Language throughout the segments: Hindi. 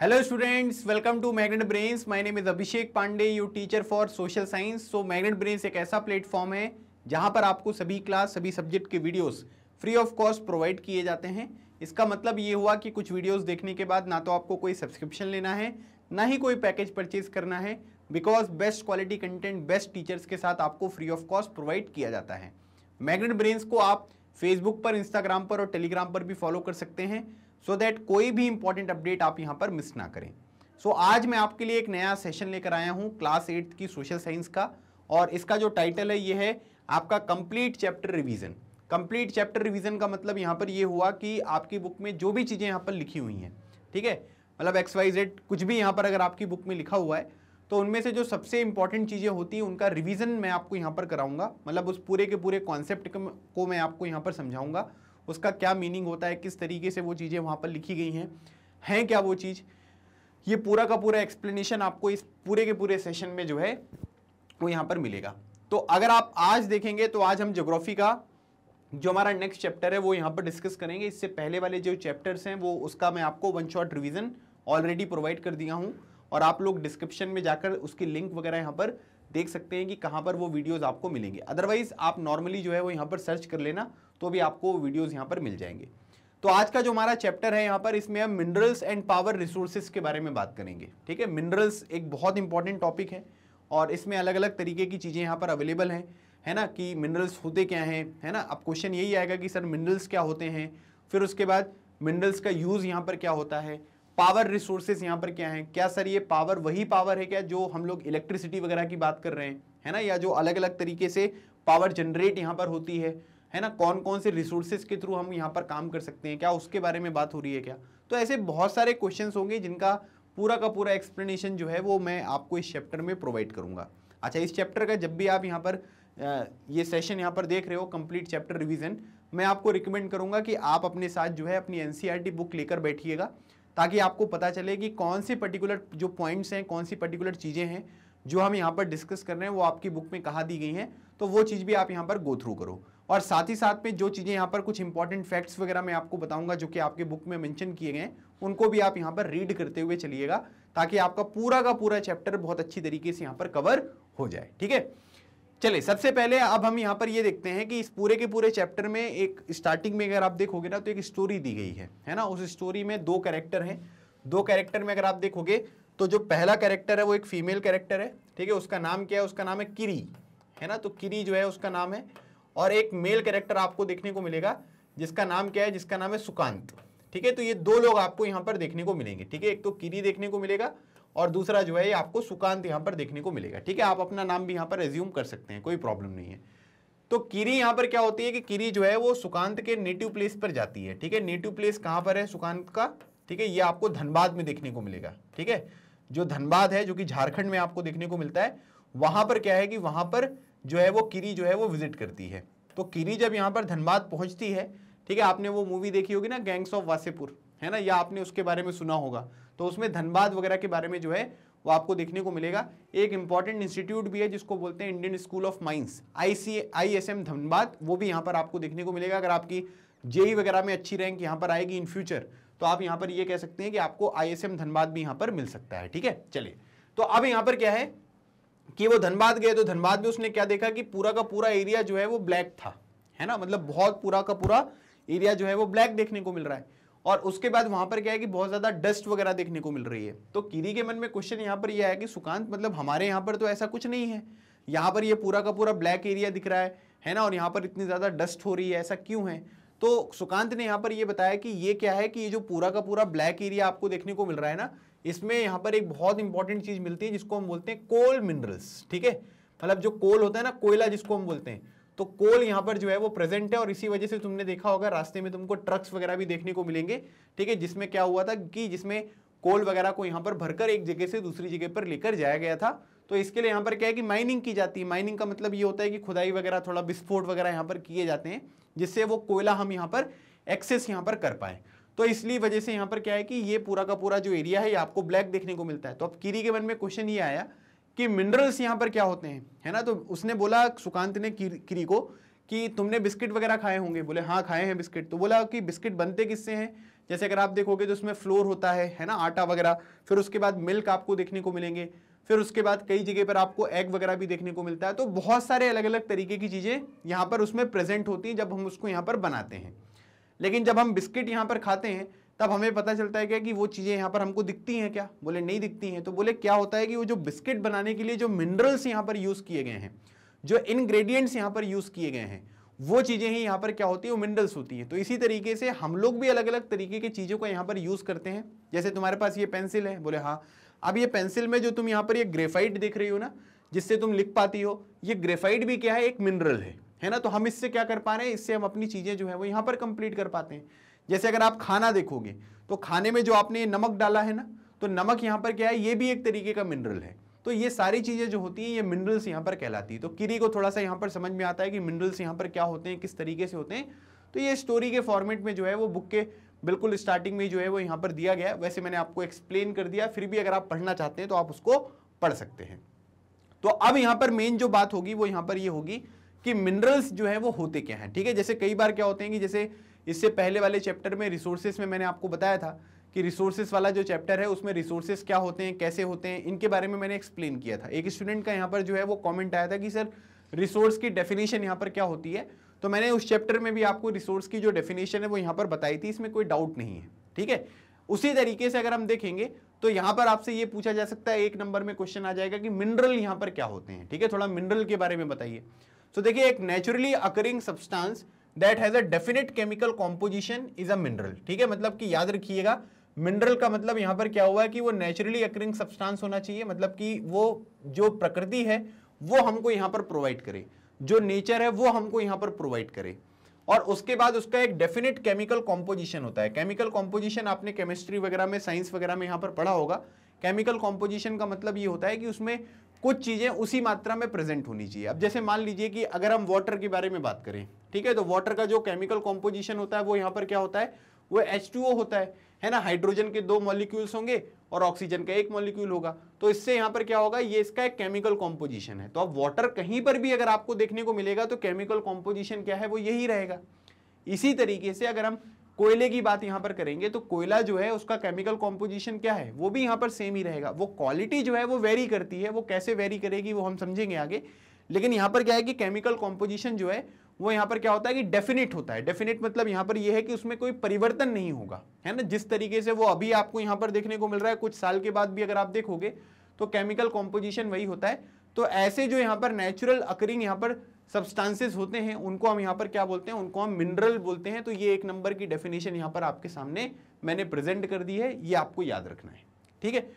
Hello students welcome to Magnet Brains my name is Abhishek Pandey you teacher for social science so Magnet Brains एक ऐसा प्लेटफॉर्म है जहां पर आपको सभी क्लास सभी सब्जेक्ट के videos free of cost provide किए जाते हैं इसका मतलब ये हुआ कि कुछ वीडियोस देखने के बाद ना तो आपको कोई सब्सक्रिप्शन लेना है ना ही कोई पैकेज परचेज करना है because best quality content best teachers के साथ आपको फ्री ऑफ कॉस्ट प्रोवाइड किया जाता है मैग्नेट ब्रेन्स को आप फेसबुक पर इंस्टाग्राम पर और टेलीग्राम पर भी फॉलो कर सकते हैं सो so दैट कोई भी इंपॉर्टेंट अपडेट आप यहाँ पर मिस ना करें सो so, आज मैं आपके लिए एक नया सेशन लेकर आया हूँ क्लास एट्थ की सोशल साइंस का और इसका जो टाइटल है ये है आपका complete chapter revision complete chapter revision का मतलब यहाँ पर ये हुआ कि आपकी बुक में जो भी चीज़ें यहाँ पर लिखी हुई हैं ठीक है मतलब एक्स वाई जेड कुछ भी यहाँ पर अगर आपकी बुक में लिखा हुआ है तो उनमें से जो सबसे इंपॉर्टेंट चीज़ें होती हैं उनका रिविजन मैं आपको यहाँ पर कराऊंगा मतलब उस पूरे के पूरे कॉन्सेप्ट को मैं आपको यहाँ पर समझाऊँगा उसका क्या मीनिंग होता है किस तरीके से वो चीज़ें वहाँ पर लिखी गई हैं हैं क्या वो चीज़ ये पूरा का पूरा एक्सप्लेनेशन आपको इस पूरे के पूरे सेशन में जो है वो यहाँ पर मिलेगा तो अगर आप आज देखेंगे तो आज हम जोग्राफी का जो हमारा नेक्स्ट चैप्टर है वो यहाँ पर डिस्कस करेंगे इससे पहले वाले जो चैप्टर्स हैं वो उसका मैं आपको one shot revision already provide कर दिया हूँ और आप लोग डिस्क्रिप्शन में जाकर उसकी लिंक वगैरह यहाँ पर देख सकते हैं कि कहाँ पर वो वीडियोज़ आपको मिलेंगे अदरवाइज़ आप नॉर्मली जो है वो यहाँ पर सर्च कर लेना तो भी आपको वीडियोज़ यहाँ पर मिल जाएंगे तो आज का जो हमारा चैप्टर है यहाँ पर इसमें हम मिनरल्स एंड पावर रिसोर्सेज के बारे में बात करेंगे ठीक है मिनरल्स एक बहुत इंपॉर्टेंट टॉपिक है और इसमें अलग अलग तरीके की चीज़ें यहाँ पर अवेलेबल हैं है ना कि मिनरल्स होते क्या हैं है ना अब क्वेश्चन यही आएगा कि सर मिनरल्स क्या होते हैं फिर उसके बाद मिनरल्स का यूज़ यहाँ पर क्या होता है पावर रिसोर्सेज यहाँ पर क्या है क्या सर ये पावर वही पावर है क्या जो हम लोग इलेक्ट्रिसिटी वगैरह की बात कर रहे हैं है ना या जो अलग अलग तरीके से पावर जनरेट यहाँ पर होती है है ना कौन कौन से रिसोर्सेज के थ्रू हम यहाँ पर काम कर सकते हैं क्या उसके बारे में बात हो रही है क्या तो ऐसे बहुत सारे क्वेश्चन होंगे जिनका पूरा का पूरा एक्सप्लेनेशन जो है वो मैं आपको इस चैप्टर में प्रोवाइड करूँगा अच्छा इस चैप्टर का जब भी आप यहाँ पर ये सेशन यहाँ पर देख रहे हो कंप्लीट चैप्टर रिवीजन मैं आपको रिकमेंड करूँगा कि आप अपने साथ जो है अपनी एनसीईआरटी बुक e लेकर बैठिएगा ताकि आपको पता चले कि कौन से पर्टिकुलर जो पॉइंट्स हैं कौन सी पर्टिकुलर चीज़ें हैं जो हम यहाँ पर डिस्कस कर रहे हैं वो आपकी बुक में कहा दी गई हैं तो वो चीज़ भी आप यहाँ पर गो थ्रू करो और साथ ही साथ में जो चीज़ें यहाँ पर कुछ इंपॉर्टेंट फैक्ट्स वगैरह मैं आपको बताऊंगा जो कि आपके बुक में मेंशन किए गए हैं उनको भी आप यहाँ पर रीड करते हुए चलिएगा ताकि आपका पूरा का पूरा चैप्टर बहुत अच्छी तरीके से यहाँ पर कवर हो जाए ठीक है चलिए सबसे पहले अब हम यहाँ पर ये देखते हैं कि इस पूरे के पूरे चैप्टर में एक स्टार्टिंग में अगर आप देखोगे ना तो एक स्टोरी दी गई है है ना उस स्टोरी में दो कैरेक्टर हैं दो कैरेक्टर में अगर आप देखोगे तो जो पहला कैरेक्टर है वो एक फीमेल कैरेक्टर है ठीक है उसका नाम क्या है उसका नाम है किरी है ना तो किरी जो है उसका नाम है और एक मेल कैरेक्टर आपको देखने को मिलेगा जिसका नाम क्या है जिसका नाम है सुकांत ठीक है तो ये दो लोग आपको यहाँ पर देखने को मिलेंगे ठीक है एक तो किरी देखने को मिलेगा और दूसरा जो है आपको सुकांत यहाँ पर देखने को मिलेगा ठीक है आप अपना नाम भी यहाँ पर रेज्यूम कर सकते हैं कोई प्रॉब्लम नहीं है तो किरी यहाँ पर क्या होती है कि किरी जो है वो सुकांत के नेटिव प्लेस पर जाती है ठीक है नेटिव प्लेस कहाँ पर है सुकांत का ठीक है ये आपको धनबाद में देखने को मिलेगा ठीक है जो धनबाद है जो कि झारखंड में आपको देखने को मिलता है वहां पर क्या है कि वहां पर जो है वो किरी जो है वो विजिट करती है तो किरी जब यहाँ पर धनबाद पहुँचती है ठीक है आपने वो मूवी देखी होगी ना गैंग्स ऑफ वासेपुर है ना या आपने उसके बारे में सुना होगा तो उसमें धनबाद वगैरह के बारे में जो है वो आपको देखने को मिलेगा एक इंपॉर्टेंट इंस्टीट्यूट भी है जिसको बोलते हैं Indian School of Mines I C I S M Dhanbad वो भी यहाँ पर आपको देखने को मिलेगा अगर आपकी जेई e वगैरह में अच्छी रैंक यहाँ पर आएगी इन फ्यूचर तो आप यहाँ पर ये यह कह सकते हैं कि आपको आई धनबाद भी यहाँ पर मिल सकता है ठीक है चलिए तो अब यहाँ पर क्या है कि वो धनबाद गए तो धनबाद में उसने क्या देखा कि पूरा का पूरा एरिया जो है वो ब्लैक था है ना मतलब बहुत पूरा का पूरा एरिया जो है वो ब्लैक देखने को मिल रहा है और उसके बाद वहां पर क्या है कि बहुत ज्यादा डस्ट वगैरह देखने को मिल रही है तो किरी के मन में क्वेश्चन यहाँ पर यह आया कि सुकांत मतलब हमारे यहाँ पर तो ऐसा कुछ नहीं है यहाँ पर यह पूरा का पूरा ब्लैक एरिया दिख रहा है है ना और यहाँ पर इतनी ज़्यादा डस्ट हो रही है ऐसा क्यों है तो सुकांत ने यहाँ पर यह बताया कि ये क्या है कि ये जो पूरा का पूरा ब्लैक एरिया आपको देखने को मिल रहा है ना इसमें यहाँ पर एक बहुत इंपॉर्टेंट चीज़ मिलती है जिसको हम बोलते हैं कोल मिनरल्स ठीक है मतलब जो कोल होता है ना कोयला जिसको हम बोलते हैं तो कोल यहाँ पर जो है वो प्रेजेंट है और इसी वजह से तुमने देखा होगा रास्ते में तुमको ट्रक्स वगैरह भी देखने को मिलेंगे ठीक है जिसमें क्या हुआ था कि जिसमें कोल वगैरह को यहाँ पर भरकर एक जगह से दूसरी जगह पर लेकर जाया गया था तो इसके लिए यहाँ पर क्या है कि माइनिंग की जाती है माइनिंग का मतलब ये होता है कि खुदाई वगैरह थोड़ा विस्फोट वगैरह यहाँ पर किए जाते हैं जिससे वो कोयला हम यहाँ पर एक्सेस यहाँ पर कर पाए तो इसलिए वजह से यहाँ पर क्या है कि ये पूरा का पूरा जो एरिया है ये आपको ब्लैक देखने को मिलता है तो अब कीरी के मन में क्वेश्चन ये आया कि मिनरल्स यहाँ पर क्या होते हैं है ना तो उसने बोला सुकांत ने कीरी को कि तुमने बिस्किट वगैरह खाए होंगे बोले हाँ खाए हैं बिस्किट तो बोला कि बिस्किट बनते किससे हैं जैसे अगर आप देखोगे तो उसमें फ्लोर होता है है ना आटा वगैरह फिर उसके बाद मिल्क आपको देखने को मिलेंगे फिर उसके बाद कई जगह पर आपको एग वगैरह भी देखने को मिलता है तो बहुत सारे अलग अलग तरीके की चीज़ें यहाँ पर उसमें प्रेजेंट होती हैं जब हम उसको यहाँ पर बनाते हैं लेकिन जब हम बिस्किट यहाँ पर खाते हैं तब हमें पता चलता है क्या कि वो चीज़ें यहाँ पर हमको दिखती हैं क्या बोले नहीं दिखती हैं तो बोले क्या होता है कि वो जो बिस्किट बनाने के लिए जो मिनरल्स यहाँ पर यूज़ किए गए हैं जो इन्ग्रेडियंट्स यहाँ पर यूज़ किए गए हैं वो चीज़ें ही यहाँ पर क्या होती है वो मिनरल्स होती हैं तो इसी तरीके से हम लोग भी अलग अलग तरीके की चीज़ों को यहाँ पर यूज़ करते हैं जैसे तुम्हारे पास ये पेंसिल है बोले हाँ अब ये पेंसिल में जो तुम यहाँ पर ये ग्रेफाइट देख रही हो ना जिससे तुम लिख पाती हो ये ग्रेफाइट भी क्या है एक मिनरल है है ना तो हम इससे क्या कर पा रहे हैं इससे हम अपनी चीज़ें जो है वो यहाँ पर कंप्लीट कर पाते हैं जैसे अगर आप खाना देखोगे तो खाने में जो आपने नमक डाला है ना तो नमक यहाँ पर क्या है ये भी एक तरीके का मिनरल है तो ये सारी चीज़ें जो होती हैं ये मिनरल्स यहाँ पर कहलाती है तो किरी को थोड़ा सा यहाँ पर समझ में आता है कि मिनरल्स यहाँ पर क्या होते हैं किस तरीके से होते हैं तो ये स्टोरी के फॉर्मेट में जो है वो बुक के बिल्कुल स्टार्टिंग में जो है वो यहाँ पर दिया गया वैसे मैंने आपको एक्सप्लेन कर दिया फिर भी अगर आप पढ़ना चाहते हैं तो आप उसको पढ़ सकते हैं तो अब यहाँ पर मेन जो बात होगी वो यहाँ पर ये होगी कि मिनरल्स जो है वो होते क्या हैं ठीक है जैसे कई बार क्या होते हैं कि जैसे इससे पहले वाले चैप्टर में रिसोर्सेस में मैंने आपको बताया था कि रिसोर्सेस वाला जो चैप्टर है उसमें रिसोर्सेस क्या होते हैं कैसे होते हैं इनके बारे में मैंने एक्सप्लेन किया था एक स्टूडेंट का यहाँ पर जो है वो कॉमेंट आया था कि सर रिसोर्स की डेफिनेशन यहाँ पर क्या होती है तो मैंने उस चैप्टर में भी आपको रिसोर्स की जो डेफिनेशन है वो यहाँ पर बताई थी इसमें कोई डाउट नहीं है ठीक है उसी तरीके से अगर हम देखेंगे तो यहाँ पर आपसे ये पूछा जा सकता है एक नंबर में क्वेश्चन आ जाएगा कि मिनरल यहाँ पर क्या होते हैं ठीक है थोड़ा मिनरल के बारे में बताइए सो देखिए एक naturally occurring substance that has a definite chemical composition is a mineral ठीक है मतलब कि याद रखिएगा मिनरल का मतलब यहां पर क्या हुआ है कि वो नेचुरली अकरिंग सब्सटेंस होना चाहिए मतलब कि वो जो प्रकृति है वो हमको यहां पर प्रोवाइड करे जो नेचर है वो हमको यहां पर प्रोवाइड करे और उसके बाद उसका एक डेफिनेट केमिकल कॉम्पोजिशन होता है केमिकल कॉम्पोजिशन आपने केमिस्ट्री वगैरह में साइंस वगैरह में यहां पर पढ़ा होगा केमिकल कॉम्पोजिशन का मतलब ये होता है कि उसमें कुछ चीज़ें उसी मात्रा में प्रेजेंट होनी चाहिए अब जैसे मान लीजिए कि अगर हम वाटर के बारे में बात करें ठीक है तो वाटर का जो केमिकल कॉम्पोजिशन होता है वो यहाँ पर क्या होता है वो एच होता है है ना हाइड्रोजन के दो मॉलिक्यूल्स होंगे और ऑक्सीजन का एक मॉलिक्यूल होगा तो इससे यहाँ पर क्या होगा ये इसका एक केमिकल कॉम्पोजिशन है तो अब वाटर कहीं पर भी अगर आपको देखने को मिलेगा तो केमिकल कॉम्पोजिशन क्या है वो यही रहेगा इसी तरीके से अगर हम कोयले की बात यहां पर करेंगे तो कोयला जो है उसका केमिकल कॉम्पोजिशन क्या है वो भी यहाँ पर सेम ही रहेगा वो क्वालिटी जो है वो वेरी करती है वो कैसे वेरी करेगी वो हम समझेंगे आगे लेकिन यहां पर क्या है कि केमिकल कॉम्पोजिशन जो है वो यहाँ पर क्या होता है कि डेफिनेट होता है डेफिनेट मतलब यहाँ पर यह है कि उसमें कोई परिवर्तन नहीं होगा है ना जिस तरीके से वो अभी आपको यहाँ पर देखने को मिल रहा है कुछ साल के बाद भी अगर आप देखोगे तो केमिकल कॉम्पोजिशन वही होता है तो ऐसे जो यहाँ पर नेचुरल अकरिंग यहाँ पर सब्सटेंसेस होते हैं उनको हम यहाँ पर क्या बोलते हैं उनको हम मिनरल बोलते हैं तो ये एक नंबर की डेफिनेशन यहाँ पर आपके सामने मैंने प्रेजेंट कर दी है ये आपको याद रखना है ठीक है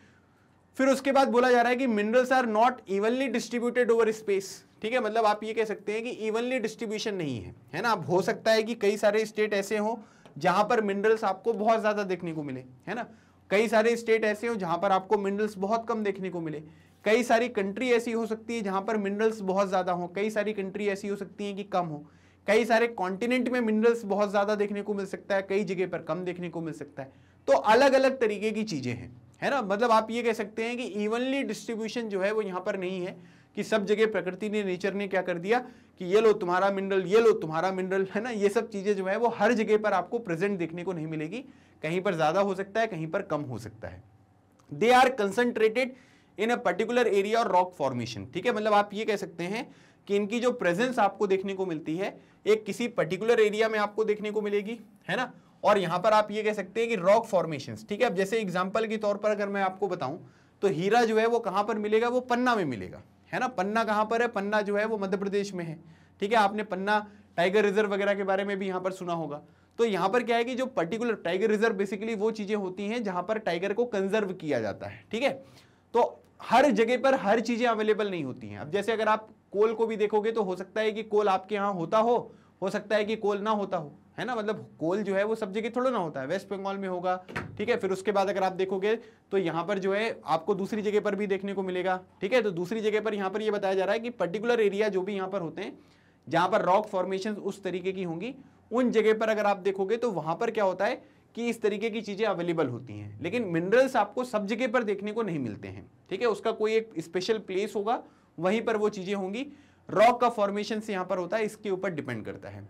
फिर उसके बाद बोला जा रहा है कि minerals are not evenly distributed over space ठीक है मतलब आप ये कह सकते हैं कि इवनली डिस्ट्रीब्यूशन नहीं है है ना अब हो सकता है कि कई सारे स्टेट ऐसे हों जहां पर मिनरल्स आपको बहुत ज़्यादा देखने को मिले है ना कई सारे स्टेट ऐसे हों जहां पर आपको मिनरल्स बहुत कम देखने को मिले कई सारी कंट्री ऐसी हो सकती है जहां पर मिनरल्स बहुत ज़्यादा हों कई सारी कंट्री ऐसी हो सकती है कि कम हो कई सारे कॉन्टिनेंट में मिनरल्स बहुत ज़्यादा देखने को मिल सकता है कई जगह पर कम देखने को मिल सकता है तो अलग अलग तरीके की चीज़ें हैं है ना मतलब आप ये कह सकते हैं कि इवनली डिस्ट्रीब्यूशन जो है वो यहाँ पर नहीं है कि सब जगह प्रकृति ने नेचर ने क्या कर दिया कि ये लो तुम्हारा मिनरल ये लो तुम्हारा मिनरल है ना ये सब चीज़ें जो है वो हर जगह पर आपको प्रेजेंट देखने को नहीं मिलेगी कहीं पर ज़्यादा हो सकता है कहीं पर कम हो सकता है they are concentrated in a particular area और रॉक फॉर्मेशन ठीक है मतलब आप ये कह सकते हैं कि इनकी जो प्रेजेंस आपको देखने को मिलती है एक किसी पर्टिकुलर एरिया में आपको देखने को मिलेगी है ना और यहां पर आप ये कह सकते हैं कि रॉक फॉर्मेशन ठीक है अब जैसे एग्जाम्पल के तौर पर अगर मैं आपको बताऊं तो हीरा जो है वो कहां पर मिलेगा वो पन्ना में मिलेगा है ना पन्ना कहां पर है पन्ना जो है वो मध्य प्रदेश में है ठीक है आपने पन्ना टाइगर रिजर्व वगैरह के बारे में भी यहां पर सुना होगा तो यहां पर क्या है कि जो पर्टिकुलर टाइगर रिजर्व बेसिकली वो चीज़ें होती हैं जहां पर टाइगर को कंजर्व किया जाता है ठीक है तो हर जगह पर हर चीजें अवेलेबल नहीं होती हैं अब जैसे अगर आप कोल को भी देखोगे तो हो सकता है कि कोल आपके यहाँ होता हो हो सकता है कि कोल ना होता हो है ना मतलब कोल जो है वो सब जगह थोड़ा ना होता है वेस्ट बंगाल में होगा ठीक है फिर उसके बाद अगर आप देखोगे तो यहाँ पर जो है आपको दूसरी जगह पर भी देखने को मिलेगा ठीक है तो दूसरी जगह पर यहाँ पर यह बताया जा रहा है कि पर्टिकुलर एरिया जो भी यहाँ पर होते हैं जहाँ पर रॉक फॉर्मेशन उस तरीके की होंगी उन जगह पर अगर आप देखोगे तो वहाँ पर क्या होता है कि इस तरीके की चीज़ें अवेलेबल होती हैं लेकिन मिनरल्स आपको सब जगह पर देखने को नहीं मिलते हैं ठीक है उसका कोई एक स्पेशल प्लेस होगा वहीं पर वो चीज़ें होंगी रॉक का फॉर्मेशन से यहाँ पर होता है इसके ऊपर डिपेंड करता है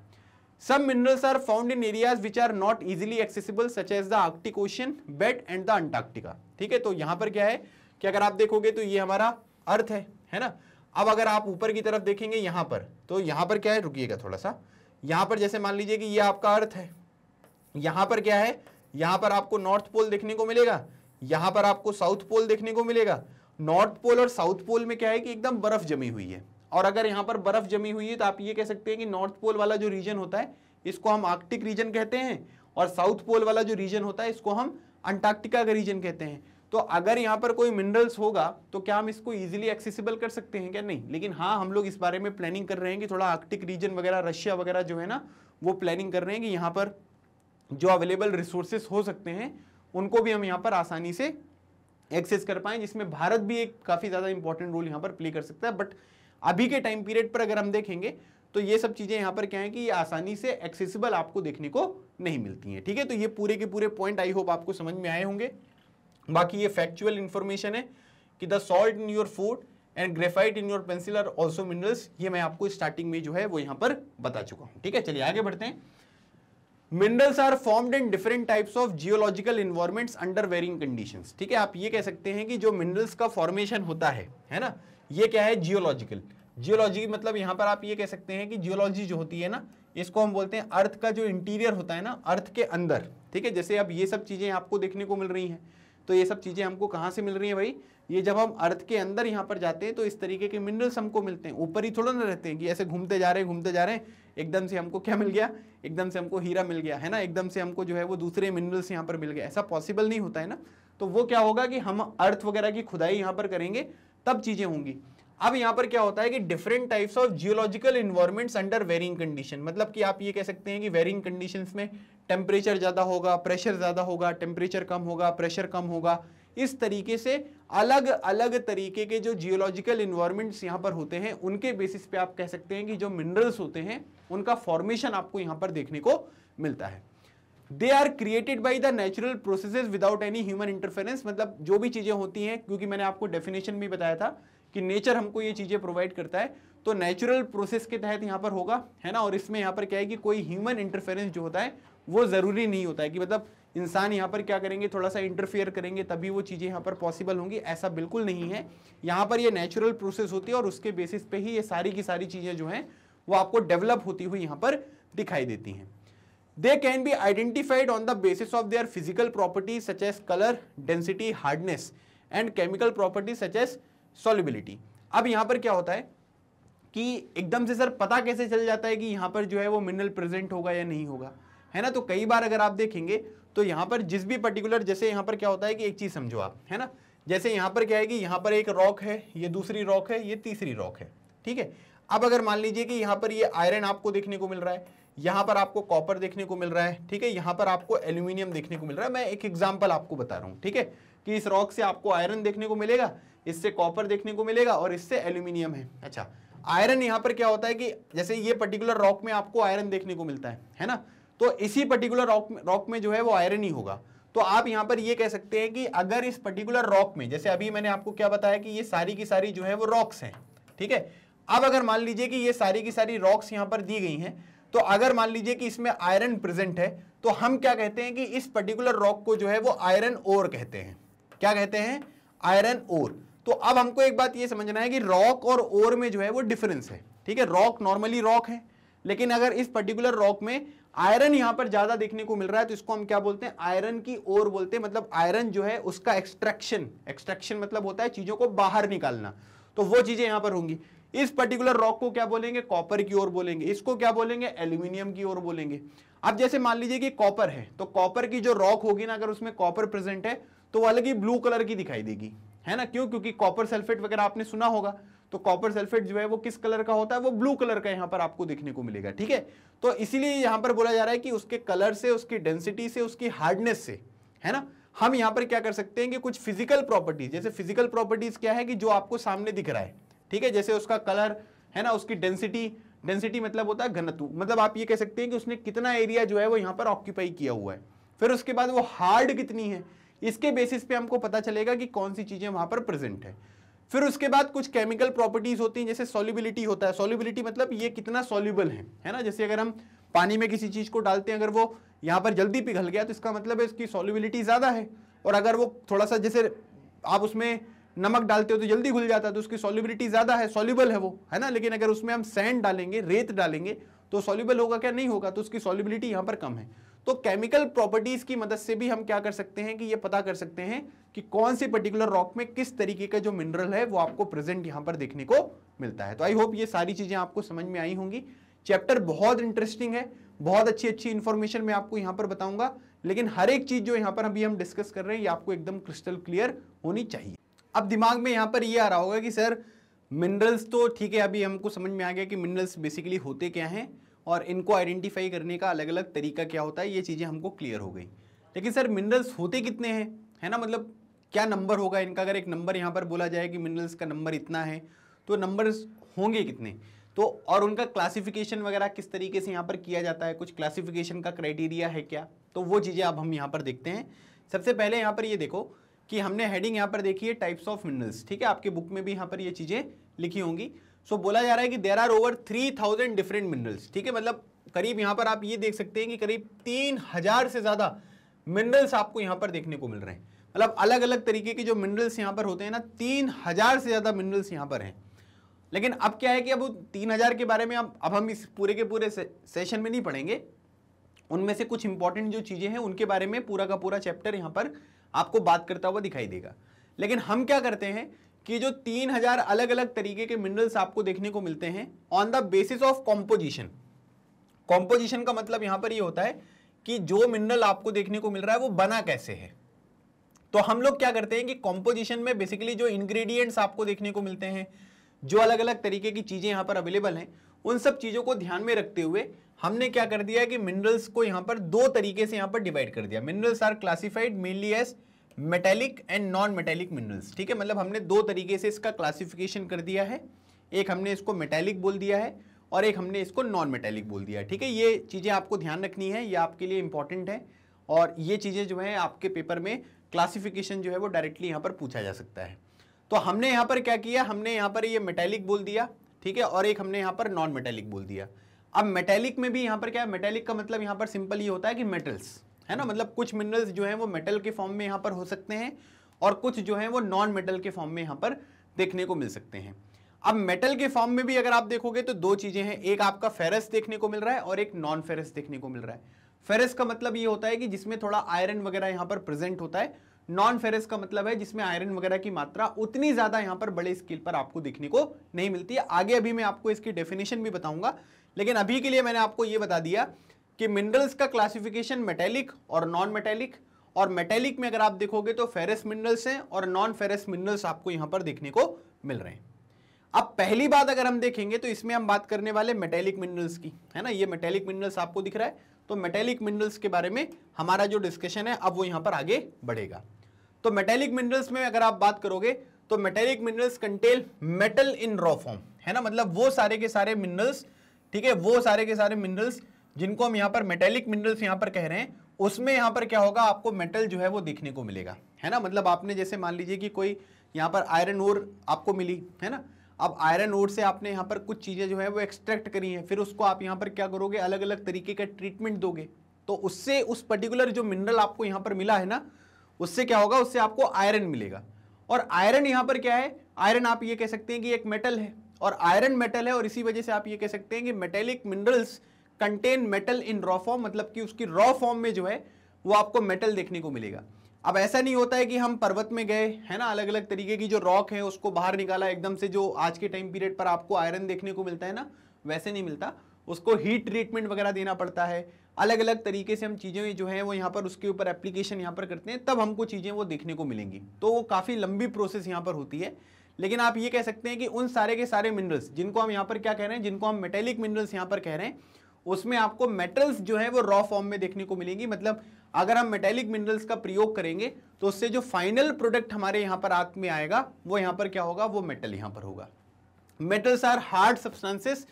सब minerals are found in areas which are not easily accessible such as the Arctic ocean bed and the Antarctica ठीक है तो यहाँ पर क्या है कि अगर आप देखोगे तो ये हमारा अर्थ है है ना अब अगर आप ऊपर की तरफ देखेंगे यहाँ पर तो यहाँ पर क्या है रुकिएगा थोड़ा सा यहाँ पर जैसे मान लीजिए कि ये आपका अर्थ है यहां पर क्या है यहां पर आपको नॉर्थ पोल देखने को मिलेगा यहां पर आपको साउथ पोल देखने को मिलेगा नॉर्थ पोल और साउथ पोल में क्या है कि एकदम बर्फ जमी हुई है और अगर यहाँ पर बर्फ जमी हुई है तो आप ये कह सकते हैं कि नॉर्थ पोल वाला जो रीजन होता है इसको हम आर्कटिक रीजन कहते हैं और साउथ पोल वाला जो रीजन होता है इसको हम अंटार्कटिका का रीजन कहते हैं तो अगर यहाँ पर कोई मिनरल्स होगा तो क्या हम इसको इजीली एक्सेसिबल कर सकते हैं क्या नहीं लेकिन हाँ हम लोग इस बारे में प्लानिंग कर रहे हैं कि थोड़ा आर्कटिक रीजन वगैरह रशिया वगैरह जो है ना वो प्लानिंग कर रहे हैं कि यहाँ पर जो अवेलेबल रिसोर्सेस हो सकते हैं उनको भी हम यहाँ पर आसानी से एक्सेस कर पाएं जिसमें भारत भी एक काफ़ी ज़्यादा इंपॉर्टेंट रोल यहाँ पर प्ले कर सकता है बट अभी के टाइम पीरियड पर अगर हम देखेंगे तो ये सब चीज़ें यहाँ पर क्या है कि आसानी से एक्सेसिबल आपको देखने को नहीं मिलती हैं ठीक है तो ये पूरे के पूरे पॉइंट आई होप आपको समझ में आए होंगे बाकी ये फैक्चुअल इन्फॉर्मेशन है कि the salt in your food and graphite in your pencil are also minerals ये मैं आपको स्टार्टिंग में जो है वो यहाँ पर बता चुका हूँ ठीक है चलिए आगे बढ़ते हैं minerals are formed in different types of geological environments under varying condition ठीक है आप ये कह सकते हैं कि जो मिनरल्स का फॉर्मेशन होता है है ना ये क्या है जियोलॉजिकल जियोलॉजी मतलब यहाँ पर आप ये कह सकते हैं कि जियोलॉजी जो होती है ना इसको हम बोलते हैं अर्थ का जो इंटीरियर होता है ना अर्थ के अंदर ठीक है जैसे अब ये सब चीज़ें आपको देखने को मिल रही हैं तो ये सब चीज़ें हमको कहाँ से मिल रही हैं भाई ये जब हम अर्थ के अंदर यहाँ पर जाते हैं तो इस तरीके के मिनरल्स हमको मिलते हैं ऊपर ही थोड़ा ना रहते हैं कि ऐसे घूमते जा रहे हैं घूमते जा रहे हैं एकदम से हमको क्या मिल गया एकदम से हमको हीरा मिल गया है ना एकदम से हमको जो है वो दूसरे मिनरल्स यहाँ पर मिल गया ऐसा पॉसिबल नहीं होता है ना तो वो क्या होगा कि हम अर्थ वगैरह की खुदाई यहाँ पर करेंगे तब चीज़ें होंगी अब यहाँ पर क्या होता है कि different types of geological environments under varying condition मतलब कि आप ये कह सकते हैं कि वेरिंग कंडीशंस में टेम्परेचर ज़्यादा होगा प्रेशर ज़्यादा होगा टेम्परेचर कम होगा प्रेशर कम होगा इस तरीके से अलग अलग तरीके के जो जियोलॉजिकल इन्वायरमेंट्स यहाँ पर होते हैं उनके बेसिस पे आप कह सकते हैं कि जो मिनरल्स होते हैं उनका फॉर्मेशन आपको यहाँ पर देखने को मिलता है they are created by the natural processes without any human interference मतलब जो भी चीज़ें होती हैं क्योंकि मैंने आपको डेफिनेशन भी बताया था कि नेचर हमको ये चीज़ें प्रोवाइड करता है तो नेचुरल प्रोसेस के तहत यहाँ पर होगा है ना और इसमें यहाँ पर क्या है कि कोई ह्यूमन इंटरफेरेंस जो होता है वो ज़रूरी नहीं होता है कि मतलब इंसान यहाँ पर क्या करेंगे थोड़ा सा इंटरफेयर करेंगे तभी वो चीज़ें यहाँ पर पॉसिबल होंगी ऐसा बिल्कुल नहीं है यहाँ पर ये नेचुरल प्रोसेस होती है और उसके बेसिस पे ही ये सारी की सारी चीज़ें जो हैं वो आपको डेवलप होती हुई यहाँ पर दिखाई देती हैं they can be identified on the basis of their physical property such colour density hardness and chemical property such solubility अब यहाँ पर क्या होता है कि एकदम से सर पता कैसे चल जाता है कि यहाँ पर जो है वो मिनरल प्रेजेंट होगा या नहीं होगा है ना तो कई बार अगर आप देखेंगे तो यहाँ पर जिस भी पर्टिकुलर जैसे यहाँ पर क्या होता है कि एक चीज़ समझो आप है ना जैसे यहाँ पर क्या है कि यहाँ पर एक रॉक है ये दूसरी रॉक है ये तीसरी रॉक है ठीक है अब अगर मान लीजिए कि यहाँ पर ये आयरन आपको देखने को मिल रहा है यहाँ पर आपको कॉपर देखने को मिल रहा है ठीक है यहाँ पर आपको एल्यूमिनियम देखने को मिल रहा है मैं एक एग्जाम्पल आपको बता रहा हूँ ठीक है कि इस रॉक से आपको आयरन देखने को मिलेगा इससे कॉपर देखने को मिलेगा और इससे एल्यूमिनियम है अच्छा आयरन यहाँ पर क्या होता है कि जैसे ये पर्टिकुलर रॉक में आपको आयरन देखने को मिलता है है ना तो इसी पर्टिकुलर रॉक रॉक में जो है वो आयरन ही होगा तो आप यहां पर ये कह सकते हैं कि अगर इस पर्टिकुलर रॉक में जैसे अभी मैंने आपको क्या बताया कि ये सारी की सारी जो है वो रॉक्स हैं ठीक है अब अगर मान लीजिए कि ये सारी की सारी रॉक्स यहां पर दी गई हैं तो अगर मान लीजिए कि इसमें आयरन प्रेजेंट है तो हम क्या कहते हैं कि इस पर्टिकुलर रॉक को जो है वो आयरन ओर कहते हैं क्या कहते हैं आयरन ओर तो अब हमको एक बात ये समझना है कि रॉक और ओर में जो है वो डिफरेंस है ठीक है रॉक नॉर्मली रॉक है लेकिन अगर इस पर्टिकुलर रॉक में आयरन यहां पर ज्यादा देखने को मिल रहा है तो इसको हम क्या बोलते हैं आयरन की ओर बोलते हैं मतलब आयरन जो है उसका एक्सट्रैक्शन एक्सट्रैक्शन मतलब होता है चीजों को बाहर निकालना तो वो चीजें यहां पर होंगी इस पर्टिकुलर रॉक को क्या बोलेंगे कॉपर की ओर बोलेंगे इसको क्या बोलेंगे एल्यूमिनियम की ओर बोलेंगे अब जैसे मान लीजिए कि कॉपर है तो कॉपर की जो रॉक होगी ना अगर उसमें कॉपर प्रेजेंट है तो वो अलग ही ब्लू कलर की दिखाई देगी है ना क्यों क्योंकि कॉपर सल्फेट वगैरह आपने सुना होगा तो कॉपर सल्फेट जो है वो किस कलर का होता है वो ब्लू कलर का यहाँ पर आपको देखने को मिलेगा ठीक है तो इसीलिए यहाँ पर बोला जा रहा है कि उसके कलर से उसकी डेंसिटी से उसकी हार्डनेस से है ना हम यहाँ पर क्या कर सकते हैं कि कुछ फिजिकल प्रॉपर्टीज जैसे फिजिकल प्रॉपर्टीज क्या है कि जो आपको सामने दिख रहा है ठीक है जैसे उसका कलर है ना उसकी डेंसिटी डेंसिटी मतलब होता है घनत्व मतलब आप ये कह सकते हैं कि उसने कितना एरिया जो है वो यहाँ पर ऑक्यूपाई किया हुआ है फिर उसके बाद वो हार्ड कितनी है इसके बेसिस पे हमको पता चलेगा कि कौन सी चीज़ें वहां पर प्रेजेंट है फिर उसके बाद कुछ केमिकल प्रॉपर्टीज होती हैं जैसे सॉल्युबिलिटी होता है सॉल्युबिलिटी मतलब ये कितना सॉल्युबल है है ना जैसे अगर हम पानी में किसी चीज़ को डालते हैं अगर वो यहाँ पर जल्दी पिघल गया तो इसका मतलब है इसकी सॉल्युबिलिटी ज़्यादा है और अगर वो थोड़ा सा जैसे आप उसमें नमक डालते हो तो जल्दी घुल जाता है तो उसकी सॉल्युबिलिटी ज़्यादा है सॉल्युबल है वो है ना लेकिन अगर उसमें हम सैंड डालेंगे रेत डालेंगे तो सॉल्युबल होगा क्या नहीं होगा तो उसकी सॉल्युबिलिटी यहाँ पर कम है तो केमिकल प्रॉपर्टीज की मदद से भी हम क्या कर सकते हैं कि ये पता कर सकते हैं कि कौन से पर्टिकुलर रॉक में किस तरीके का जो मिनरल है वो आपको प्रेजेंट यहां पर देखने को मिलता है तो आई होप ये सारी चीजें आपको समझ में आई होंगी चैप्टर बहुत इंटरेस्टिंग है बहुत अच्छी अच्छी इंफॉर्मेशन मैं आपको यहां पर बताऊंगा लेकिन हर एक चीज जो यहां पर अभी हम डिस्कस कर रहे हैं ये आपको एकदम क्रिस्टल क्लियर होनी चाहिए अब दिमाग में यहां पर ये आ रहा होगा कि सर मिनरल्स तो ठीक है अभी हमको समझ में आ गया कि मिनरल्स बेसिकली होते क्या हैं और इनको आइडेंटिफाई करने का अलग अलग तरीका क्या होता है ये चीज़ें हमको क्लियर हो गई लेकिन सर मिनरल्स होते कितने हैं है ना मतलब क्या नंबर होगा इनका अगर एक नंबर यहाँ पर बोला जाए कि मिनरल्स का नंबर इतना है तो नंबर्स होंगे कितने तो और उनका क्लासिफिकेशन वगैरह किस तरीके से यहाँ पर किया जाता है कुछ क्लासिफिकेशन का क्राइटेरिया है क्या तो वो चीज़ें अब हम यहाँ पर देखते हैं सबसे पहले यहाँ पर ये देखो कि हमने हेडिंग यहाँ पर देखी है टाइप्स ऑफ मिनरल्स ठीक है आपके बुक में भी यहाँ पर ये चीज़ें लिखी होंगी सो so, बोला जा रहा है कि there are over three thousand different minerals ठीक है मतलब करीब यहाँ पर आप ये देख सकते हैं कि करीब तीन हजार से ज़्यादा मिनरल्स आपको यहाँ पर देखने को मिल रहे हैं मतलब अलग अलग तरीके के जो मिनरल्स यहाँ पर होते हैं ना तीन हजार से ज़्यादा मिनरल्स यहाँ पर हैं लेकिन अब क्या है कि अब तीन हजार के बारे में अब अब हम इस पूरे के पूरे से, सेशन में नहीं पढ़ेंगे उनमें से कुछ इंपॉर्टेंट जो चीज़ें हैं उनके बारे में पूरा का पूरा चैप्टर यहाँ पर आपको बात करता हुआ दिखाई देगा लेकिन हम क्या करते हैं कि जो तीन हजार अलग अलग तरीके के मिनरल्स आपको देखने को मिलते हैं on the basis of composition composition का मतलब यहां पर ये यह होता है कि जो मिनरल आपको देखने को मिल रहा है वो बना कैसे है तो हम लोग क्या करते हैं कि कॉम्पोजिशन में बेसिकली जो इंग्रेडिएंट्स आपको देखने को मिलते हैं जो अलग अलग तरीके की चीज़ें यहां पर अवेलेबल हैं उन सब चीज़ों को ध्यान में रखते हुए हमने क्या कर दिया है कि मिनरल्स को यहां पर दो तरीके से यहां पर डिवाइड कर दिया minerals are classified mainly as metallic and non metallic minerals ठीक है मतलब हमने दो तरीके से इसका क्लासिफिकेशन कर दिया है एक हमने इसको मेटेलिक बोल दिया है और एक हमने इसको नॉन मेटेलिक बोल दिया है ठीक है ये चीज़ें आपको ध्यान रखनी है ये आपके लिए इंपॉर्टेंट है और ये चीज़ें जो हैं आपके पेपर में क्लासिफिकेशन जो है वो डायरेक्टली यहाँ पर पूछा जा सकता है तो हमने यहाँ पर क्या किया हमने यहाँ पर ये मेटेलिक बोल दिया ठीक है और एक हमने यहाँ पर नॉन मेटेलिक बोल दिया अब मेटेलिक में भी यहाँ पर क्या है मेटेलिक का मतलब यहाँ पर सिंपल ये होता है कि मेटल्स है ना मतलब कुछ मिनरल्स जो है वो मेटल के फॉर्म में यहाँ पर हो सकते हैं और कुछ जो है वो नॉन मेटल के फॉर्म में यहाँ पर देखने को मिल सकते हैं अब मेटल के फॉर्म में भी अगर आप देखोगे तो दो चीजें हैं एक आपका फेरस देखने को मिल रहा है और एक नॉन फेरस देखने को मिल रहा है फेरस का मतलब ये होता है कि जिसमें थोड़ा आयरन वगैरह यहाँ पर प्रेजेंट होता है नॉन फेरस का मतलब है जिसमें आयरन वगैरह की मात्रा उतनी ज्यादा यहाँ पर बड़े स्केल पर आपको देखने को नहीं मिलती है आगे अभी मैं आपको इसकी डेफिनेशन भी बताऊंगा लेकिन अभी के लिए मैंने आपको ये बता दिया कि मिनरल्स का क्लासिफिकेशन मेटेलिक और नॉन मेटेलिक और मेटेलिक में अगर आप देखोगे तो फेरस मिनरल्स हैं और नॉन फेरस मिनरल्स आपको यहां पर देखने को मिल रहे हैं अब पहली बात अगर हम देखेंगे तो इसमें हम बात करने वाले मेटेलिक मिनरल्स की है ना ये मेटेलिक मिनरल्स आपको दिख रहा है तो मेटेलिक मिनरल्स के बारे में हमारा जो डिस्कशन है अब वो यहां पर आगे बढ़ेगा तो मेटेलिक मिनरल्स में अगर आप बात करोगे तो metallic minerals contain metal in raw form है ना मतलब वो सारे के सारे मिनरल्स ठीक है वो सारे के सारे मिनरल्स जिनको हम यहाँ पर मेटेलिक मिनरल्स यहाँ पर कह रहे हैं उसमें यहाँ पर क्या होगा आपको मेटल जो है वो देखने को मिलेगा है ना मतलब आपने जैसे मान लीजिए कि कोई यहाँ पर आयरन ओर आपको मिली है ना अब आयरन ओर से आपने यहाँ पर कुछ चीज़ें जो है वो एक्सट्रैक्ट करी हैं फिर उसको आप यहाँ पर क्या करोगे अलग अलग तरीके का ट्रीटमेंट दोगे तो उससे उस पर्टिकुलर जो मिनरल आपको यहाँ पर मिला है ना उससे क्या होगा उससे आपको आयरन मिलेगा और आयरन यहाँ पर क्या है आयरन आप ये कह सकते हैं कि एक मेटल है और आयरन मेटल है और इसी वजह से आप ये कह सकते हैं कि metallic minerals contain metal in raw form मतलब कि उसकी रॉ फॉर्म में जो है वो आपको मेटल देखने को मिलेगा अब ऐसा नहीं होता है कि हम पर्वत में गए है ना अलग अलग तरीके की जो रॉक है उसको बाहर निकाला एकदम से जो आज के टाइम पीरियड पर आपको आयरन देखने को मिलता है ना वैसे नहीं मिलता उसको हीट ट्रीटमेंट वगैरह देना पड़ता है अलग अलग तरीके से हम चीज़ें जो हैं वो यहाँ पर उसके ऊपर एप्लीकेशन यहाँ पर करते हैं तब हमको चीज़ें वो देखने को मिलेंगी तो वो काफ़ी लंबी प्रोसेस यहाँ पर होती है लेकिन आप ये कह सकते हैं कि उन सारे के सारे मिनरल्स जिनको हम यहाँ पर क्या कह रहे हैं जिनको हम मेटेलिक मिनरल्स यहाँ पर कह रहे हैं उसमें आपको मेटल्स जो है वो रॉ फॉर्म में देखने को मिलेंगी मतलब अगर हम मेटेलिक मिनरल्स का प्रयोग करेंगे तो उससे जो फाइनल प्रोडक्ट हमारे यहाँ पर हाथ में आएगा वो यहाँ पर क्या होगा वो मेटल यहाँ पर होगा metals are hard substances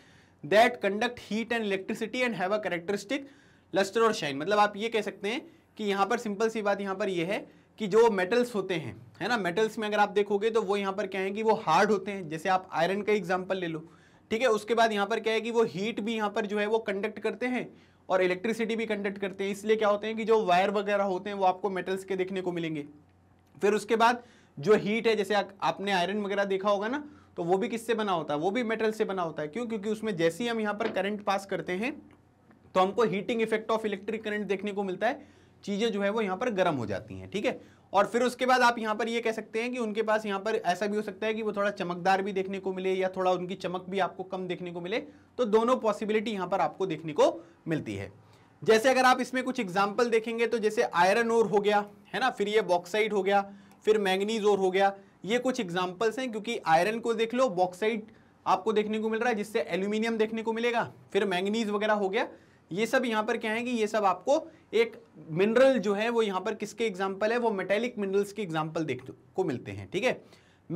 that conduct heat and electricity and have a characteristic lustre और शाइन मतलब आप ये कह सकते हैं कि यहाँ पर सिंपल सी बात यहाँ पर यह है कि जो मेटल्स होते हैं है ना मेटल्स में अगर आप देखोगे तो वो यहाँ पर क्या है कि वो हार्ड होते हैं जैसे आप आयरन का एग्जाम्पल ले लो ठीक है उसके बाद यहाँ पर क्या है कि वो हीट भी यहाँ पर जो है वो कंडक्ट करते हैं और इलेक्ट्रिसिटी भी कंडक्ट करते हैं इसलिए क्या होते हैं कि जो वायर वगैरह होते हैं वो आपको मेटल्स के देखने को मिलेंगे फिर उसके बाद जो हीट है जैसे आ, आपने आयरन वगैरह देखा होगा ना तो वो भी किससे बना होता है वो भी मेटल से बना होता है क्यों क्योंकि उसमें जैसे ही हम यहाँ पर करंट पास करते हैं तो हमको heating effect of electric current देखने को मिलता है चीज़ें जो है वो यहाँ पर गर्म हो जाती हैं ठीक है और फिर उसके बाद आप यहाँ पर ये कह सकते हैं कि उनके पास यहाँ पर ऐसा भी हो सकता है कि वो थोड़ा चमकदार भी देखने को मिले या थोड़ा उनकी चमक भी आपको कम देखने को मिले तो दोनों पॉसिबिलिटी यहाँ पर आपको देखने को मिलती है जैसे अगर आप इसमें कुछ एग्जाम्पल देखेंगे तो जैसे आयरन ओर हो गया है ना फिर ये बॉक्साइड हो गया फिर मैंगनीज ओर हो गया ये कुछ एग्जाम्पल्स हैं क्योंकि आयरन को देख लो बॉक्साइड आपको देखने को मिल रहा है जिससे एल्यूमिनियम देखने को मिलेगा फिर मैंगनीज वगैरह हो गया ये सब यहाँ पर क्या है कि ये सब आपको एक मिनरल जो है वो यहाँ पर किसके एग्जाम्पल है वो मेटेलिक मिनरल्स के एग्जाम्पल देखने को मिलते हैं ठीक है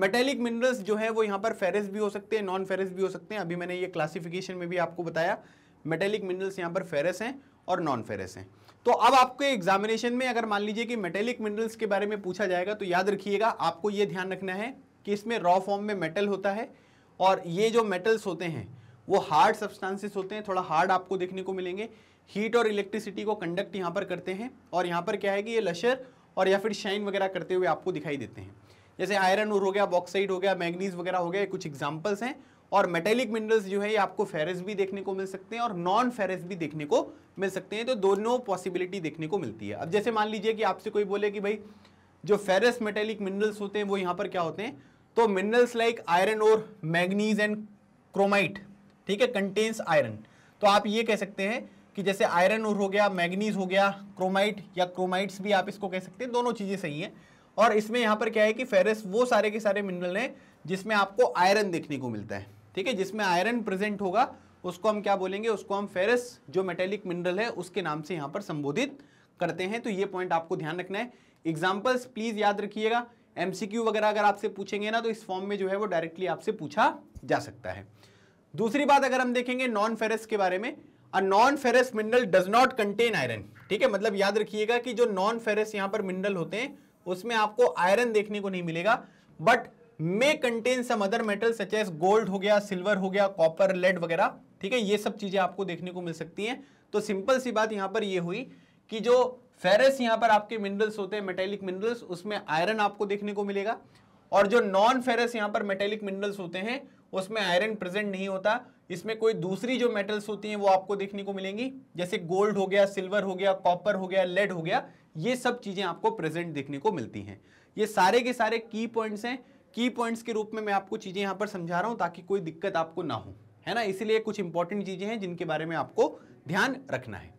मेटेलिक मिनरल्स जो है वो यहाँ पर फेरस भी हो सकते हैं नॉन फेरस भी हो सकते हैं अभी मैंने ये क्लासिफिकेशन में भी आपको बताया मेटेलिक मिनरल्स यहाँ पर फेरस हैं और नॉन फेरस हैं तो अब आपके एग्जामिनेशन में अगर मान लीजिए कि मेटेलिक मिनरल्स के बारे में पूछा जाएगा तो याद रखिएगा आपको ये ध्यान रखना है कि इसमें रॉ फॉर्म में मेटल होता है और ये जो मेटल्स होते हैं वो हार्ड सब्सटेंसेस होते हैं थोड़ा हार्ड आपको देखने को मिलेंगे हीट और इलेक्ट्रिसिटी को कंडक्ट यहाँ पर करते हैं और यहाँ पर क्या है कि ये लशर और या फिर शाइन वगैरह करते हुए आपको दिखाई देते हैं जैसे आयरन और हो गया बॉक्साइड हो गया मैग्नीज वगैरह हो गया कुछ एग्जाम्पल्स हैं और मेटेलिक मिनरल्स जो है ये आपको फेरस भी देखने को मिल सकते हैं और नॉन फेरस भी देखने को मिल सकते हैं तो दोनों पॉसिबिलिटी देखने को मिलती है अब जैसे मान लीजिए कि आपसे कोई बोले कि भाई जो फेरस मेटेलिक मिनरल्स होते हैं वो यहाँ पर क्या होते हैं तो मिनरल्स लाइक आयरन और मैग्नीज एंड क्रोमाइट ठीक है कंटेन्स आयरन तो आप ये कह सकते हैं कि जैसे आयरन और हो गया मैग्नीज हो गया क्रोमाइट या क्रोमाइट्स भी आप इसको कह सकते हैं दोनों चीज़ें सही हैं और इसमें यहाँ पर क्या है कि फेरस वो सारे के सारे मिनरल हैं जिसमें आपको आयरन देखने को मिलता है ठीक है जिसमें आयरन प्रेजेंट होगा उसको हम क्या बोलेंगे उसको हम फेरस जो मेटेलिक मिनरल है उसके नाम से यहाँ पर संबोधित करते हैं तो ये पॉइंट आपको ध्यान रखना है एग्जाम्पल्स प्लीज़ याद रखिएगा एमसीक्यू वगैरह अगर आपसे पूछेंगे ना तो इस फॉर्म में जो है वो डायरेक्टली आपसे पूछा जा सकता है दूसरी बात अगर हम देखेंगे नॉन फेरस के बारे में a non ferrous mineral does not contain iron ठीक है मतलब याद रखिएगा कि जो नॉन फेरस यहां पर मिनरल होते हैं उसमें आपको आयरन देखने को नहीं मिलेगा but may contain some other metal such as gold हो गया सिल्वर हो गया कॉपर लेड वगैरह ठीक है ये सब चीजें आपको देखने को मिल सकती हैं तो सिंपल सी बात यहां पर ये हुई कि जो फेरस यहां पर आपके मिनरल्स होते हैं मेटेलिक मिनरल्स उसमें आयरन आपको देखने को मिलेगा और जो नॉन फेरस यहां पर मेटेलिक मिनरल्स होते हैं उसमें आयरन प्रेजेंट नहीं होता इसमें कोई दूसरी जो मेटल्स होती हैं वो आपको देखने को मिलेंगी जैसे गोल्ड हो गया सिल्वर हो गया कॉपर हो गया लेड हो गया ये सब चीज़ें आपको प्रेजेंट देखने को मिलती हैं ये सारे के सारे की पॉइंट्स हैं की पॉइंट्स के रूप में मैं आपको चीज़ें यहाँ पर समझा रहा हूँ ताकि कोई दिक्कत आपको ना हो है ना इसीलिए कुछ इंपॉर्टेंट चीज़ें हैं जिनके बारे में आपको ध्यान रखना है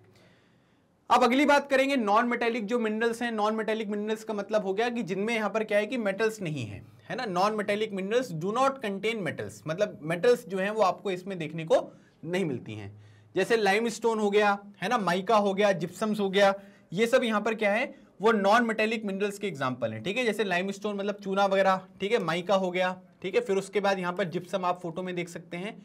अब अगली बात करेंगे नॉन मेटेलिक जो मिनरल्स हैं नॉन मेटेलिक मिनरल्स का मतलब हो गया कि जिनमें यहाँ पर क्या है कि मेटल्स नहीं है है ना non metallic minerals do not contain metals मतलब मेटल्स जो हैं वो आपको इसमें देखने को नहीं मिलती हैं जैसे लाइम स्टोन हो गया है ना माइका हो गया जिप्सम्स हो गया ये सब यहाँ पर क्या है वो नॉन मेटेलिक मिनरल्स के एग्जाम्पल हैं ठीक है जैसे लाइम स्टोन मतलब चूना वगैरह ठीक है माइका हो गया ठीक है फिर उसके बाद यहाँ पर जिप्सम आप फोटो में देख सकते हैं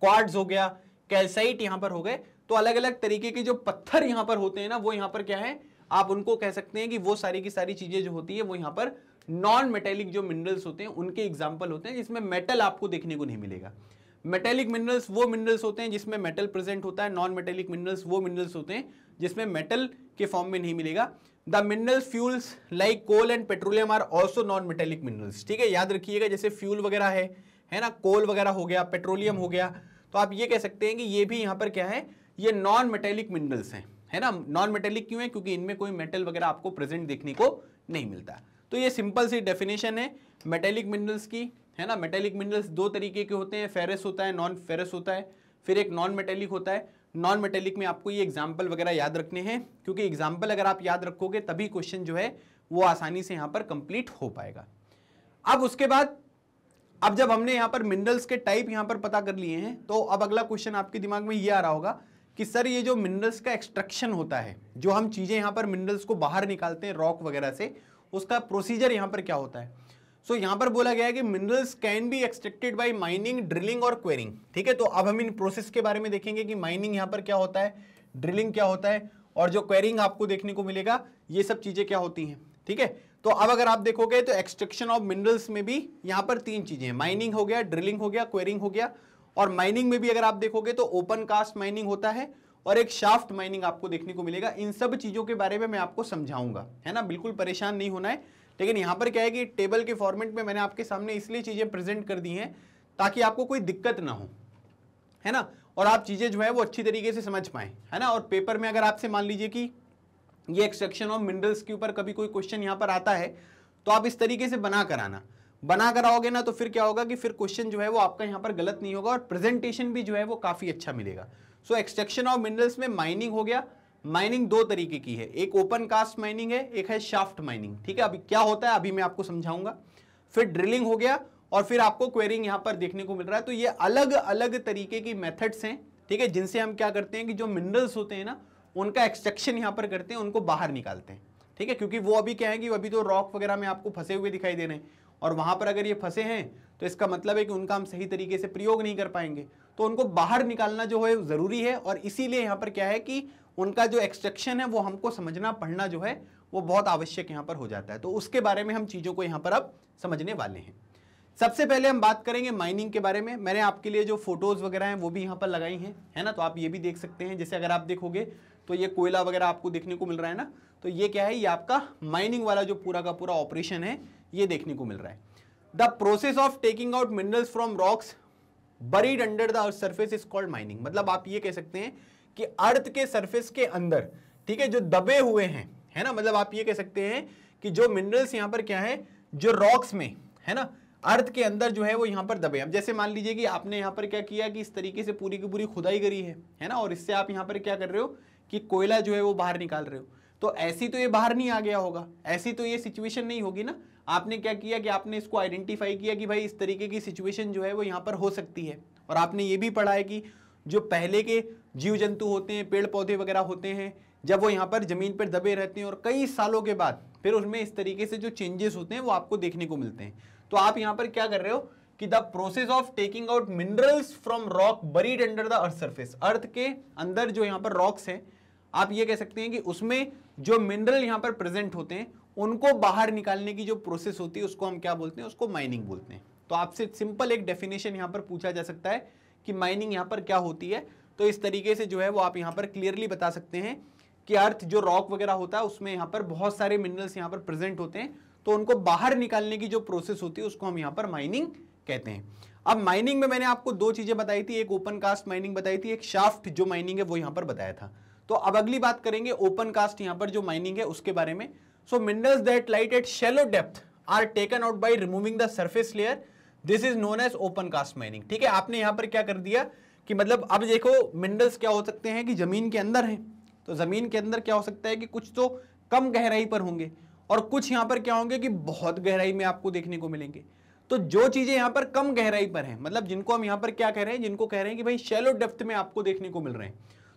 क्वार्ड्स हो गया कैल्साइट यहाँ पर हो गए तो अलग अलग तरीके के जो पत्थर यहाँ पर होते हैं ना वो यहाँ पर क्या है आप उनको कह सकते हैं कि वो सारी की सारी चीजें जो होती है वो यहाँ पर नॉन मेटेलिक जो मिनरल्स होते हैं उनके एग्जाम्पल होते हैं जिसमें मेटल आपको देखने को नहीं मिलेगा मेटेलिक मिनरल्स वो मिनरल्स होते हैं जिसमें मेटल प्रेजेंट होता है नॉन मेटेलिक मिनरल्स वो मिनरल्स होते हैं जिसमें मेटल के फॉर्म में नहीं मिलेगा the mineral fuels like coal and petroleum are also non metallic minerals ठीक है याद रखिएगा जैसे फ्यूल वगैरह है है ना कोल वगैरह हो गया पेट्रोलियम हो गया तो आप ये कह सकते हैं कि ये भी यहाँ पर क्या है ये नॉन मेटेलिक मिनरल्स हैं है ना नॉन मेटेलिक क्यों है क्योंकि इनमें कोई मेटल वगैरह आपको प्रेजेंट देखने को नहीं मिलता तो ये सिंपल सी डेफिनेशन है मेटेलिक मिनरल्स की है ना मेटेलिक मिनरल्स दो तरीके के होते हैं फेरस होता है नॉन फेरस होता है फिर एक नॉन मेटेलिक होता है नॉन मेटेलिक में आपको ये एग्जाम्पल वगैरह याद रखने हैं क्योंकि एग्जाम्पल अगर आप याद रखोगे तभी क्वेश्चन जो है वो आसानी से यहाँ पर कंप्लीट हो पाएगा अब उसके बाद अब जब हमने यहाँ पर मिनरल्स के टाइप यहाँ पर पता कर लिए हैं तो अब अगला क्वेश्चन आपके दिमाग में ये आ रहा होगा कि सर ये जो मिनरल्स का एक्सट्रक्शन होता है जो हम चीज़ें यहाँ पर मिनरल्स को बाहर निकालते हैं रॉक वगैरह से उसका प्रोसीजर यहाँ पर क्या होता है सो so, यहाँ पर बोला गया है कि minerals can be extracted by mining drilling और क्वेरिंग ठीक है तो अब हम इन प्रोसेस के बारे में देखेंगे कि माइनिंग यहाँ पर क्या होता है ड्रिलिंग क्या होता है और जो क्वेरिंग आपको देखने को मिलेगा ये सब चीज़ें क्या होती हैं ठीक है तो अब अगर आप देखोगे तो एक्सट्रक्शन ऑफ मिनरल्स में भी यहाँ पर तीन चीज़ें माइनिंग हो गया ड्रिलिंग हो गया क्वेरिंग हो गया और माइनिंग में भी अगर आप देखोगे तो ओपन कास्ट माइनिंग होता है और एक शाफ्ट माइनिंग आपको देखने को मिलेगा इन सब चीज़ों के बारे में मैं आपको समझाऊंगा है ना बिल्कुल परेशान नहीं होना है लेकिन यहां पर क्या है कि टेबल के फॉर्मेट में मैंने आपके सामने इसलिए चीज़ें प्रेजेंट कर दी हैं ताकि आपको कोई दिक्कत ना हो है ना और आप चीज़ें जो है वो अच्छी तरीके से समझ पाए है ना और पेपर में अगर आपसे मान लीजिए कि ये एक्सट्रैक्शन ऑफ मिनरल्स के ऊपर कभी कोई क्वेश्चन यहाँ पर आता है तो आप इस तरीके से बना कर आना बना कर आओगे ना तो फिर क्या होगा कि फिर क्वेश्चन जो है वो आपका यहाँ पर गलत नहीं होगा और प्रेजेंटेशन भी जो है वो काफ़ी अच्छा मिलेगा सो एक्सट्रक्शन ऑफ मिनरल्स में माइनिंग हो गया माइनिंग दो तरीके की है एक ओपन कास्ट माइनिंग है एक है शाफ्ट माइनिंग ठीक है अभी क्या होता है अभी मैं आपको समझाऊंगा फिर ड्रिलिंग हो गया और फिर आपको क्वेरिंग यहाँ पर देखने को मिल रहा है तो ये अलग अलग तरीके की मेथड्स हैं ठीक है जिनसे हम क्या करते हैं कि जो मिनरल्स होते हैं ना उनका एक्सट्रक्शन यहाँ पर करते हैं उनको बाहर निकालते हैं ठीक है क्योंकि वो अभी क्या है कि अभी तो रॉक वगैरह में आपको फंसे हुए दिखाई दे रहे हैं और वहां पर अगर ये फंसे हैं तो इसका मतलब है कि उनका हम सही तरीके से प्रयोग नहीं कर पाएंगे तो उनको बाहर निकालना जो है ज़रूरी है और इसीलिए यहाँ पर क्या है कि उनका जो एक्सट्रक्शन है वो हमको समझना पढ़ना जो है वो बहुत आवश्यक यहाँ पर हो जाता है तो उसके बारे में हम चीज़ों को यहाँ पर अब समझने वाले हैं सबसे पहले हम बात करेंगे माइनिंग के बारे में मैंने आपके लिए जो फोटोज़ वगैरह हैं वो भी यहाँ पर लगाई हैं है ना तो आप ये भी देख सकते हैं जैसे अगर आप देखोगे तो ये कोयला वगैरह आपको देखने को मिल रहा है ना तो ये क्या है ये आपका माइनिंग वाला जो पूरा का पूरा ऑपरेशन है ये देखने को मिल रहा है the process of taking out minerals from rocks buried under the earth surface is called mining मतलब आप ये कह सकते हैं कि अर्थ के सर्फेस के अंदर ठीक है जो दबे हुए हैं है ना मतलब आप ये कह सकते हैं कि जो मिनरल्स यहाँ पर क्या है जो रॉक्स में है ना अर्थ के अंदर जो है वो यहाँ पर दबे अब जैसे मान लीजिए कि आपने यहाँ पर क्या किया कि इस तरीके से पूरी की पूरी खुदाई करी है है ना और इससे आप यहाँ पर क्या कर रहे हो कि कोयला जो है वो बाहर निकाल रहे हो तो ऐसी तो ये बाहर नहीं आ गया होगा ऐसी तो ये सिचुएशन नहीं होगी ना आपने क्या किया कि आपने इसको आइडेंटिफाई किया कि भाई इस तरीके की सिचुएशन जो है वो यहाँ पर हो सकती है और आपने ये भी पढ़ा है कि जो पहले के जीव जंतु होते हैं पेड़ पौधे वगैरह होते हैं जब वो यहाँ पर ज़मीन पर दबे रहते हैं और कई सालों के बाद फिर उसमें इस तरीके से जो चेंजेस होते हैं वो आपको देखने को मिलते हैं तो आप यहाँ पर क्या कर रहे हो कि the process of taking out minerals from rock buried under the earth surface earth के अंदर जो यहाँ पर रॉक्स हैं आप ये कह सकते हैं कि उसमें जो मिनरल यहाँ पर प्रेजेंट होते हैं उनको बाहर निकालने की जो प्रोसेस होती है उसको हम क्या बोलते हैं उसको माइनिंग बोलते हैं तो आपसे सिंपल एक डेफिनेशन यहाँ पर पूछा जा सकता है कि माइनिंग यहाँ पर क्या होती है तो इस तरीके से जो है वो आप यहाँ पर क्लियरली बता सकते हैं कि अर्थ जो रॉक वगैरह होता है उसमें यहाँ पर बहुत सारे मिनरल्स यहाँ पर प्रेजेंट होते हैं तो उनको बाहर निकालने की जो प्रोसेस होती है उसको हम यहाँ पर माइनिंग कहते हैं अब माइनिंग में मैंने आपको दो चीज़ें बताई थी एक ओपन कास्ट माइनिंग बताई थी एक शाफ्ट जो माइनिंग है वो यहाँ पर बताया था तो अब अगली बात करेंगे ओपन कास्ट यहां पर जो माइनिंग है उसके बारे में so minerals that light at shallow depth are taken out by removing the surface layer this is known as open cast mining ठीक है आपने यहां पर क्या कर दिया कि मतलब अब देखो मिनरल्स क्या हो सकते हैं कि जमीन के अंदर है तो जमीन के अंदर क्या हो सकता है कि कुछ तो कम गहराई पर होंगे और कुछ यहां पर क्या होंगे कि बहुत गहराई में आपको देखने को मिलेंगे तो जो चीजें यहां पर कम गहराई पर हैं मतलब जिनको हम यहां पर क्या कह रहे हैं जिनको कह रहे हैं कि भाई शेलो डेप्थ में आपको देखने को मिल रहे हैं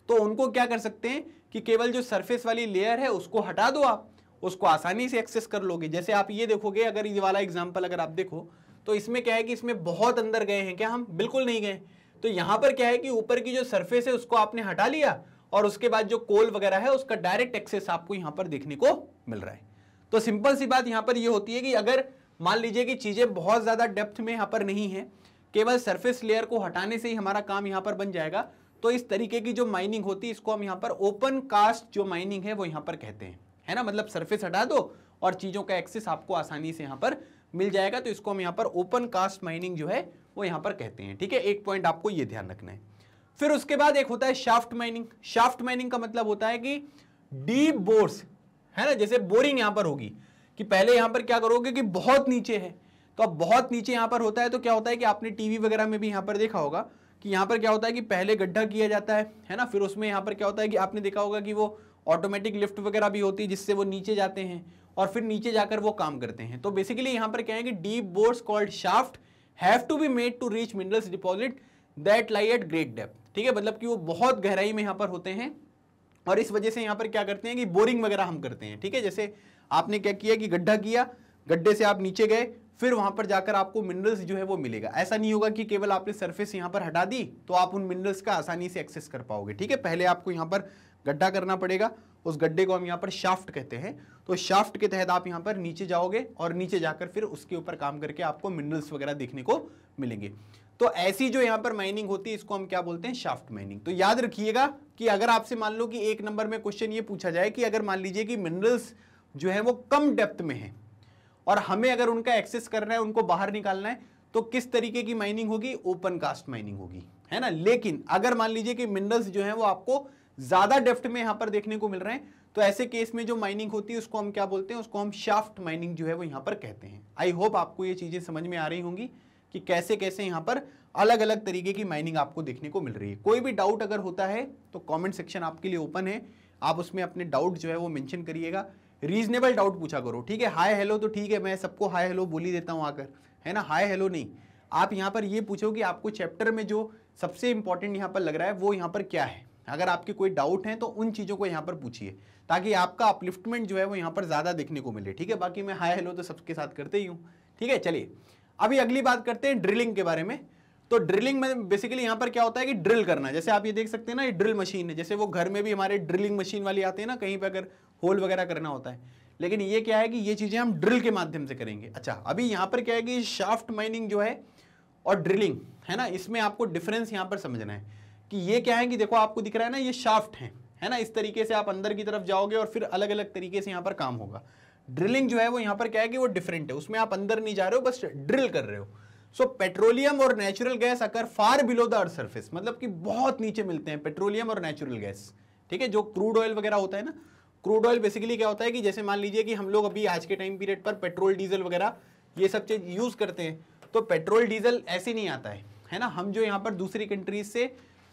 तो उनको क्या कर सकते हैं कि केवल जो सरफेस वाली लेयर है उसको हटा दो आप उसको आसानी से एक्सेस कर लोगे जैसे आप ये देखोगे अगर ये वाला एग्जाम्पल अगर आप देखो तो इसमें क्या है कि इसमें बहुत अंदर गए हैं क्या हम बिल्कुल नहीं गए तो यहाँ पर क्या है कि ऊपर की जो सरफेस है उसको आपने हटा लिया और उसके बाद जो कोल वगैरह है उसका डायरेक्ट एक्सेस आपको यहाँ पर देखने को मिल रहा है तो सिंपल सी बात यहाँ पर ये यह होती है कि अगर मान लीजिए कि चीज़ें बहुत ज़्यादा डेप्थ में यहाँ पर नहीं है केवल सरफेस लेयर को हटाने से ही हमारा काम यहाँ पर बन जाएगा तो इस तरीके की जो माइनिंग होती है इसको हम यहाँ पर ओपन कास्ट जो माइनिंग है वो यहाँ पर कहते हैं है ना मतलब सरफेस हटा दो और चीज़ों का एक्सेस आपको आसानी से यहाँ पर मिल जाएगा तो इसको हम यहाँ पर ओपन कास्ट माइनिंग जो है वो यहाँ पर कहते हैं ठीक है एक पॉइंट आपको ये ध्यान रखना है फिर उसके बाद एक होता है शाफ्ट माइनिंग शाफ्ट माइनिंग का मतलब होता है कि डीप बोर्स है ना जैसे बोरिंग यहाँ पर होगी कि पहले यहाँ पर क्या करोगे कि बहुत नीचे है तो अब बहुत नीचे यहाँ पर होता है तो क्या होता है कि आपने टीवी वगैरह में भी यहाँ पर देखा होगा कि यहाँ पर क्या होता है कि पहले गड्ढा किया जाता है है ना फिर उसमें यहाँ पर क्या होता है कि आपने देखा होगा कि वो ऑटोमेटिक लिफ्ट वगैरह भी होती है जिससे वो नीचे जाते हैं और फिर नीचे जाकर वो काम करते हैं तो बेसिकली यहाँ पर क्या है कि deep boards called shaft have to be made to reach minerals deposit that lie at great depth ठीक है मतलब कि वो बहुत गहराई में यहाँ पर होते हैं और इस वजह से यहाँ पर क्या करते हैं कि बोरिंग वगैरह हम करते हैं ठीक है जैसे आपने क्या किया कि गड्ढा किया गड्ढे से आप नीचे गए फिर वहां पर जाकर आपको मिनरल्स जो है वो मिलेगा ऐसा नहीं होगा कि केवल आपने सरफेस यहाँ पर हटा दी तो आप उन मिनरल्स का आसानी से एक्सेस कर पाओगे ठीक है पहले आपको यहाँ पर गड्ढा करना पड़ेगा उस गड्ढे को हम यहाँ पर शाफ्ट कहते हैं तो शाफ्ट के तहत आप यहाँ पर नीचे जाओगे और नीचे जाकर फिर उसके ऊपर काम करके आपको मिनरल्स वगैरह देखने को मिलेंगे तो ऐसी जो यहाँ पर माइनिंग होती है इसको हम क्या बोलते हैं शाफ्ट माइनिंग तो याद रखिएगा कि अगर आपसे मान लो कि एक नंबर में क्वेश्चन ये पूछा जाए कि अगर मान लीजिए कि मिनरल्स जो है वो कम डेप्थ में है और हमें अगर उनका एक्सेस करना है उनको बाहर निकालना है तो किस तरीके की माइनिंग होगी ओपन कास्ट माइनिंग होगी है ना लेकिन अगर मान लीजिए कि मिनरल्स जो है वो आपको ज्यादा डेफ्ट में यहां पर देखने को मिल रहे हैं तो ऐसे केस में जो माइनिंग होती है उसको हम क्या बोलते हैं उसको हम शाफ्ट माइनिंग जो है वो यहां पर कहते हैं आई होप आपको ये चीजें समझ में आ रही होंगी कि कैसे कैसे यहां पर अलग अलग तरीके की माइनिंग आपको देखने को मिल रही है कोई भी डाउट अगर होता है तो कमेंट सेक्शन आपके लिए ओपन है आप उसमें अपने डाउट जो है वो मेंशन करिएगा रीजनेबल डाउट पूछा करो ठीक है हाय हेलो तो ठीक है मैं सबको हाय हेलो बोली देता हूँ आकर है ना हाय हेलो नहीं आप यहाँ पर ये पूछो कि आपको चैप्टर में जो सबसे इंपॉर्टेंट यहाँ पर लग रहा है वो यहाँ पर क्या है अगर आपके कोई डाउट हैं तो उन चीज़ों को यहाँ पर पूछिए ताकि आपका अपलिफ्टमेंट जो है वो यहाँ पर ज़्यादा देखने को मिले ठीक है बाकी मैं हाय हेलो तो सबके साथ करते ही हूँ ठीक है चलिए अभी अगली बात करते हैं ड्रिलिंग के बारे में तो ड्रिलिंग में बेसिकली यहाँ पर क्या होता है कि ड्रिल करना जैसे आप ये देख सकते हैं ना ये ड्रिल मशीन है जैसे वो घर में भी हमारे ड्रिलिंग मशीन वाली आते हैं ना कहीं पर अगर होल वगैरह करना होता है लेकिन ये क्या है कि ये चीज़ें हम ड्रिल के माध्यम से करेंगे अच्छा अभी यहाँ पर क्या है कि शाफ्ट माइनिंग जो है और ड्रिलिंग है ना इसमें आपको डिफरेंस यहाँ पर समझना है कि ये क्या है कि देखो आपको दिख रहा है ना ये शाफ्ट है है ना इस तरीके से आप अंदर की तरफ जाओगे और फिर अलग अलग तरीके से यहाँ पर काम होगा ड्रिलिंग जो है वो यहाँ पर क्या है कि वो डिफरेंट है उसमें आप अंदर नहीं जा रहे हो बस ड्रिल कर रहे हो सो पेट्रोलियम और natural gas occur far below the earth surface मतलब कि बहुत नीचे मिलते हैं पेट्रोलियम और नेचुरल गैस ठीक है जो क्रूड ऑयल वगैरह होता है ना क्रूड ऑयल बेसिकली क्या होता है कि जैसे मान लीजिए कि हम लोग अभी आज के टाइम पीरियड पर पेट्रोल डीजल वगैरह ये सब चीज़ यूज़ करते हैं तो पेट्रोल डीजल ऐसे नहीं आता है है ना हम जो यहाँ पर दूसरी कंट्रीज से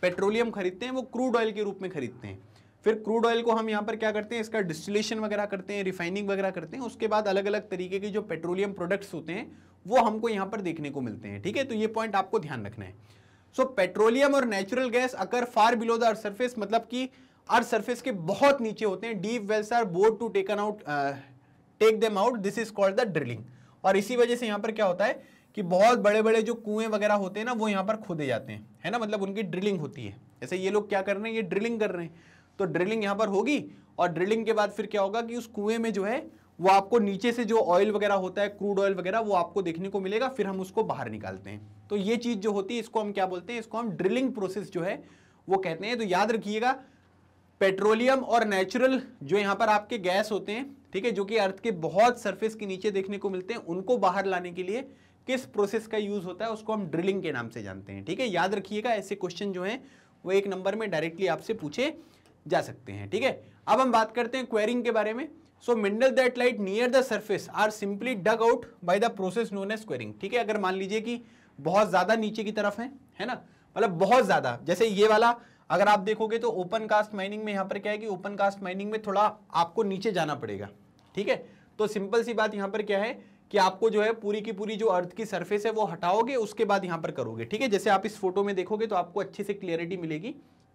पेट्रोलियम खरीदते हैं वो क्रूड ऑयल के रूप में खरीदते हैं फिर क्रूड ऑयल को हम यहाँ पर क्या करते हैं इसका डिस्टिलेशन वगैरह करते हैं रिफाइनिंग वगैरह करते हैं उसके बाद अलग अलग तरीके के जो पेट्रोलियम प्रोडक्ट्स होते हैं वो हमको यहाँ पर देखने को मिलते हैं ठीक है तो ये पॉइंट आपको ध्यान रखना है सो पेट्रोलियम और natural gas occur far below the earth surface मतलब कि अर्थ सरफेस के बहुत नीचे होते हैं deep wells are bored to taken out take them out this is called the drilling और इसी वजह से यहाँ पर क्या होता है कि बहुत बड़े बड़े जो कुएं वगैरह होते हैं ना वो यहाँ पर खोदे जाते हैं है ना मतलब उनकी ड्रिलिंग होती है जैसे ये लोग क्या कर रहे हैं ये ड्रिलिंग कर रहे हैं तो ड्रिलिंग यहाँ पर होगी और ड्रिलिंग के बाद फिर क्या होगा कि उस कुएं में जो है वो आपको नीचे से जो ऑयल वगैरह होता है क्रूड ऑयल वगैरह वो आपको देखने को मिलेगा फिर हम उसको बाहर निकालते हैं तो ये चीज़ जो होती है इसको हम क्या बोलते हैं इसको हम ड्रिलिंग प्रोसेस जो है वो कहते हैं तो याद रखिएगा पेट्रोलियम और नेचुरल जो यहाँ पर आपके गैस होते हैं ठीक है जो कि अर्थ के बहुत सरफेस के नीचे देखने को मिलते हैं उनको बाहर लाने के लिए किस प्रोसेस का यूज होता है उसको हम ड्रिलिंग के नाम से जानते हैं ठीक है याद रखिएगा ऐसे क्वेश्चन जो हैं वो एक नंबर में डायरेक्टली आपसे पूछे जा सकते हैं ठीक है अब हम बात करते हैं क्वेरिंग के बारे में so mineral that light near the surface are simply dug out by the process known as quarrying ठीक है अगर मान लीजिए कि बहुत ज़्यादा नीचे की तरफ है है ना मतलब बहुत ज़्यादा जैसे ये वाला अगर आप देखोगे तो ओपन कास्ट माइनिंग में यहाँ पर क्या है कि ओपन कास्ट माइनिंग में थोड़ा आपको नीचे जाना पड़ेगा ठीक है तो सिंपल सी बात यहाँ पर क्या है कि आपको जो है पूरी की पूरी जो अर्थ की सरफेस है वो हटाओगे उसके बाद यहाँ पर करोगे ठीक है जैसे आप इस फोटो में देखोगे तो आपको अच्छे से क्लियरिटी मिलेगी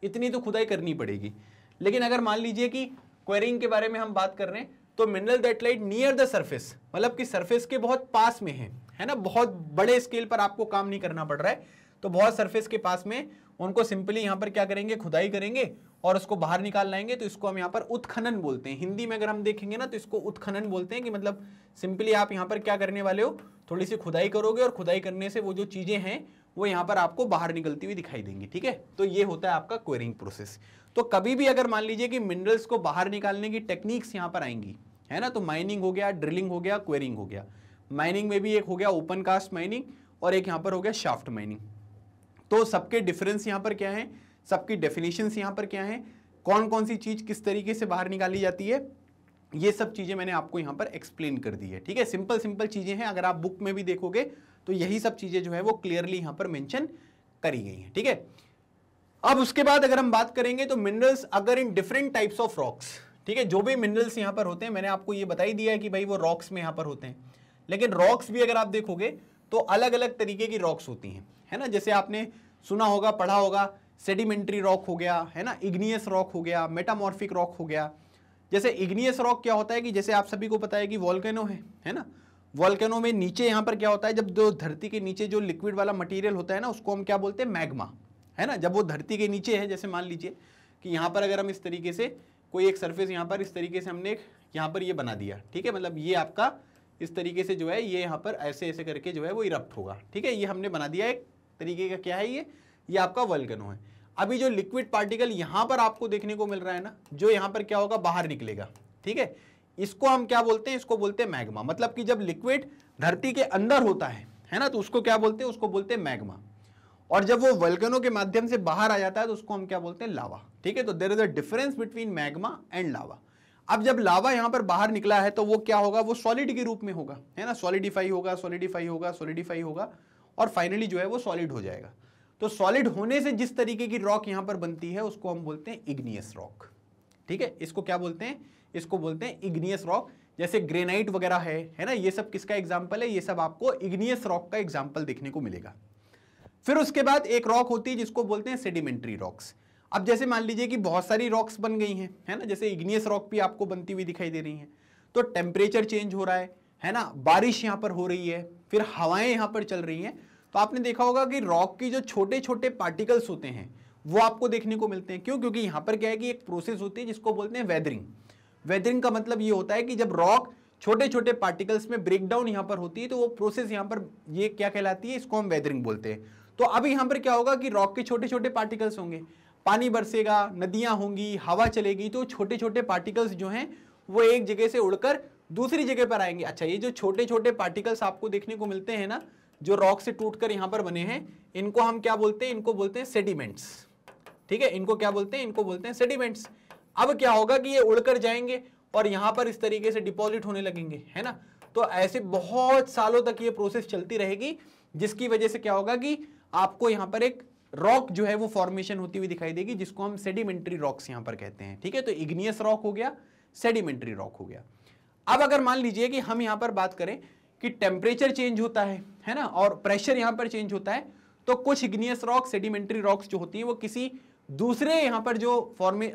इतनी तो खुदाई करनी पड़ेगी लेकिन अगर मान लीजिए कि क्वेरिंग के बारे में हम बात कर रहे हैं तो mineral that light near the surface मतलब कि सर्फेस के बहुत पास में है है ना बहुत बड़े स्केल पर आपको काम नहीं करना पड़ रहा है तो बहुत सर्फेस के पास में उनको सिंपली यहाँ पर क्या करेंगे खुदाई करेंगे और उसको बाहर निकाल लाएंगे तो इसको हम यहाँ पर उत्खनन बोलते हैं हिंदी में अगर हम देखेंगे ना तो इसको उत्खनन बोलते हैं कि मतलब सिंपली आप यहाँ पर क्या करने वाले हो थोड़ी सी खुदाई करोगे और खुदाई करने से वो जो चीज़ें हैं वो यहाँ पर आपको बाहर निकलती हुई दिखाई देंगी ठीक है तो ये होता है आपका क्वेरिंग प्रोसेस तो कभी भी अगर मान लीजिए कि मिनरल्स को बाहर निकालने की टेक्निक्स यहाँ पर आएंगी है ना तो माइनिंग हो गया ड्रिलिंग हो गया क्वेरिंग हो गया माइनिंग में भी एक हो गया ओपन कास्ट माइनिंग और एक यहाँ पर हो गया शाफ्ट माइनिंग तो सबके डिफरेंस यहाँ पर क्या है सबकी डेफिनेशन यहाँ पर क्या है कौन कौन सी चीज़ किस तरीके से बाहर निकाली जाती है ये सब चीज़ें मैंने आपको यहाँ पर एक्सप्लेन कर दी है ठीक है सिंपल सिंपल चीज़ें हैं अगर आप बुक में भी देखोगे तो यही सब चीज़ें जो है वो क्लियरली यहाँ पर मेंशन करी गई हैं ठीक है अब उसके बाद अगर हम बात करेंगे तो minerals occur in different types of rocks ठीक है जो भी मिनरल्स यहाँ पर होते हैं मैंने आपको ये बताई दिया है कि भाई वो रॉक्स में यहाँ पर होते हैं लेकिन रॉक्स भी अगर आप देखोगे तो अलग अलग तरीके की रॉक्स होती हैं है ना जैसे आपने सुना होगा पढ़ा होगा सेडिमेंट्री रॉक हो गया है ना इग्नियस रॉक हो गया मेटामॉर्फिक रॉक हो गया जैसे इग्नियस रॉक क्या होता है कि जैसे आप सभी को पता है कि वॉल्केनो है है ना वॉल्केनो में नीचे यहाँ पर क्या होता है जब जो धरती के नीचे जो लिक्विड वाला मटेरियल होता है ना उसको हम क्या बोलते हैं मैग्मा है ना जब वो धरती के नीचे है जैसे मान लीजिए कि यहाँ पर अगर हम इस तरीके से कोई एक सर्फेस यहाँ पर इस तरीके से हमने एक यहाँ पर ये यह बना दिया ठीक है मतलब ये आपका इस तरीके से जो है ये यहाँ पर ऐसे ऐसे करके जो है वो इरप्ट होगा ठीक है ये हमने बना दिया एक तरीके का क्या है ये ये आपका वल्कनो है अभी जो लिक्विड पार्टिकल यहाँ पर आपको देखने को मिल रहा है ना जो यहाँ पर क्या होगा बाहर निकलेगा ठीक है इसको हम क्या बोलते हैं इसको बोलते हैं मैग्मा मतलब कि जब लिक्विड धरती के अंदर होता है है ना तो उसको क्या बोलते हैं उसको बोलते हैं मैग्मा और जब वो वल्कनों के माध्यम से बाहर आ जाता है तो उसको हम क्या बोलते हैं लावा ठीक है तो there is a difference between magma and lava अब जब लावा यहाँ पर बाहर निकला है तो वो क्या होगा वो सॉलिड के रूप में होगा है ना सॉलिडिफाई होगा सॉलिडिफाई होगा सॉलिडिफाई होगा और फाइनली जो है वो सॉलिड हो जाएगा तो सॉलिड होने से जिस तरीके की रॉक यहाँ पर बनती है उसको हम बोलते हैं इग्नियस रॉक ठीक है इसको क्या बोलते हैं इसको बोलते हैं इग्नियस रॉक जैसे ग्रेनाइट वगैरह है है ना ये सब किसका एग्जाम्पल है ये सब आपको इग्नियस रॉक का एग्जाम्पल देखने को मिलेगा फिर उसके बाद एक रॉक होती है जिसको बोलते हैं सेडिमेंट्री रॉक्स अब जैसे मान लीजिए कि बहुत सारी रॉक्स बन गई हैं है ना जैसे इग्नियस रॉक भी आपको बनती हुई दिखाई दे रही हैं तो टेम्परेचर चेंज हो रहा है है ना बारिश यहाँ पर हो रही है फिर हवाएं यहाँ पर चल रही हैं तो आपने देखा होगा कि रॉक की जो छोटे छोटे पार्टिकल्स होते हैं वो आपको देखने को मिलते हैं क्यों क्योंकि यहाँ पर क्या है कि एक प्रोसेस होती है जिसको बोलते हैं वेदरिंग वेदरिंग का मतलब ये होता है कि जब रॉक छोटे छोटे पार्टिकल्स में ब्रेकडाउन यहाँ पर होती है तो वो प्रोसेस यहाँ पर ये क्या कहलाती है इसको हम वेदरिंग बोलते हैं तो अब यहाँ पर क्या होगा कि रॉक के छोटे छोटे पार्टिकल्स होंगे पानी बरसेगा नदियाँ होंगी हवा चलेगी तो छोटे छोटे पार्टिकल्स जो हैं वो एक जगह से उड़कर दूसरी जगह पर आएंगे अच्छा ये जो छोटे छोटे पार्टिकल्स आपको देखने को मिलते हैं ना जो रॉक से टूटकर यहां पर बने हैं इनको हम क्या बोलते हैं इनको बोलते हैं सेडिमेंट्स ठीक है इनको क्या बोलते हैं इनको बोलते हैं सेडिमेंट्स अब क्या होगा कि ये उड़कर जाएंगे और यहां पर इस तरीके से डिपॉजिट होने लगेंगे है ना तो ऐसे बहुत सालों तक ये प्रोसेस चलती रहेगी जिसकी वजह से क्या होगा कि आपको यहां पर एक रॉक जो है वो फॉर्मेशन होती हुई दिखाई देगी जिसको हम सेडिमेंट्री रॉक्स यहां पर कहते हैं ठीक है तो इग्नियस रॉक हो गया सेडिमेंट्री रॉक हो गया अब अगर मान लीजिए कि हम यहां पर बात करें कि टेम्परेचर चेंज होता है है ना और प्रेशर यहां पर चेंज होता है तो कुछ इग्नियस रॉक सेडिमेंट्री रॉक्स जो होती हैं वो किसी दूसरे यहां पर जो फॉर्मे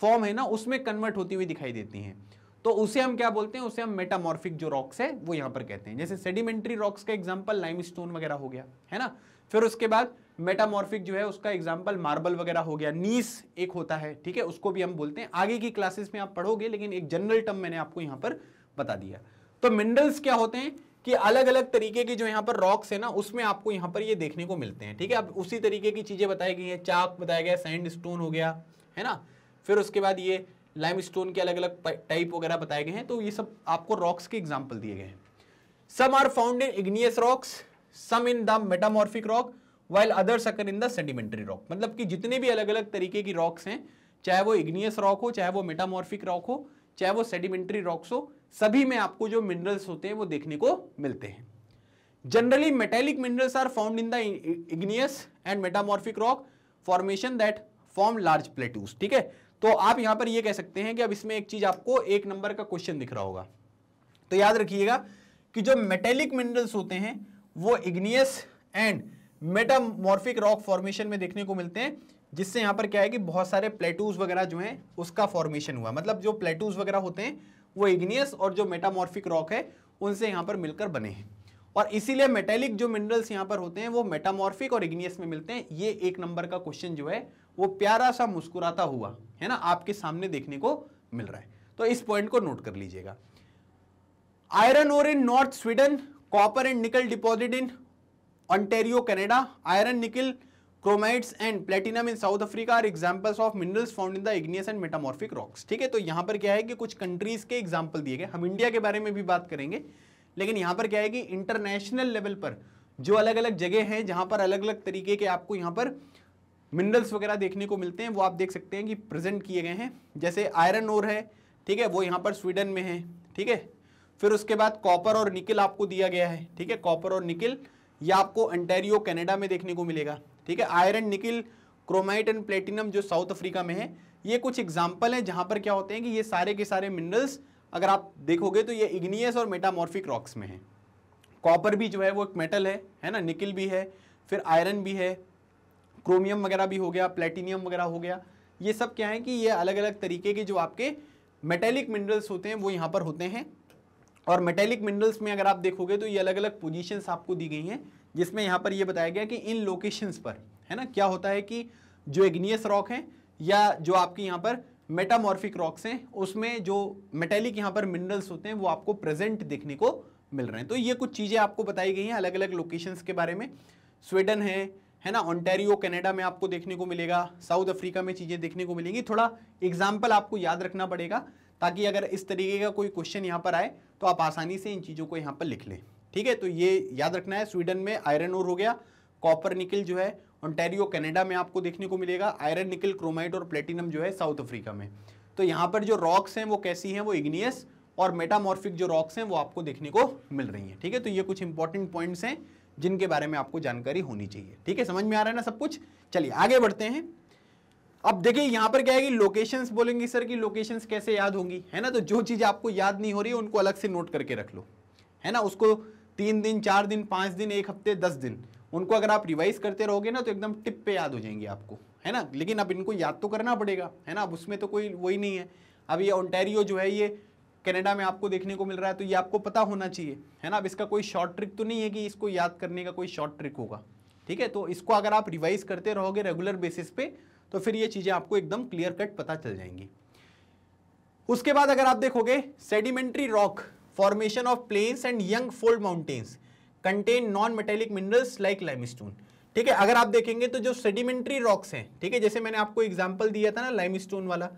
फॉर्म है ना उसमें कन्वर्ट होती हुई दिखाई देती हैं तो उसे हम क्या बोलते हैं उसे हम मेटामॉर्फिक जो रॉक्स है वो यहां पर कहते हैं जैसे सेडिमेंट्री रॉक्स का एग्जाम्पल लाइम स्टोन वगैरह हो गया है ना फिर उसके बाद मेटामॉर्फिक जो है उसका एग्जाम्पल मार्बल वगैरह हो गया नीस एक होता है ठीक है उसको भी हम बोलते हैं आगे की क्लासेस में आप पढ़ोगे लेकिन एक जनरल टर्म मैंने आपको यहां पर बता दिया तो मिनरल्स क्या होते हैं कि अलग अलग तरीके के जो यहाँ पर रॉक्स है ना उसमें आपको यहाँ पर ये यह देखने को मिलते हैं ठीक है अब उसी तरीके की चीज़ें बताई गई हैं चाक बताया गया सैंड स्टोन हो गया है ना फिर उसके बाद ये लाइम स्टोन के अलग अलग टाइप वगैरह बताए गए हैं तो ये सब आपको रॉक्स के एग्जाम्पल दिए गए हैं some are found in igneous rocks some in the metamorphic rock while others सकन इन द सेडिमेंट्री रॉक मतलब कि जितने भी अलग अलग तरीके की रॉक्स हैं चाहे वो इग्नियस रॉक हो चाहे वो मेटामॉर्फिक रॉक हो चाहे वो सेडिमेंट्री रॉक्स हो सभी में आपको जो मिनरल्स होते हैं वो देखने को मिलते हैं generally metallic minerals are found in the igneous and metamorphic rock formation that form large plateaus ठीक है तो आप यहां पर ये कह सकते हैं कि अब इसमें एक चीज आपको एक नंबर का क्वेश्चन दिख रहा होगा तो याद रखिएगा कि जो मेटेलिक मिनरल्स होते हैं वो igneous and metamorphic rock formation में देखने को मिलते हैं जिससे यहाँ पर क्या है कि बहुत सारे प्लेटूज वगैरह जो हैं उसका फॉर्मेशन हुआ मतलब जो प्लेटूज वगैरह होते हैं वो इग्नियस और जो मेटामॉर्फिक रॉक है उनसे यहाँ पर मिलकर बने हैं और इसीलिए मेटेलिक जो मिनरल्स यहाँ पर होते हैं वो मेटामॉर्फिक और इग्नियस में मिलते हैं ये एक नंबर का क्वेश्चन जो है वो प्यारा सा मुस्कुराता हुआ है ना आपके सामने देखने को मिल रहा है तो इस पॉइंट को नोट कर लीजिएगा iron ore in north Sweden copper and nickel deposit in Ontario Canada iron nickel chromites and platinum in South Africa are examples of minerals found in the igneous and metamorphic rocks ठीक है तो यहाँ पर क्या है कि कुछ कंट्रीज के एग्जाम्पल दिए गए हम इंडिया के बारे में भी बात करेंगे लेकिन यहाँ पर क्या है कि इंटरनेशनल लेवल पर जो अलग अलग जगह हैं जहाँ पर अलग अलग तरीके के आपको यहाँ पर मिनरल्स वगैरह देखने को मिलते हैं वो आप देख सकते हैं कि प्रेजेंट किए गए हैं जैसे आयरन ओर है ठीक है वो यहाँ पर स्वीडन में है ठीक है फिर उसके बाद कॉपर और निकिल आपको दिया गया है ठीक है कॉपर और निकिल या आपको अंटेरियो कनाडा में देखने को मिलेगा ठीक है iron nickel chromite and platinum जो साउथ अफ्रीका में है ये कुछ एग्जाम्पल हैं जहाँ पर क्या होते हैं कि ये सारे के सारे मिनरल्स अगर आप देखोगे तो ये इग्नियस और मेटामॉर्फिक रॉक्स में है कॉपर भी जो है वो एक मेटल है है ना निकिल भी है फिर आयरन भी है क्रोमियम वगैरह भी हो गया प्लेटिनियम वगैरह हो गया ये सब क्या है कि ये अलग अलग तरीके के जो आपके मेटेलिक मिनरल्स होते हैं वो यहाँ पर होते हैं और मेटेलिक मिनरल्स में अगर आप देखोगे तो ये अलग अलग पोजिशन आपको दी गई हैं जिसमें यहाँ पर यह बताया गया कि इन लोकेशंस पर है ना क्या होता है कि जो एग्नियस रॉक हैं या जो आपकी यहाँ पर मेटामॉर्फिक रॉक्स हैं उसमें जो मेटेलिक यहाँ पर मिनरल्स होते हैं वो आपको प्रेजेंट देखने को मिल रहे हैं तो ये कुछ चीज़ें आपको बताई गई हैं अलग अलग लोकेशंस के बारे में स्वीडन है है ना ऑनटेरियो कनाडा में आपको देखने को मिलेगा साउथ अफ्रीका में चीज़ें देखने को मिलेंगी थोड़ा एग्जाम्पल आपको याद रखना पड़ेगा ताकि अगर इस तरीके का कोई क्वेश्चन यहाँ पर आए तो आप आसानी से इन चीज़ों को यहाँ पर लिख लें ठीक है तो ये याद रखना है स्वीडन में आयरन और हो गया कॉपर निकल जो है ऑन्टेरियो कनाडा में आपको देखने को मिलेगा आयरन निकल क्रोमाइट और प्लेटिनम जो है साउथ अफ्रीका में तो यहाँ पर जो रॉक्स हैं वो कैसी हैं वो इग्नियस और मेटामॉर्फिक जो रॉक्स हैं वो आपको देखने को मिल रही हैं ठीक है तो ये कुछ इंपॉर्टेंट पॉइंट्स हैं जिनके बारे में आपको जानकारी होनी चाहिए ठीक है समझ में आ रहा है ना सब कुछ चलिए आगे बढ़ते हैं अब देखिए यहाँ पर क्या है कि लोकेशंस बोलेंगे सर कि लोकेशंस कैसे याद होंगी है ना तो जो चीज़ आपको याद नहीं हो रही है उनको अलग से नोट करके रख लो है ना उसको तीन दिन चार दिन पाँच दिन एक हफ्ते दस दिन उनको अगर आप रिवाइज करते रहोगे ना तो एकदम टिप पे याद हो जाएंगे आपको है ना लेकिन अब इनको याद तो करना पड़ेगा है ना अब उसमें तो कोई वही नहीं है अब ये ओंटेरियो जो है ये कनाडा में आपको देखने को मिल रहा है तो ये आपको पता होना चाहिए है ना अब इसका कोई शॉर्ट ट्रिक तो नहीं है कि इसको याद करने का कोई शॉर्ट ट्रिक होगा ठीक है तो इसको अगर आप रिवाइज करते रहोगे रेगुलर बेसिस पे तो फिर ये चीज़ें आपको एकदम क्लियर कट पता चल जाएंगी उसके बाद अगर आप देखोगे sedimentary rock formation of plains and young fold mountains contain non metallic minerals like limestone ठीक है अगर आप देखेंगे तो जो सेडिमेंट्री रॉक्स हैं ठीक है जैसे मैंने आपको एग्जाम्पल दिया था ना लाइमस्टोन वाला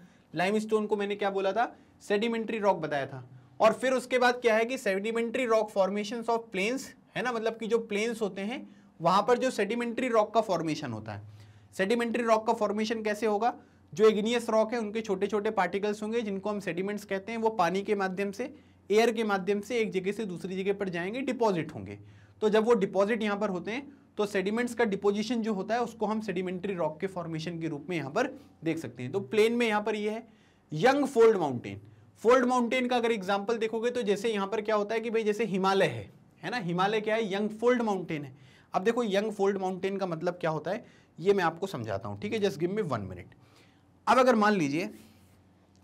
लाइमस्टोन को मैंने क्या बोला था सेडिमेंट्री रॉक बताया था और फिर उसके बाद क्या है कि sedimentary rock formation of plains है ना मतलब कि जो प्लेन्स होते हैं वहां पर जो सेडिमेंट्री रॉक का फॉर्मेशन होता है सेडिमेंट्री रॉक का फॉर्मेशन कैसे होगा जो एग्नियस रॉक है उनके छोटे छोटे पार्टिकल्स होंगे जिनको हम सेडिमेंट्स कहते हैं वो पानी के माध्यम से एयर के माध्यम से एक जगह से दूसरी जगह पर जाएंगे डिपॉजिट होंगे तो जब वो डिपॉजिट यहाँ पर होते हैं तो सेडिमेंट्स का डिपोजिशन जो होता है उसको हम सेडिमेंट्री रॉक के फॉर्मेशन के रूप में यहाँ पर देख सकते हैं तो प्लेन में यहाँ पर ये यह है young fold mountain fold mountain का अगर एग्जाम्पल देखोगे तो जैसे यहाँ पर क्या होता है कि भाई जैसे हिमालय है है ना हिमालय क्या है यंग फोल्ड माउंटेन है अब देखो यंग फोल्ड माउंटेन का मतलब क्या होता है ये मैं आपको समझाता हूँ ठीक है just give me one minute अब अगर मान लीजिए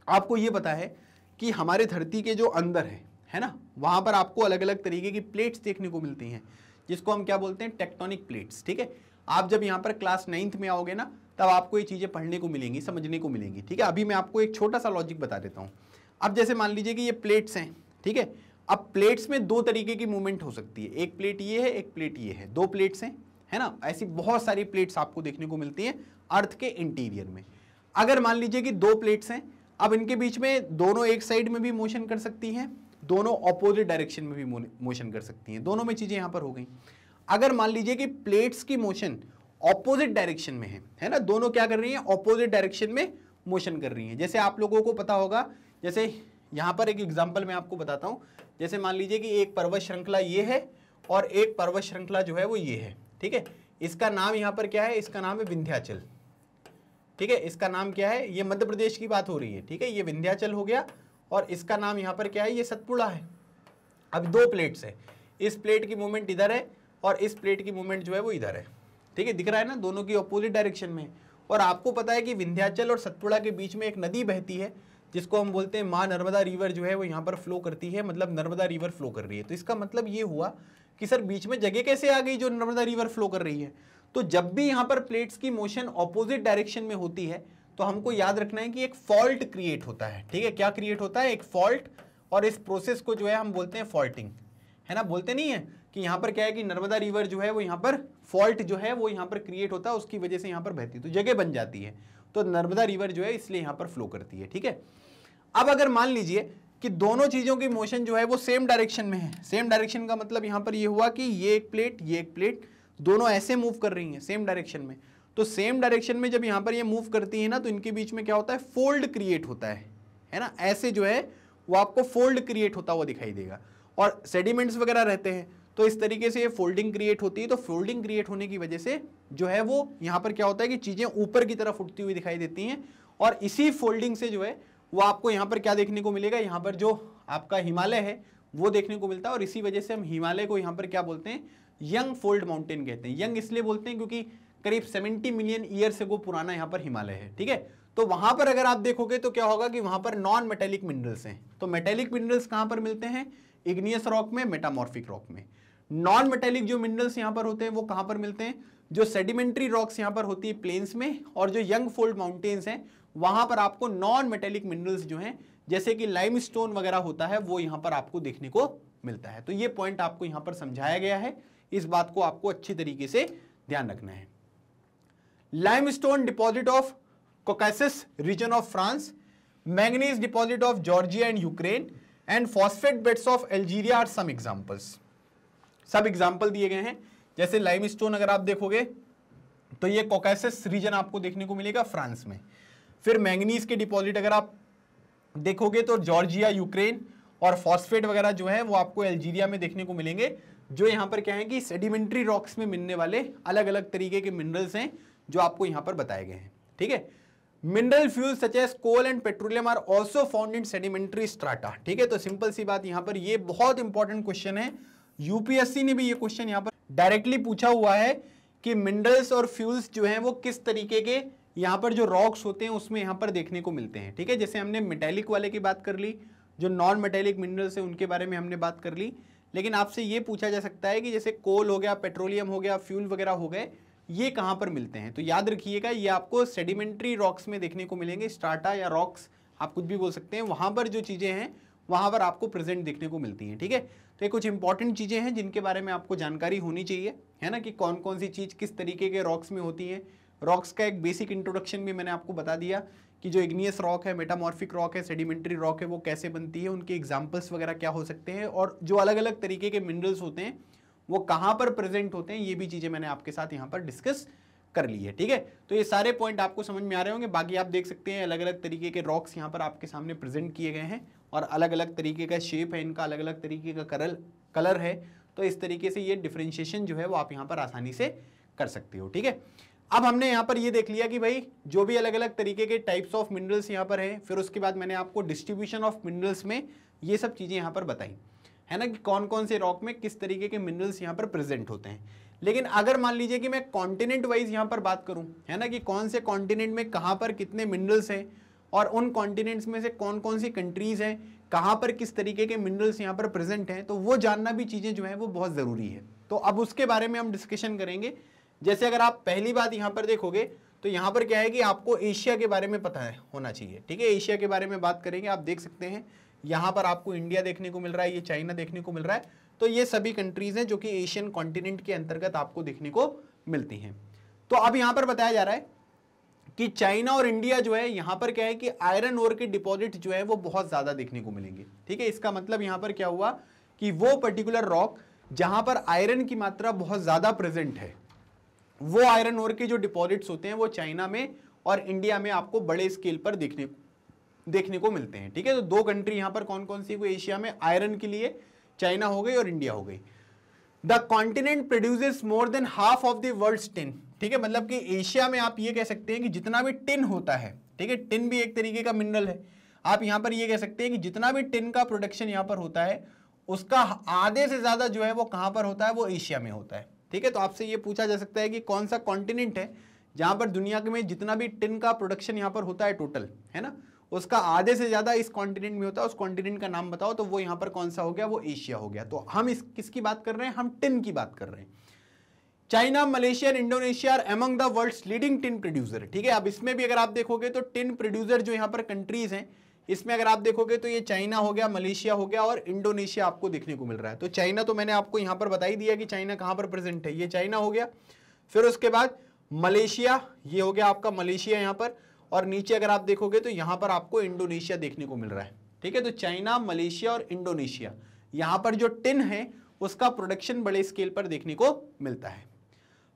आपको ये पता है कि हमारे धरती के जो अंदर है है ना वहां पर आपको अलग अलग तरीके की प्लेट्स देखने को मिलती हैं जिसको हम क्या बोलते हैं टेक्टोनिक प्लेट्स ठीक है आप जब यहाँ पर क्लास नाइन्थ में आओगे ना तब आपको ये चीज़ें पढ़ने को मिलेंगी समझने को मिलेंगी ठीक है अभी मैं आपको एक छोटा सा लॉजिक बता देता हूँ अब जैसे मान लीजिए कि ये प्लेट्स हैं ठीक है अब प्लेट्स में दो तरीके की मूवमेंट हो सकती है एक प्लेट ये है एक प्लेट ये है दो प्लेट्स हैं है ना ऐसी बहुत सारी प्लेट्स आपको देखने को मिलती हैं अर्थ के इंटीरियर में अगर मान लीजिए कि दो प्लेट्स हैं अब इनके बीच में दोनों एक साइड में भी मोशन कर सकती हैं दोनों अपोजिट डायरेक्शन में भी मोशन कर सकती हैं दोनों में चीज़ें यहाँ पर हो गई अगर मान लीजिए कि प्लेट्स की मोशन ऑपोजिट डायरेक्शन में है है ना दोनों क्या कर रही हैं ऑपोजिट डायरेक्शन में मोशन कर रही हैं जैसे आप लोगों को पता होगा जैसे यहाँ पर एक एग्जाम्पल मैं आपको बताता हूँ जैसे मान लीजिए कि एक पर्वत श्रृंखला ये है और एक पर्वत श्रृंखला जो है वो ये है ठीक है इसका नाम यहाँ पर क्या है इसका नाम है विंध्याचल ठीक है इसका नाम क्या है ये मध्य प्रदेश की बात हो रही है ठीक है ये विंध्याचल हो गया और इसका नाम यहाँ पर क्या है ये सतपुड़ा है अब दो प्लेट्स है इस प्लेट की मूवमेंट इधर है और इस प्लेट की मूवमेंट जो है वो इधर है ठीक है दिख रहा है ना दोनों की अपोजिट डायरेक्शन में और आपको पता है कि विंध्याचल और सतपुड़ा के बीच में एक नदी बहती है जिसको हम बोलते हैं माँ नर्मदा रिवर जो है वो यहाँ पर फ्लो करती है मतलब नर्मदा रिवर फ्लो कर रही है तो इसका मतलब ये हुआ कि सर बीच में जगह कैसे आ गई जो नर्मदा रिवर फ्लो कर रही है तो जब भी यहां पर प्लेट्स की मोशन ऑपोजिट डायरेक्शन में होती है तो हमको याद रखना है कि एक फॉल्ट क्रिएट होता है ठीक है क्या क्रिएट होता है एक फॉल्ट और इस प्रोसेस को जो है हम बोलते हैं फॉल्टिंग है ना बोलते नहीं है कि यहां पर क्या है कि नर्मदा रिवर जो है वो यहां पर फॉल्ट जो है वो यहां पर क्रिएट होता है उसकी वजह से यहां पर बहती है तो जगह बन जाती है तो नर्मदा रिवर जो है इसलिए यहां पर फ्लो करती है ठीक है अब अगर मान लीजिए कि दोनों चीज़ों की मोशन जो है वो सेम डायरेक्शन में है सेम डायरेक्शन का मतलब यहां पर ये यह हुआ कि ये एक प्लेट ये एक प्लेट दोनों ऐसे मूव कर रही हैं सेम डायरेक्शन में तो सेम डायरेक्शन में जब यहाँ पर ये मूव करती है ना तो इनके बीच में क्या होता है फोल्ड क्रिएट होता है है ना ऐसे जो है वो आपको फोल्ड क्रिएट होता हुआ दिखाई देगा और सेडिमेंट्स वगैरह रहते हैं तो इस तरीके से ये फोल्डिंग क्रिएट होती है तो फोल्डिंग क्रिएट होने की वजह से जो है वो यहाँ पर क्या होता है कि चीज़ें ऊपर की तरफ उठती हुई दिखाई देती हैं और इसी फोल्डिंग से जो है वो आपको यहाँ पर क्या देखने को मिलेगा यहाँ पर जो आपका हिमालय है वो देखने को मिलता है और इसी वजह से हम हिमालय को यहाँ पर क्या बोलते हैं यंग फोल्ड माउंटेन कहते हैं यंग इसलिए बोलते हैं क्योंकि करीब 70 मिलियन ईयर से वो पुराना यहाँ पर हिमालय है ठीक है तो वहां पर अगर आप देखोगे तो क्या होगा कि वहां पर नॉन मेटेलिक मिनरल्स हैं तो मेटेलिक मिनरल्स कहाँ पर मिलते हैं इग्नियस रॉक में मेटामॉर्फिक रॉक में नॉन मेटेलिक जो मिनरल्स यहाँ पर होते हैं वो कहाँ पर मिलते हैं जो सेडिमेंट्री रॉक्स यहाँ पर होती है प्लेन्स में और जो यंग फोल्ड माउंटेन्स हैं वहाँ पर आपको नॉन मेटेलिक मिनरल्स जो हैं जैसे कि लाइम वगैरह होता है वो यहाँ पर आपको देखने को मिलता है तो ये पॉइंट आपको यहाँ पर समझाया गया है इस बात को आपको अच्छी तरीके से ध्यान रखना है limestone deposit of Caucasus region of France manganese deposit of Georgia and Ukraine and phosphate beds of Algeria are some examples सब एग्जाम्पल दिए गए हैं जैसे लाइम अगर आप देखोगे तो ये कोकैसिस रीजन आपको देखने को मिलेगा फ्रांस में फिर मैंगनीज के डिपॉजिट अगर आप देखोगे तो जॉर्जिया यूक्रेन और फॉस्फेट वगैरह जो है वो आपको एल्जीरिया में देखने को मिलेंगे जो यहाँ पर क्या है कि सेडिमेंट्री रॉक्स में मिलने वाले अलग अलग तरीके के मिनरल्स हैं जो आपको यहाँ पर बताए गए हैं ठीक है mineral fuel such as coal and petroleum are also found in sedimentary strata ठीक है तो सिंपल सी बात यहाँ पर ये बहुत इंपॉर्टेंट क्वेश्चन है यूपीएससी ने भी ये क्वेश्चन यहाँ पर डायरेक्टली पूछा हुआ है कि मिनरल्स और फ्यूल्स जो हैं वो किस तरीके के यहाँ पर जो रॉक्स होते हैं उसमें यहाँ पर देखने को मिलते हैं ठीक है जैसे हमने मेटेलिक वाले की बात कर ली जो नॉन मेटेलिक मिनरल्स हैं उनके बारे में हमने बात कर ली लेकिन आपसे ये पूछा जा सकता है कि जैसे कोल हो गया पेट्रोलियम हो गया फ्यूल वगैरह हो गए ये कहाँ पर मिलते हैं तो याद रखिएगा ये आपको सेडिमेंट्री रॉक्स में देखने को मिलेंगे स्टार्टा या रॉक्स आप कुछ भी बोल सकते हैं वहाँ पर जो चीज़ें हैं वहाँ पर आपको प्रेजेंट देखने को मिलती हैं ठीक है तो ये कुछ इंपॉर्टेंट चीज़ें हैं जिनके बारे में आपको जानकारी होनी चाहिए है ना कि कौन कौन सी चीज़ किस तरीके के रॉक्स में होती है रॉक्स का एक बेसिक इंट्रोडक्शन भी मैंने आपको बता दिया कि जो इग्नियस रॉक है मेटामॉर्फिक रॉक है सेडिमेंट्री रॉक है वो कैसे बनती है उनके एग्जाम्पल्स वगैरह क्या हो सकते हैं और जो अलग अलग तरीके के मिनरल्स होते हैं वो कहाँ पर प्रेजेंट होते हैं ये भी चीज़ें मैंने आपके साथ यहाँ पर डिस्कस कर ली है ठीक है तो ये सारे पॉइंट आपको समझ में आ रहे होंगे बाकी आप देख सकते हैं अलग अलग तरीके के रॉक्स यहाँ पर आपके सामने प्रेजेंट किए गए हैं और अलग अलग तरीके का शेप है इनका अलग अलग तरीके का करल कलर है तो इस तरीके से ये डिफ्रेंशिएशन जो है वो आप यहाँ पर आसानी से कर सकते हो ठीक है अब हमने यहाँ पर ये देख लिया कि भाई जो भी अलग अलग तरीके के टाइप्स ऑफ मिनरल्स यहाँ पर हैं फिर उसके बाद मैंने आपको डिस्ट्रीब्यूशन ऑफ मिनरल्स में ये सब चीज़ें यहाँ पर बताई है ना कि कौन कौन से रॉक में किस तरीके के मिनरल्स यहाँ पर प्रेजेंट होते हैं लेकिन अगर मान लीजिए कि मैं कॉन्टिनेंट वाइज यहाँ पर बात करूँ है ना कि कौन से कॉन्टिनेंट में कहाँ पर कितने मिनरल्स हैं और उन कॉन्टिनेंट्स में से कौन कौन सी कंट्रीज़ हैं कहाँ पर किस तरीके के मिनरल्स यहाँ पर प्रेजेंट हैं तो वो जानना भी चीज़ें जो हैं वो बहुत ज़रूरी है तो अब उसके बारे में हम डिस्कशन करेंगे जैसे अगर आप पहली बात यहाँ पर देखोगे तो यहाँ पर क्या है कि आपको एशिया के बारे में पता है होना चाहिए ठीक है एशिया के बारे में बात करेंगे आप देख सकते हैं यहाँ पर आपको इंडिया देखने को मिल रहा है ये चाइना देखने को मिल रहा है तो ये सभी कंट्रीज़ हैं जो कि एशियन कॉन्टिनेंट के अंतर्गत आपको देखने को मिलती हैं तो अब यहाँ पर बताया जा रहा है कि चाइना और इंडिया जो है यहाँ पर क्या है कि आयरन ओर के डिपॉजिट जो है वो बहुत ज़्यादा देखने को मिलेंगे ठीक है इसका मतलब यहाँ पर क्या हुआ कि वो पर्टिकुलर रॉक जहाँ पर आयरन की मात्रा बहुत ज़्यादा प्रेजेंट है वो आयरन ओर के जो डिपॉजिट्स होते हैं वो चाइना में और इंडिया में आपको बड़े स्केल पर देखने देखने को मिलते हैं ठीक है तो दो कंट्री यहां पर कौन कौन सी हुई एशिया में आयरन के लिए चाइना हो गई और इंडिया हो गई the continent produces more than half of the tin ठीक है मतलब कि एशिया में आप ये कह सकते हैं कि जितना भी टिन होता है ठीक है टिन भी एक तरीके का मिनरल है आप यहाँ पर यह कह सकते हैं कि जितना भी टिन का प्रोडक्शन यहाँ पर होता है उसका आधे से ज़्यादा जो है वो कहाँ पर होता है वो एशिया में होता है ठीक है तो आपसे ये पूछा जा सकता है कि कौन सा कॉन्टिनेंट है जहाँ पर दुनिया के में जितना भी टिन का प्रोडक्शन यहाँ पर होता है टोटल है ना उसका आधे से ज़्यादा इस कॉन्टिनेंट में होता है उस कॉन्टिनेंट का नाम बताओ तो वो यहाँ पर कौन सा हो गया वो एशिया हो गया तो हम इस किसकी बात कर रहे हैं हम टिन की बात कर रहे हैं China Malaysia Indonesia are among the world's leading tin producer ठीक है अब इसमें भी अगर आप देखोगे तो टिन प्रोड्यूसर जो यहाँ पर कंट्रीज हैं इसमें अगर आप देखोगे तो ये चाइना हो गया मलेशिया हो गया और इंडोनेशिया आपको देखने को मिल रहा है तो चाइना तो मैंने आपको यहां पर बता ही दिया कि चाइना कहां पर प्रेजेंट है ये चाइना हो गया फिर उसके बाद मलेशिया ये हो गया आपका मलेशिया यहां पर और नीचे अगर आप देखोगे तो यहाँ पर आपको इंडोनेशिया देखने को मिल रहा है ठीक है तो चाइना मलेशिया और इंडोनेशिया यहां पर जो टिन है उसका प्रोडक्शन बड़े स्केल पर देखने को मिलता है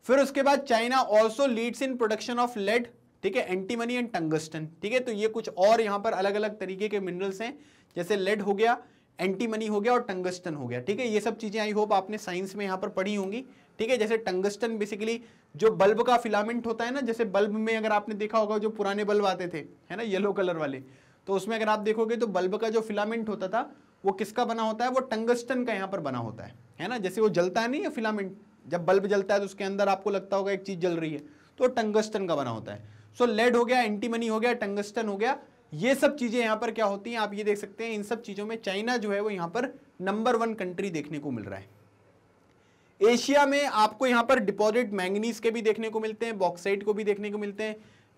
फिर उसके बाद China also leads in production of lead ठीक है एंटीमनी एंड टंगस्टन ठीक है तो ये कुछ और यहां पर अलग अलग तरीके के मिनरल्स हैं जैसे लेड हो गया एंटीमनी हो गया और टंगस्टन हो गया ठीक है ये सब चीज़ें आई होप आपने साइंस में यहाँ पर पढ़ी होंगी ठीक है जैसे टंगस्टन बेसिकली जो बल्ब का फिलामेंट होता है ना जैसे बल्ब में अगर आपने देखा होगा जो पुराने बल्ब आते थे है ना येलो कलर वाले तो उसमें अगर आप देखोगे तो बल्ब का जो फिलामेंट होता था वो किसका बना होता है वो टंगस्टन का यहाँ पर बना होता है है ना जैसे वो जलता है नहीं या फिलामेंट जब बल्ब जलता है तो उसके अंदर आपको लगता होगा एक चीज़ जल रही है तो टंगस्टन का बना होता है सो लेड हो गया एंटीमनी हो गया टंगस्टन हो गया ये सब चीजें यहाँ पर क्या होती हैं आप ये देख सकते हैं इन सब चीजों में चाइना जो है वो यहाँ पर नंबर वन कंट्री देखने को मिल रहा है एशिया में आपको यहाँ पर डिपॉजिट मैंगनीज के भी देखने को मिलते हैं बॉक्साइट को भी देखने को मिलते हैं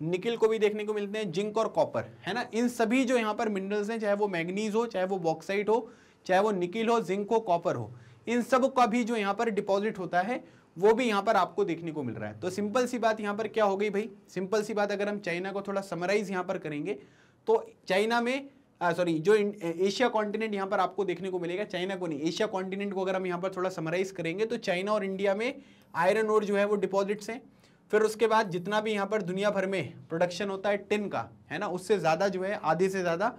निकिल को भी देखने को मिलते हैं जिंक और कॉपर है ना इन सभी जो यहाँ पर मिनरल्स हैं चाहे वो मैंगनीज हो चाहे वो बॉक्साइट हो चाहे वो निकिल हो जिंक हो कॉपर हो इन सब का भी जो यहाँ पर डिपॉजिट होता है वो भी यहाँ पर आपको देखने को मिल रहा है तो सिंपल सी बात यहाँ पर क्या हो गई भाई सिंपल सी बात अगर हम चाइना को थोड़ा समराइज यहाँ पर करेंगे तो चाइना में सॉरी जो एशिया कॉन्टिनेंट यहाँ पर आपको देखने को मिलेगा चाइना को नहीं एशिया कॉन्टिनेंट को अगर हम यहाँ पर थोड़ा समराइज करेंगे तो चाइना और इंडिया में आयरन और जो है वो डिपॉजिट्स हैं फिर उसके बाद जितना भी यहाँ पर दुनिया भर में प्रोडक्शन होता है टिन का है ना उससे ज़्यादा जो है आधे से ज़्यादा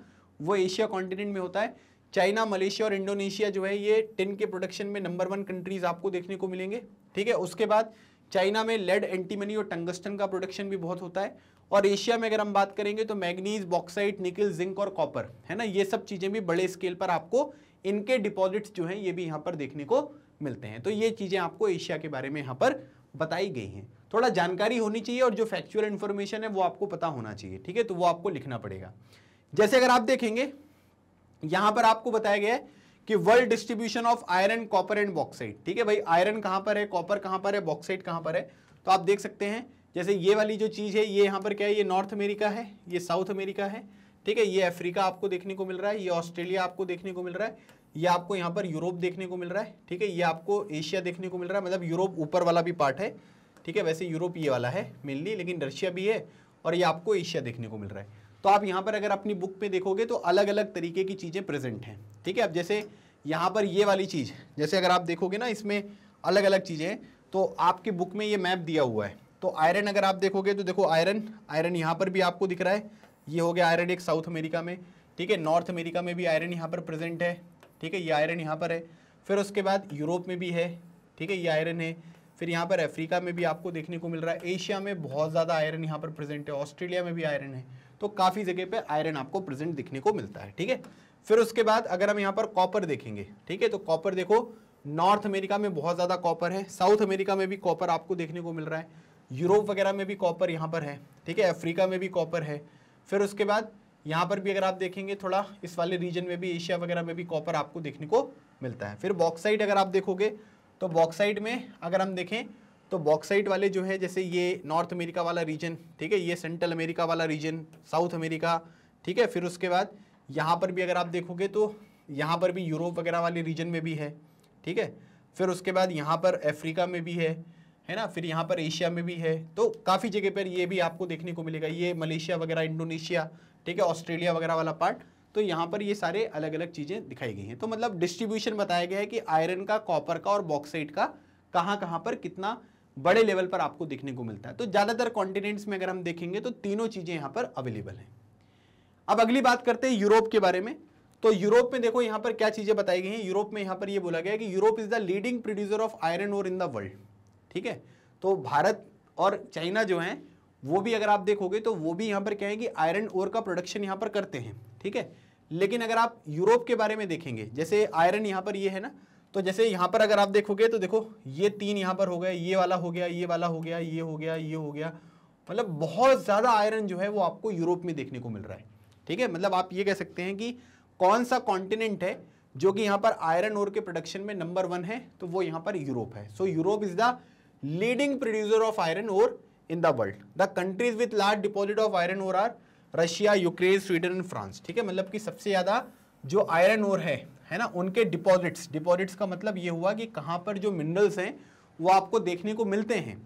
वो एशिया कॉन्टिनेंट में होता है चाइना मलेशिया और इंडोनेशिया जो है ये टिन के प्रोडक्शन में नंबर वन कंट्रीज़ आपको देखने को मिलेंगे ठीक है उसके बाद चाइना में लेड एंटीमनी और टंगस्टन का प्रोडक्शन भी बहुत होता है और एशिया में अगर हम बात करेंगे तो मैग्नीज बॉक्साइट निकल जिंक और कॉपर है ना ये सब चीज़ें भी बड़े स्केल पर आपको इनके डिपॉजिट्स जो हैं ये भी यहाँ पर देखने को मिलते हैं तो ये चीज़ें आपको एशिया के बारे में यहाँ पर बताई गई हैं थोड़ा जानकारी होनी चाहिए और जो फैक्चुअल इन्फॉर्मेशन है वो आपको पता होना चाहिए ठीक है तो वो आपको लिखना पड़ेगा जैसे अगर आप देखेंगे यहां पर आपको बताया गया है कि world distribution of iron copper and bauxite ठीक है भाई आयरन कहां पर है कॉपर कहां पर है बॉक्साइड कहां पर है तो आप देख सकते हैं जैसे ये वाली जो चीज़ है ये यहाँ पर क्या है ये नॉर्थ अमेरिका है ये साउथ अमेरिका है ठीक है ये अफ्रीका आपको देखने को मिल रहा है ये ऑस्ट्रेलिया आपको देखने को मिल रहा है ये आपको यहाँ पर यूरोप देखने को मिल रहा है ठीक है ये आपको एशिया देखने को मिल रहा है मतलब यूरोप ऊपर वाला भी पार्ट है ठीक है वैसे यूरोप ये वाला है मेनली लेकिन रशिया भी है और ये आपको एशिया देखने को मिल रहा है तो आप यहाँ पर अगर अपनी बुक पे देखोगे तो अलग अलग तरीके की चीज़ें प्रेजेंट हैं ठीक है अब जैसे यहाँ पर ये वाली चीज़ जैसे अगर आप देखोगे ना इसमें अलग अलग चीज़ें हैं तो आपके बुक में ये मैप दिया हुआ है तो आयरन अगर आप देखोगे तो देखो आयरन आयरन यहाँ पर भी आपको दिख रहा है ये हो गया आयरन एक साउथ अमेरिका में ठीक है नॉर्थ अमेरिका में भी आयरन यहाँ पर प्रेजेंट है ठीक है ये आयरन यहाँ पर है फिर उसके बाद यूरोप में भी है ठीक है ये आयरन है फिर यहाँ पर अफ्रीका में भी आपको देखने को मिल रहा है एशिया में बहुत ज़्यादा आयरन यहाँ पर प्रेजेंट है ऑस्ट्रेलिया में भी आयरन है तो काफ़ी जगह पे आयरन आपको प्रेजेंट दिखने को मिलता है ठीक है फिर उसके बाद अगर हम यहाँ पर कॉपर देखेंगे ठीक है तो कॉपर देखो नॉर्थ अमेरिका में बहुत ज़्यादा कॉपर है साउथ अमेरिका में भी कॉपर आपको देखने को मिल रहा है यूरोप वगैरह में भी कॉपर यहाँ पर है ठीक है अफ्रीका में भी कॉपर है फिर उसके बाद यहाँ पर भी अगर आप देखेंगे थोड़ा इस वाले रीजन में भी एशिया वगैरह में भी कॉपर आपको देखने को मिलता है फिर बॉक्साइड अगर आप देखोगे तो बॉक्साइड में अगर हम देखें तो बॉक्साइट वाले जो है जैसे ये नॉर्थ अमेरिका वाला रीजन ठीक है ये सेंट्रल अमेरिका वाला रीजन साउथ अमेरिका ठीक है फिर उसके बाद यहाँ पर भी अगर आप देखोगे तो यहाँ पर भी यूरोप वगैरह वाले रीजन में भी है ठीक है फिर उसके बाद यहाँ पर अफ्रीका में भी है है ना फिर यहाँ पर एशिया में भी है तो काफ़ी जगह पर ये भी आपको देखने को मिलेगा ये मलेशिया वगैरह इंडोनेशिया ठीक है ऑस्ट्रेलिया वगैरह वाला पार्ट तो यहाँ पर ये सारे अलग अलग चीज़ें दिखाई गई हैं तो मतलब डिस्ट्रीब्यूशन बताया गया है कि आयरन का कॉपर का और बॉक्साइट का कहाँ कहाँ पर कितना बड़े लेवल पर आपको देखने को मिलता है तो ज़्यादातर कॉन्टिनेंट्स में अगर हम देखेंगे तो तीनों चीज़ें यहाँ पर अवेलेबल हैं अब अगली बात करते हैं यूरोप के बारे में तो यूरोप में देखो यहाँ पर क्या चीज़ें बताई गई हैं यूरोप में यहाँ पर यह बोला गया कि Europe is the leading producer of iron ore in the world ठीक है तो भारत और चाइना जो है वो भी अगर आप देखोगे तो वो भी यहाँ पर क्या है कि आयरन ओर का प्रोडक्शन यहाँ पर करते हैं ठीक है लेकिन अगर आप यूरोप के बारे में देखेंगे जैसे आयरन यहाँ पर ये यह है ना तो जैसे यहाँ पर अगर आप देखोगे तो देखो ये तीन यहाँ पर हो गया ये वाला हो गया ये वाला हो गया ये हो गया ये हो गया मतलब बहुत ज़्यादा आयरन जो है वो आपको यूरोप में देखने को मिल रहा है ठीक है मतलब आप ये कह सकते हैं कि कौन सा कॉन्टिनेंट है जो कि यहाँ पर आयरन ओर के प्रोडक्शन में नंबर वन है तो वो यहाँ पर यूरोप है so Europe is the leading producer of iron ore in the world the countries with large deposit of iron ore are Russia Ukraine Sweden and France ठीक है मतलब कि सबसे ज़्यादा जो आयरन ओर है है ना उनके डिपॉजिट्स डिपॉजिट्स का मतलब ये हुआ कि कहाँ पर जो मिनरल्स हैं वो आपको देखने को मिलते हैं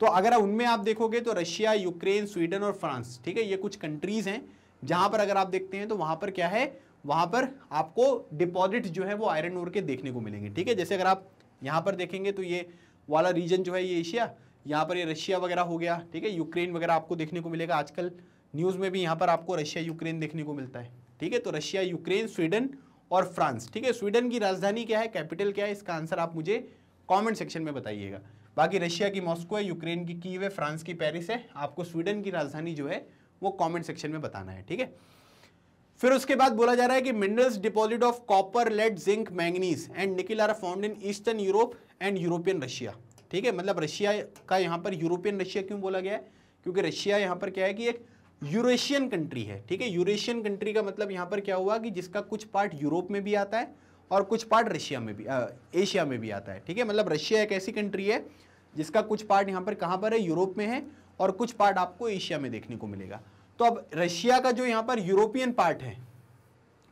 तो अगर उनमें आप देखोगे तो रशिया यूक्रेन स्वीडन और फ्रांस ठीक है ये कुछ कंट्रीज़ हैं जहाँ पर अगर आप देखते हैं तो वहाँ पर क्या है वहाँ पर आपको डिपॉजिट जो है वो आयरन ओर के देखने को मिलेंगे ठीक है जैसे अगर आप यहाँ पर देखेंगे तो ये वाला रीजन जो है ये एशिया यहाँ पर ये रशिया वगैरह हो गया ठीक है यूक्रेन वगैरह आपको देखने को मिलेगा आजकल न्यूज़ में भी यहाँ पर आपको रशिया यूक्रेन देखने को मिलता है ठीक है तो रशिया यूक्रेन स्वीडन और फ्रांस ठीक है स्वीडन की राजधानी क्या है कैपिटल क्या है इसका आंसर आप मुझे कमेंट सेक्शन में बताइएगा बाकी रशिया की मॉस्को है यूक्रेन की कीव है फ्रांस की पेरिस है आपको स्वीडन की राजधानी जो है वो कमेंट सेक्शन में बताना है ठीक है फिर उसके बाद बोला जा रहा है कि minerals deposit of copper lead zinc manganese and nickel are found in eastern Europe and European Russia ठीक है मतलब रशिया का यहाँ पर यूरोपियन रशिया क्यों बोला गया है क्योंकि रशिया यहाँ पर क्या है कि एक यूरेशियन कंट्री है ठीक है यूरेशियन कंट्री का मतलब यहाँ पर क्या हुआ कि जिसका कुछ पार्ट यूरोप में भी आता है और कुछ पार्ट रशिया में भी आ, एशिया में भी आता है ठीक है मतलब रशिया एक ऐसी कंट्री है जिसका कुछ पार्ट यहाँ पर कहाँ पर है यूरोप में है और कुछ पार्ट आपको एशिया में देखने को मिलेगा तो अब रशिया का जो यहाँ पर यूरोपियन पार्ट है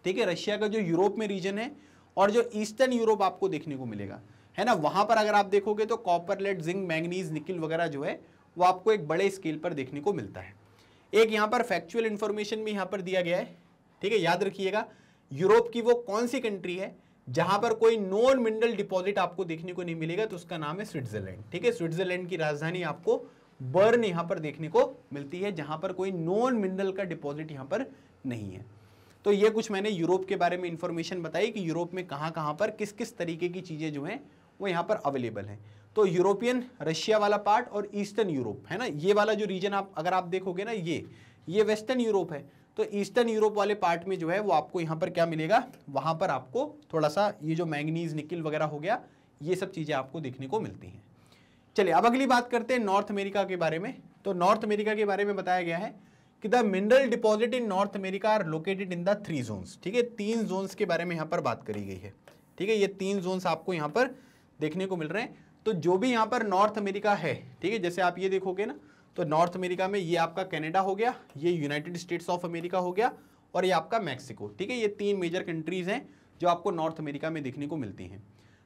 ठीक है रशिया का जो यूरोप में रीजन है और जो ईस्टर्न यूरोप आपको देखने को मिलेगा है ना वहाँ पर अगर आप देखोगे तो कॉपरलेट जिंक मैंगनीज निकिल वगैरह जो है वो आपको एक बड़े स्केल पर देखने को मिलता है एक यहां पर फैक्चुअल इन्फॉर्मेशन भी यहां पर दिया गया है ठीक है याद रखिएगा यूरोप की वो कौन सी कंट्री है जहां पर कोई नॉन मिनरल डिपॉजिट आपको देखने को नहीं मिलेगा तो उसका नाम है स्विट्जरलैंड ठीक है स्विट्जरलैंड की राजधानी आपको बर्न यहां पर देखने को मिलती है जहां पर कोई नॉन मिनरल का डिपॉजिट यहां पर नहीं है तो ये कुछ मैंने यूरोप के बारे में इंफॉर्मेशन बताई कि यूरोप में कहां कहां पर किस किस तरीके की चीज़ें जो हैं वो यहां पर अवेलेबल हैं तो यूरोपियन रशिया वाला पार्ट और ईस्टर्न यूरोप है ना ये वाला जो रीजन आप अगर आप देखोगे ना ये ये वेस्टर्न यूरोप है तो ईस्टर्न यूरोप वाले पार्ट में जो है वो आपको यहाँ पर क्या मिलेगा वहाँ पर आपको थोड़ा सा ये जो मैंगनीज निकिल वगैरह हो गया ये सब चीज़ें आपको देखने को मिलती हैं चलिए अब अगली बात करते हैं नॉर्थ अमेरिका के बारे में तो नॉर्थ अमेरिका के बारे में बताया गया है कि the mineral deposit in North America are located in the three zones ठीक है तीन जोन्स के बारे में यहाँ पर बात करी गई है ठीक है ये तीन जोन्स आपको यहाँ पर देखने को मिल रहे हैं तो जो भी यहाँ पर नॉर्थ अमेरिका है ठीक है जैसे आप ये देखोगे ना तो नॉर्थ अमेरिका में ये आपका कनाडा हो गया ये यूनाइटेड स्टेट्स ऑफ अमेरिका हो गया और ये आपका मैक्सिको ठीक है ये तीन मेजर कंट्रीज हैं जो आपको नॉर्थ अमेरिका में देखने को मिलती हैं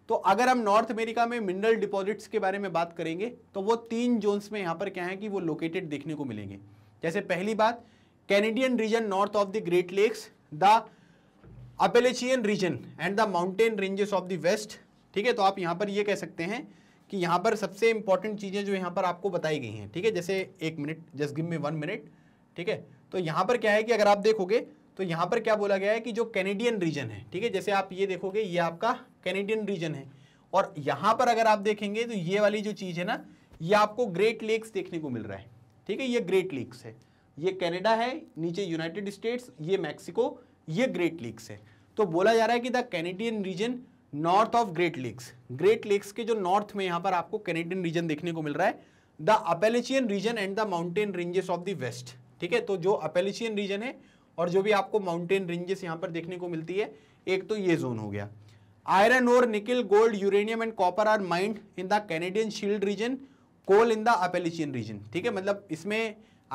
तो अगर हम नॉर्थ अमेरिका में मिनरल डिपॉजिट्स के बारे में बात करेंगे तो वो तीन जोन्स में यहाँ पर क्या है कि वो लोकेटेड देखने को मिलेंगे जैसे पहली बात Canadian region north of the Great Lakes the Appalachian region and the mountain ranges of the west ठीक है तो आप यहाँ पर ये कह सकते हैं कि यहाँ पर सबसे इंपॉर्टेंट चीज़ें जो यहाँ पर आपको बताई गई हैं ठीक है जैसे एक minute just give me one minute ठीक है तो यहाँ पर क्या है कि अगर आप देखोगे तो यहाँ पर क्या बोला गया है कि जो कैनेडियन रीजन है ठीक है जैसे आप ये देखोगे ये आपका कैनेडियन रीजन है और यहाँ पर अगर आप देखेंगे तो ये वाली जो चीज़ है ना ये आपको ग्रेट लेक्स देखने को मिल रहा है ठीक है ये ग्रेट लेक्स है ये कैनेडा है नीचे यूनाइटेड स्टेट्स ये मैक्सिको ये ग्रेट लेक्स है तो बोला जा रहा है कि the Canadian region north of Great Lakes Great Lakes के जो नॉर्थ में यहाँ पर आपको कैनेडियन रीजन देखने को मिल रहा है the Appalachian region and the mountain ranges of the west ठीक है तो जो अपेलिशियन रीजन है और जो भी आपको माउंटेन रेंजेस यहाँ पर देखने को मिलती है एक तो ये जोन हो गया आयरन और nickel gold uranium and copper are mined in the Canadian shield region coal in the Appalachian region ठीक है मतलब इसमें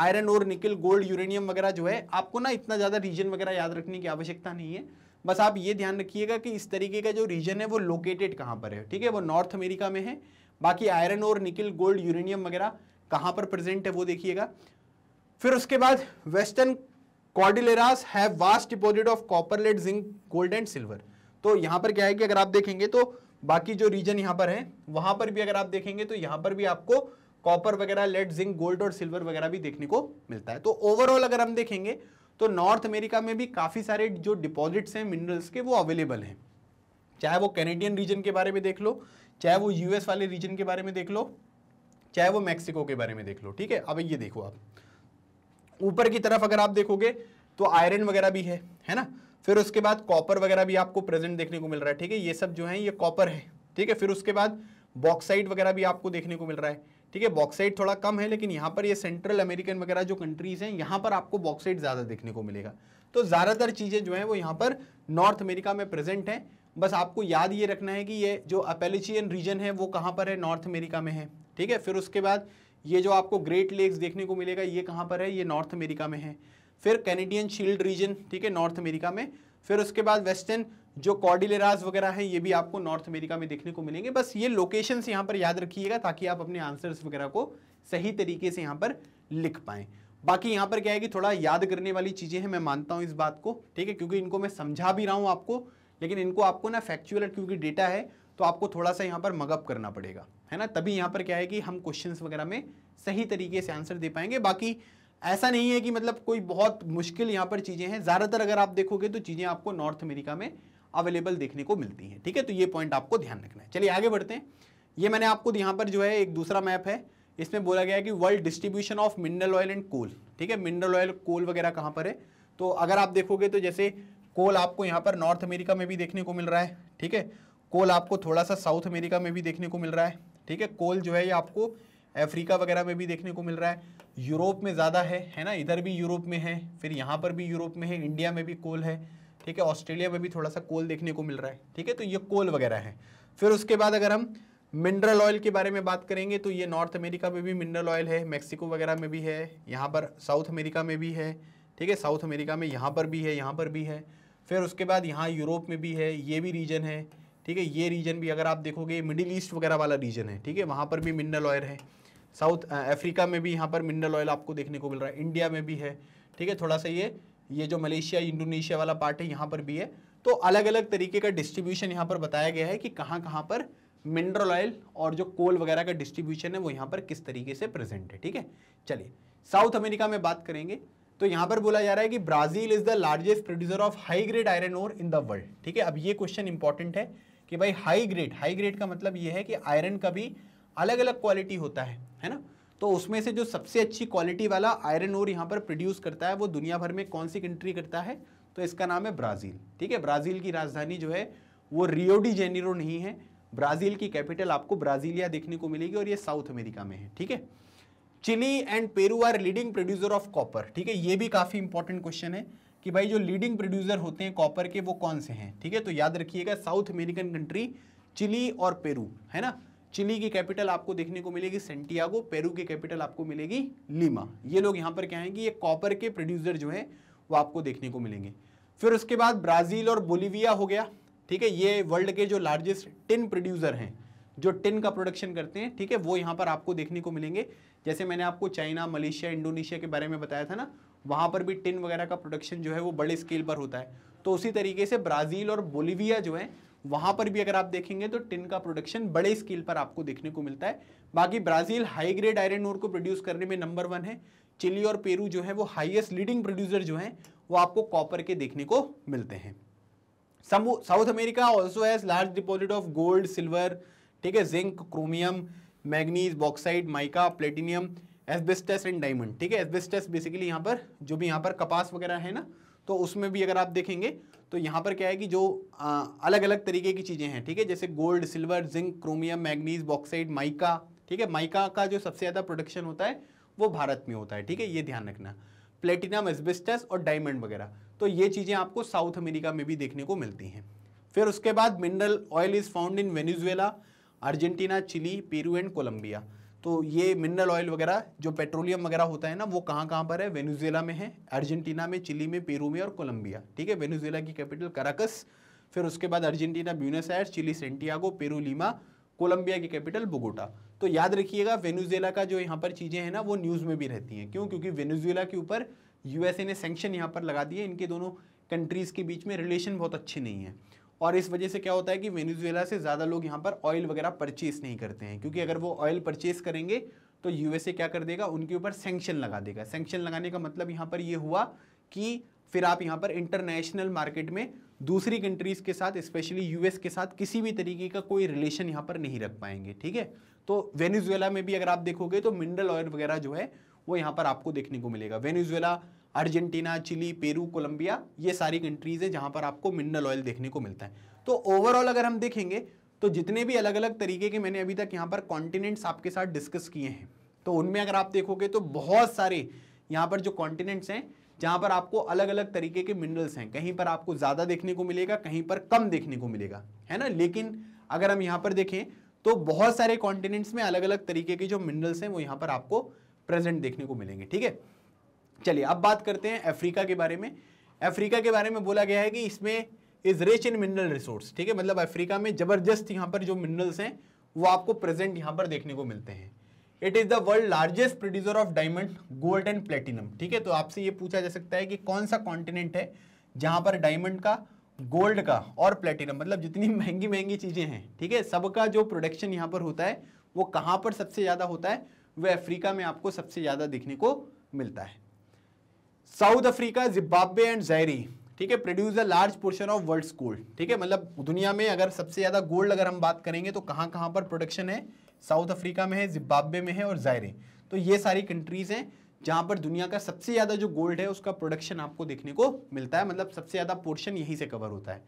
आयरन और निकिल गोल्ड यूरेनियम वगैरह जो है आपको ना इतना ज़्यादा रीजन वगैरह याद रखने की आवश्यकता नहीं है बस आप ये ध्यान रखिएगा कि इस तरीके का जो रीजन है वो लोकेटेड कहाँ पर है ठीक है वो नॉर्थ अमेरिका में है बाकी आयरन और निकिल गोल्ड यूरेनियम वगैरह कहाँ पर प्रेजेंट है वो देखिएगा फिर उसके बाद western cordilleras have vast deposit of copper zinc gold and silver तो यहाँ पर क्या है कि अगर आप देखेंगे तो बाकी जो रीजन यहाँ पर है वहाँ पर भी अगर आप देखेंगे तो यहाँ पर भी आपको कॉपर वगैरह लेड जिंक गोल्ड और सिल्वर वगैरह भी देखने को मिलता है तो ओवरऑल अगर हम देखेंगे तो नॉर्थ अमेरिका में भी काफ़ी सारे जो डिपॉजिट्स हैं मिनरल्स के वो अवेलेबल हैं चाहे वो कैनेडियन रीजन के बारे में देख लो चाहे वो यूएस वाले रीजन के बारे में देख लो चाहे वो मैक्सिको के बारे में देख लो ठीक है अब ये देखो आप ऊपर की तरफ अगर आप देखोगे तो आयरन वगैरह भी है है ना फिर उसके बाद कॉपर वगैरह भी आपको प्रेजेंट देखने को मिल रहा है ठीक है ये सब जो है ये कॉपर है ठीक है फिर उसके बाद बॉक्साइड वगैरह भी आपको देखने को मिल रहा है ठीक है बॉक्साइट थोड़ा कम है लेकिन यहाँ पर ये सेंट्रल अमेरिकन वगैरह जो कंट्रीज़ हैं यहाँ पर आपको बॉक्साइट ज़्यादा देखने को मिलेगा तो ज़्यादातर चीज़ें जो हैं वो यहाँ पर नॉर्थ अमेरिका में प्रेजेंट हैं बस आपको याद ये रखना है कि ये जो अपेलिचियन रीजन है वो कहाँ पर है नॉर्थ अमेरिका में है ठीक है फिर उसके बाद ये जो आपको ग्रेट लेक्स देखने को मिलेगा ये कहाँ पर है ये नॉर्थ अमेरिका में है फिर कैनेडियन शील्ड रीजन ठीक है नॉर्थ अमेरिका में फिर उसके बाद वेस्टर्न जो कॉर्डिलेराज वगैरह हैं ये भी आपको नॉर्थ अमेरिका में देखने को मिलेंगे बस ये लोकेशंस यहाँ पर याद रखिएगा ताकि आप अपने आंसर्स वगैरह को सही तरीके से यहाँ पर लिख पाएं बाकी यहाँ पर क्या है कि थोड़ा याद करने वाली चीज़ें हैं मैं मानता हूँ इस बात को ठीक है क्योंकि इनको मैं समझा भी रहा हूँ आपको लेकिन इनको आपको ना फैक्चुअल क्योंकि डेटा है तो आपको थोड़ा सा यहाँ पर मगअप करना पड़ेगा है ना तभी यहाँ पर क्या है कि हम क्वेश्चन वगैरह में सही तरीके से आंसर दे पाएंगे बाकी ऐसा नहीं है कि मतलब कोई बहुत मुश्किल यहाँ पर चीज़ें हैं ज़्यादातर अगर आप देखोगे तो चीज़ें आपको नॉर्थ अमेरिका में अवेलेबल देखने को मिलती हैं ठीक है तो ये पॉइंट आपको ध्यान रखना है चलिए आगे बढ़ते हैं ये मैंने आपको यहाँ पर जो है एक दूसरा मैप है इसमें बोला गया है कि world distribution of mineral oil and coal ठीक है मिनरल ऑयल कोल वगैरह कहाँ पर है तो अगर आप देखोगे तो जैसे कोल आपको यहाँ पर नॉर्थ अमेरिका में भी देखने को मिल रहा है ठीक है कोल आपको थोड़ा सा साउथ अमेरिका में भी देखने को मिल रहा है ठीक है कोल जो है ये आपको अफ्रीका वगैरह में भी देखने को मिल रहा है यूरोप में ज़्यादा है है ना इधर भी यूरोप में है फिर यहाँ पर भी यूरोप में है इंडिया में भी कोल है ठीक है ऑस्ट्रेलिया में भी थोड़ा सा कोल देखने को मिल रहा है ठीक है तो ये कोल वगैरह है फिर उसके बाद अगर हम मिनरल ऑयल के बारे में बात करेंगे तो ये नॉर्थ अमेरिका में भी मिनरल ऑयल है मैक्सिको वगैरह में भी है यहाँ पर साउथ अमेरिका में भी है ठीक है साउथ अमेरिका में यहाँ पर भी है यहाँ पर भी है फिर उसके बाद यहाँ यूरोप में भी है ये भी रीजन है ठीक है ये रीजन भी अगर आप देखोगे मिडिल ईस्ट वगैरह वाला रीजन है ठीक है वहाँ पर भी मिनरल ऑयल है साउथ अफ्रीका में भी यहाँ पर मिनरल ऑयल आपको देखने को मिल रहा है इंडिया में भी है ठीक है थोड़ा सा ये ये जो मलेशिया इंडोनेशिया वाला पार्ट है यहाँ पर भी है तो अलग अलग तरीके का डिस्ट्रीब्यूशन यहाँ पर बताया गया है कि कहाँ कहाँ पर मिनरल ऑयल और जो कोल वगैरह का डिस्ट्रीब्यूशन है वो यहाँ पर किस तरीके से प्रेजेंट है ठीक है चलिए साउथ अमेरिका में बात करेंगे तो यहाँ पर बोला जा रहा है कि Brazil is the largest producer of high grade iron ore in the world ठीक है अब ये क्वेश्चन इंपॉर्टेंट है कि भाई हाई ग्रेड हाई ग्रेड का मतलब ये है कि आयरन का भी अलग अलग क्वालिटी होता है है ना तो उसमें से जो सबसे अच्छी क्वालिटी वाला आयरन ओर यहाँ पर प्रोड्यूस करता है वो दुनिया भर में कौन सी कंट्री करता है तो इसका नाम है ब्राज़ील ठीक है ब्राज़ील की राजधानी जो है वो रियोडी जेनिरो जेनेरो नहीं है ब्राज़ील की कैपिटल आपको ब्राज़ीलिया देखने को मिलेगी और ये साउथ अमेरिका में है ठीक है Chile and Peru are leading producer of copper ठीक है ये भी काफ़ी इंपॉर्टेंट क्वेश्चन है कि भाई जो लीडिंग प्रोड्यूसर होते हैं कॉपर के वो कौन से हैं ठीक है तो याद रखिएगा साउथ अमेरिकन कंट्री चिली और पेरू है ना चिली की कैपिटल आपको देखने को मिलेगी सेंटियागो पेरू की कैपिटल आपको मिलेगी लीमा ये लोग यहाँ पर क्या है कि ये कॉपर के प्रोड्यूसर जो है वो आपको देखने को मिलेंगे फिर उसके बाद ब्राज़ील और बोलीविया हो गया ठीक है ये वर्ल्ड के जो लार्जेस्ट टिन प्रोड्यूसर हैं जो टिन का प्रोडक्शन करते हैं ठीक है वो यहाँ पर आपको देखने को मिलेंगे जैसे मैंने आपको चाइना मलेशिया इंडोनेशिया के बारे में बताया था ना वहाँ पर भी टिन वगैरह का प्रोडक्शन जो है वो बड़े स्केल पर होता है तो उसी तरीके से ब्राज़ील और बोलीविया जो है वहां पर भी अगर आप देखेंगे तो टिन का प्रोडक्शन बड़े स्केल पर आपको देखने को मिलता है बाकी Brazil high grade iron ore को प्रोड्यूस करने में नंबर वन है चिली और पेरू जो है वो हाइएस्ट लीडिंग प्रोड्यूसर जो है वो आपको कॉपर के देखने को मिलते हैं South America also has large deposit of gold silver ठीक है zinc chromium manganese bauxite mica platinum asbestos and diamond ठीक है एसबेस्टस बेसिकली यहाँ पर जो भी यहाँ पर कपास वगैरह है ना तो उसमें भी अगर आप देखेंगे तो यहाँ पर क्या है कि जो आ, अलग अलग तरीके की चीज़ें हैं ठीक है जैसे gold silver zinc chromium manganese bauxite mica ठीक है माइका का जो सबसे ज़्यादा प्रोडक्शन होता है वो भारत में होता है ठीक है ये ध्यान रखना प्लेटिनम एस्बेस्टस और डायमंड वगैरह तो ये चीज़ें आपको साउथ अमेरिका में भी देखने को मिलती हैं फिर उसके बाद mineral oil is found in Venezuela Argentina Chile Peru and Colombia तो ये मिनरल ऑयल वगैरह जो पेट्रोलियम वगैरह होता है ना वो कहाँ कहाँ पर है वेनेजुएला में है अर्जेंटीना में चिली में पेरू में और कोलंबिया ठीक है वेनेजुएला की कैपिटल कराकस फिर उसके बाद Argentina Buenos Aires Chile Santiago Peru Lima Colombia की कैपिटल बुगोटा तो याद रखिएगा वेनेजुएला का जो यहाँ पर चीज़ें हैं ना वो न्यूज़ में भी रहती हैं क्यों क्योंकि वेनेजुएला के ऊपर यूएसए ने सेंक्शन यहाँ पर लगा दिए इनके दोनों कंट्रीज़ के बीच में रिलेशन बहुत अच्छे नहीं है और इस वजह से क्या होता है कि वेनेजुएला से ज़्यादा लोग यहाँ पर ऑयल वगैरह परचेस नहीं करते हैं क्योंकि अगर वो ऑयल परचेस करेंगे तो यूएसए क्या कर देगा उनके ऊपर सेंक्शन लगा देगा सेंक्शन लगाने का मतलब यहाँ पर ये यह हुआ कि फिर आप यहाँ पर इंटरनेशनल मार्केट में दूसरी कंट्रीज़ के साथ स्पेशली यूएस के साथ किसी भी तरीके का कोई रिलेशन यहाँ पर नहीं रख पाएंगे ठीक है तो वेनेजुएला में भी अगर आप देखोगे तो मिनरल ऑयल वगैरह जो है वो यहाँ पर आपको देखने को मिलेगा Venezuela Argentina Chile Peru Colombia ये सारी कंट्रीज़ हैं जहाँ पर आपको मिनरल ऑयल देखने को मिलता है तो ओवरऑल अगर हम देखेंगे तो जितने भी अलग अलग तरीके के मैंने अभी तक यहाँ पर कॉन्टिनेंट्स आपके साथ डिस्कस किए हैं तो उनमें अगर आप देखोगे तो बहुत सारे यहाँ पर जो कॉन्टिनेंट्स हैं जहाँ पर आपको अलग अलग तरीके के मिनरल्स हैं कहीं पर आपको ज़्यादा देखने को मिलेगा कहीं पर कम देखने को मिलेगा है ना लेकिन अगर हम यहाँ पर देखें तो बहुत सारे कॉन्टिनेंट्स में अलग अलग तरीके के जो मिनरल्स हैं वो यहाँ पर आपको प्रेजेंट देखने को मिलेंगे ठीक है चलिए अब बात करते हैं अफ्रीका के बारे में अफ्रीका के बारे में बोला गया है कि इसमें is rich in mineral resource ठीक है मतलब अफ्रीका में जबरदस्त यहाँ पर जो मिनरल्स हैं वो आपको प्रेजेंट यहाँ पर देखने को मिलते हैं it is the world largest producer of diamond gold and platinum ठीक है तो आपसे ये पूछा जा सकता है कि कौन सा कॉन्टिनेंट है जहाँ पर डायमंड का गोल्ड का और प्लेटिनम मतलब जितनी महंगी महंगी चीज़ें हैं ठीक है सबका जो प्रोडक्शन यहाँ पर होता है वो कहाँ पर सबसे ज़्यादा होता है वह अफ्रीका में आपको सबसे ज़्यादा देखने को मिलता है South Africa Zimbabwe and Zaire ठीक है produce a large portion of world gold ठीक है मतलब दुनिया में अगर सबसे ज़्यादा गोल्ड अगर हम बात करेंगे तो कहाँ कहाँ पर प्रोडक्शन है साउथ अफ्रीका में है जिम्बाब्वे में है और जायरे तो ये सारी कंट्रीज़ हैं जहाँ पर दुनिया का सबसे ज़्यादा जो गोल्ड है उसका प्रोडक्शन आपको देखने को मिलता है मतलब सबसे ज़्यादा पोर्शन यहीं से कवर होता है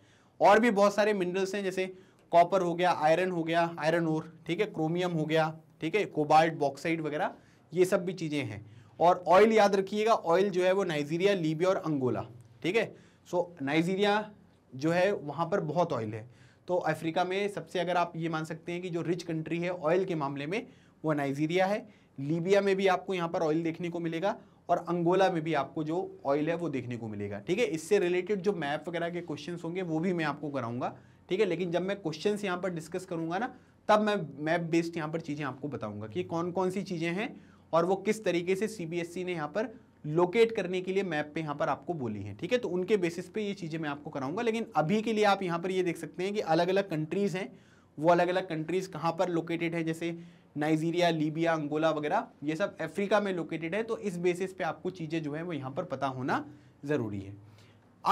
और भी बहुत सारे मिनरल्स हैं जैसे कॉपर हो गया आयरन हो गया आयरन ओर ठीक है क्रोमियम हो गया ठीक है कोबाल्ट बॉक्साइड वगैरह ये सब भी चीज़ें हैं और ऑयल याद रखिएगा ऑयल जो है वो नाइजीरिया लीबिया और अंगोला ठीक है सो नाइजीरिया जो है वहाँ पर बहुत ऑयल है तो अफ्रीका में सबसे अगर आप ये मान सकते हैं कि जो रिच कंट्री है ऑयल के मामले में वो नाइजीरिया है लीबिया में भी आपको यहाँ पर ऑयल देखने को मिलेगा और अंगोला में भी आपको जो ऑयल है वो देखने को मिलेगा ठीक है इससे रिलेटेड जो मैप वगैरह के क्वेश्चन होंगे वो भी मैं आपको कराऊंगा ठीक है लेकिन जब मैं क्वेश्चन यहाँ पर डिस्कस करूंगा ना तब मैं मैप बेस्ड यहाँ पर चीज़ें आपको बताऊंगा कि कौन कौन सी चीज़ें हैं और वो किस तरीके से सीबीएसई e ने यहाँ पर लोकेट करने के लिए मैप पे यहाँ पर आपको बोली है ठीक है तो उनके बेसिस पे ये चीज़ें मैं आपको कराऊंगा लेकिन अभी के लिए आप यहाँ पर ये देख सकते हैं कि अलग अलग कंट्रीज़ हैं वो अलग अलग कंट्रीज़ कहाँ पर लोकेटेड है जैसे नाइजीरिया लीबिया अंगोला वगैरह ये सब अफ्रीका में लोकेटेड है तो इस बेसिस पे आपको चीज़ें जो है वो यहाँ पर पता होना ज़रूरी है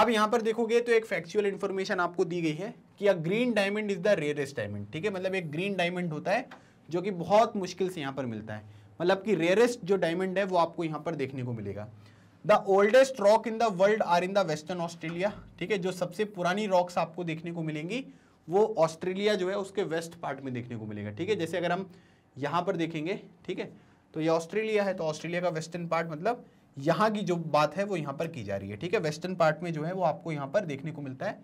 अब यहाँ पर देखोगे तो एक फैक्चुअल इन्फॉर्मेशन आपको दी गई है कि a green diamond is the rarest diamond ठीक है मतलब एक ग्रीन डायमंड होता है जो कि बहुत मुश्किल से यहाँ पर मिलता है मतलब कि रेयरेस्ट जो डायमंड है वो आपको यहाँ पर देखने को मिलेगा the oldest rock in the world are in the Western Australia ठीक है जो सबसे पुरानी रॉक्स आपको देखने को मिलेंगी वो ऑस्ट्रेलिया जो है उसके वेस्ट पार्ट में देखने को मिलेगा ठीक है जैसे अगर हम यहाँ पर देखेंगे ठीक है तो ये ऑस्ट्रेलिया है तो ऑस्ट्रेलिया का वेस्टर्न पार्ट मतलब यहाँ की जो बात है वो यहाँ पर की जा रही है ठीक है वेस्टर्न पार्ट में जो है वो आपको यहाँ पर देखने को मिलता है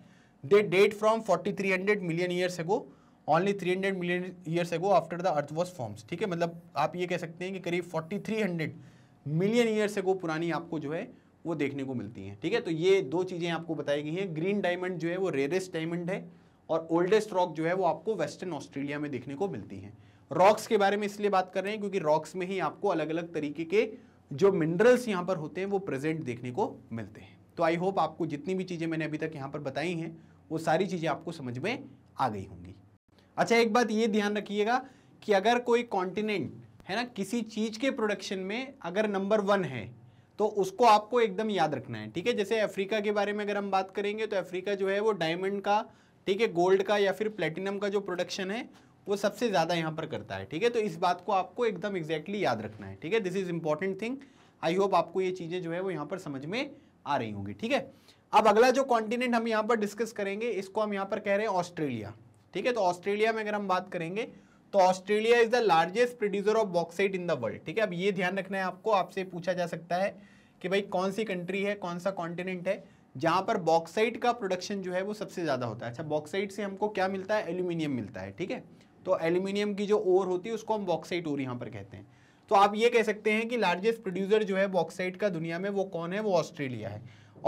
they date from hundred million years है only 300 million years ago after the earth was forms ठीक है मतलब आप ये कह सकते हैं कि करीब 4300 मिलियन ईयर्स एगो पुरानी आपको जो है वो देखने को मिलती हैं ठीक है तो ये दो चीज़ें आपको बताई गई हैं ग्रीन डायमंड जो है वो रेयरेस्ट डायमंड है और ओल्डेस्ट रॉक जो है वो आपको वेस्टर्न ऑस्ट्रेलिया में देखने को मिलती हैं रॉक्स के बारे में इसलिए बात कर रहे हैं क्योंकि रॉक्स में ही आपको अलग अलग तरीके के जो मिनरल्स यहाँ पर होते हैं वो प्रेजेंट देखने को मिलते हैं तो आई होप आपको जितनी भी चीज़ें मैंने अभी तक यहाँ पर बताई हैं वो सारी चीज़ें आपको समझ में आ गई होंगी अच्छा एक बात ये ध्यान रखिएगा कि अगर कोई कॉन्टिनेंट है ना किसी चीज़ के प्रोडक्शन में अगर नंबर वन है तो उसको आपको एकदम याद रखना है ठीक है जैसे अफ्रीका के बारे में अगर हम बात करेंगे तो अफ्रीका जो है वो डायमंड का ठीक है गोल्ड का या फिर प्लेटिनम का जो प्रोडक्शन है वो सबसे ज़्यादा यहाँ पर करता है ठीक है तो इस बात को आपको एकदम एग्जैक्टली exactly याद रखना है ठीक है this is important thing I hope आपको ये चीज़ें जो है वो यहाँ पर समझ में आ रही होंगी ठीक है अब अगला जो कॉन्टिनेंट हम यहाँ पर डिस्कस करेंगे इसको हम यहाँ पर कह रहे हैं ऑस्ट्रेलिया ठीक है तो ऑस्ट्रेलिया में अगर हम बात करेंगे तो Australia is the largest producer of bauxite in the world ठीक है अब ये ध्यान रखना है आपको आपसे पूछा जा सकता है कि भाई कौन सी कंट्री है कौन सा कॉन्टिनेंट है जहां पर बॉक्साइट का प्रोडक्शन जो है वो सबसे ज़्यादा होता है अच्छा बॉक्साइट से हमको क्या मिलता है एल्यूमिनियम मिलता है ठीक है तो एल्यूमिनियम की जो ओर होती है उसको हम बॉक्साइट ओर यहाँ पर कहते हैं तो आप ये कह सकते हैं कि लार्जेस्ट प्रोड्यूसर जो है बॉक्साइट का दुनिया में वो कौन है वो ऑस्ट्रेलिया है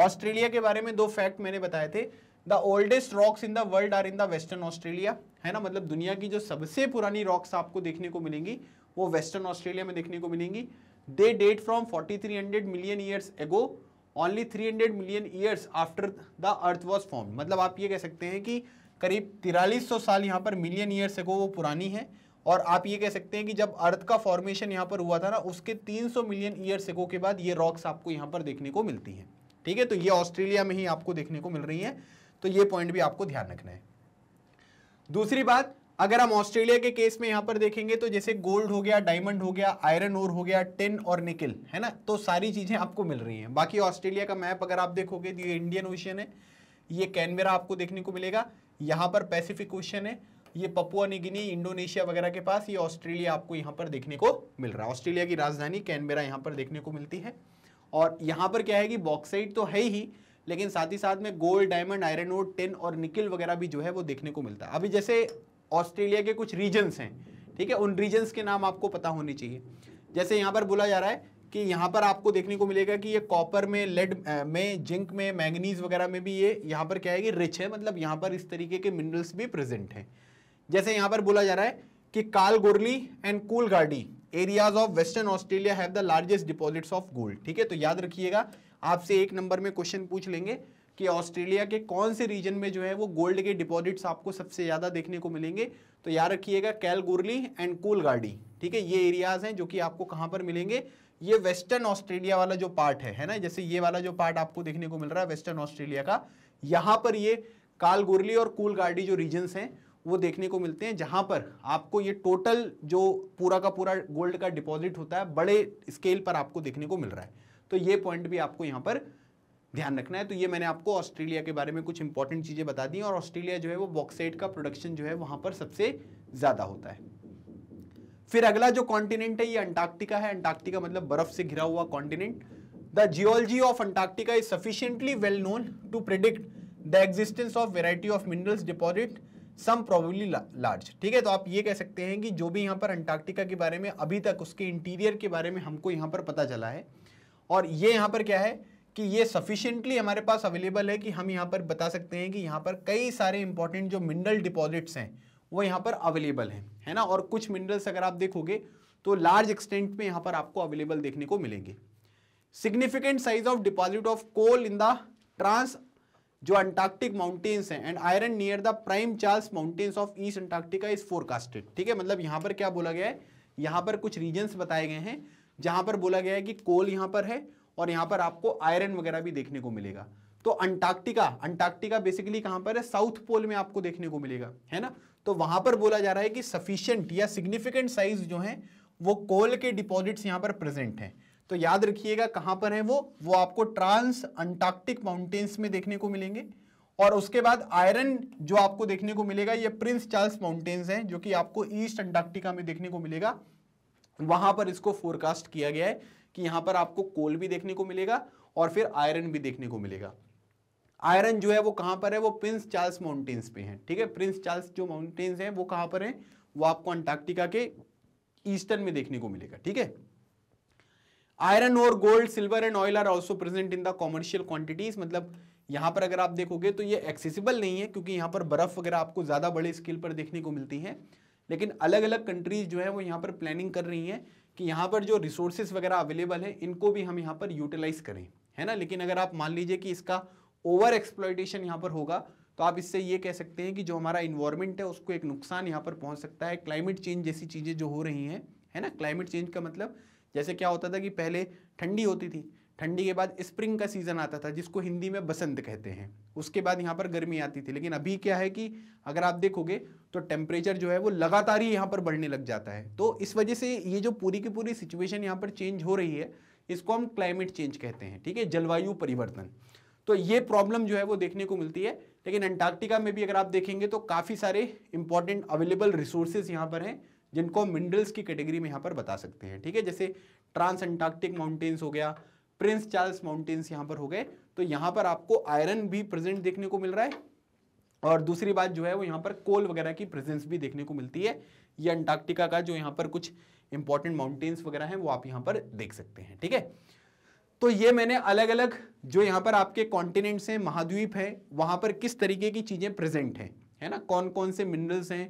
ऑस्ट्रेलिया के बारे में दो फैक्ट मैंने बताए थे the oldest rocks in the world are in the Western Australia है ना मतलब दुनिया की जो सबसे पुरानी रॉक्स आपको देखने को मिलेंगी वो वेस्टर्न ऑस्ट्रेलिया में देखने को मिलेंगी they date from 4300 million years ago only 300 million years after the earth was form मतलब आप ये कह सकते हैं कि करीब तिरालीस साल यहाँ पर मिलियन ईयर्स एगो वो पुरानी है और आप ये कह सकते हैं कि जब अर्थ का फॉर्मेशन यहाँ पर हुआ था ना उसके 300 मिलियन ईयर्स एगो के बाद ये रॉक्स आपको यहाँ पर देखने को मिलती हैं ठीक है तो ये ऑस्ट्रेलिया में ही आपको देखने को मिल रही है तो ये पॉइंट भी आपको ध्यान रखना है दूसरी बात अगर हम ऑस्ट्रेलिया के केस में यहां पर देखेंगे तो जैसे गोल्ड हो गया डायमंड हो गया आयरन ओर हो गया टिन और निकिल है ना तो सारी चीज़ें आपको मिल रही हैं बाकी ऑस्ट्रेलिया का मैप अगर आप देखोगे तो ये इंडियन ओशियन है ये कैनवेरा आपको देखने को मिलेगा यहां पर पैसिफिक ओशियन है ये पपुआ निगिनी इंडोनेशिया वगैरह के पास ये ऑस्ट्रेलिया आपको यहां पर देखने को मिल रहा है ऑस्ट्रेलिया की राजधानी कैनबेरा यहां पर देखने को मिलती है और यहां पर क्या है कि बॉक्साइड तो है ही लेकिन साथ ही साथ में gold diamond iron ore tin और निकिल वगैरह भी जो है वो देखने को मिलता है अभी जैसे ऑस्ट्रेलिया के कुछ रीजन्स हैं ठीक है उन रीजन्स के नाम आपको पता होने चाहिए जैसे यहाँ पर बोला जा रहा है कि यहाँ पर आपको देखने को मिलेगा कि ये कॉपर में लेड में जिंक में मैंगनीज वगैरह में भी ये यहाँ पर क्या है कि रिच है मतलब यहाँ पर इस तरीके के मिनरल्स भी प्रेजेंट हैं जैसे यहाँ पर बोला जा रहा है कि Kalgoorlie and Coolgardie areas of Western Australia have the largest deposits of gold ठीक है तो याद रखिएगा आपसे एक नंबर में क्वेश्चन पूछ लेंगे कि ऑस्ट्रेलिया के कौन से रीजन में जो है वो गोल्ड के डिपॉजिट्स आपको सबसे ज़्यादा देखने को मिलेंगे तो याद रखिएगा कैलगुरली एंड कोलगार्डी ठीक है ये एरियाज हैं जो कि आपको कहाँ पर मिलेंगे ये वेस्टर्न ऑस्ट्रेलिया वाला जो पार्ट है है ना जैसे ये वाला जो पार्ट आपको देखने को मिल रहा है वेस्टर्न ऑस्ट्रेलिया का यहाँ पर ये कालगुरली और कोलगार्डी जो रीजन हैं वो देखने को मिलते हैं जहाँ पर आपको ये टोटल जो पूरा का पूरा गोल्ड का डिपॉजिट होता है बड़े स्केल पर आपको देखने को मिल रहा है तो ये पॉइंट भी आपको यहाँ पर ध्यान रखना है तो ये मैंने आपको ऑस्ट्रेलिया के बारे में कुछ इंपॉर्टेंट चीज़ें बता दी और ऑस्ट्रेलिया जो है वो बॉक्साइट का प्रोडक्शन जो है वहाँ पर सबसे ज़्यादा होता है फिर अगला जो कॉन्टिनेंट है ये अंटार्क्टिका है अंटार्क्टिका मतलब बर्फ से घिरा हुआ continent the geology of Antarctica is sufficiently well known to predict the existence of variety of minerals deposit some probably large ठीक है तो आप ये कह सकते हैं कि जो भी यहाँ पर अंटार्क्टिका के बारे में अभी तक उसके इंटीरियर के बारे में हमको यहाँ पर पता चला है और ये यहाँ पर क्या है कि ये सफिशियंटली हमारे पास अवेलेबल है कि हम यहाँ पर बता सकते हैं कि यहाँ पर कई सारे इंपॉर्टेंट जो मिनरल डिपॉजिट्स हैं वो यहाँ पर अवेलेबल हैं है ना और कुछ मिनरल्स अगर आप देखोगे तो लार्ज एक्सटेंट में यहाँ पर आपको अवेलेबल देखने को मिलेंगे significant size of deposit of coal in the trans जो अंटार्कटिक माउंटेन्स हैं and iron near the prime Charles mountains of East Antarctica is forecasted ठीक है मतलब यहाँ पर क्या बोला गया है यहाँ पर कुछ रीजन्स बताए गए हैं जहां पर बोला गया है कि कोल यहां पर है और यहां पर आपको आयरन वगैरह भी देखने को मिलेगा तो अंटार्क्टिका अंटार्क्टिका बेसिकली कहां पर है साउथ पोल में आपको देखने को मिलेगा है ना तो वहां पर बोला जा रहा है कि सफिशियंट या सिग्निफिकेंट साइज जो है वो कोल के डिपॉजिट्स यहां पर प्रेजेंट हैं तो याद रखिएगा कहां पर है वो वो आपको ट्रांस अंटार्कटिक माउंटेन्स में देखने को मिलेंगे और उसके बाद आयरन जो आपको देखने को मिलेगा ये प्रिंस चार्ल्स माउंटेन्स हैं जो कि आपको ईस्ट अंटार्क्टिका में देखने को मिलेगा वहां पर इसको फोरकास्ट किया गया है कि यहां पर आपको कोल भी देखने को मिलेगा और फिर आयरन भी देखने को मिलेगा आयरन जो है वो कहां पर है वो प्रिंस चार्ल्स माउंटेन्स पे है ठीक है प्रिंस चार्ल्स जो माउंटेन्स है वो कहां पर है वो आपको अंटार्कटिका के ईस्टर्न में देखने को मिलेगा ठीक है आयरन और gold silver and oil are also present in the commercial quantities मतलब यहां पर अगर आप देखोगे तो ये एक्सेसिबल नहीं है क्योंकि यहां पर बर्फ वगैरह आपको ज़्यादा बड़े स्केल पर देखने को मिलती है लेकिन अलग अलग कंट्रीज जो है वो यहाँ पर प्लानिंग कर रही हैं कि यहाँ पर जो रिसोर्सेज वगैरह अवेलेबल हैं इनको भी हम यहाँ पर यूटिलाइज करें है ना लेकिन अगर आप मान लीजिए कि इसका ओवर एक्सप्लॉयटेशन यहाँ पर होगा तो आप इससे ये कह सकते हैं कि जो हमारा इन्वायरमेंट है उसको एक नुकसान यहाँ पर पहुँच सकता है क्लाइमेट चेंज जैसी चीज़ें जो हो रही हैं है ना क्लाइमेट चेंज का मतलब जैसे क्या होता था कि पहले ठंडी होती थी ठंडी के बाद स्प्रिंग का सीज़न आता था जिसको हिंदी में बसंत कहते हैं उसके बाद यहाँ पर गर्मी आती थी लेकिन अभी क्या है कि अगर आप देखोगे तो टेम्परेचर जो है वो लगातार ही यहाँ पर बढ़ने लग जाता है तो इस वजह से ये जो पूरी की पूरी सिचुएशन यहाँ पर चेंज हो रही है इसको हम क्लाइमेट चेंज कहते हैं ठीक है जलवायु परिवर्तन तो ये प्रॉब्लम जो है वो देखने को मिलती है लेकिन अंटार्कटिका में भी अगर आप देखेंगे तो काफ़ी सारे इंपॉर्टेंट अवेलेबल रिसोर्सेज यहाँ पर हैं जिनको मिनरल्स की कैटेगरी में यहाँ पर बता सकते हैं ठीक है जैसे ट्रांस अंटार्कटिक माउंटेन्स हो गया प्रिंस चार्ल्स माउंटेन्स यहां पर हो गए तो यहाँ पर आपको आयरन भी प्रेजेंट देखने को मिल रहा है और दूसरी बात जो है वो यहाँ पर कोल वगैरह की प्रेजेंस भी देखने को मिलती है ये अंटार्कटिका का जो यहाँ पर कुछ इंपॉर्टेंट माउंटेन्स वगैरह हैं वो आप यहाँ पर देख सकते हैं ठीक है तो ये मैंने अलग अलग जो यहाँ पर आपके कॉन्टिनेंट्स हैं महाद्वीप हैं वहाँ पर किस तरीके की चीज़ें प्रेजेंट हैं है ना कौन कौन से मिनरल्स हैं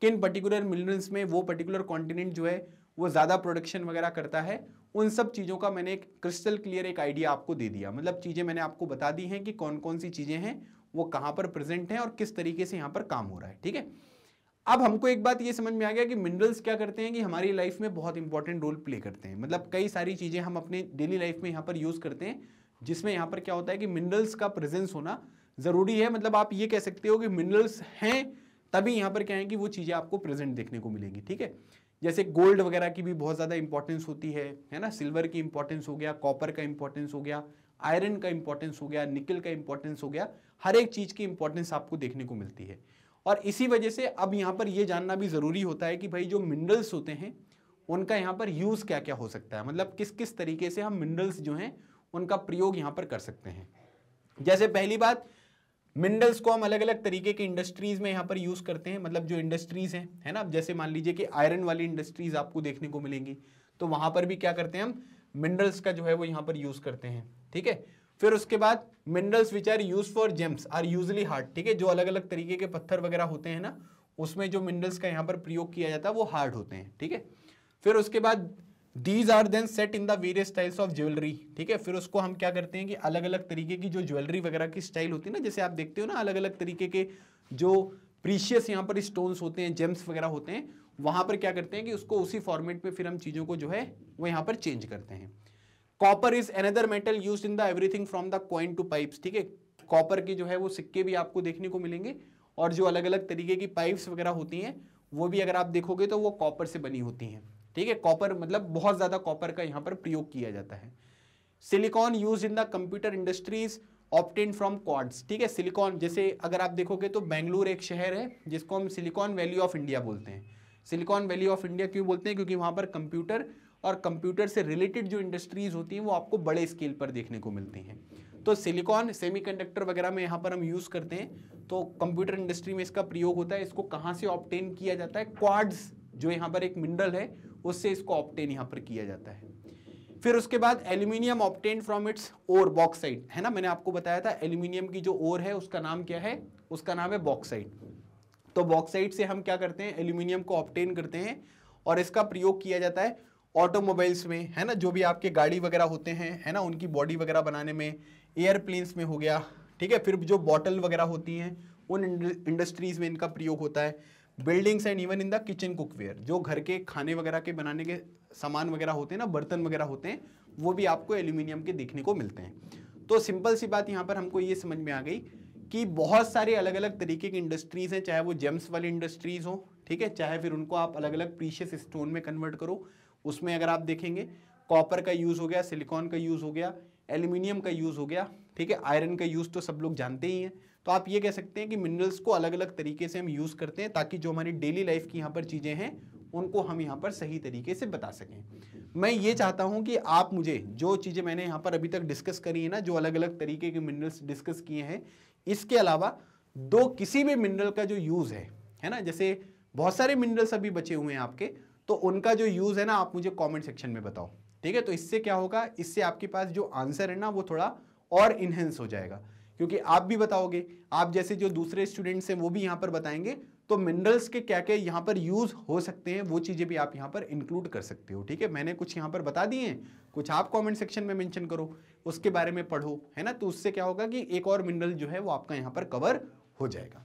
किन पर्टिकुलर मिनरल्स में वो पर्टिकुलर कॉन्टिनेंट जो है वो ज़्यादा प्रोडक्शन वगैरह करता है उन सब चीज़ों का मैंने एक क्रिस्टल क्लियर एक आइडिया आपको दे दिया मतलब चीज़ें मैंने आपको बता दी हैं कि कौन कौन सी चीज़ें हैं वो कहाँ पर प्रेजेंट हैं और किस तरीके से यहाँ पर काम हो रहा है ठीक है अब हमको एक बात ये समझ में आ गया कि मिनरल्स क्या करते हैं कि हमारी लाइफ में बहुत इंपॉर्टेंट रोल प्ले करते हैं मतलब कई सारी चीज़ें हम अपने डेली लाइफ में यहाँ पर यूज़ करते हैं जिसमें यहाँ पर क्या होता है कि मिनरल्स का प्रेजेंस होना ज़रूरी है मतलब आप ये कह सकते हो कि मिनरल्स हैं तभी यहाँ पर क्या है कि वो चीज़ें आपको प्रेजेंट देखने को मिलेंगी ठीक है जैसे गोल्ड वगैरह की भी बहुत ज़्यादा इंपॉर्टेंस होती है है ना सिल्वर की इंपॉर्टेंस हो गया कॉपर का इंपॉर्टेंस हो गया आयरन का इंपॉर्टेंस हो गया निकल का इंपॉर्टेंस हो गया हर एक चीज़ की इंपॉर्टेंस आपको देखने को मिलती है और इसी वजह से अब यहाँ पर यह जानना भी ज़रूरी होता है कि भाई जो मिनरल्स होते हैं उनका यहाँ पर यूज़ क्या क्या हो सकता है मतलब किस किस तरीके से हम मिनरल्स जो हैं उनका प्रयोग यहाँ पर कर सकते हैं जैसे पहली बात मिनरल्स को हम अलग अलग तरीके के इंडस्ट्रीज में यहाँ पर यूज करते हैं मतलब जो इंडस्ट्रीज हैं है ना जैसे मान लीजिए कि आयरन वाली इंडस्ट्रीज आपको देखने को मिलेंगी तो वहां पर भी क्या करते हैं हम मिनरल्स का जो है वो यहाँ पर यूज करते हैं ठीक है फिर उसके बाद minerals which are use for gems are usually hard ठीक है जो अलग अलग तरीके के पत्थर वगैरह होते हैं ना उसमें जो मिनरल्स का यहाँ पर प्रयोग किया जाता है वो हार्ड होते हैं ठीक है फिर उसके बाद these are then set in the various styles of jewellery ठीक है फिर उसको हम क्या करते हैं कि अलग अलग तरीके की जो ज्वेलरी वगैरह की स्टाइल होती है ना जैसे आप देखते हो ना अलग अलग तरीके के जो प्रीशियस यहाँ पर स्टोन्स होते हैं जेम्स वगैरह होते हैं वहाँ पर क्या करते हैं कि उसको उसी फॉर्मेट में फिर हम चीज़ों को जो है वो यहाँ पर चेंज करते हैं copper is another metal use in the everything from the coin to pipes ठीक है कॉपर के जो है वो सिक्के भी आपको देखने को मिलेंगे और जो अलग अलग तरीके की पाइप्स वगैरह होती हैं वो भी अगर आप देखोगे तो वो कॉपर से बनी होती हैं ठीक है कॉपर मतलब बहुत ज़्यादा कॉपर का यहां पर प्रयोग किया जाता है silicon use in the computer industries obtain from quartz ठीक है सिलिकॉन जैसे अगर आप देखोगे तो बेंगलुरु एक शहर है जिसको हम सिलिकॉन वैली ऑफ इंडिया बोलते हैं सिलिकॉन वैली ऑफ इंडिया क्यों बोलते हैं क्योंकि वहां पर कंप्यूटर और कंप्यूटर से रिलेटेड जो इंडस्ट्रीज़ होती हैं वो आपको बड़े स्केल पर देखने को मिलती हैं तो सिलिकॉन सेमीकंडक्टर वगैरह में यहाँ पर हम यूज़ करते हैं तो कंप्यूटर इंडस्ट्री में इसका प्रयोग होता है इसको कहाँ से ऑप्टेन किया जाता है क्वाड्स जो यहाँ पर एक मिनरल है उससे इसको ऑप्टेन यहाँ पर किया जाता है फिर उसके बाद aluminium obtain from its ore bauxite है ना मैंने आपको बताया था एल्यूमिनियम की जो ओर है उसका नाम क्या है उसका नाम है बॉक्साइड तो बॉक्साइड से हम क्या करते हैं एल्यूमिनियम को ऑप्टेन करते हैं और इसका प्रयोग किया जाता है ऑटोमोबाइल्स में है ना जो भी आपके गाड़ी वगैरह होते हैं है ना उनकी बॉडी वगैरह बनाने में एयरप्लेन्स में हो गया ठीक है फिर जो बॉटल वगैरह होती हैं उन इंडस्ट्रीज़ में इनका प्रयोग होता है buildings and even in the kitchen cookware जो घर के खाने वगैरह के बनाने के सामान वगैरह होते हैं ना बर्तन वगैरह होते हैं वो भी आपको एल्यूमिनियम के देखने को मिलते हैं तो सिंपल सी बात यहाँ पर हमको ये समझ में आ गई कि बहुत सारे अलग अलग तरीके की इंडस्ट्रीज़ हैं चाहे वो जेम्स वाली इंडस्ट्रीज़ हो ठीक है चाहे फिर उनको आप अलग अलग प्रीशियस स्टोन में कन्वर्ट करो उसमें अगर आप देखेंगे कॉपर का यूज़ हो गया सिलिकॉन का यूज़ हो गया एल्यूमिनियम का यूज़ हो गया ठीक है आयरन का यूज़ तो सब लोग जानते ही हैं तो आप ये कह सकते हैं कि मिनरल्स को अलग अलग तरीके से हम यूज़ करते हैं ताकि जो हमारी डेली लाइफ की यहाँ पर चीज़ें हैं उनको हम यहाँ पर सही तरीके से बता सकें मैं ये चाहता हूँ कि आप मुझे जो चीज़ें मैंने यहाँ पर अभी तक डिस्कस करी है ना जो अलग अलग तरीके के मिनरल्स डिस्कस किए हैं इसके अलावा दो किसी भी मिनरल का जो यूज़ है है ना जैसे बहुत सारे मिनरल्स अभी बचे हुए हैं आपके तो उनका जो यूज़ है ना आप मुझे कॉमेंट सेक्शन में बताओ ठीक है तो इससे क्या होगा इससे आपके पास जो आंसर है ना वो थोड़ा और इन्हेंस हो जाएगा क्योंकि आप भी बताओगे आप जैसे जो दूसरे स्टूडेंट्स हैं वो भी यहाँ पर बताएंगे तो मिनरल्स के क्या क्या यहाँ पर यूज़ हो सकते हैं वो चीज़ें भी आप यहाँ पर इंक्लूड कर सकते हो ठीक है मैंने कुछ यहाँ पर बता दिए हैं कुछ आप कमेंट सेक्शन में मेंशन करो उसके बारे में पढ़ो है ना तो उससे क्या होगा कि एक और मिनरल जो है वो आपका यहाँ पर कवर हो जाएगा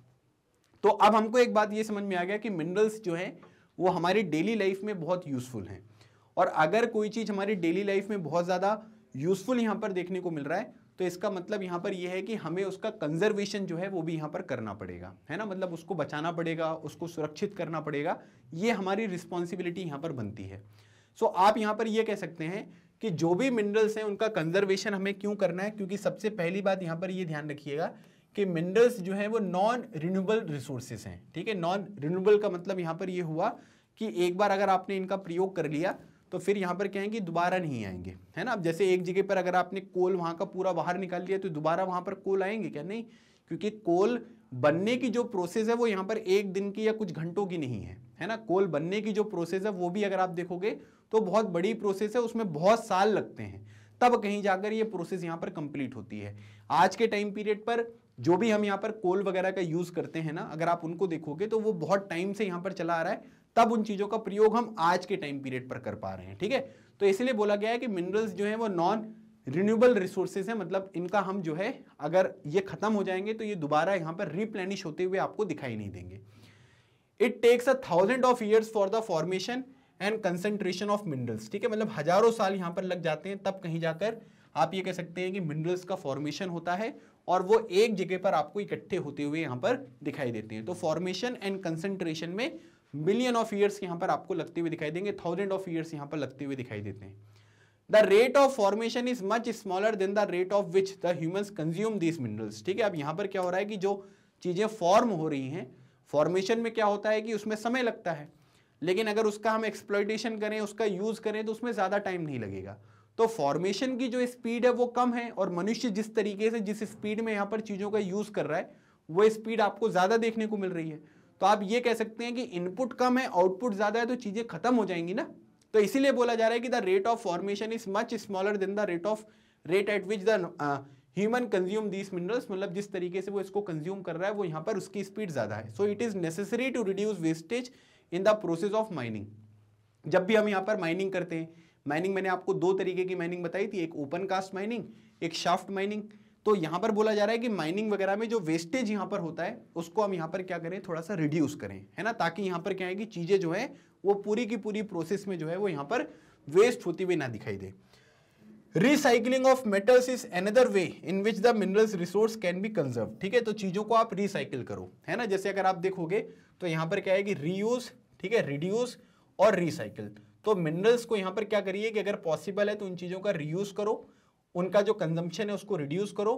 तो अब हमको एक बात ये समझ में आ गया कि मिनरल्स जो है वो हमारी डेली लाइफ में बहुत यूज़फुल हैं और अगर कोई चीज़ हमारी डेली लाइफ में बहुत ज़्यादा यूज़फुल यहाँ पर देखने को मिल रहा है तो इसका मतलब यहाँ पर यह है कि हमें उसका कंजर्वेशन जो है वो भी यहाँ पर करना पड़ेगा है ना मतलब उसको बचाना पड़ेगा उसको सुरक्षित करना पड़ेगा ये हमारी रिस्पॉन्सिबिलिटी यहाँ पर बनती है सो so, आप यहाँ पर यह कह सकते हैं कि जो भी मिनरल्स हैं उनका कंजर्वेशन हमें क्यों करना है क्योंकि सबसे पहली बात यहाँ पर ये ध्यान रखिएगा कि मिनरल्स जो है वो नॉन रिन्यूबल रिसोर्सेज हैं ठीक है नॉन रिन्यूबल का मतलब यहाँ पर ये यह हुआ कि एक बार अगर आपने इनका प्रयोग कर लिया तो फिर यहाँ पर क्या है कि दोबारा नहीं आएंगे है ना अब जैसे एक जगह पर अगर आपने कोल वहाँ का पूरा बाहर निकाल लिया तो दोबारा वहाँ पर कोल आएंगे क्या नहीं क्योंकि कोल बनने की जो प्रोसेस है वो यहाँ पर एक दिन की या कुछ घंटों की नहीं है है ना कोल बनने की जो प्रोसेस है वो भी अगर आप देखोगे तो बहुत बड़ी प्रोसेस है उसमें बहुत साल लगते हैं तब कहीं जाकर ये प्रोसेस यहाँ पर कंप्लीट होती है आज के टाइम पीरियड पर जो भी हम यहाँ पर कोल वगैरह का यूज़ करते हैं ना अगर आप उनको देखोगे तो वो बहुत टाइम से यहाँ पर चला आ रहा है तब उन चीज़ों का प्रयोग हम आज के टाइम पीरियड पर कर पा रहे हैं ठीक है तो इसलिए बोला गया है कि मिनरल्स जो है वो नॉन रिन्यूएबल रिसोर्सेज है मतलब इनका हम जो है अगर ये ख़त्म हो जाएंगे तो ये दोबारा यहाँ पर रिप्लेनिश होते हुए आपको दिखाई नहीं देंगे it takes a thousand of years for the formation and concentration of minerals ठीक है मतलब हजारों साल यहां पर लग जाते हैं तब कहीं जाकर आप ये कह सकते हैं कि मिनरल्स का फॉर्मेशन होता है और वो एक जगह पर आपको इकट्ठे होते हुए यहाँ पर दिखाई देते हैं तो फॉर्मेशन एंड कंसेंट्रेशन में मिलियन ऑफ ईयर्स यहाँ पर आपको लगते हुए दिखाई देंगे थाउजेंड ऑफ ईयर्स यहाँ पर लगते हुए दिखाई देते हैं the rate of formation is much smaller than the rate of which the humans consume these minerals ठीक है अब यहाँ पर क्या हो रहा है कि जो चीज़ें फॉर्म हो रही हैं फॉर्मेशन में क्या होता है कि उसमें समय लगता है लेकिन अगर उसका हम एक्सप्लोइटेशन करें उसका यूज़ करें तो उसमें ज़्यादा टाइम नहीं लगेगा तो फॉर्मेशन की जो स्पीड है वो कम है और मनुष्य जिस तरीके से जिस स्पीड में यहाँ पर चीज़ों का यूज़ कर रहा है वो स्पीड आपको ज़्यादा देखने को मिल रही है तो आप ये कह सकते हैं कि इनपुट कम है आउटपुट ज़्यादा है तो चीज़ें खत्म हो जाएंगी ना तो इसीलिए बोला जा रहा है कि the rate of formation is much smaller than the rate of rate at which the human consume this minerals मतलब जिस तरीके से वो इसको कंज्यूम कर रहा है वो यहाँ पर उसकी स्पीड ज़्यादा है so it is necessary to reduce wastage in the process of mining जब भी हम यहाँ पर माइनिंग करते हैं माइनिंग मैंने आपको दो तरीके की माइनिंग बताई थी एक ओपन कास्ट माइनिंग एक शाफ्ट माइनिंग तो यहां पर बोला जा रहा है कि माइनिंग वगैरह में जो वेस्टेज यहां पर होता है उसको हम यहां पर क्या करें थोड़ा सा रिड्यूस करें है ना ताकि यहां पर क्या है कि चीजें जो है वो पूरी की पूरी प्रोसेस में जो है वो यहां पर वेस्ट होती हुई ना दिखाई दे recycling of metals is another way in which the minerals resource can be conserve ठीक है तो चीजों को आप रिसाइकिल करो है ना जैसे अगर आप देखोगे तो यहां पर क्या है कि रीयूज ठीक है रिड्यूस और रिसाइकिल तो मिनरल्स को यहां पर क्या करिए कि अगर पॉसिबल है तो उन चीजों का रीयूज करो उनका जो कंजम्पशन है उसको रिड्यूस करो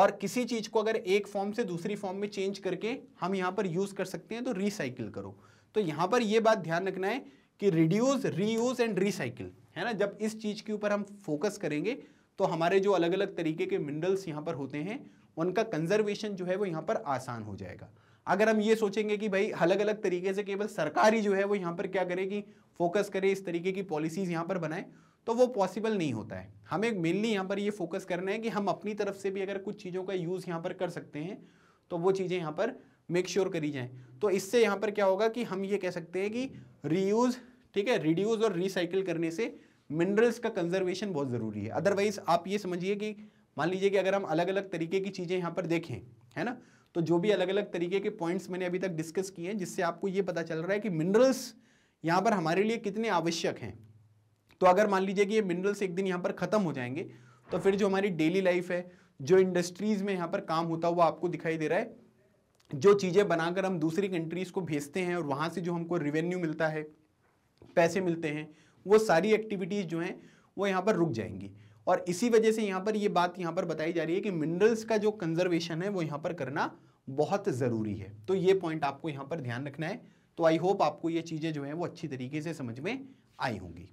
और किसी चीज को अगर एक फॉर्म से दूसरी फॉर्म में चेंज करके हम यहाँ पर यूज कर सकते हैं तो रिसाइकिल करो तो यहाँ पर यह बात ध्यान रखना है कि रिड्यूस रीयूज एंड रिसाइकिल है ना जब इस चीज के ऊपर हम फोकस करेंगे तो हमारे जो अलग अलग तरीके के मिनरल्स यहाँ पर होते हैं उनका कंजर्वेशन जो है वो यहाँ पर आसान हो जाएगा अगर हम ये सोचेंगे कि भाई अलग अलग तरीके से केवल सरकार जो है वो यहाँ पर क्या करेगी कि फोकस करे इस तरीके की पॉलिसीज यहाँ पर बनाए तो वो पॉसिबल नहीं होता है हमें मेनली यहाँ पर ये फोकस करना है कि हम अपनी तरफ से भी अगर कुछ चीज़ों का यूज़ यहाँ पर कर सकते हैं तो वो चीज़ें यहाँ पर मेक श्योर sure करी जाएँ तो इससे यहाँ पर क्या होगा कि हम ये कह सकते हैं कि रीयूज़ ठीक है रिड्यूज़ और रिसाइकिल करने से मिनरल्स का कंजर्वेशन बहुत ज़रूरी है अदरवाइज़ आप ये समझिए कि मान लीजिए कि अगर हम अलग अलग तरीके की चीज़ें यहाँ पर देखें है ना तो जो भी अलग अलग तरीके के पॉइंट्स मैंने अभी तक डिस्कस किए हैं जिससे आपको ये पता चल रहा है कि मिनरल्स यहाँ पर हमारे लिए कितने आवश्यक हैं तो अगर मान लीजिए कि ये मिनरल्स एक दिन यहाँ पर ख़त्म हो जाएंगे तो फिर जो हमारी डेली लाइफ है जो इंडस्ट्रीज़ में यहाँ पर काम होता हुआ आपको दिखाई दे रहा है जो चीज़ें बनाकर हम दूसरी कंट्रीज़ को भेजते हैं और वहाँ से जो हमको रिवेन्यू मिलता है पैसे मिलते हैं वो सारी एक्टिविटीज़ जो हैं वो यहाँ पर रुक जाएंगी और इसी वजह से यहाँ पर ये बात यहाँ पर बताई जा रही है कि मिनरल्स का जो कंजर्वेशन है वो यहाँ पर करना बहुत ज़रूरी है तो ये पॉइंट आपको यहाँ पर ध्यान रखना है तो आई होप आपको ये चीज़ें जो हैं वो अच्छी तरीके से समझ में आई होंगी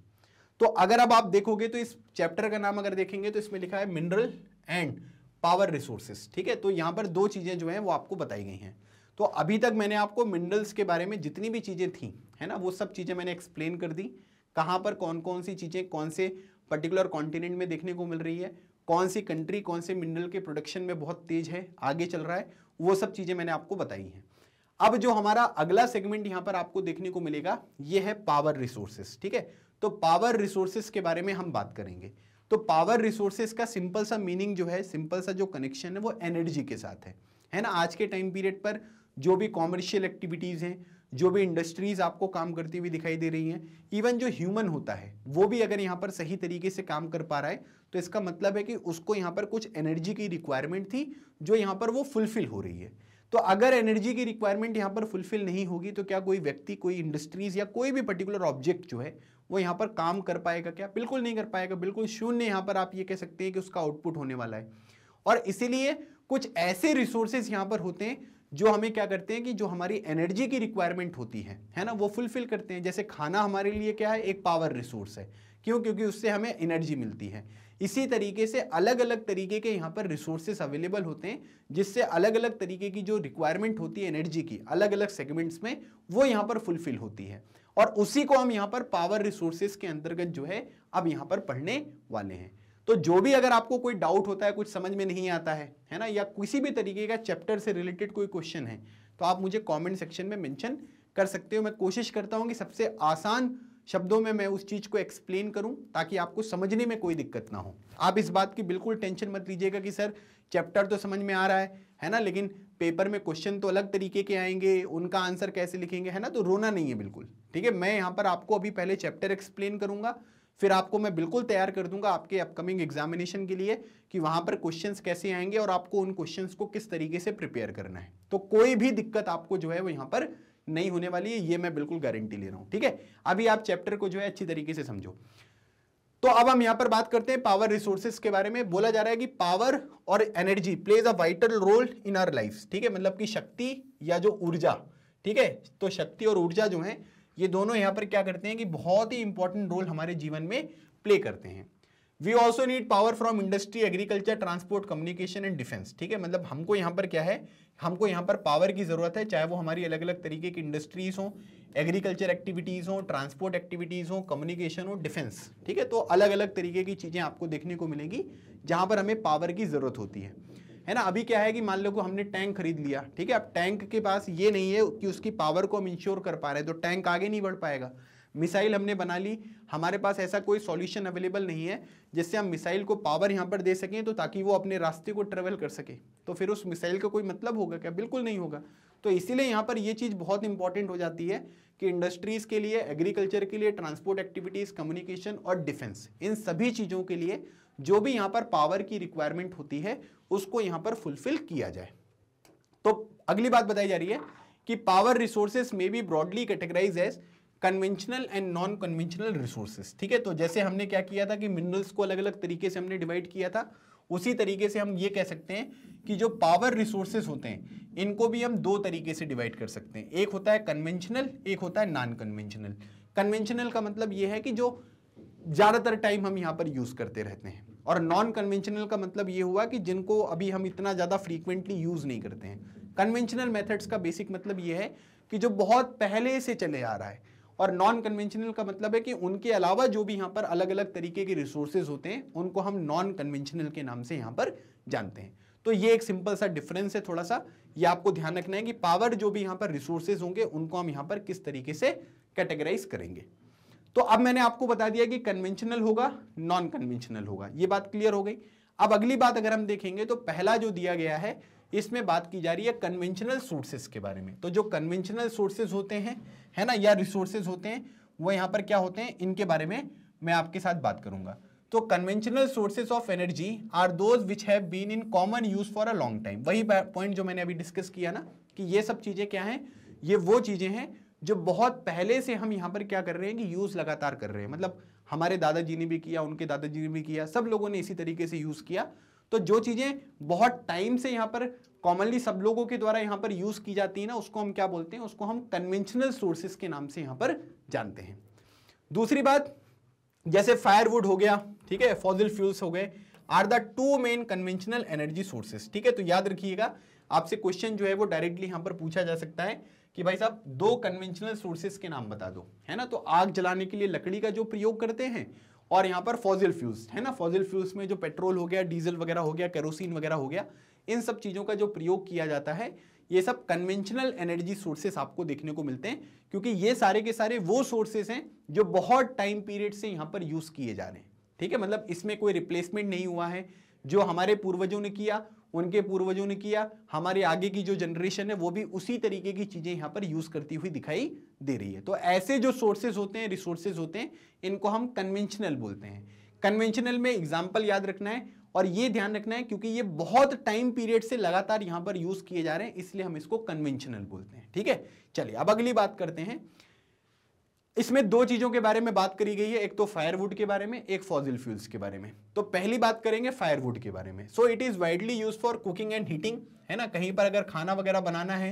तो अगर अब आप देखोगे तो इस चैप्टर का नाम अगर देखेंगे तो इसमें लिखा है मिनरल एंड पावर रिसोर्सेस ठीक है तो यहां पर दो चीज़ें जो हैं वो आपको बताई गई हैं तो अभी तक मैंने आपको मिनरल्स के बारे में जितनी भी चीज़ें थी है ना वो सब चीज़ें मैंने एक्सप्लेन कर दी कहां पर कौन कौन सी चीज़ें कौन से पर्टिकुलर कॉन्टिनेंट में देखने को मिल रही है कौन सी कंट्री कौन से मिनरल के प्रोडक्शन में बहुत तेज है आगे चल रहा है वो सब चीज़ें मैंने आपको बताई हैं अब जो हमारा अगला सेगमेंट यहाँ पर आपको देखने को मिलेगा ये है पावर रिसोर्सेस ठीक है तो पावर रिसोर्सेस के बारे में हम बात करेंगे तो पावर रिसोर्सेस का सिंपल सा मीनिंग जो है सिंपल सा जो कनेक्शन है वो एनर्जी के साथ है है ना आज के टाइम पीरियड पर जो भी कॉमर्शियल एक्टिविटीज़ हैं जो भी इंडस्ट्रीज़ आपको काम करती हुई दिखाई दे रही हैं इवन जो ह्यूमन होता है वो भी अगर यहाँ पर सही तरीके से काम कर पा रहा है तो इसका मतलब है कि उसको यहाँ पर कुछ एनर्जी की रिक्वायरमेंट थी जो यहाँ पर वो फुलफिल हो रही है तो अगर एनर्जी की रिक्वायरमेंट यहाँ पर फुलफिल नहीं होगी तो क्या कोई व्यक्ति कोई इंडस्ट्रीज़ या कोई भी पर्टिकुलर ऑब्जेक्ट जो है वो यहाँ पर काम कर पाएगा क्या बिल्कुल नहीं कर पाएगा बिल्कुल शून्य यहाँ पर आप ये कह सकते हैं कि उसका आउटपुट होने वाला है और इसीलिए कुछ ऐसे रिसोर्सेज यहाँ पर होते हैं जो हमें क्या करते हैं कि जो हमारी एनर्जी की रिक्वायरमेंट होती है है ना वो फुलफिल करते हैं जैसे खाना हमारे लिए क्या है एक पावर रिसोर्स है क्यों क्योंकि उससे हमें एनर्जी मिलती है इसी तरीके से अलग अलग तरीके के यहाँ पर रिसोर्सेस अवेलेबल होते हैं जिससे अलग अलग तरीके की जो रिक्वायरमेंट होती है एनर्जी की अलग अलग सेगमेंट्स में वो यहाँ पर फुलफिल होती है और उसी को हम यहां पर पावर रिसोर्सेस के अंतर्गत जो है अब यहां पर पढ़ने वाले हैं तो जो भी अगर आपको कोई डाउट होता है कुछ समझ में नहीं आता है है ना या किसी भी तरीके का चैप्टर से रिलेटेड कोई क्वेश्चन है तो आप मुझे कमेंट सेक्शन में मेंशन कर सकते हो मैं कोशिश करता हूं कि सबसे आसान शब्दों में मैं उस चीज़ को एक्सप्लेन करूं ताकि आपको समझने में कोई दिक्कत ना हो आप इस बात की बिल्कुल टेंशन मत लीजिएगा कि सर चैप्टर तो समझ में आ रहा है है ना लेकिन पेपर में क्वेश्चन तो अलग तरीके के आएंगे उनका आंसर कैसे लिखेंगे है ना तो रोना नहीं है बिल्कुल ठीक है मैं यहाँ पर आपको अभी पहले चैप्टर एक्सप्लेन करूँगा फिर आपको मैं बिल्कुल तैयार कर दूंगा आपके अपकमिंग एग्जामिनेशन के लिए कि वहाँ पर क्वेश्चन कैसे आएंगे और आपको उन क्वेश्चन को किस तरीके से प्रिपेयर करना है तो कोई भी दिक्कत आपको जो है वो यहाँ पर नहीं होने वाली है ये मैं बिल्कुल गारंटी ले रहा हूँ ठीक है अभी आप चैप्टर को जो है अच्छी तरीके से समझो तो अब हम यहां पर बात करते हैं पावर रिसोर्सेस के बारे में बोला जा रहा है कि पावर और energy plays a vital role in our life ठीक है मतलब कि शक्ति या जो ऊर्जा ठीक है तो शक्ति और ऊर्जा जो है ये दोनों यहाँ पर क्या करते हैं कि बहुत ही इंपॉर्टेंट रोल हमारे जीवन में प्ले करते हैं we also need power from industry agriculture transport communication and defence ठीक है मतलब हमको यहाँ पर क्या है हमको यहाँ पर पावर की ज़रूरत है चाहे वो हमारी अलग अलग तरीके की इंडस्ट्रीज़ हों एग्रीकल्चर एक्टिविटीज़ हों ट्रांसपोर्ट एक्टिविटीज़ हों कम्युनिकेशन हो डिफेंस ठीक है तो अलग अलग तरीके की चीज़ें आपको देखने को मिलेंगी जहाँ पर हमें पावर की ज़रूरत होती है है ना अभी क्या है कि मान लो को हमने टैंक खरीद लिया ठीक है अब टैंक के पास ये नहीं है कि उसकी पावर को हम इंश्योर कर पा रहे हैं तो टैंक आगे नहीं बढ़ पाएगा मिसाइल हमने बना ली हमारे पास ऐसा कोई सॉल्यूशन अवेलेबल नहीं है जिससे हम मिसाइल को पावर यहाँ पर दे सकें तो ताकि वो अपने रास्ते को ट्रेवल कर सके तो फिर उस मिसाइल का कोई मतलब होगा क्या बिल्कुल नहीं होगा तो इसीलिए यहाँ पर ये चीज़ बहुत इंपॉर्टेंट हो जाती है कि इंडस्ट्रीज़ के लिए एग्रीकल्चर के लिए ट्रांसपोर्ट एक्टिविटीज़ कम्युनिकेशन और डिफेंस इन सभी चीज़ों के लिए जो भी यहाँ पर पावर की रिक्वायरमेंट होती है उसको यहाँ पर फुलफिल किया जाए तो अगली बात बताई जा रही है कि पावर रिसोर्सेज में be broadly categorize as conventional and non conventional resources ठीक है तो जैसे हमने क्या किया था कि मिनरल्स को अलग अलग तरीके से हमने डिवाइड किया था उसी तरीके से हम ये कह सकते हैं कि जो पावर रिसोर्सेज होते हैं इनको भी हम दो तरीके से डिवाइड कर सकते हैं एक होता है कन्वेंशनल एक होता है नॉन कन्वेंशनल कन्वेंशनल का मतलब ये है कि जो ज़्यादातर टाइम हम यहाँ पर यूज़ करते रहते हैं और नॉन कन्वेंशनल का मतलब ये हुआ कि जिनको अभी हम इतना ज़्यादा फ्रीक्वेंटली यूज़ नहीं करते हैं कन्वेंशनल मेथड्स का बेसिक मतलब ये है कि जो बहुत पहले से चले आ रहा है और नॉन कन्वेंशनल का मतलब है कि उनके अलावा जो भी यहाँ पर अलग अलग तरीके के रिसोर्सेज होते हैं उनको हम नॉन कन्वेंशनल के नाम से यहाँ पर जानते हैं तो ये एक सिंपल सा डिफरेंस है थोड़ा सा ये आपको ध्यान रखना है कि पावर जो भी यहाँ पर रिसोर्सेज होंगे उनको हम यहाँ पर किस तरीके से कैटेगराइज करेंगे तो अब मैंने आपको बता दिया कि कन्वेंशनल होगा नॉन कन्वेंशनल होगा ये बात क्लियर हो गई अब अगली बात अगर हम देखेंगे तो पहला जो दिया गया है इसमें बात की जा रही है कन्वेंशनल सोर्सेज के बारे में तो जो कन्वेंशनल सोर्सेज होते हैं है ना या रिसोर्सेज होते हैं वो यहाँ पर क्या होते हैं इनके बारे में मैं आपके साथ बात करूंगा तो conventional sources of energy are those which have been in common use for a long time वही पॉइंट जो मैंने अभी डिस्कस किया ना कि ये सब चीज़ें क्या हैं ये वो चीज़ें हैं जो बहुत पहले से हम यहाँ पर क्या कर रहे हैं कि यूज़ लगातार कर रहे हैं मतलब हमारे दादाजी ने भी किया उनके दादाजी ने भी किया सब लोगों ने इसी तरीके से यूज़ किया तो जो चीज़ें बहुत टाइम से यहाँ पर कॉमनली सब लोगों के द्वारा यहाँ पर यूज़ की जाती है ना उसको हम क्या बोलते हैं उसको हम कन्वेंशनल सोर्सेस के नाम से यहाँ पर जानते हैं दूसरी बात जैसे फायरवुड हो गया ठीक है फॉजिल फ्यूल्स हो गए are the two main conventional energy sources ठीक है तो याद रखिएगा आपसे क्वेश्चन जो है वो डायरेक्टली यहाँ पर पूछा जा सकता है कि भाई साहब दो कन्वेंशनल सोर्सेस के नाम बता दो है ना तो आग जलाने के लिए लकड़ी का जो प्रयोग करते हैं और यहाँ पर फॉजिल फ्यूज है ना फॉजिल फ्यूज में जो पेट्रोल हो गया डीजल वगैरह हो गया केरोसिन वगैरह हो गया इन सब चीज़ों का जो प्रयोग किया जाता है ये सब कन्वेंशनल एनर्जी सोर्सेस आपको देखने को मिलते हैं क्योंकि ये सारे के सारे वो सोर्सेस हैं जो बहुत टाइम पीरियड से यहाँ पर यूज़ किए जा रहे हैं ठीक है मतलब इसमें कोई रिप्लेसमेंट नहीं हुआ है जो हमारे पूर्वजों ने किया उनके पूर्वजों ने किया हमारे आगे की जो जनरेशन है वो भी उसी तरीके की चीज़ें यहाँ पर यूज़ करती हुई दिखाई दे रही है तो ऐसे जो सोर्सेज होते हैं रिसोर्सेज होते हैं इनको हम कन्वेंशनल बोलते हैं कन्वेंशनल में एग्जाम्पल याद रखना है और ये ध्यान रखना है क्योंकि ये बहुत टाइम पीरियड से लगातार यहाँ पर यूज़ किए जा रहे हैं इसलिए हम इसको कन्वेंशनल बोलते हैं ठीक है चलिए अब अगली बात करते हैं इसमें दो चीजों के बारे में बात करी गई है एक तो फायरवुड के बारे में एक फॉजिल फ्यूल्स के बारे में तो पहली बात करेंगे फायरवुड के बारे में so it is widely use for cooking and heating है ना कहीं पर अगर खाना वगैरह बनाना है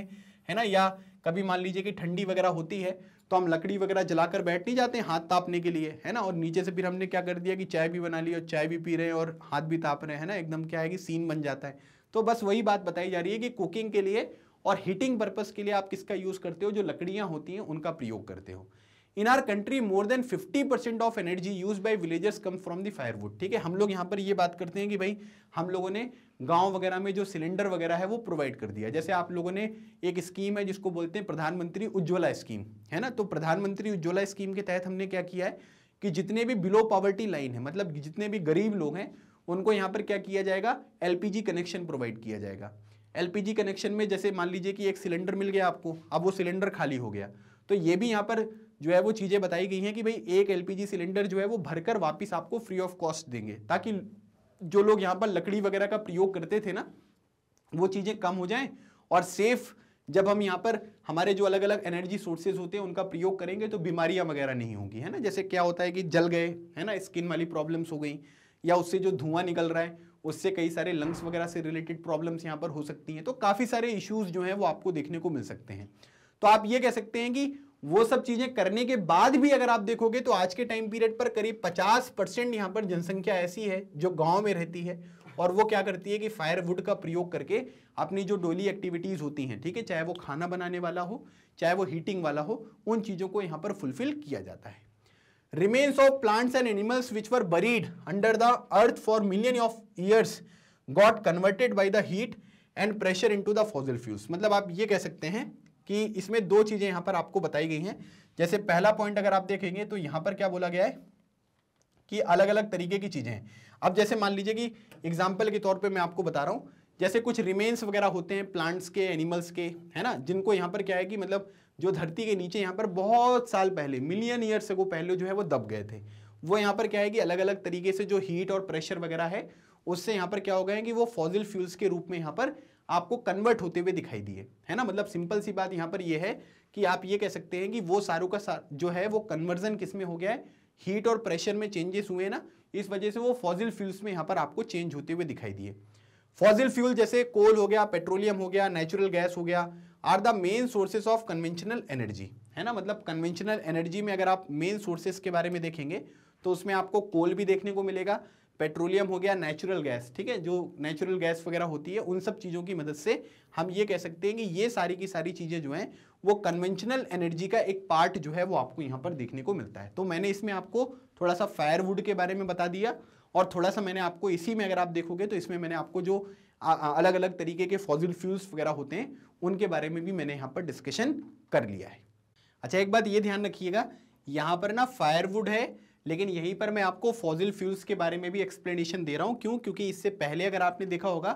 है ना या कभी मान लीजिए कि ठंडी वगैरह होती है तो हम लकड़ी वगैरह जलाकर बैठ नहीं जाते हाथ तापने के लिए है ना और नीचे से फिर हमने क्या कर दिया कि चाय भी बना ली और चाय भी पी रहे हैं और हाथ भी ताप रहे हैं ना एकदम क्या है कि सीन बन जाता है तो बस वही बात बताई जा रही है कि कुकिंग के लिए और हीटिंग पर्पज़ के लिए आप किसका यूज़ करते हो जो लकड़ियाँ होती हैं उनका प्रयोग करते हो in our country more than 50 percent of energy use by villagers come from the firewood ठीक है हम लोग यहाँ पर ये बात करते हैं कि भाई हम लोगों ने गांव वगैरह में जो सिलेंडर वगैरह है वो प्रोवाइड कर दिया जैसे आप लोगों ने एक स्कीम है जिसको बोलते हैं प्रधानमंत्री उज्ज्वला स्कीम है ना तो प्रधानमंत्री उज्ज्वला स्कीम के तहत हमने क्या किया है कि जितने भी बिलो पॉवर्टी लाइन है मतलब जितने भी गरीब लोग हैं उनको यहाँ पर क्या किया जाएगा एल कनेक्शन प्रोवाइड किया जाएगा एल कनेक्शन में जैसे मान लीजिए कि एक सिलेंडर मिल गया आपको अब वो सिलेंडर खाली हो गया तो ये भी यहाँ पर जो है वो चीज़ें बताई गई हैं कि भाई एक एलपीजी सिलेंडर जो है वो भरकर वापस आपको फ्री ऑफ कॉस्ट देंगे ताकि जो लोग यहाँ पर लकड़ी वगैरह का प्रयोग करते थे ना वो चीज़ें कम हो जाएं और सेफ जब हम यहाँ पर हमारे जो अलग अलग एनर्जी सोर्सेज होते हैं उनका प्रयोग करेंगे तो बीमारियाँ वगैरह नहीं होंगी है ना जैसे क्या होता है कि जल गए है ना स्किन वाली प्रॉब्लम्स हो गई या उससे जो धुआं निकल रहा है उससे कई सारे लंग्स वगैरह से रिलेटेड प्रॉब्लम्स यहाँ पर हो सकती हैं तो काफ़ी सारे इश्यूज़ जो हैं वो आपको देखने को मिल सकते हैं तो आप ये कह सकते हैं कि वो सब चीजें करने के बाद भी अगर आप देखोगे तो आज के टाइम पीरियड पर करीब 50 परसेंट यहाँ पर जनसंख्या ऐसी है जो गांव में रहती है और वो क्या करती है कि फायरवुड का प्रयोग करके अपनी जो डोली एक्टिविटीज़ होती हैं ठीक है चाहे वो खाना बनाने वाला हो चाहे वो हीटिंग वाला हो उन चीज़ों को यहाँ पर फुलफिल किया जाता है remains of plants and animals which were buried under the earth for million of years got converted by the heat and pressure into the fossil fuels मतलब आप ये कह सकते हैं कि इसमें दो चीज़ें यहां पर आपको बताई गई हैं जैसे पहला पॉइंट अगर आप देखेंगे तो यहां पर क्या बोला गया है कि अलग अलग तरीके की चीज़ें हैं अब जैसे मान लीजिए कि एग्जाम्पल के तौर पर मैं आपको बता रहा हूं जैसे कुछ रिमेन्स वगैरह होते हैं प्लांट्स के एनिमल्स के है ना जिनको यहाँ पर क्या है कि मतलब जो धरती के नीचे यहाँ पर बहुत साल पहले मिलियन ईयर से वो पहले जो है वो दब गए थे वो यहाँ पर क्या है कि अलग अलग तरीके से जो हीट और प्रेशर वगैरह है उससे यहाँ पर क्या हो गए हैं कि वो फॉजिल फ्यूल्स के रूप में यहाँ पर आपको कन्वर्ट होते हुए दिखाई दिए है ना मतलब सिंपल सी बात यहाँ पर यह है कि आप ये कह सकते हैं कि वो सारों का सार, जो है वो कन्वर्जन किस में हो गया है हीट और प्रेशर में चेंजेस हुए ना इस वजह से वो फॉजिल फ्यूल्स में यहाँ पर आपको चेंज होते हुए दिखाई दिए फॉजिल फ्यूल जैसे कोल हो गया पेट्रोलियम हो गया नेचुरल गैस हो गया are the main sources of conventional energy है ना मतलब कन्वेंशनल एनर्जी में अगर आप मेन सोर्सेस के बारे में देखेंगे तो उसमें आपको कोल भी देखने को मिलेगा पेट्रोलियम हो गया नेचुरल गैस ठीक है जो नेचुरल गैस वगैरह होती है उन सब चीज़ों की मदद से हम ये कह सकते हैं कि ये सारी की सारी चीज़ें जो हैं वो कन्वेंशनल एनर्जी का एक पार्ट जो है वो आपको यहाँ पर देखने को मिलता है तो मैंने इसमें आपको थोड़ा सा फायरवुड के बारे में बता दिया और थोड़ा सा मैंने आपको इसी में अगर आप देखोगे तो इसमें मैंने आपको जो अलग अलग तरीके के फॉजिल फ्यूल्स वगैरह होते हैं उनके बारे में भी मैंने यहाँ पर डिस्कशन कर लिया है अच्छा एक बात ये ध्यान रखिएगा यहाँ पर ना फायरवुड है लेकिन यहीं पर मैं आपको फॉजिल फ्यूल्स के बारे में भी एक्सप्लेनेशन दे रहा हूँ क्यों क्योंकि इससे पहले अगर आपने देखा होगा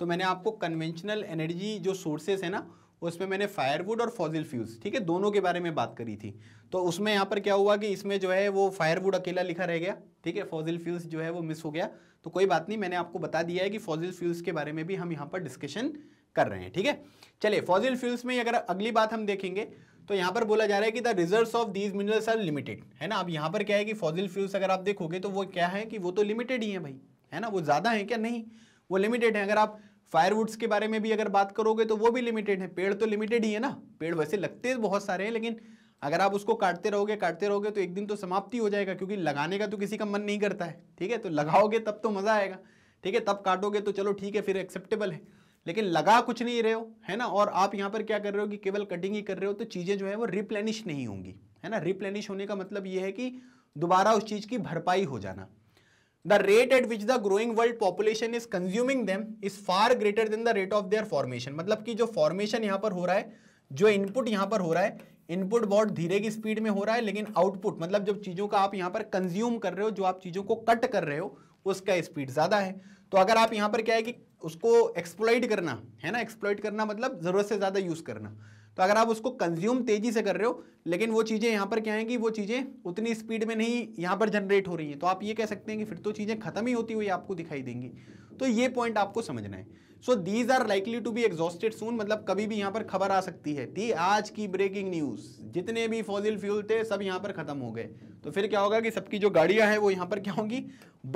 तो मैंने आपको कन्वेंशनल एनर्जी जो सोर्सेस है ना उसमें मैंने फायरवुड और फॉजिल फ्यूज ठीक है दोनों के बारे में बात करी थी तो उसमें यहाँ पर क्या हुआ कि इसमें जो है वो फायरवुड अकेला लिखा रह गया ठीक है फॉजिल फ्यूज जो है वो मिस हो गया तो कोई बात नहीं मैंने आपको बता दिया है कि फॉजिल फ्यूज के बारे में भी हम यहाँ पर डिस्कशन कर रहे हैं ठीक है चलिए फॉजिल फ्यूल्स में अगर अगली बात हम देखेंगे तो यहाँ पर बोला जा रहा है कि the reserve of these minerals are limited है ना अब यहाँ पर क्या है कि फॉजिल फ्यूल्स अगर आप देखोगे तो वो क्या है कि वो तो लिमिटेड ही है भाई है ना वो ज़्यादा है क्या नहीं वो लिमिटेड है अगर आप फायरवुड्स के बारे में भी अगर बात करोगे तो वो भी लिमिटेड है पेड़ तो लिमिटेड ही है ना पेड़ वैसे लगते बहुत सारे हैं लेकिन अगर आप उसको काटते रहोगे काटते रहोगे तो एक दिन तो समाप्ति हो जाएगा क्योंकि लगाने का तो किसी का मन नहीं करता है ठीक है तो लगाओगे तब तो मज़ा आएगा ठीक है तब काटोगे तो चलो ठीक है फिर एक्सेप्टेबल है लेकिन लगा कुछ नहीं रहे हो है ना और आप यहाँ पर क्या कर रहे हो कि केवल कटिंग ही कर रहे हो तो चीज़ें जो है वो रिप्लेनिश नहीं होंगी है ना रिप्लेनिश होने का मतलब ये है कि दोबारा उस चीज़ की भरपाई हो जाना the rate at which the growing world population is consuming them is far greater than the rate of their formation मतलब कि जो फॉर्मेशन यहाँ पर हो रहा है जो इनपुट यहाँ पर हो रहा है इनपुट बहुत धीरे की स्पीड में हो रहा है लेकिन आउटपुट मतलब जब चीज़ों का आप यहाँ पर कंज्यूम कर रहे हो जो आप चीज़ों को कट कर रहे हो उसका स्पीड ज़्यादा है तो अगर आप यहाँ पर क्या है कि उसको एक्सप्लॉइट करना है ना एक्सप्लोइड करना मतलब ज़रूरत से ज़्यादा यूज़ करना तो अगर आप उसको कंज्यूम तेज़ी से कर रहे हो लेकिन वो चीज़ें यहाँ पर क्या है कि वो चीज़ें उतनी स्पीड में नहीं यहाँ पर जनरेट हो रही हैं तो आप ये कह सकते हैं कि फिर तो चीज़ें खत्म ही होती हुई आपको दिखाई देंगी तो ये पॉइंट आपको समझना है so these are likely to be exhausted soon मतलब कभी भी यहाँ पर खबर आ सकती है थी आज की ब्रेकिंग न्यूज़ जितने भी फॉजिल फ्यूल थे सब यहाँ पर ख़त्म हो गए तो फिर क्या होगा कि सबकी जो गाड़ियाँ हैं वो यहाँ पर क्या होंगी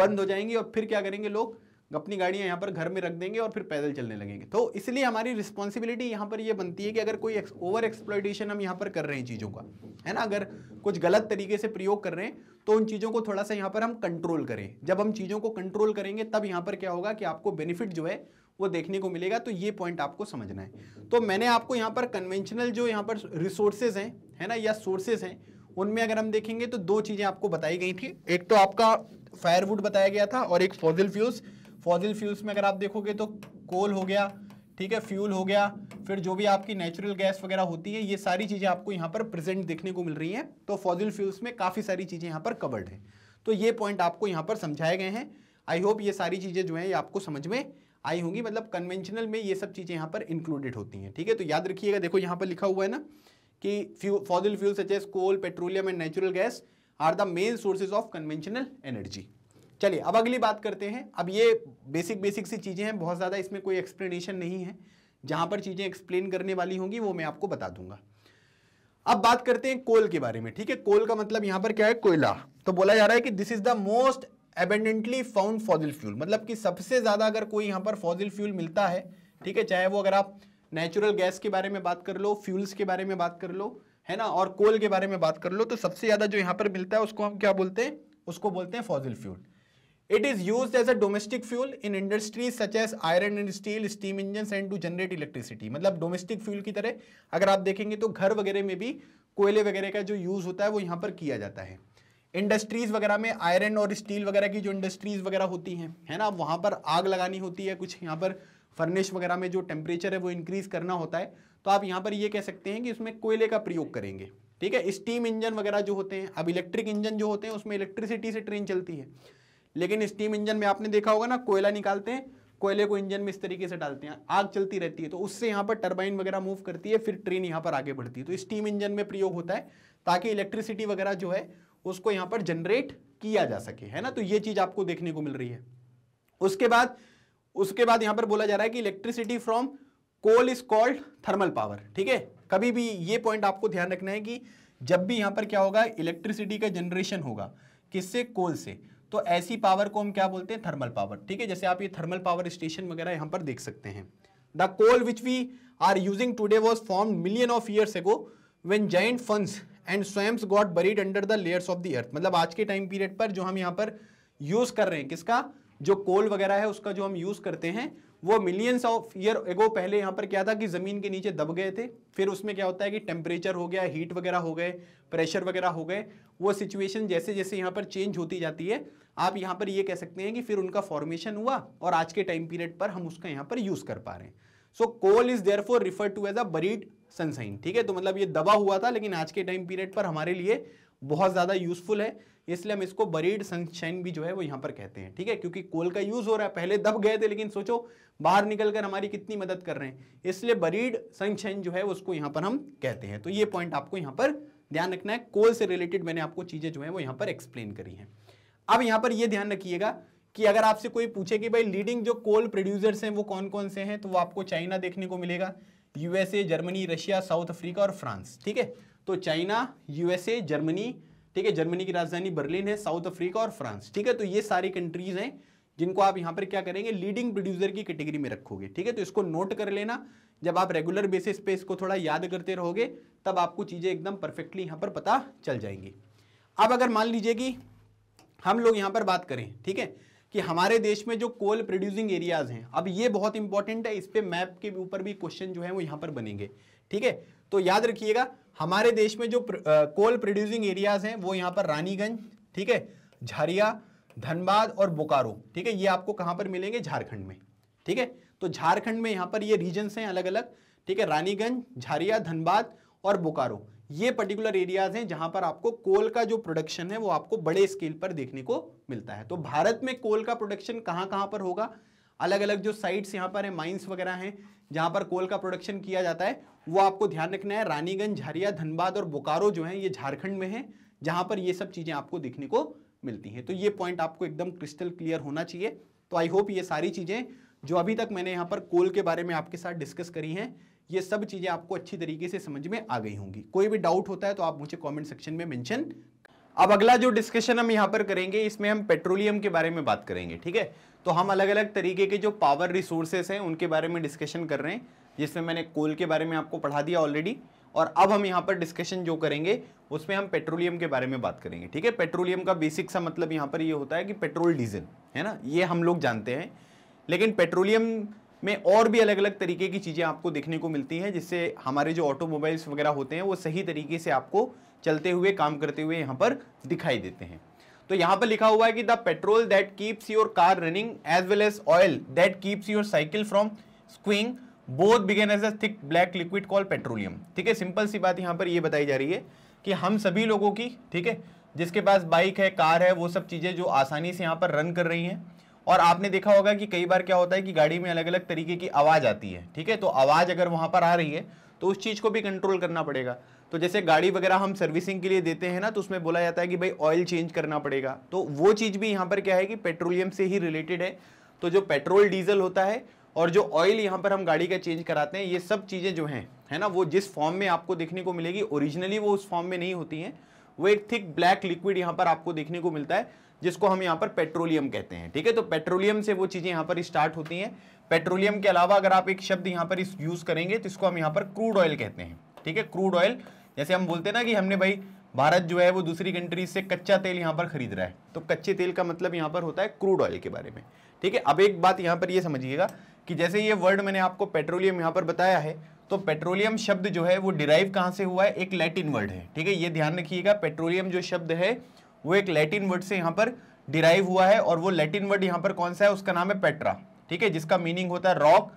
बंद हो जाएंगी और फिर क्या करेंगे लोग अपनी गाड़ियाँ यहाँ पर घर में रख देंगे और फिर पैदल चलने लगेंगे तो इसलिए हमारी रिस्पॉन्सिबिलिटी यहाँ पर ये बनती है कि अगर कोई ओवर एक्सप्लॉयटेशन हम यहाँ पर कर रहे हैं चीज़ों का है ना अगर कुछ गलत तरीके से प्रयोग कर रहे हैं तो उन चीज़ों को थोड़ा सा यहाँ पर हम कंट्रोल करें जब हम चीज़ों को कंट्रोल करेंगे तब यहाँ पर क्या होगा कि आपको बेनिफिट जो है वो देखने को मिलेगा तो ये पॉइंट आपको समझना है तो मैंने आपको यहाँ पर कन्वेंशनल जो यहाँ पर रिसोर्सेज हैं है ना या सोर्सेज हैं उनमें अगर हम देखेंगे तो दो चीज़ें आपको बताई गई थी एक तो आपका फायरवुड बताया गया था और एक फॉजिल फ्यूज़ फॉजिल फ्यूल्स में अगर आप देखोगे तो कोल हो गया ठीक है फ्यूल हो गया फिर जो भी आपकी नेचुरल गैस वगैरह होती है ये सारी चीज़ें आपको यहाँ पर प्रेजेंट देखने को मिल रही हैं तो फॉजिल फ्यूल्स में काफ़ी सारी चीज़ें यहाँ पर कवर्ड हैं तो ये पॉइंट आपको यहाँ पर समझाए गए हैं आई होप ये सारी चीज़ें जो हैं ये आपको समझ में आई होंगी मतलब कन्वेंशनल में ये सब चीज़ें यहाँ पर इंक्लूडेड होती हैं ठीक है तो याद रखिएगा देखो यहाँ पर लिखा हुआ है ना कि few fossil fuel such as coal petroleum and natural gas are the main sources of conventional energy चलिए अब अगली बात करते हैं अब ये बेसिक बेसिक सी चीज़ें हैं बहुत ज़्यादा इसमें कोई एक्सप्लेनेशन नहीं है जहां पर चीज़ें एक्सप्लेन करने वाली होंगी वो मैं आपको बता दूंगा अब बात करते हैं कोल के बारे में ठीक है कोल का मतलब यहां पर क्या है कोयला तो बोला जा रहा है कि this is the most abundantly found fossil fuel मतलब कि सबसे ज़्यादा अगर कोई यहाँ पर फॉजिल फ्यूल मिलता है ठीक है चाहे वो अगर आप नेचुरल गैस के बारे में बात कर लो फ्यूल्स के बारे में बात कर लो है ना और कोल के बारे में बात कर लो तो सबसे ज़्यादा जो यहाँ पर मिलता है उसको हम क्या बोलते हैं उसको बोलते हैं fossil fuel it is use as a domestic fuel in industries such as iron and steel steam engine and to generate electricity मतलब डोमेस्टिक फ्यूल की तरह अगर आप देखेंगे तो घर वगैरह में भी कोयले वगैरह का जो यूज़ होता है वो यहाँ पर किया जाता है इंडस्ट्रीज़ वगैरह में आयरन और स्टील वगैरह की जो इंडस्ट्रीज़ वगैरह होती हैं है ना वहाँ पर आग लगानी होती है कुछ यहाँ पर फर्निश वगैरह में जो टेम्परेचर है वो इंक्रीज़ करना होता है तो आप यहाँ पर ये कह सकते हैं कि उसमें कोयले का प्रयोग करेंगे ठीक है स्टीम इंजन वगैरह जो होते हैं अब इलेक्ट्रिक इंजन जो होते हैं उसमें इलेक्ट्रिसिटी से ट्रेन चलती है लेकिन स्टीम इंजन में आपने देखा होगा ना कोयला निकालते हैं कोयले को इंजन में इस तरीके से डालते हैं आग चलती रहती है तो उससे यहाँ पर टर्बाइन वगैरह मूव करती है फिर ट्रेन यहाँ पर आगे बढ़ती है तो स्टीम इंजन में प्रयोग होता है ताकि इलेक्ट्रिसिटी वगैरह जो है उसको यहाँ पर जनरेट किया जा सके है ना तो ये चीज़ आपको देखने को मिल रही है उसके बाद उसके बाद यहाँ पर बोला जा रहा है कि electricity from coal is called thermal power ठीक है कभी भी ये पॉइंट आपको ध्यान रखना है कि जब भी यहाँ पर क्या होगा इलेक्ट्रिसिटी का जनरेशन होगा किससे कोल से तो ऐसी पावर को हम क्या बोलते हैं थर्मल पावर ठीक है जैसे आप ये थर्मल पावर स्टेशन वगैरह यहाँ पर देख सकते हैं the coal which we are using today was form million of years ago when giant ferns and swamps got buried under the layers of the earth मतलब आज के टाइम पीरियड पर जो हम यहाँ पर यूज कर रहे हैं किसका जो कोल वगैरह है उसका जो हम यूज करते हैं वो मिलियंस ऑफ ईयर एगो पहले यहाँ पर क्या था कि ज़मीन के नीचे दब गए थे फिर उसमें क्या होता है कि टेम्परेचर हो गया हीट वगैरह हो गए प्रेशर वगैरह हो गए वो सिचुएशन जैसे जैसे यहाँ पर चेंज होती जाती है आप यहाँ पर ये कह सकते हैं कि फिर उनका फॉर्मेशन हुआ और आज के टाइम पीरियड पर हम उसका यहाँ पर यूज़ कर पा रहे हैं so coal is therefore refer to as a buried sunshine ठीक है तो मतलब ये दबा हुआ था लेकिन आज के टाइम पीरियड पर हमारे लिए बहुत ज़्यादा यूजफुल है इसलिए हम इसको बरीड सनशाइन भी जो है वो यहाँ पर कहते हैं ठीक है क्योंकि कोल का यूज़ हो रहा है पहले दब गए थे लेकिन सोचो बाहर निकल कर हमारी कितनी मदद कर रहे हैं इसलिए बरीड सनशाइन जो है उसको यहाँ पर हम कहते हैं तो ये पॉइंट आपको यहाँ पर ध्यान रखना है कोल से रिलेटेड मैंने आपको चीज़ें जो है वो यहाँ पर एक्सप्लेन करी है अब यहाँ पर ये ध्यान रखिएगा कि अगर आपसे कोई पूछे कि भाई लीडिंग जो कोल प्रोड्यूसर्स हैं वो कौन कौन से हैं तो वो आपको चाइना देखने को मिलेगा USA Germany Russia South Africa और फ्रांस ठीक है तो चाइना यूएसए जर्मनी ठीक है जर्मनी की राजधानी बर्लिन है साउथ अफ्रीका और फ्रांस ठीक है तो ये सारी कंट्रीज हैं जिनको आप यहाँ पर क्या करेंगे लीडिंग प्रोड्यूसर की कैटेगरी में रखोगे ठीक है तो इसको नोट कर लेना जब आप रेगुलर बेसिस पे इसको थोड़ा याद करते रहोगे तब आपको चीज़ें एकदम परफेक्टली यहाँ पर पता चल जाएंगी अब अगर मान लीजिए कि हम लोग यहाँ पर बात करें ठीक है कि हमारे देश में जो कोल प्रोड्यूसिंग एरियाज हैं अब ये बहुत इंपॉर्टेंट है इस पर मैप के ऊपर भी क्वेश्चन जो है वो यहाँ पर बनेंगे ठीक है तो याद रखिएगा हमारे देश में जो प्र, आ, कोल प्रोड्यूसिंग एरियाज हैं वो यहाँ पर रानीगंज ठीक है झारिया धनबाद और बोकारो ठीक है ये आपको कहाँ पर मिलेंगे झारखंड में ठीक है तो झारखंड में यहाँ पर ये रीजन हैं अलग अलग ठीक है रानीगंज झारिया धनबाद और बोकारो ये पर्टिकुलर एरियाज हैं जहां पर आपको कोल का जो प्रोडक्शन है वो आपको बड़े स्केल पर देखने को मिलता है तो भारत में कोल का प्रोडक्शन कहां कहां पर होगा अलग अलग जो साइट्स यहाँ पर है माइंस वगैरह हैं जहाँ पर कोल का प्रोडक्शन किया जाता है वो आपको ध्यान रखना है रानीगंज झारिया धनबाद और बोकारो जो है ये झारखंड में है जहाँ पर ये सब चीज़ें आपको देखने को मिलती हैं तो ये पॉइंट आपको एकदम क्रिस्टल क्लियर होना चाहिए तो आई होप ये सारी चीज़ें जो अभी तक मैंने यहाँ पर कोल के बारे में आपके साथ डिस्कस करी हैं ये सब चीज़ें आपको अच्छी तरीके से समझ में आ गई होंगी कोई भी डाउट होता है तो आप मुझे कमेंट सेक्शन में मेंशन अब अगला जो डिस्कशन हम यहाँ पर करेंगे इसमें हम पेट्रोलियम के बारे में बात करेंगे ठीक है तो हम अलग अलग तरीके के जो पावर रिसोर्सेस हैं उनके बारे में डिस्कशन कर रहे हैं जिसमें मैंने कोल के बारे में आपको पढ़ा दिया ऑलरेडी और अब हम यहाँ पर डिस्कशन जो करेंगे उसमें हम पेट्रोलियम के बारे में बात करेंगे ठीक है पेट्रोलियम का बेसिक सा मतलब यहाँ पर ये यह होता है कि पेट्रोल डीजल है ना ये हम लोग जानते हैं लेकिन पेट्रोलियम में और भी अलग अलग तरीके की चीज़ें आपको देखने को मिलती हैं जिससे हमारे जो ऑटोमोबाइल्स वगैरह होते हैं वो सही तरीके से आपको चलते हुए काम करते हुए यहाँ पर दिखाई देते हैं तो यहाँ पर लिखा हुआ है कि the petrol that keeps your car running as well as oil that keeps your cycle from squeaking both begin as a thick black liquid call petroleum ठीक है सिंपल सी बात यहाँ पर ये बताई जा रही है कि हम सभी लोगों की ठीक है जिसके पास बाइक है कार है वो सब चीज़ें जो आसानी से यहाँ पर रन कर रही हैं और आपने देखा होगा कि कई बार क्या होता है कि गाड़ी में अलग अलग तरीके की आवाज़ आती है ठीक है तो आवाज़ अगर वहाँ पर आ रही है तो उस चीज़ को भी कंट्रोल करना पड़ेगा तो जैसे गाड़ी वगैरह हम सर्विसिंग के लिए देते हैं ना तो उसमें बोला जाता है कि भाई ऑयल चेंज करना पड़ेगा तो वो चीज़ भी यहाँ पर क्या है कि पेट्रोलियम से ही रिलेटेड है तो जो पेट्रोल डीजल होता है और जो ऑयल यहाँ पर हम गाड़ी का चेंज कराते हैं ये सब चीज़ें जो हैं है ना वो जिस फॉर्म में आपको देखने को मिलेगी ओरिजिनली वो उस फॉर्म में नहीं होती हैं वो एक थिक ब्लैक लिक्विड यहाँ पर आपको देखने को मिलता है जिसको हम यहाँ पर पेट्रोलियम कहते हैं ठीक है तो पेट्रोलियम से वो चीज़ें यहाँ पर स्टार्ट होती हैं पेट्रोलियम के अलावा अगर आप एक शब्द यहाँ पर यूज़ करेंगे तो इसको हम यहाँ पर क्रूड ऑयल कहते हैं ठीक है क्रूड ऑयल जैसे हम बोलते हैं ना कि हमने भाई भारत जो है वो दूसरी कंट्री से कच्चा तेल यहाँ पर खरीद रहा है तो कच्चे तेल का मतलब यहाँ पर होता है क्रूड ऑयल के बारे में ठीक है अब एक बात यहाँ पर ये यह समझिएगा कि जैसे ये वर्ड मैंने आपको पेट्रोलियम यहाँ पर बताया है तो पेट्रोलियम शब्द जो है वो डिराइव कहाँ से हुआ है एक लैटिन वर्ड है ठीक है ये ध्यान रखिएगा पेट्रोलियम जो शब्द है वो एक लैटिन वर्ड से यहाँ पर डिराइव हुआ है और वो लैटिन वर्ड यहाँ पर कौन सा है उसका नाम है पेट्रा ठीक है जिसका मीनिंग होता है rock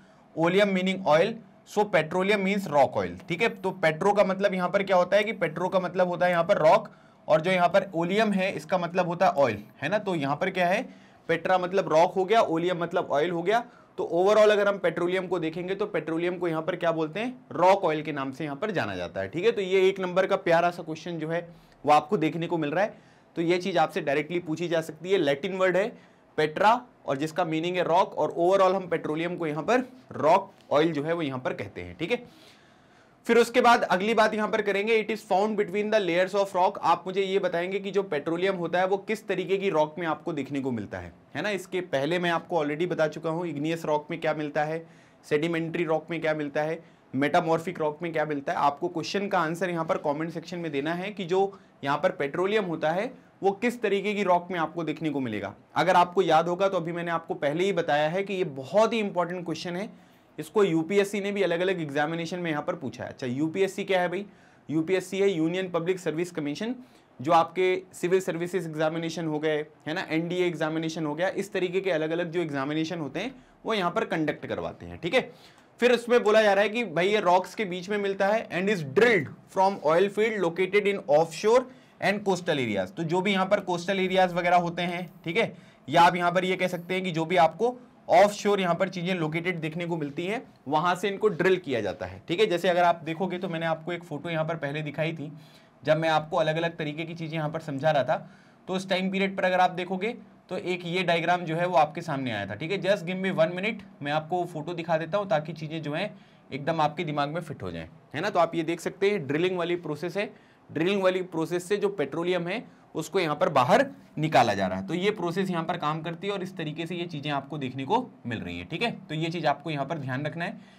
oleum meaning oil so petroleum means rock oil ठीक है तो पेट्रो का मतलब यहाँ पर क्या होता है कि पेट्रो का मतलब होता है यहाँ पर रॉक और जो यहाँ पर ओलियम है इसका मतलब होता है ऑयल है ना तो यहाँ पर क्या है पेट्रा मतलब रॉक हो गया ओलियम मतलब ऑयल हो गया तो ओवरऑल अगर हम पेट्रोलियम को देखेंगे तो पेट्रोलियम को यहाँ पर क्या बोलते हैं रॉक ऑयल के नाम से यहाँ पर जाना जाता है ठीक है तो ये एक नंबर का प्यारा सा क्वेश्चन जो है वो आपको देखने को मिल रहा है तो ये चीज़ आपसे डायरेक्टली पूछी जा सकती है लैटिन वर्ड है पेट्रा और जिसका मीनिंग है रॉक और ओवरऑल हम पेट्रोलियम को यहां पर रॉक ऑयल जो है वो यहां पर कहते हैं ठीक है फिर उसके बाद अगली बात यहां पर करेंगे it is found between the layers of rock आप मुझे ये बताएंगे कि जो पेट्रोलियम होता है वो किस तरीके की रॉक में आपको देखने को मिलता है है ना इसके पहले मैं आपको ऑलरेडी बता चुका हूं इग्नियस रॉक में क्या मिलता है सेडिमेंट्री रॉक में क्या मिलता है मेटामॉर्फिक रॉक में क्या मिलता है आपको क्वेश्चन का आंसर यहाँ पर कॉमेंट सेक्शन में देना है कि जो यहाँ पर पेट्रोलियम होता है वो किस तरीके की रॉक में आपको देखने को मिलेगा अगर आपको याद होगा तो अभी मैंने आपको पहले ही बताया है कि ये बहुत ही इंपॉर्टेंट क्वेश्चन है इसको यूपीएससी ने भी अलग अलग एग्जामिनेशन में यहाँ पर पूछा है अच्छा यूपीएससी क्या है भाई यूपीएससी है यूनियन पब्लिक सर्विस कमीशन जो आपके सिविल सर्विसेज एग्जामिनेशन हो गए है ना एनडीए एग्जामिनेशन हो गया इस तरीके के अलग अलग जो एग्जामिनेशन होते हैं वो यहाँ पर कंडक्ट करवाते हैं ठीक है फिर उसमें बोला जा रहा है कि भाई ये रॉक्स के बीच में मिलता है and is drilled from oil field located in offshore and coastal areas तो जो भी यहाँ पर कोस्टल एरियाज वगैरह होते हैं ठीक है या आप यहाँ पर ये यह कह सकते हैं कि जो भी आपको ऑफ शोर यहाँ पर चीज़ें लोकेटेड देखने को मिलती हैं वहाँ से इनको ड्रिल किया जाता है ठीक है जैसे अगर आप देखोगे तो मैंने आपको एक फ़ोटो यहाँ पर पहले दिखाई थी जब मैं आपको अलग अलग तरीके की चीज़ें यहाँ पर समझा रहा था तो उस टाइम पीरियड पर अगर आप देखोगे तो एक ये डायग्राम जो है वो आपके सामने आया था ठीक है just give me one minute मैं आपको फोटो दिखा देता हूँ ताकि चीज़ें जो है एकदम आपके दिमाग में फिट हो जाए है ना तो आप ये देख सकते हैं ड्रिलिंग वाली प्रोसेस है ड्रिलिंग वाली प्रोसेस से जो पेट्रोलियम है उसको यहाँ पर बाहर निकाला जा रहा है तो ये प्रोसेस यहाँ पर काम करती है और इस तरीके से ये चीज़ें आपको देखने को मिल रही है ठीक है तो ये चीज़ आपको यहाँ पर ध्यान रखना है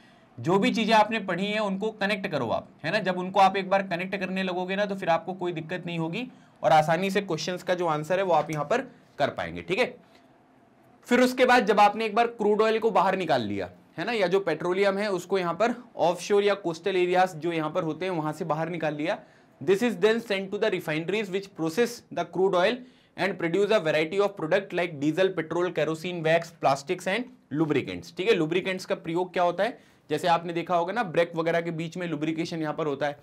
जो भी चीज़ें आपने पढ़ी हैं उनको कनेक्ट करो आप है ना जब उनको आप एक बार कनेक्ट करने लगोगे ना तो फिर आपको कोई दिक्कत नहीं होगी और आसानी से क्वेश्चन का जो आंसर है वो आप यहाँ पर कर पाएंगे ठीक है फिर उसके बाद जब आपने एक बार क्रूड ऑयल को बाहर निकाल लिया है ना या जो पेट्रोलियम है उसको यहाँ पर ऑफ या कोस्टल एरियाज जो यहाँ पर होते हैं वहाँ से बाहर निकाल लिया this is then send to the refineries which process the crude oil and produce a variety of product like diesel petrol kerosene wax plastics and lubricants ठीक है लुब्रिकेंट्स का प्रयोग क्या होता है जैसे आपने देखा होगा ना ब्रेक वगैरह के बीच में लुब्रिकेशन यहाँ पर होता है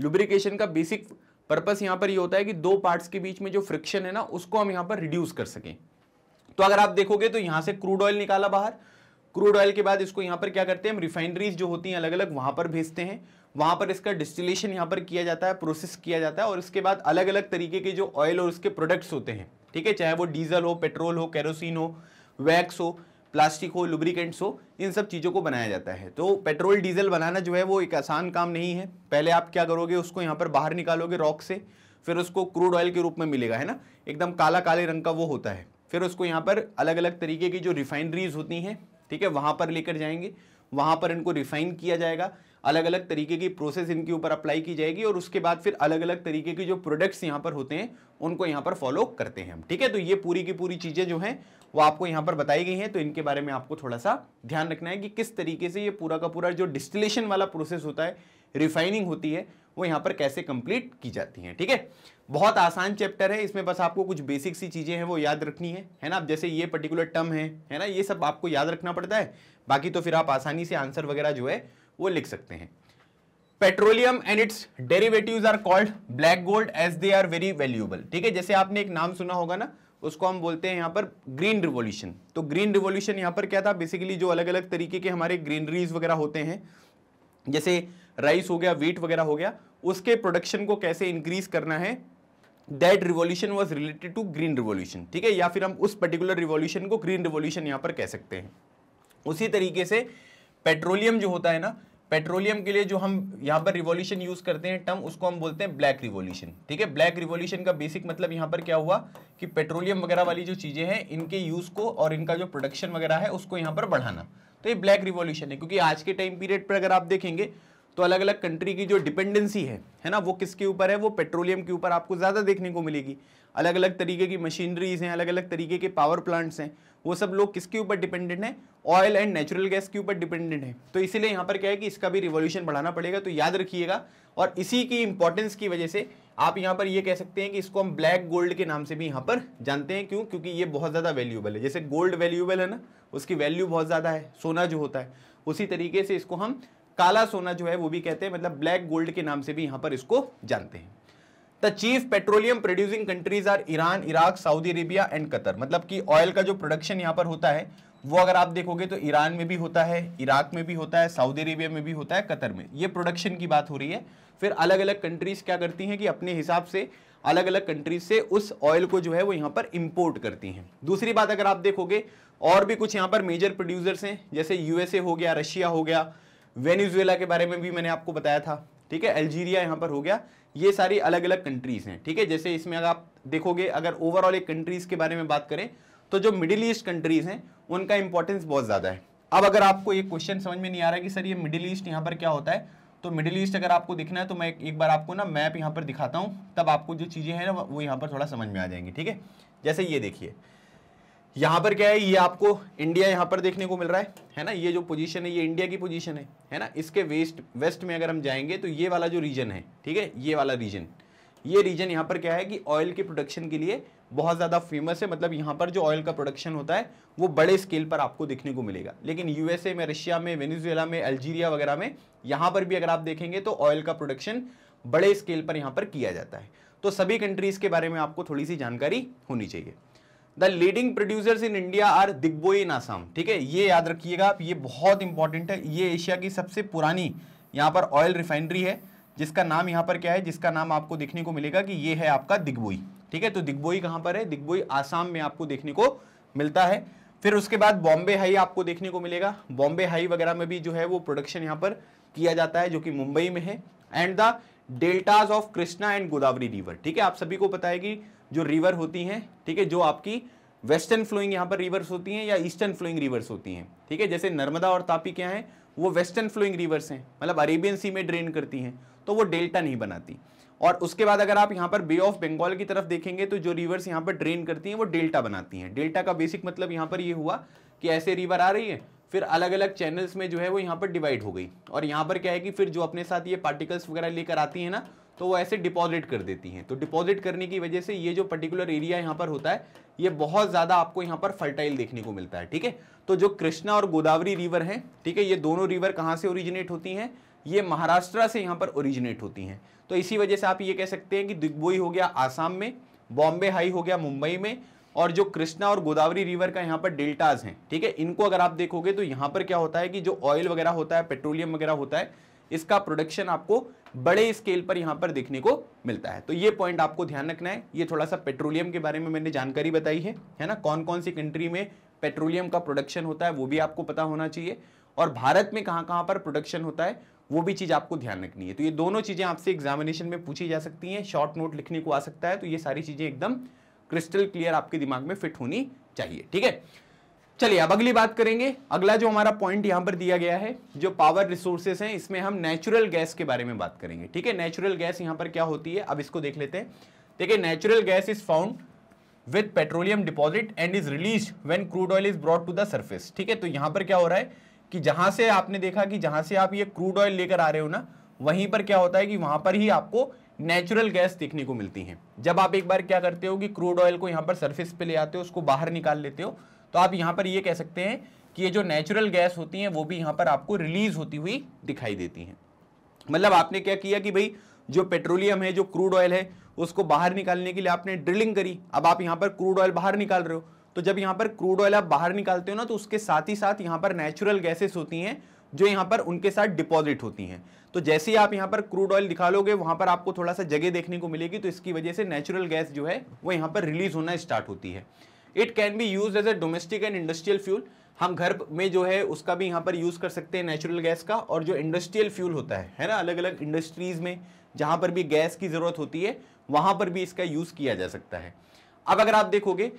लुब्रिकेशन का बेसिक पर्पस यहाँ पर ये यह होता है कि दो पार्ट्स के बीच में जो फ्रिक्शन है ना उसको हम यहाँ पर रिड्यूस कर सकें तो अगर आप देखोगे तो यहाँ से क्रूड ऑयल निकाला बाहर क्रूड ऑयल के बाद इसको यहाँ पर क्या करते हैं हम रिफाइनरीज जो होती हैं अलग अलग वहाँ पर भेजते हैं वहाँ पर इसका डिस्टिलेशन यहाँ पर किया जाता है प्रोसेस किया जाता है और इसके बाद अलग अलग तरीके के जो ऑयल और उसके प्रोडक्ट्स होते हैं ठीक है चाहे वो डीजल हो पेट्रोल हो कैरोसिन हो वैक्स हो प्लास्टिक हो लुब्रिकेंट्स हो इन सब चीज़ों को बनाया जाता है तो पेट्रोल डीजल बनाना जो है वो एक आसान काम नहीं है पहले आप क्या करोगे उसको यहाँ पर बाहर निकालोगे रॉक से फिर उसको क्रूड ऑयल के रूप में मिलेगा है ना एकदम काला काले रंग का वो होता है फिर उसको यहाँ पर अलग अलग तरीके की जो रिफाइनरीज होती हैं ठीक है वहां पर लेकर जाएंगे वहां पर इनको रिफाइन किया जाएगा अलग अलग तरीके की प्रोसेस इनके ऊपर अप्लाई की जाएगी और उसके बाद फिर अलग अलग तरीके के जो प्रोडक्ट्स यहाँ पर होते हैं उनको यहाँ पर फॉलो करते हैं हम ठीक है तो ये पूरी की पूरी चीज़ें जो हैं वो आपको यहाँ पर बताई गई हैं तो इनके बारे में आपको थोड़ा सा ध्यान रखना है कि किस तरीके से ये पूरा का पूरा जो डिस्टिलेशन वाला प्रोसेस होता है रिफाइनिंग होती है वो यहाँ पर कैसे कंप्लीट की जाती हैं ठीक है थीके? बहुत आसान चैप्टर है इसमें बस आपको कुछ बेसिक सी चीज़ें हैं वो याद रखनी है है ना आप जैसे ये पर्टिकुलर टर्म है है ना ये सब आपको याद रखना पड़ता है बाकी तो फिर आप आसानी से आंसर वगैरह जो है वो लिख सकते हैं petroleum and its derivatives are called black gold as they are very valuable ठीक है जैसे आपने एक नाम सुना होगा ना उसको हम बोलते हैं यहाँ पर ग्रीन रिवॉल्यूशन तो ग्रीन रिवॉल्यूशन यहाँ पर क्या था बेसिकली जो अलग अलग तरीके के हमारे ग्रीनरीज वगैरह होते हैं जैसे राइस हो गया वीट वगैरह हो गया उसके प्रोडक्शन को कैसे इंक्रीज करना है that revolution was related to green revolution ठीक है या फिर हम उस पर्टिकुलर रिवोल्यूशन को ग्रीन रिवोल्यूशन यहाँ पर कह सकते हैं उसी तरीके से पेट्रोलियम जो होता है ना पेट्रोलियम के लिए जो हम यहाँ पर रिवॉल्यूशन यूज करते हैं टर्म उसको हम बोलते हैं ब्लैक रिवॉल्यूशन ठीक है ब्लैक रिवॉल्यूशन का बेसिक मतलब यहाँ पर क्या हुआ कि पेट्रोलियम वगैरह वाली जो चीज़ें हैं इनके यूज को और इनका जो प्रोडक्शन वगैरह है उसको यहाँ पर बढ़ाना तो ये ब्लैक रिवॉल्यूशन है क्योंकि आज के टाइम पीरियड पर अगर आप देखेंगे तो अलग अलग कंट्री की जो डिपेंडेंसी है है ना वो किसके ऊपर है वो पेट्रोलियम के ऊपर आपको ज़्यादा देखने को मिलेगी अलग अलग तरीके की मशीनरीज हैं अलग अलग तरीके के पावर प्लांट्स हैं वो सब लोग किसके ऊपर डिपेंडेंट हैं ऑयल एंड नेचुरल गैस के ऊपर डिपेंडेंट हैं तो इसीलिए यहाँ पर क्या है कि इसका भी रिवोल्यूशन बढ़ाना पड़ेगा तो याद रखिएगा और इसी की इंपॉर्टेंस की वजह से आप यहाँ पर ये कह सकते हैं कि इसको हम ब्लैक गोल्ड के नाम से भी यहाँ पर जानते हैं क्यों क्योंकि ये बहुत ज़्यादा वैल्यूबल है जैसे गोल्ड वैल्यूबल है ना उसकी वैल्यू बहुत ज़्यादा है सोना जो होता है उसी तरीके से इसको हम काला सोना जो है वो भी कहते हैं मतलब ब्लैक गोल्ड के नाम से भी यहां पर इसको जानते हैं the chief petroleum producing countries are Iran Iraq Saudi Arabia and Qatar मतलब कि ऑयल का जो प्रोडक्शन यहाँ पर होता है वो अगर आप देखोगे तो ईरान में भी होता है इराक में भी होता है सऊदी अरेबिया में भी होता है कतर में ये प्रोडक्शन की बात हो रही है फिर अलग अलग कंट्रीज क्या करती हैं कि अपने हिसाब से अलग अलग कंट्रीज से उस ऑयल को जो है वो यहाँ पर इंपोर्ट करती हैं दूसरी बात अगर आप देखोगे और भी कुछ यहाँ पर मेजर प्रोड्यूसर्स हैं जैसे यूएसए हो गया रशिया हो गया वेनेजुएला के बारे में भी मैंने आपको बताया था ठीक है अल्जीरिया यहाँ पर हो गया ये सारी अलग अलग कंट्रीज़ हैं ठीक है जैसे इसमें अगर आप देखोगे अगर ओवरऑल एक कंट्रीज़ के बारे में बात करें तो जो मिडिल ईस्ट कंट्रीज़ हैं उनका इंपॉर्टेंस बहुत ज़्यादा है अब अगर आपको ये क्वेश्चन समझ में नहीं आ रहा है कि सर ये मिडिल ईस्ट यहाँ पर क्या होता है तो मिडिल ईस्ट अगर आपको दिखना है तो मैं एक बार आपको ना मैप यहाँ पर दिखाता हूँ तब आपको जो चीज़ें हैं ना वो यहाँ पर थोड़ा समझ में आ जाएंगी ठीक है जैसे ये देखिए यहां पर क्या है ये आपको इंडिया यहां पर देखने को मिल रहा है है ना ये जो पोजीशन है ये इंडिया की पोजीशन है है ना इसके वेस्ट वेस्ट में अगर हम जाएंगे तो ये वाला जो रीजन है ठीक है ये वाला रीजन ये रीजन यहाँ पर क्या है कि ऑयल के प्रोडक्शन के लिए बहुत ज़्यादा फेमस है मतलब यहाँ पर जो ऑयल का प्रोडक्शन होता है वो बड़े स्केल पर आपको देखने को मिलेगा लेकिन यूएसए में रशिया में वेनेजुएला में अल्जीरिया वगैरह में यहाँ पर भी अगर आप देखेंगे तो ऑयल का प्रोडक्शन बड़े स्केल पर यहाँ पर किया जाता है तो सभी कंट्रीज़ के बारे में आपको थोड़ी सी जानकारी होनी चाहिए the leading producers in India are Digboi in Assam ठीक है ये याद रखिएगा आप ये बहुत इंपॉर्टेंट है ये एशिया की सबसे पुरानी यहाँ पर ऑयल रिफाइनरी है जिसका नाम यहाँ पर क्या है जिसका नाम आपको देखने को मिलेगा कि ये है आपका दिग्बोई ठीक है तो दिग्बोई कहाँ पर है दिग्बोई आसाम में आपको देखने को मिलता है फिर उसके बाद बॉम्बे हाई आपको देखने को मिलेगा बॉम्बे हाई वगैरह में भी जो है वो प्रोडक्शन यहाँ पर किया जाता है जो कि मुंबई में है and the deltas of Krishna and Godavari river ठीक है आप सभी को पता है कि जो रिवर होती हैं ठीक है जो आपकी वेस्टर्न फ्लोइंग यहाँ पर रिवर्स होती हैं या ईस्टर्न फ्लोइंग रिवर्स होती हैं ठीक है जैसे नर्मदा और तापी क्या है वो वेस्टर्न फ्लोइंग रिवर्स हैं मतलब अरेबियन सी में ड्रेन करती हैं तो वो डेल्टा नहीं बनाती और उसके बाद अगर आप यहाँ पर बे ऑफ बंगाल की तरफ देखेंगे तो जो रिवर्स यहाँ पर ड्रेन करती हैं वो डेल्टा बनाती हैं डेल्टा का बेसिक मतलब यहाँ पर ये यह हुआ कि ऐसे रिवर आ रही है फिर अलग अलग चैनल्स में जो है वो यहाँ पर डिवाइड हो गई और यहाँ पर क्या है कि फिर जो अपने साथ ये पार्टिकल्स वगैरह लेकर आती है ना तो वो ऐसे डिपॉजिट कर देती हैं तो डिपॉजिट करने की वजह से ये जो पर्टिकुलर एरिया यहाँ पर होता है ये बहुत ज़्यादा आपको यहाँ पर फर्टाइल देखने को मिलता है ठीक है तो जो कृष्णा और गोदावरी रिवर हैं ठीक है ये दोनों रिवर कहाँ से ओरिजिनेट होती हैं ये महाराष्ट्र से यहाँ पर ओरिजिनेट होती हैं तो इसी वजह से आप ये कह सकते हैं कि दिग्बोई हो गया आसाम में बॉम्बे हाई हो गया मुंबई में और जो कृष्णा और गोदावरी रिवर का यहाँ पर डेल्टाज हैं ठीक है इनको अगर आप देखोगे तो यहाँ पर क्या होता है कि जो ऑयल वगैरह होता है पेट्रोलियम वगैरह होता है इसका प्रोडक्शन आपको बड़े स्केल पर यहां पर देखने को मिलता है तो ये पॉइंट आपको ध्यान रखना है ये थोड़ा सा पेट्रोलियम के बारे में मैंने जानकारी बताई है है ना कौन कौन सी कंट्री में पेट्रोलियम का प्रोडक्शन होता है वो भी आपको पता होना चाहिए और भारत में कहां कहां पर प्रोडक्शन होता है वो भी चीज़ आपको ध्यान रखनी है तो ये दोनों चीज़ें आपसे एग्जामिनेशन में पूछी जा सकती हैं शॉर्ट नोट लिखने को आ सकता है तो ये सारी चीज़ें एकदम क्रिस्टल क्लियर आपके दिमाग में फिट होनी चाहिए ठीक है चलिए अब अगली बात करेंगे अगला जो हमारा पॉइंट यहां पर दिया गया है जो पावर रिसोर्सेस हैं इसमें हम नेचुरल गैस के बारे में बात करेंगे ठीक है नेचुरल गैस यहां पर क्या होती है अब इसको देख लेते हैं देखिए natural gas is found with petroleum deposit and is release when crude oil is brought to the surface ठीक है तो यहां पर क्या हो रहा है कि जहां से आपने देखा कि जहां से आप ये क्रूड ऑयल लेकर आ रहे हो ना वहीं पर क्या होता है कि वहां पर ही आपको नेचुरल गैस देखने को मिलती है जब आप एक बार क्या करते हो कि क्रूड ऑयल को यहाँ पर सर्फेस पे ले आते हो उसको बाहर निकाल लेते हो तो आप यहाँ पर ये कह सकते हैं कि ये जो नेचुरल गैस होती है वो भी यहाँ पर आपको रिलीज होती हुई दिखाई देती है मतलब आपने क्या किया कि भाई जो पेट्रोलियम है जो क्रूड ऑयल है उसको बाहर निकालने के लिए आपने ड्रिलिंग करी अब आप यहाँ पर क्रूड ऑयल बाहर निकाल रहे हो तो जब यहाँ पर क्रूड ऑयल आप बाहर निकालते हो ना तो उसके साथ ही साथ यहाँ पर नेचुरल गैसेस होती हैं जो यहां पर उनके साथ डिपॉजिट होती हैं तो जैसे ही आप यहाँ पर क्रूड ऑयल लोगे वहां पर आपको थोड़ा सा जगह देखने को मिलेगी तो इसकी वजह से नेचुरल गैस जो है वो यहाँ पर रिलीज होना स्टार्ट होती है it can be use as a domestic and industrial fuel हम घर में जो है उसका भी यहाँ पर यूज़ कर सकते हैं नेचुरल गैस का और जो इंडस्ट्रियल फ्यूल होता है है ना अलग अलग इंडस्ट्रीज़ में जहाँ पर भी गैस की ज़रूरत होती है वहाँ पर भी इसका यूज़ किया जा सकता है अब अगर आप देखोगे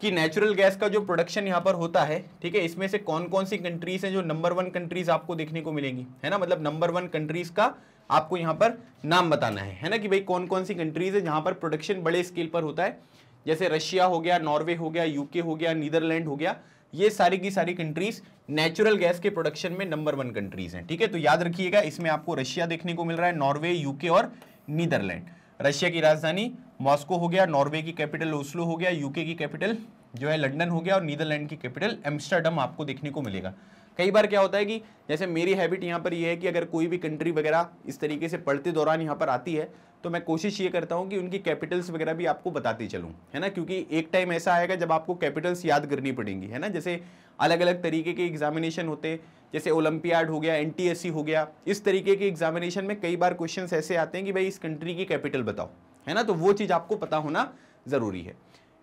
कि नेचुरल गैस का जो प्रोडक्शन यहाँ पर होता है ठीक है इसमें से कौन कौन सी कंट्रीज़ हैं जो नंबर वन कंट्रीज़ आपको देखने को मिलेंगी है ना मतलब नंबर वन कंट्रीज़ का आपको यहाँ पर नाम बताना है है ना कि भाई कौन कौन सी कंट्रीज़ है जहाँ पर प्रोडक्शन बड़े स्केल पर होता है जैसे रशिया हो गया नॉर्वे हो गया यूके हो गया नीदरलैंड हो गया ये सारी की सारी कंट्रीज नेचुरल गैस के प्रोडक्शन में नंबर वन कंट्रीज हैं ठीक है तो याद रखिएगा इसमें आपको रशिया देखने को मिल रहा है नॉर्वे यूके और नीदरलैंड रशिया की राजधानी मॉस्को हो गया नॉर्वे की कैपिटल ओस्लो हो गया यूके की कैपिटल जो है लंडन हो गया और नीदरलैंड की कैपिटल एम्स्टर्डम आपको देखने को मिलेगा कई बार क्या होता है कि जैसे मेरी हैबिट यहाँ पर यह है कि अगर कोई भी कंट्री वगैरह इस तरीके से पढ़ते दौरान यहाँ पर आती है तो मैं कोशिश ये करता हूँ कि उनकी कैपिटल्स वगैरह भी आपको बताते चलूँ है ना क्योंकि एक टाइम ऐसा आएगा जब आपको कैपिटल्स याद करनी पड़ेंगी है ना जैसे अलग अलग तरीके के एग्जामिनेशन होते जैसे ओलंपियाड हो गया एन हो गया इस तरीके के एग्जामिनेशन में कई बार क्वेश्चन ऐसे आते हैं कि भाई इस कंट्री की कैपिटल बताओ है ना तो वो चीज़ आपको पता होना ज़रूरी है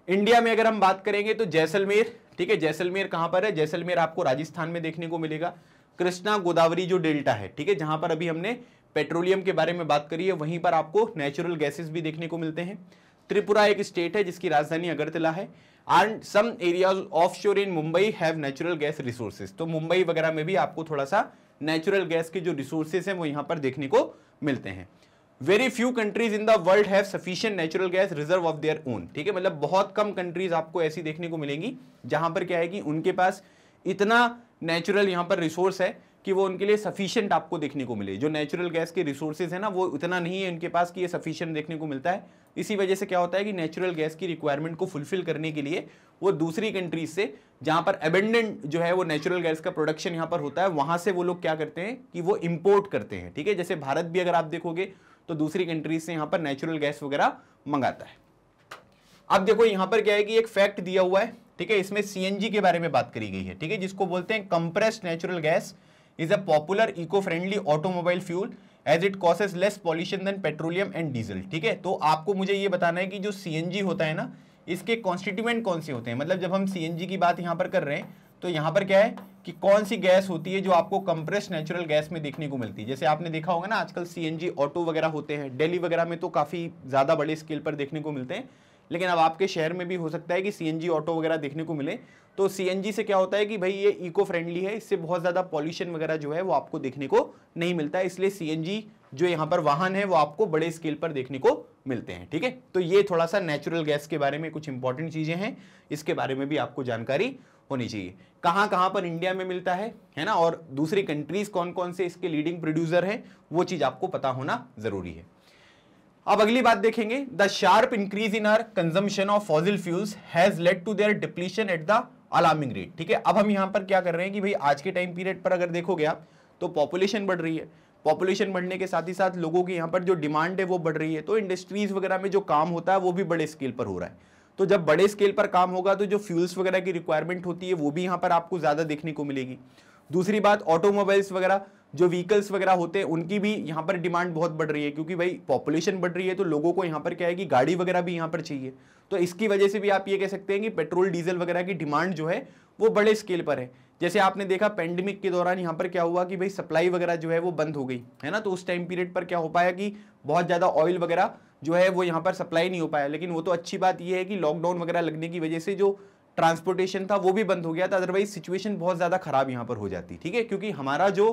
इंडिया में अगर हम बात करेंगे तो जैसलमेर ठीक है जैसलमेर कहाँ पर है जैसलमेर आपको राजस्थान में देखने को मिलेगा कृष्णा गोदावरी जो डेल्टा है ठीक है जहां पर अभी हमने पेट्रोलियम के बारे में बात करी है वहीं पर आपको नेचुरल गैसेस भी देखने को मिलते हैं त्रिपुरा एक स्टेट है जिसकी राजधानी अगरतला है and some areas of shore in Mumbai have natural gas resources तो मुंबई वगैरह में भी आपको थोड़ा सा नेचुरल गैस के जो रिसोर्सेज हैं वो यहाँ पर देखने को मिलते हैं very few countries in the world have sufficient natural gas reserve of their own ठीक है मतलब बहुत कम कंट्रीज आपको ऐसी देखने को मिलेंगी जहां पर क्या है कि उनके पास इतना नेचुरल यहाँ पर रिसोर्स है कि वो उनके लिए सफिशियंट आपको देखने को मिले जो नेचुरल गैस के रिसोर्सेज है ना वो इतना नहीं है उनके पास कि ये सफिशियंट देखने को मिलता है इसी वजह से क्या होता है कि नेचुरल गैस की रिक्वायरमेंट को फुलफिल करने के लिए वो दूसरी कंट्रीज से जहाँ पर एबेंडेंट जो है वो नेचुरल गैस का प्रोडक्शन यहाँ पर होता है वहाँ से वो लोग क्या करते हैं कि वो इम्पोर्ट करते हैं ठीक है जैसे भारत भी अगर आप देखोगे तो दूसरी कंट्रीज से यहां पर नेचुरल गैस वगैरह मंगाता है अब देखो यहां पर क्या है कि एक फैक्ट दिया हुआ है ठीक है इसमें सीएनजी के बारे में बात करी गई है ठीक है जिसको बोलते हैं compressed natural gas is a popular eco friendly automobile fuel as it causes less pollution than petroleum and diesel ठीक है तो आपको मुझे ये बताना है कि जो सी होता है ना इसके कॉन्स्टिट्यूएंट कौन से होते हैं मतलब जब हम सी की बात यहां पर कर रहे हैं तो यहाँ पर क्या है कि कौन सी गैस होती है जो आपको कंप्रेस नेचुरल गैस में देखने को मिलती है जैसे आपने देखा होगा ना आजकल सीएनजी ऑटो वगैरह होते हैं दिल्ली वगैरह में तो काफ़ी ज़्यादा बड़े स्केल पर देखने को मिलते हैं लेकिन अब आपके शहर में भी हो सकता है कि सीएनजी ऑटो वगैरह देखने को मिले तो सीएनजी से क्या होता है कि भाई ये इको फ्रेंडली है इससे बहुत ज़्यादा पॉल्यूशन वगैरह जो है वो आपको देखने को नहीं मिलता है इसलिए सीएनजी जो यहाँ पर वाहन है वो आपको बड़े स्केल पर देखने को मिलते हैं ठीक है तो ये थोड़ा सा नेचुरल गैस के बारे में कुछ इंपॉर्टेंट चीज़ें हैं इसके बारे में भी आपको जानकारी होनी चाहिए कहाँ कहाँ पर इंडिया में मिलता है है ना और दूसरी कंट्रीज कौन कौन से इसके लीडिंग प्रोड्यूसर हैं वो चीज़ आपको पता होना ज़रूरी है अब अगली बात देखेंगे the sharp increase in our consumption of fossil fuels has led to their depletion at the alarming rate ठीक है अब हम यहाँ पर क्या कर रहे हैं कि भाई आज के टाइम पीरियड पर अगर देखोगे आप तो पॉपुलेशन बढ़ रही है पॉपुलेशन बढ़ने के साथ ही साथ लोगों की यहाँ पर जो डिमांड है वो बढ़ रही है तो इंडस्ट्रीज वगैरह में जो काम होता है वो भी बड़े स्केल पर हो रहा है तो जब बड़े स्केल पर काम होगा तो जो फ्यूल्स वगैरह की रिक्वायरमेंट होती है वो भी यहाँ पर आपको ज़्यादा देखने को मिलेगी दूसरी बात ऑटोमोबाइल्स वगैरह जो व्हीकल्स वगैरह होते हैं उनकी भी यहाँ पर डिमांड बहुत बढ़ रही है क्योंकि भाई पॉपुलेशन बढ़ रही है तो लोगों को यहाँ पर क्या है कि गाड़ी वगैरह भी यहाँ पर चाहिए तो इसकी वजह से भी आप ये कह सकते हैं कि पेट्रोल डीजल वगैरह की डिमांड जो है वो बड़े स्केल पर है जैसे आपने देखा पेंडेमिक के दौरान यहाँ पर क्या हुआ कि भाई सप्लाई वगैरह जो है वो बंद हो गई है ना तो उस टाइम पीरियड पर क्या हो पाया कि बहुत ज़्यादा ऑयल वगैरह जो है वो यहाँ पर सप्लाई नहीं हो पाया लेकिन वो तो अच्छी बात यह है कि लॉकडाउन वगैरह लगने की वजह से जो ट्रांसपोर्टेशन था वो भी बंद हो गया था अदरवाइज सिचुएशन बहुत ज़्यादा खराब यहाँ पर हो जाती ठीक है क्योंकि हमारा जो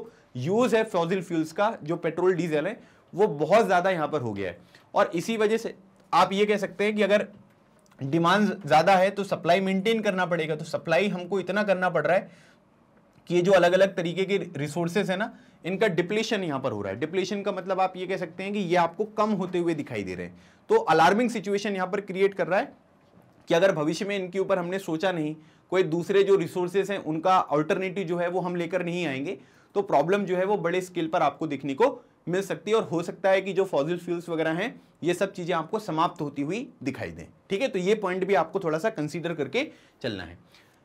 यूज़ है फॉजिल फ्यूल्स का जो पेट्रोल डीजल है वो बहुत ज़्यादा यहाँ पर हो गया है और इसी वजह से आप ये कह सकते हैं कि अगर डिमांड ज़्यादा है तो सप्लाई मेंटेन करना पड़ेगा तो सप्लाई हमको इतना करना पड़ रहा है कि ये जो अलग अलग तरीके के रिसोर्सेस है ना इनका डिप्लेशन यहाँ पर हो रहा है डिप्लेशन का मतलब आप ये कह सकते हैं कि ये आपको कम होते हुए दिखाई दे रहे हैं तो अलार्मिंग सिचुएशन यहाँ पर क्रिएट कर रहा है कि अगर भविष्य में इनके ऊपर हमने सोचा नहीं कोई दूसरे जो रिसोर्सेज हैं उनका ऑल्टरनेटिव जो है वो हम लेकर नहीं आएंगे तो प्रॉब्लम जो है वो बड़े स्केल पर आपको देखने को मिल सकती है और हो सकता है कि जो फॉजिल फ्यूल्स वगैरह हैं ये सब चीज़ें आपको समाप्त होती हुई दिखाई दें ठीक है तो ये पॉइंट भी आपको थोड़ा सा कंसिडर करके चलना है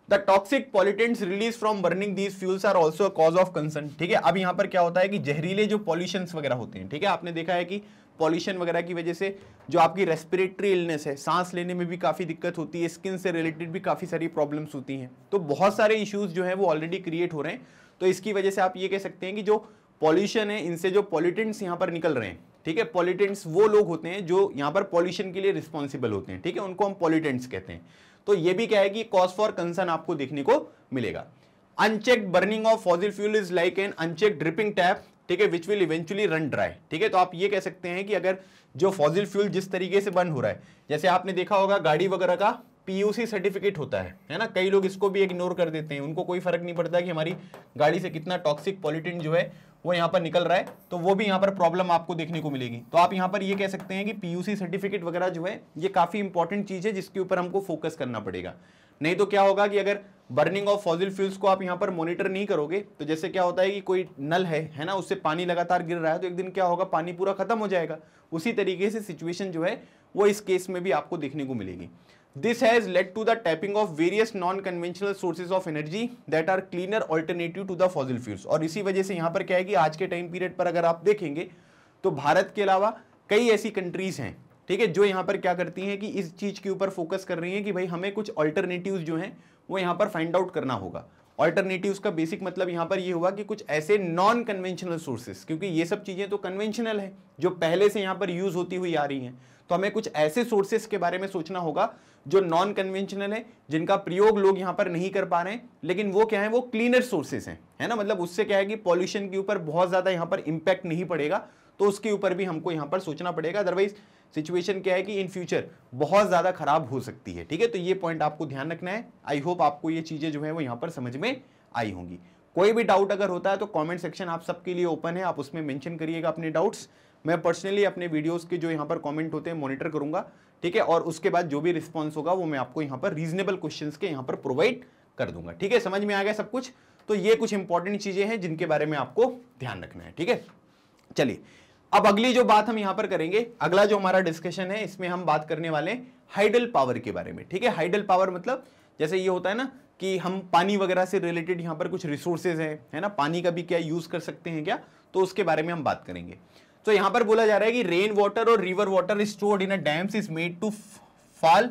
the toxic pollutants release from burning these fuels are also cause of concern ठीक है अब यहाँ पर क्या होता है कि जहरीले जो पॉल्यूशन वगैरह होते हैं ठीक है आपने देखा है कि पॉल्यूशन वगैरह की वजह से जो आपकी रेस्पिरेटरी इलनेस है सांस लेने में भी काफ़ी दिक्कत होती है स्किन से रिलेटेड भी काफ़ी सारी प्रॉब्लम्स होती हैं तो बहुत सारे इश्यूज़ जो हैं वो ऑलरेडी क्रिएट हो रहे हैं तो इसकी वजह से आप ये कह सकते हैं कि जो पॉल्यूशन है इनसे जो पॉलिटेंट्स यहाँ पर निकल रहे हैं ठीक है पॉलिटेंट्स वो लोग होते हैं जो यहाँ पर पॉल्यूशन के लिए रिस्पॉन्सिबल होते हैं ठीक है उनको हम पॉलिटेंट्स कहते हैं तो यह भी क्या है कि कॉज फॉर कंसर्न आपको देखने को मिलेगा uncheck burning of fossil fuel is like an uncheck dripping tap ठीक है which will eventually run dry ठीक है तो आप ये कह सकते हैं कि अगर जो फॉजिल फ्यूल जिस तरीके से बर्न हो रहा है जैसे आपने देखा होगा गाड़ी वगैरह का पीयूसी सर्टिफिकेट होता है है ना कई लोग इसको भी इग्नोर कर देते हैं उनको कोई फर्क नहीं पड़ता कि हमारी गाड़ी से कितना टॉक्सिक पॉलिटिन जो है वो यहाँ पर निकल रहा है तो वो भी यहाँ पर प्रॉब्लम आपको देखने को मिलेगी तो आप यहाँ पर ये कह सकते हैं कि पीयूसी सर्टिफिकेट वगैरह जो है ये काफ़ी इंपॉर्टेंट चीज़ है जिसके ऊपर हमको फोकस करना पड़ेगा नहीं तो क्या होगा कि अगर बर्निंग ऑफ फॉजिल फ्यूल्स को आप यहाँ पर मॉनिटर नहीं करोगे तो जैसे क्या होता है कि कोई नल है है ना उससे पानी लगातार गिर रहा है तो एक दिन क्या होगा पानी पूरा खत्म हो जाएगा उसी तरीके से सिचुएशन जो है वो इस केस में भी आपको देखने को मिलेगी this has led to the tapping of various non conventional sources of energy that are cleaner alternative to the fossil fuels और इसी वजह से यहां पर क्या है कि आज के टाइम पीरियड पर अगर आप देखेंगे तो भारत के अलावा कई ऐसी कंट्रीज हैं ठीक है जो यहां पर क्या करती हैं कि इस चीज़ के ऊपर फोकस कर रही हैं कि भाई हमें कुछ ऑल्टरनेटिव जो हैं वो यहां पर फाइंड आउट करना होगा ऑल्टरनेटिव का बेसिक मतलब यहां पर ये हुआ कि कुछ ऐसे नॉन कन्वेंशनल सोर्सेस क्योंकि ये सब चीज़ें तो कन्वेंशनल है जो पहले से यहाँ पर यूज़ होती हुई आ रही हैं तो हमें कुछ ऐसे सोर्सेस के बारे में सोचना होगा जो नॉन कन्वेंशनल है जिनका प्रयोग लोग यहां पर नहीं कर पा रहे हैं लेकिन वो क्या है वो क्लीनर सोर्सेस हैं है ना मतलब उससे क्या है कि पॉल्यूशन के ऊपर बहुत ज़्यादा यहां पर इंपैक्ट नहीं पड़ेगा तो उसके ऊपर भी हमको यहाँ पर सोचना पड़ेगा अदरवाइज सिचुएशन क्या है कि इन फ्यूचर बहुत ज़्यादा खराब हो सकती है ठीक है तो ये पॉइंट आपको ध्यान रखना है आई होप आपको ये चीज़ें जो है वो यहाँ पर समझ में आई होंगी कोई भी डाउट अगर होता है तो कमेंट सेक्शन आप सबके लिए ओपन है आप उसमें मेंशन करिएगा अपने डाउट्स मैं पर्सनली अपने वीडियोस के जो यहाँ पर कमेंट होते हैं मॉनिटर करूंगा ठीक है और उसके बाद जो भी रिस्पॉन्स होगा वो मैं आपको यहाँ पर रीजनेबल क्वेश्चन के यहाँ पर प्रोवाइड कर दूंगा ठीक है समझ में आ गया सब कुछ तो ये कुछ इंपॉर्टेंट चीजें हैं जिनके बारे में आपको ध्यान रखना है ठीक है चलिए अब अगली जो बात हम यहाँ पर करेंगे अगला जो हमारा डिस्कशन है इसमें हम बात करने वाले हैं हाइडल पावर के बारे में ठीक है हाइडल पावर मतलब जैसे ये होता है ना कि हम पानी वगैरह से रिलेटेड यहाँ पर कुछ रिसोर्सेज हैं है ना पानी का भी क्या यूज़ कर सकते हैं क्या तो उसके बारे में हम बात करेंगे तो यहां पर बोला जा रहा है कि रेन वाटर और river water stored in a dams is made to fall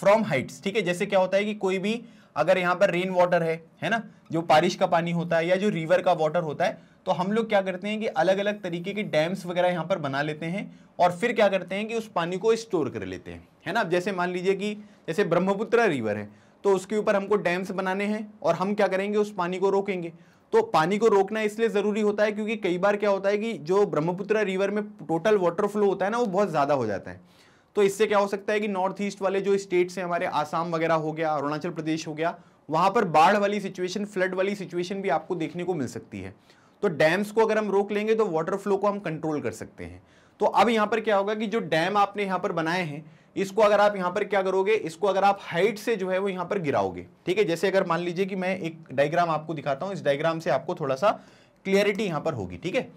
from heights ठीक है जैसे क्या होता है कि कोई भी अगर यहाँ पर रेन वाटर है है ना जो बारिश का पानी होता है या जो रिवर का वाटर होता है तो हम लोग क्या करते हैं कि अलग अलग तरीके के डैम्स वगैरह यहाँ पर बना लेते हैं और फिर क्या करते हैं कि उस पानी को स्टोर कर लेते हैं है ना अब जैसे मान लीजिए कि जैसे ब्रह्मपुत्र रिवर है तो उसके ऊपर हमको डैम्स बनाने हैं और हम क्या करेंगे उस पानी को रोकेंगे तो पानी को रोकना इसलिए ज़रूरी होता है क्योंकि कई बार क्या होता है कि जो ब्रह्मपुत्र रिवर में टोटल वाटर फ्लो होता है ना वो बहुत ज़्यादा हो जाता है तो इससे क्या हो सकता है कि नॉर्थ ईस्ट वाले जो स्टेट्स हैं हमारे आसाम वगैरह हो गया अरुणाचल प्रदेश हो गया वहां पर बाढ़ वाली सिचुएशन फ्लड वाली सिचुएशन भी आपको देखने को मिल सकती है तो डैम्स को अगर हम रोक लेंगे तो वाटर फ्लो को हम कंट्रोल कर सकते हैं तो अब यहाँ पर क्या होगा कि जो डैम आपने यहाँ पर बनाए हैं इसको अगर आप यहाँ पर क्या करोगे इसको अगर आप हाइट से जो है वो यहाँ पर गिराओगे ठीक है जैसे अगर मान लीजिए कि मैं एक डायग्राम आपको दिखाता हूँ इस डायग्राम से आपको थोड़ा सा क्लियरिटी यहाँ पर होगी ठीक है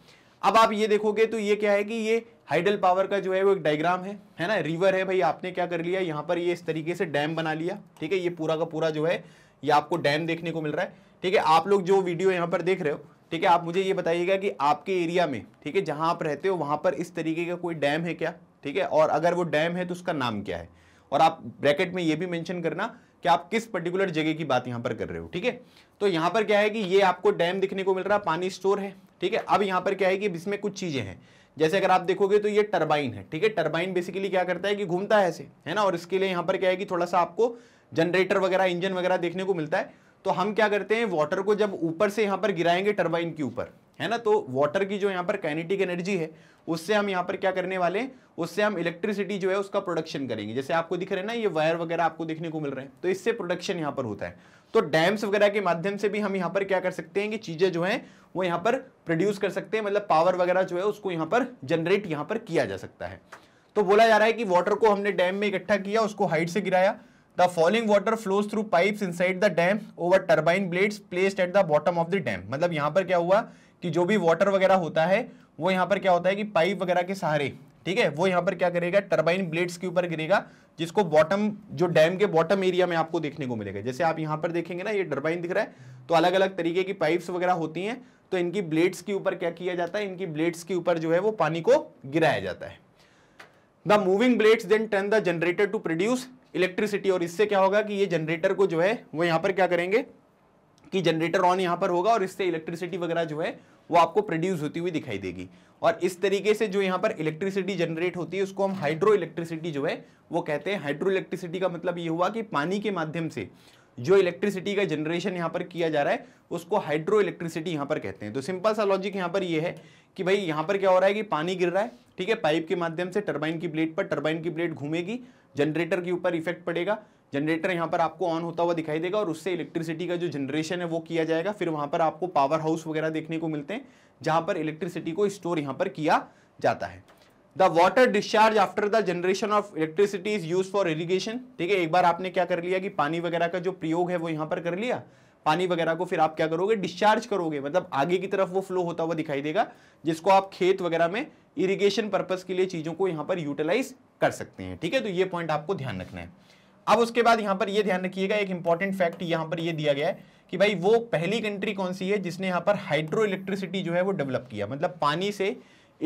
अब आप ये देखोगे तो ये क्या है कि ये हाइडल पावर का जो है वो एक डायग्राम है है ना रिवर है भाई आपने क्या कर लिया यहाँ पर ये इस तरीके से डैम बना लिया ठीक है ये पूरा का पूरा जो है ये आपको डैम देखने को मिल रहा है ठीक है आप लोग जो वीडियो यहाँ पर देख रहे हो ठीक है आप मुझे ये बताइएगा कि आपके एरिया में ठीक है जहां आप रहते हो वहां पर इस तरीके का कोई डैम है क्या ठीक है और अगर वो डैम है तो उसका नाम क्या है और आप ब्रैकेट में ये भी मेंशन करना कि आप किस पर्टिकुलर जगह की बात यहां पर कर रहे हो ठीक है तो यहां पर क्या है कि ये आपको डैम दिखने को मिल रहा है पानी स्टोर है ठीक है अब यहां पर क्या है कि इसमें कुछ चीज़ें हैं जैसे अगर आप देखोगे तो ये टर्बाइन है ठीक है टर्बाइन बेसिकली क्या करता है कि घूमता है ऐसे है ना और इसके लिए यहां पर क्या है कि थोड़ा सा आपको जनरेटर वगैरह इंजन वगैरह देखने को मिलता है तो हम क्या करते हैं वाटर को जब ऊपर से यहां पर गिराएंगे टर्बाइन के ऊपर है ना तो वाटर की जो यहाँ पर काइनेटिक एनर्जी है उससे हम यहाँ पर क्या करने वाले उससे हम इलेक्ट्रिसिटी जो है उसका प्रोडक्शन करेंगे जैसे आपको दिख रहे हैं ना ये वायर वगैरह आपको देखने को मिल रहे हैं तो इससे प्रोडक्शन यहाँ पर होता है तो डैम्स वगैरह के माध्यम से भी हम यहाँ पर क्या कर सकते हैं कि चीज़ें जो है वो यहाँ पर प्रोड्यूस कर सकते हैं मतलब पावर वगैरह जो है उसको यहाँ पर जनरेट यहाँ पर किया जा सकता है तो बोला जा रहा है कि वाटर को हमने डैम में इकट्ठा किया उसको हाइट से गिराया the following water flows through pipes inside the dam over turbine blades placed at the bottom of the dam मतलब यहाँ पर क्या हुआ कि जो भी वाटर वगैरह होता है वो यहाँ पर क्या होता है कि पाइप वगैरह के सहारे ठीक है वो यहाँ पर क्या करेगा टर्बाइन ब्लेड्स के ऊपर गिरेगा जिसको बॉटम जो डैम के बॉटम एरिया में आपको देखने को मिलेगा जैसे आप यहाँ पर देखेंगे ना ये टर्बाइन दिख रहा है तो अलग अलग तरीके की पाइप्स वगैरह होती हैं तो इनकी ब्लेड्स के ऊपर क्या किया जाता है इनकी ब्लेड्स के ऊपर जो है वो पानी को गिराया जाता है the moving blades then turn the generator to produce electricity और इससे क्या होगा कि ये जनरेटर को जो है वो यहाँ पर क्या करेंगे कि जनरेटर ऑन यहाँ पर होगा और इससे इलेक्ट्रिसिटी वगैरह जो है वो आपको प्रोड्यूस होती हुई दिखाई देगी और इस तरीके से जो यहाँ पर इलेक्ट्रिसिटी जनरेट होती है उसको हम हाइड्रो इलेक्ट्रिसिटी जो है वो कहते हैं हाइड्रो इलेक्ट्रिसिटी का मतलब ये हुआ कि पानी के माध्यम से जो इलेक्ट्रिसिटी का जनरेशन यहाँ पर किया जा रहा है उसको हाइड्रो इलेक्ट्रिसिटी यहाँ पर कहते हैं तो सिंपल सा लॉजिक यहाँ पर ये है कि भाई यहाँ पर क्या हो रहा है कि पानी गिर रहा है ठीक है पाइप के माध्यम से टर्बाइन की ब्लेड पर टर्बाइन की ब्लेड घूमेगी जनरेटर के ऊपर इफेक्ट पड़ेगा जनरेटर यहाँ पर आपको ऑन होता हुआ दिखाई देगा और उससे इलेक्ट्रिसिटी का जो जनरेशन है वो किया जाएगा फिर वहाँ पर आपको पावर हाउस वगैरह देखने को मिलते हैं जहाँ पर इलेक्ट्रिसिटी को स्टोर यहाँ पर किया जाता है the water discharge after the generation of electricity is use for irrigation ठीक है एक बार आपने क्या कर लिया कि पानी वगैरह का जो प्रयोग है वो यहाँ पर कर लिया पानी वगैरह को फिर आप क्या करोगे डिस्चार्ज करोगे मतलब आगे की तरफ वो फ्लो होता हुआ दिखाई देगा जिसको आप खेत वगैरह में इरीगेशन पर्पज के लिए चीज़ों को यहाँ पर यूटिलाइज कर सकते हैं ठीक है तो ये पॉइंट आपको ध्यान रखना है अब उसके बाद यहाँ पर यह ध्यान रखिएगा एक इंपॉर्टेंट फैक्ट यहाँ पर यह दिया गया है कि भाई वो पहली कंट्री कौन सी है जिसने यहाँ पर हाइड्रो इलेक्ट्रिसिटी जो है वो डेवलप किया मतलब पानी से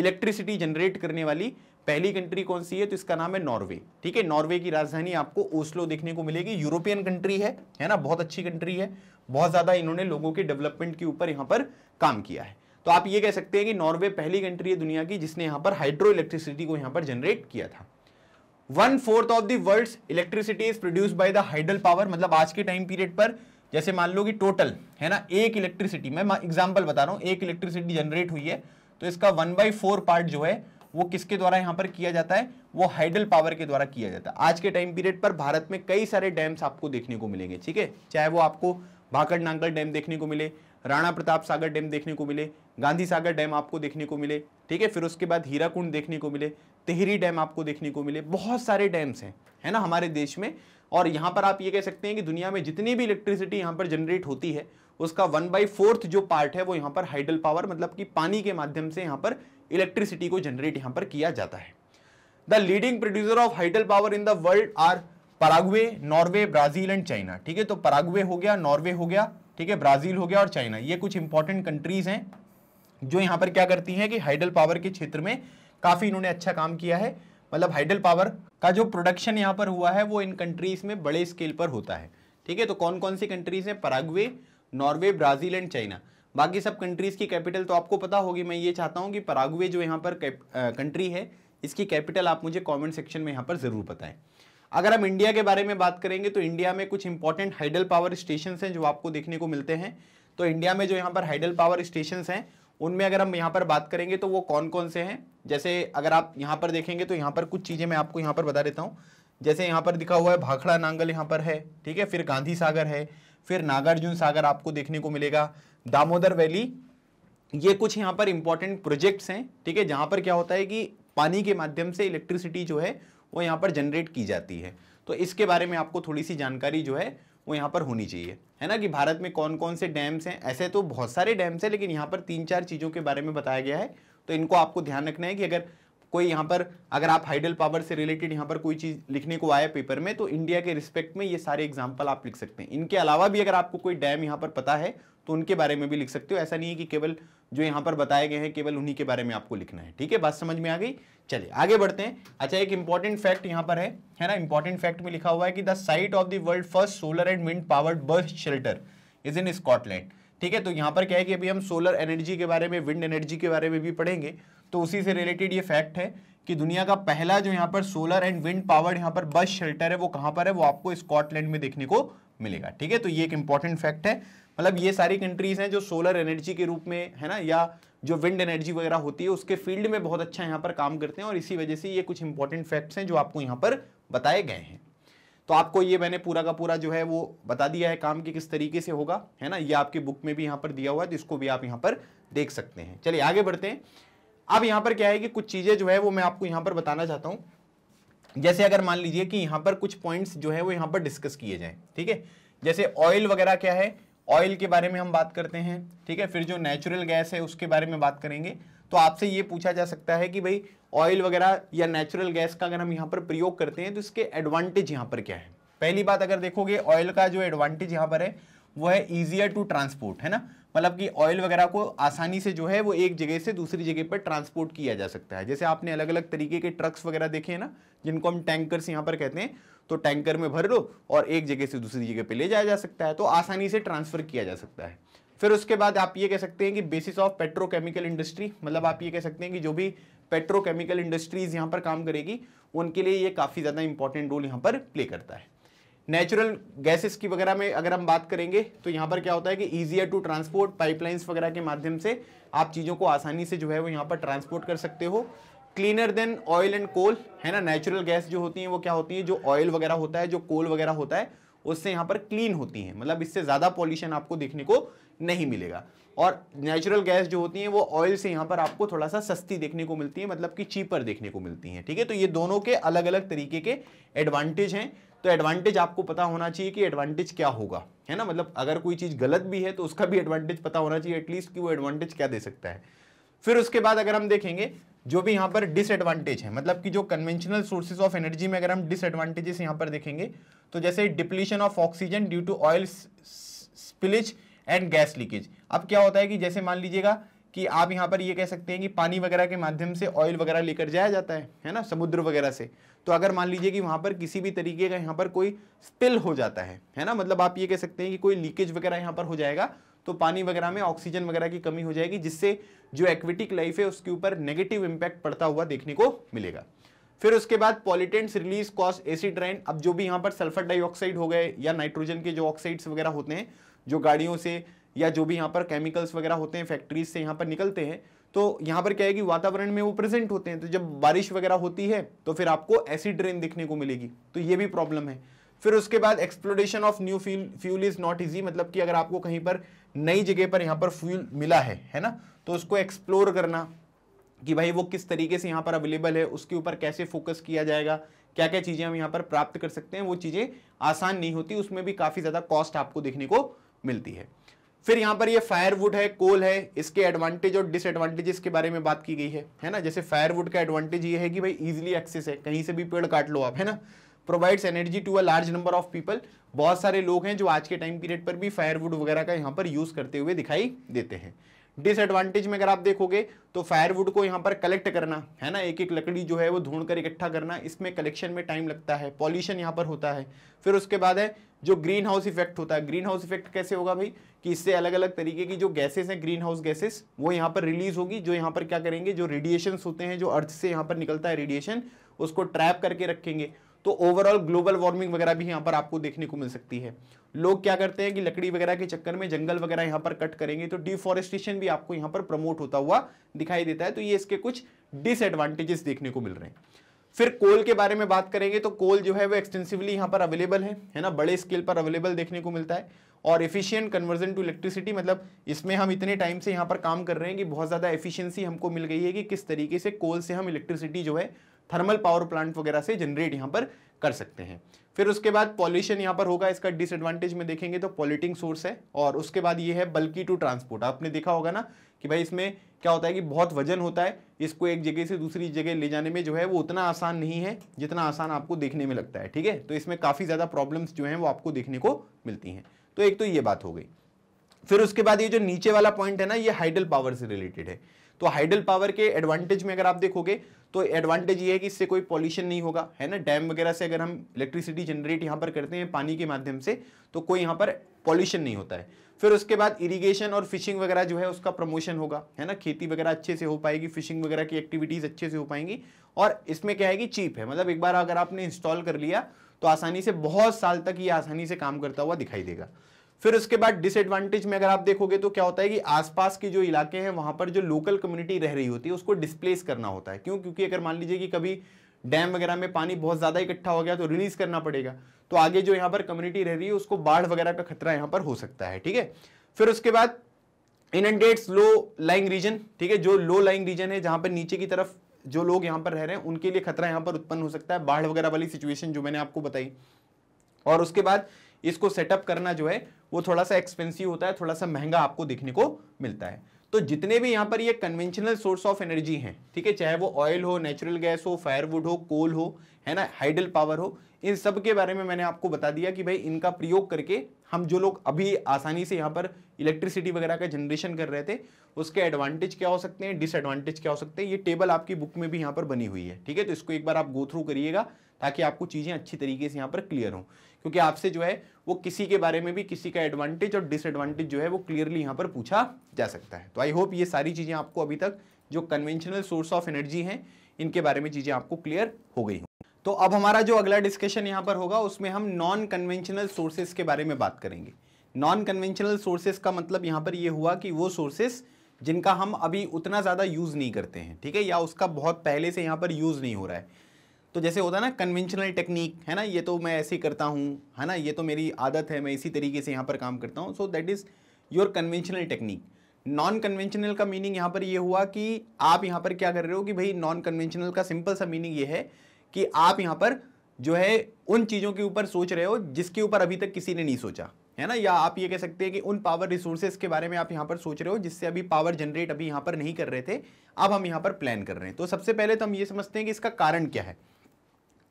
इलेक्ट्रिसिटी जनरेट करने वाली पहली कंट्री कौन सी है तो इसका नाम है नॉर्वे ठीक है नॉर्वे की राजधानी आपको ओस्लो देखने को मिलेगी यूरोपियन कंट्री है है ना बहुत अच्छी कंट्री है बहुत ज़्यादा इन्होंने लोगों के डेवलपमेंट के ऊपर यहाँ पर काम किया है तो आप ये कह सकते हैं कि नॉर्वे पहली कंट्री है दुनिया की जिसने यहाँ पर हाइड्रो इलेक्ट्रिसिटी को यहाँ पर जनरेट किया था one fourth of the world electricity is produce by the hydel power मतलब आज के टाइम पीरियड पर जैसे मान लो कि टोटल है ना एक इलेक्ट्रिसिटी मैं एग्जाम्पल बता रहा हूँ एक इलेक्ट्रिसिटी जनरेट हुई है तो इसका वन बाई फोर पार्ट जो है वो किसके द्वारा यहाँ पर किया जाता है वो हाइडल पावर के द्वारा किया जाता है आज के टाइम पीरियड पर भारत में कई सारे डैम्स आपको देखने को मिलेंगे ठीक है चाहे वो आपको भाकड़ नांगल डैम देखने को मिले राणा प्रताप सागर डैम देखने को मिले गांधी सागर डैम आपको देखने को मिले ठीक है फिर उसके बाद हीराकुंड देखने को मिले तेहरी डैम आपको देखने को मिले बहुत सारे डैम्स हैं है ना हमारे देश में और यहाँ पर आप ये कह सकते हैं कि दुनिया में जितनी भी इलेक्ट्रिसिटी यहाँ पर जनरेट होती है उसका वन बाई फोर्थ जो पार्ट है वो यहाँ पर हाइडल पावर मतलब कि पानी के माध्यम से यहाँ पर इलेक्ट्रिसिटी को जनरेट यहाँ पर किया जाता है the leading producer of hydel power in the world are Paraguay Norway Brazil and China ठीक है तो पराग्वे हो गया नॉर्वे हो गया ठीक है ब्राज़ील हो गया और चाइना ये कुछ इंपॉर्टेंट कंट्रीज हैं जो यहां पर क्या करती हैं कि हाइडल पावर के क्षेत्र में काफ़ी इन्होंने अच्छा काम किया है मतलब हाइडल पावर का जो प्रोडक्शन यहां पर हुआ है वो इन कंट्रीज़ में बड़े स्केल पर होता है ठीक है तो कौन कौन सी कंट्रीज़ हैं Paraguay Norway Brazil and China बाकी सब कंट्रीज़ की कैपिटल तो आपको पता होगी मैं ये चाहता हूँ कि पराग्वे जो यहाँ पर कंट्री है इसकी कैपिटल आप मुझे कमेंट सेक्शन में यहाँ पर ज़रूर बताएं अगर हम इंडिया के बारे में बात करेंगे तो इंडिया में कुछ इंपॉर्टेंट हाइडल पावर स्टेशन हैं जो आपको देखने को मिलते हैं तो इंडिया में जो यहाँ पर हाइडल पावर स्टेशन हैं उनमें अगर हम यहाँ पर बात करेंगे तो वो कौन कौन से हैं जैसे अगर आप यहाँ पर देखेंगे तो यहाँ पर कुछ चीज़ें मैं आपको यहाँ पर बता देता हूँ जैसे यहाँ पर दिखा हुआ है भाखड़ा नांगल यहाँ पर है ठीक है फिर गांधी सागर है फिर नागार्जुन सागर आपको देखने को मिलेगा दामोदर वैली ये कुछ यहाँ पर इंपॉर्टेंट प्रोजेक्ट्स हैं ठीक है जहाँ पर क्या होता है कि पानी के माध्यम से इलेक्ट्रिसिटी जो है वो यहाँ पर जनरेट की जाती है तो इसके बारे में आपको थोड़ी सी जानकारी जो है वो यहाँ पर होनी चाहिए है ना कि भारत में कौन कौन से डैम्स हैं ऐसे तो बहुत सारे डैम्स हैं लेकिन यहाँ पर तीन चार चीज़ों के बारे में बताया गया है तो इनको आपको ध्यान रखना है कि अगर कोई यहाँ पर अगर आप हाइडल पावर से रिलेटेड यहाँ पर कोई चीज़ लिखने को आया पेपर में तो इंडिया के रिस्पेक्ट में ये सारे एग्जाम्पल आप लिख सकते हैं इनके अलावा भी अगर आपको कोई डैम यहाँ पर पता है तो उनके बारे में भी लिख सकते हो ऐसा नहीं है कि केवल जो यहाँ पर बताए गए हैं केवल उन्हीं के बारे में आपको लिखना है ठीक है बात समझ में आ गई चलिए आगे बढ़ते हैं अच्छा एक इंपॉर्टेंट फैक्ट यहाँ पर है है ना इंपॉर्टेंट फैक्ट में लिखा हुआ है कि the site of the world first solar and wind powered birth shelter is in Scotland ठीक है तो यहाँ पर क्या है कि अभी हम सोलर एनर्जी के बारे में विंड एनर्जी के बारे में भी पढ़ेंगे तो उसी से रिलेटेड ये फैक्ट है कि दुनिया का पहला जो यहाँ पर सोलर एंड विंड पावर यहाँ पर बस शेल्टर है वो कहाँ पर है वो आपको स्कॉटलैंड में देखने को मिलेगा ठीक है तो ये एक इंपॉर्टेंट फैक्ट है मतलब ये सारी कंट्रीज हैं जो सोलर एनर्जी के रूप में है ना या जो विंड एनर्जी वगैरह होती है उसके फील्ड में बहुत अच्छा यहाँ पर काम करते हैं और इसी वजह से ये कुछ इंपॉर्टेंट फैक्ट्स हैं जो आपको यहाँ पर बताए गए हैं तो आपको ये मैंने पूरा का पूरा जो है वो बता दिया है काम कि किस तरीके से होगा है ना ये आपके बुक में भी यहाँ पर दिया हुआ है तो इसको भी आप यहाँ पर देख सकते हैं चलिए आगे बढ़ते हैं अब यहाँ पर क्या है कि कुछ चीज़ें जो है वो मैं आपको यहाँ पर बताना चाहता हूँ जैसे अगर मान लीजिए कि यहाँ पर कुछ पॉइंट्स जो है वो यहाँ पर डिस्कस किए जाए ठीक है जैसे ऑयल वगैरह क्या है ऑयल के बारे में हम बात करते हैं ठीक है फिर जो नेचुरल गैस है उसके बारे में बात करेंगे तो आपसे ये पूछा जा सकता है कि भाई ऑयल वगैरह या नेचुरल गैस का अगर हम यहाँ पर प्रयोग करते हैं तो इसके एडवांटेज यहाँ पर क्या है पहली बात अगर देखोगे ऑयल का जो एडवांटेज यहाँ पर है वो है ईजियर टू ट्रांसपोर्ट है ना मतलब कि ऑयल वगैरह को आसानी से जो है वो एक जगह से दूसरी जगह पर ट्रांसपोर्ट किया जा सकता है जैसे आपने अलग अलग तरीके के ट्रक्स वगैरह देखे हैं ना जिनको हम टैंकर्स यहाँ पर कहते हैं तो टैंकर में भर लो और एक जगह से दूसरी जगह पर ले जाया जा सकता है तो आसानी से ट्रांसफ़र किया जा सकता है फिर उसके बाद आप ये कह सकते हैं कि बेसिस ऑफ पेट्रोकेमिकल इंडस्ट्री मतलब आप ये कह सकते हैं कि जो भी पेट्रोकेमिकल इंडस्ट्रीज यहाँ पर काम करेगी उनके लिए ये काफ़ी ज़्यादा इंपॉर्टेंट रोल यहाँ पर प्ले करता है नेचुरल गैसेस की वगैरह में अगर हम बात करेंगे तो यहाँ पर क्या होता है कि ईजियर टू ट्रांसपोर्ट पाइपलाइंस वगैरह के माध्यम से आप चीज़ों को आसानी से जो है वो यहाँ पर ट्रांसपोर्ट कर सकते हो cleaner than oil and coal है ना नेचुरल गैस जो होती है वो क्या होती है जो ऑयल वगैरह होता है जो कोल वगैरह होता है उससे यहाँ पर क्लीन होती हैं मतलब इससे ज़्यादा पॉल्यूशन आपको देखने को नहीं मिलेगा और नेचुरल गैस जो होती हैं वो ऑयल से यहाँ पर आपको थोड़ा सा सस्ती देखने को मिलती है मतलब कि चीपर देखने को मिलती हैं ठीक है तो ये दोनों के अलग अलग तरीके के एडवांटेज हैं तो एडवांटेज आपको पता होना चाहिए कि एडवांटेज क्या होगा है ना मतलब अगर कोई चीज़ गलत भी है तो उसका भी एडवांटेज पता होना चाहिए एटलीस्ट कि वो एडवांटेज क्या दे सकता है फिर उसके बाद अगर हम देखेंगे जो भी यहाँ पर डिसएडवांटेज है मतलब कि जो कन्वेंशनल सोर्सेज ऑफ एनर्जी में अगर हम डिसएडवांटेजेस यहाँ पर देखेंगे तो जैसे depletion of oxygen due to oil spillage and gas leakage अब क्या होता है कि जैसे मान लीजिएगा कि आप यहाँ पर ये कह सकते हैं कि पानी वगैरह के माध्यम से ऑयल वगैरह लेकर जाया जाता है है ना समुद्र वगैरह से तो अगर मान लीजिए कि वहाँ पर किसी भी तरीके का यहाँ पर कोई स्पिल हो जाता है है ना मतलब आप ये कह सकते हैं कि कोई लीकेज वगैरह यहाँ पर हो जाएगा तो पानी वगैरह में ऑक्सीजन वगैरह की कमी हो जाएगी जिससे जो एक्विटिक लाइफ है उसके ऊपर नेगेटिव इंपैक्ट पड़ता हुआ देखने को मिलेगा फिर उसके बाद pollutants release cause acid rain अब जो भी यहाँ पर सल्फर डाइऑक्साइड हो गए या नाइट्रोजन के जो ऑक्साइड्स वगैरह होते हैं जो गाड़ियों से या जो भी यहाँ पर केमिकल्स वगैरह होते हैं फैक्ट्रीज से यहाँ पर निकलते हैं तो यहाँ पर क्या है कि वातावरण में वो प्रेजेंट होते हैं तो जब बारिश वगैरह होती है तो फिर आपको एसिड रेन दिखने को मिलेगी तो ये भी प्रॉब्लम है फिर उसके बाद exploration of new fuel fuel is not easy मतलब कि अगर आपको कहीं पर नई जगह पर यहाँ पर फ्यूल मिला है है ना तो उसको एक्सप्लोर करना कि भाई वो किस तरीके से यहाँ पर अवेलेबल है उसके ऊपर कैसे फोकस किया जाएगा क्या क्या चीज़ें हम यहाँ पर प्राप्त कर सकते हैं वो चीज़ें आसान नहीं होती उसमें भी काफ़ी ज़्यादा कॉस्ट आपको देखने को मिलती है फिर यहाँ पर ये फायरवुड है कोल है इसके एडवांटेज और डिसएडवांटेज के बारे में बात की गई है है ना जैसे फायरवुड का एडवांटेज ये है कि भाई इजीली एक्सेस है कहीं से भी पेड़ काट लो आप है ना provides energy to a large number of people बहुत सारे लोग हैं जो आज के टाइम पीरियड पर भी फायरवुड वगैरह का यहाँ पर यूज करते हुए दिखाई देते हैं डिसएडवांटेज में अगर आप देखोगे तो फायरवुड को यहाँ पर कलेक्ट करना है ना एक एक लकड़ी जो है वो ढूंढ कर इकट्ठा करना इसमें कलेक्शन में टाइम लगता है पॉल्यूशन यहाँ पर होता है फिर उसके बाद है जो ग्रीन हाउस इफेक्ट होता है ग्रीन हाउस इफेक्ट कैसे होगा भाई कि इससे अलग अलग तरीके की जो गैसेस हैं ग्रीन हाउस गैसेस वो यहाँ पर रिलीज होगी जो यहाँ पर क्या करेंगे जो रेडिएशन होते हैं जो अर्थ से यहाँ पर निकलता है रेडिएशन उसको ट्रैप करके रखेंगे तो ओवरऑल ग्लोबल वार्मिंग वगैरह भी यहाँ पर आपको देखने को मिल सकती है लोग क्या करते हैं कि लकड़ी वगैरह के चक्कर में जंगल वगैरह यहाँ पर कट करेंगे तो डिफॉरेस्टेशन भी आपको यहाँ पर प्रमोट होता हुआ दिखाई देता है तो ये इसके कुछ डिसएडवांटेजेस देखने को मिल रहे हैं फिर कोल के बारे में बात करेंगे तो कोल जो है वो एक्सटेंसिवली यहाँ पर अवेलेबल है है ना बड़े स्केल पर अवेलेबल देखने को मिलता है और एफिशिएंट कन्वर्जन टू इलेक्ट्रिसिटी मतलब इसमें हम इतने टाइम से यहाँ पर काम कर रहे हैं कि बहुत ज़्यादा एफिशिएंसी हमको मिल गई है कि किस तरीके से कोल से हम इलेक्ट्रिसिटी जो है थर्मल पावर प्लांट वगैरह से जनरेट यहाँ पर कर सकते हैं फिर उसके बाद पॉल्यूशन यहाँ पर होगा इसका डिसएडवांटेज में देखेंगे तो पॉल्यूटिंग सोर्स है और उसके बाद ये है बल्कि टू ट्रांसपोर्ट आपने देखा होगा ना कि भाई इसमें क्या होता है कि बहुत वजन होता है इसको एक जगह से दूसरी जगह ले जाने में जो है वो उतना आसान नहीं है जितना आसान आपको देखने में लगता है ठीक है तो इसमें काफ़ी ज़्यादा प्रॉब्लम्स जो हैं वो आपको देखने को मिलती हैं तो एक तो ये बात हो गई फिर उसके बाद ये जो नीचे वाला पॉइंट है ना ये हाइडल पावर से रिलेटेड है तो हाइडल पावर के एडवांटेज में अगर आप देखोगे तो एडवांटेज ये है कि इससे कोई पॉल्यूशन नहीं होगा है ना डैम वगैरह से अगर हम इलेक्ट्रिसिटी जनरेट यहाँ पर करते हैं पानी के माध्यम से तो कोई यहाँ पर पॉल्यूशन नहीं होता है फिर उसके बाद इरिगेशन और फिशिंग वगैरह जो है उसका प्रमोशन होगा है ना खेती वगैरह अच्छे से हो पाएगी फिशिंग वगैरह की एक्टिविटीज़ अच्छे से हो पाएंगी और इसमें क्या है कि चीप है मतलब एक बार अगर आपने इंस्टॉल कर लिया तो आसानी से बहुत साल तक ये आसानी से काम करता हुआ दिखाई देगा फिर उसके बाद डिसएडवांटेज में अगर आप देखोगे तो क्या होता है कि आसपास के जो इलाके हैं वहां पर जो लोकल कम्युनिटी रह रही होती है उसको डिस्प्लेस करना होता है क्यों क्योंकि अगर मान लीजिए कि कभी डैम वगैरह में पानी बहुत ज़्यादा इकट्ठा हो गया तो रिलीज करना पड़ेगा तो आगे जो यहाँ पर कम्युनिटी रह रही है उसको बाढ़ वगैरह का खतरा यहाँ पर हो सकता है ठीक है फिर उसके बाद इनडेट्स लो लाइंग रीजन ठीक है जो लो लाइंग रीजन है जहां पर नीचे की तरफ जो लोग यहाँ पर रह रहे हैं उनके लिए खतरा यहाँ पर उत्पन्न हो सकता है बाढ़ वगैरह वाली सिचुएशन जो मैंने आपको बताई और उसके बाद इसको सेटअप करना जो है वो थोड़ा सा एक्सपेंसिव होता है थोड़ा सा महंगा आपको देखने को मिलता है तो जितने भी यहाँ पर ये कन्वेंशनल सोर्स ऑफ एनर्जी हैं ठीक है चाहे वो ऑयल हो नेचुरल गैस हो फायरवुड हो कोल हो है ना हाइडल पावर हो इन सब के बारे में मैंने आपको बता दिया कि भाई इनका प्रयोग करके हम जो लोग अभी आसानी से यहाँ पर इलेक्ट्रिसिटी वगैरह का जनरेशन कर रहे थे उसके एडवांटेज क्या हो सकते हैं डिसएडवांटेज क्या हो सकते हैं ये टेबल आपकी बुक में भी यहाँ पर बनी हुई है ठीक है तो इसको एक बार आप गो थ्रू करिएगा ताकि आपको चीज़ें अच्छी तरीके से यहाँ पर क्लियर हों क्योंकि आपसे जो है वो किसी के बारे में भी किसी का एडवांटेज और डिसएडवांटेज जो है वो क्लियरली यहाँ पर पूछा जा सकता है तो आई होप ये सारी चीज़ें आपको अभी तक जो कन्वेंशनल सोर्स ऑफ एनर्जी हैं इनके बारे में चीज़ें आपको क्लियर हो गई हूँ तो अब हमारा जो अगला डिस्कशन यहाँ पर होगा उसमें हम नॉन कन्वेंशनल सोर्सेज के बारे में बात करेंगे नॉन कन्वेंशनल सोर्सेज का मतलब यहाँ पर यह हुआ कि वो सोर्सेज जिनका हम अभी उतना ज़्यादा यूज़ नहीं करते हैं ठीक है या उसका बहुत पहले से यहाँ पर यूज़ नहीं हो रहा है तो जैसे होता है ना कन्वेंशनल टेक्निक है ना ये तो मैं ऐसे ही करता हूँ है ना ये तो मेरी आदत है मैं इसी तरीके से यहाँ पर काम करता हूँ so that is your conventional technique non conventional का मीनिंग यहाँ पर ये यह हुआ कि आप यहाँ पर क्या कर रहे हो कि भाई नॉन कन्वेंशनल का सिंपल सा मीनिंग ये है कि आप यहाँ पर जो है उन चीज़ों के ऊपर सोच रहे हो जिसके ऊपर अभी तक किसी ने नहीं सोचा है ना या आप ये कह सकते हैं कि उन पावर रिसोर्सेज के बारे में आप यहाँ पर सोच रहे हो जिससे अभी पावर जनरेट अभी यहाँ पर नहीं कर रहे थे अब हम यहाँ पर प्लान कर रहे हैं तो सबसे पहले तो हम ये समझते हैं कि इसका कारण क्या है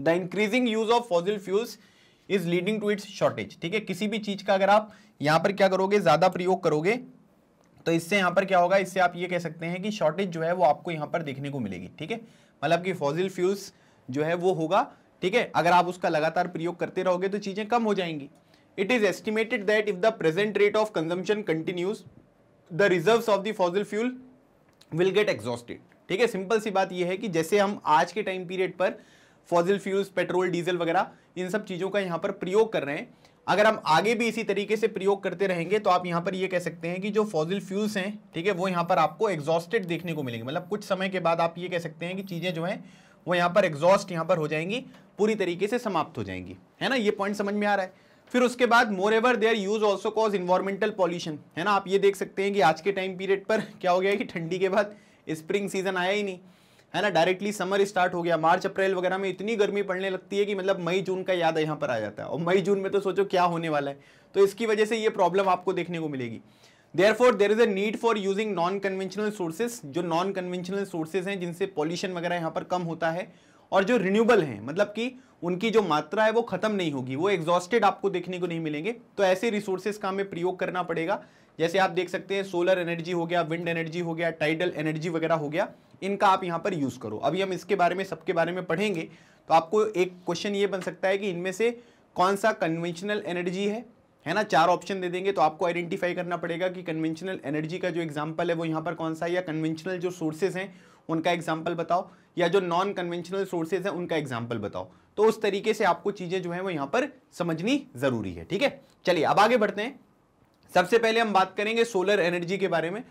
the increasing use of fossil fuels is leading to its shortage ठीक है किसी भी चीज का अगर आप यहां पर क्या करोगे ज्यादा प्रयोग करोगे तो इससे यहां पर क्या होगा इससे आप ये कह सकते हैं कि शॉर्टेज जो है वो आपको यहां पर देखने को मिलेगी ठीक है मतलब कि फॉजिल फ्यूल्स जो है वो होगा ठीक है अगर आप उसका लगातार प्रयोग करते रहोगे तो चीज़ें कम हो जाएंगी it is estimated that if the present rate of consumption continues the reserve of the fossil fuel will get exhausted ठीक है सिंपल सी बात यह है कि जैसे हम आज के टाइम पीरियड पर फॉजिल फ्यूल्स पेट्रोल डीजल वगैरह इन सब चीज़ों का यहाँ पर प्रयोग कर रहे हैं अगर हम आगे भी इसी तरीके से प्रयोग करते रहेंगे तो आप यहाँ पर ये यह कह सकते हैं कि जो फॉजिल फ्यूल्स हैं ठीक है वो यहाँ पर आपको एग्जॉस्टेड देखने को मिलेंगे मतलब कुछ समय के बाद आप ये कह सकते हैं कि चीज़ें जो हैं वो यहाँ पर एग्जॉस्ट यहाँ पर हो जाएंगी पूरी तरीके से समाप्त हो जाएंगी है ना ये पॉइंट समझ में आ रहा है फिर उसके बाद moreover their use also cause environmental pollution है ना आप ये देख सकते हैं कि आज के टाइम पीरियड पर क्या हो गया कि ठंडी के बाद स्प्रिंग सीजन आया ही नहीं है ना डायरेक्टली समर स्टार्ट हो गया मार्च अप्रैल वगैरह में इतनी गर्मी पड़ने लगती है कि मतलब मई जून का याद यहाँ पर आ जाता है और मई जून में तो सोचो क्या होने वाला है तो इसकी वजह से ये प्रॉब्लम आपको देखने को मिलेगी therefore there is a need for using non conventional sources जो नॉन कन्वेंशनल सोर्सेज हैं जिनसे पॉल्यूशन वगैरह यहाँ पर कम होता है और जो रिन्यूबल हैं मतलब कि उनकी जो मात्रा है वो खत्म नहीं होगी वो एग्जॉस्टेड आपको देखने को नहीं मिलेंगे तो ऐसे रिसोर्सेज का हमें प्रयोग करना पड़ेगा जैसे आप देख सकते हैं सोलर एनर्जी हो गया विंड एनर्जी हो गया टाइडल एनर्जी वगैरह हो गया इनका आप यहाँ पर यूज़ करो अभी हम इसके बारे में सबके बारे में पढ़ेंगे तो आपको एक क्वेश्चन ये बन सकता है कि इनमें से कौन सा कन्वेंशनल एनर्जी है है ना चार ऑप्शन दे देंगे तो आपको आइडेंटिफाई करना पड़ेगा कि कन्वेंशनल एनर्जी का जो एग्जाम्पल है वो यहाँ पर कौन सा है या कन्वेंशनल जो सोर्सेज हैं उनका एग्जाम्पल बताओ या जो नॉन कन्वेंशनल सोर्सेज हैं उनका एग्जाम्पल बताओ तो उस तरीके से आपको चीज़ें जो है वो यहाँ पर समझनी ज़रूरी है ठीक है चलिए अब आगे बढ़ते हैं सबसे पहले हम बात करेंगे सोलर एनर्जी के बारे में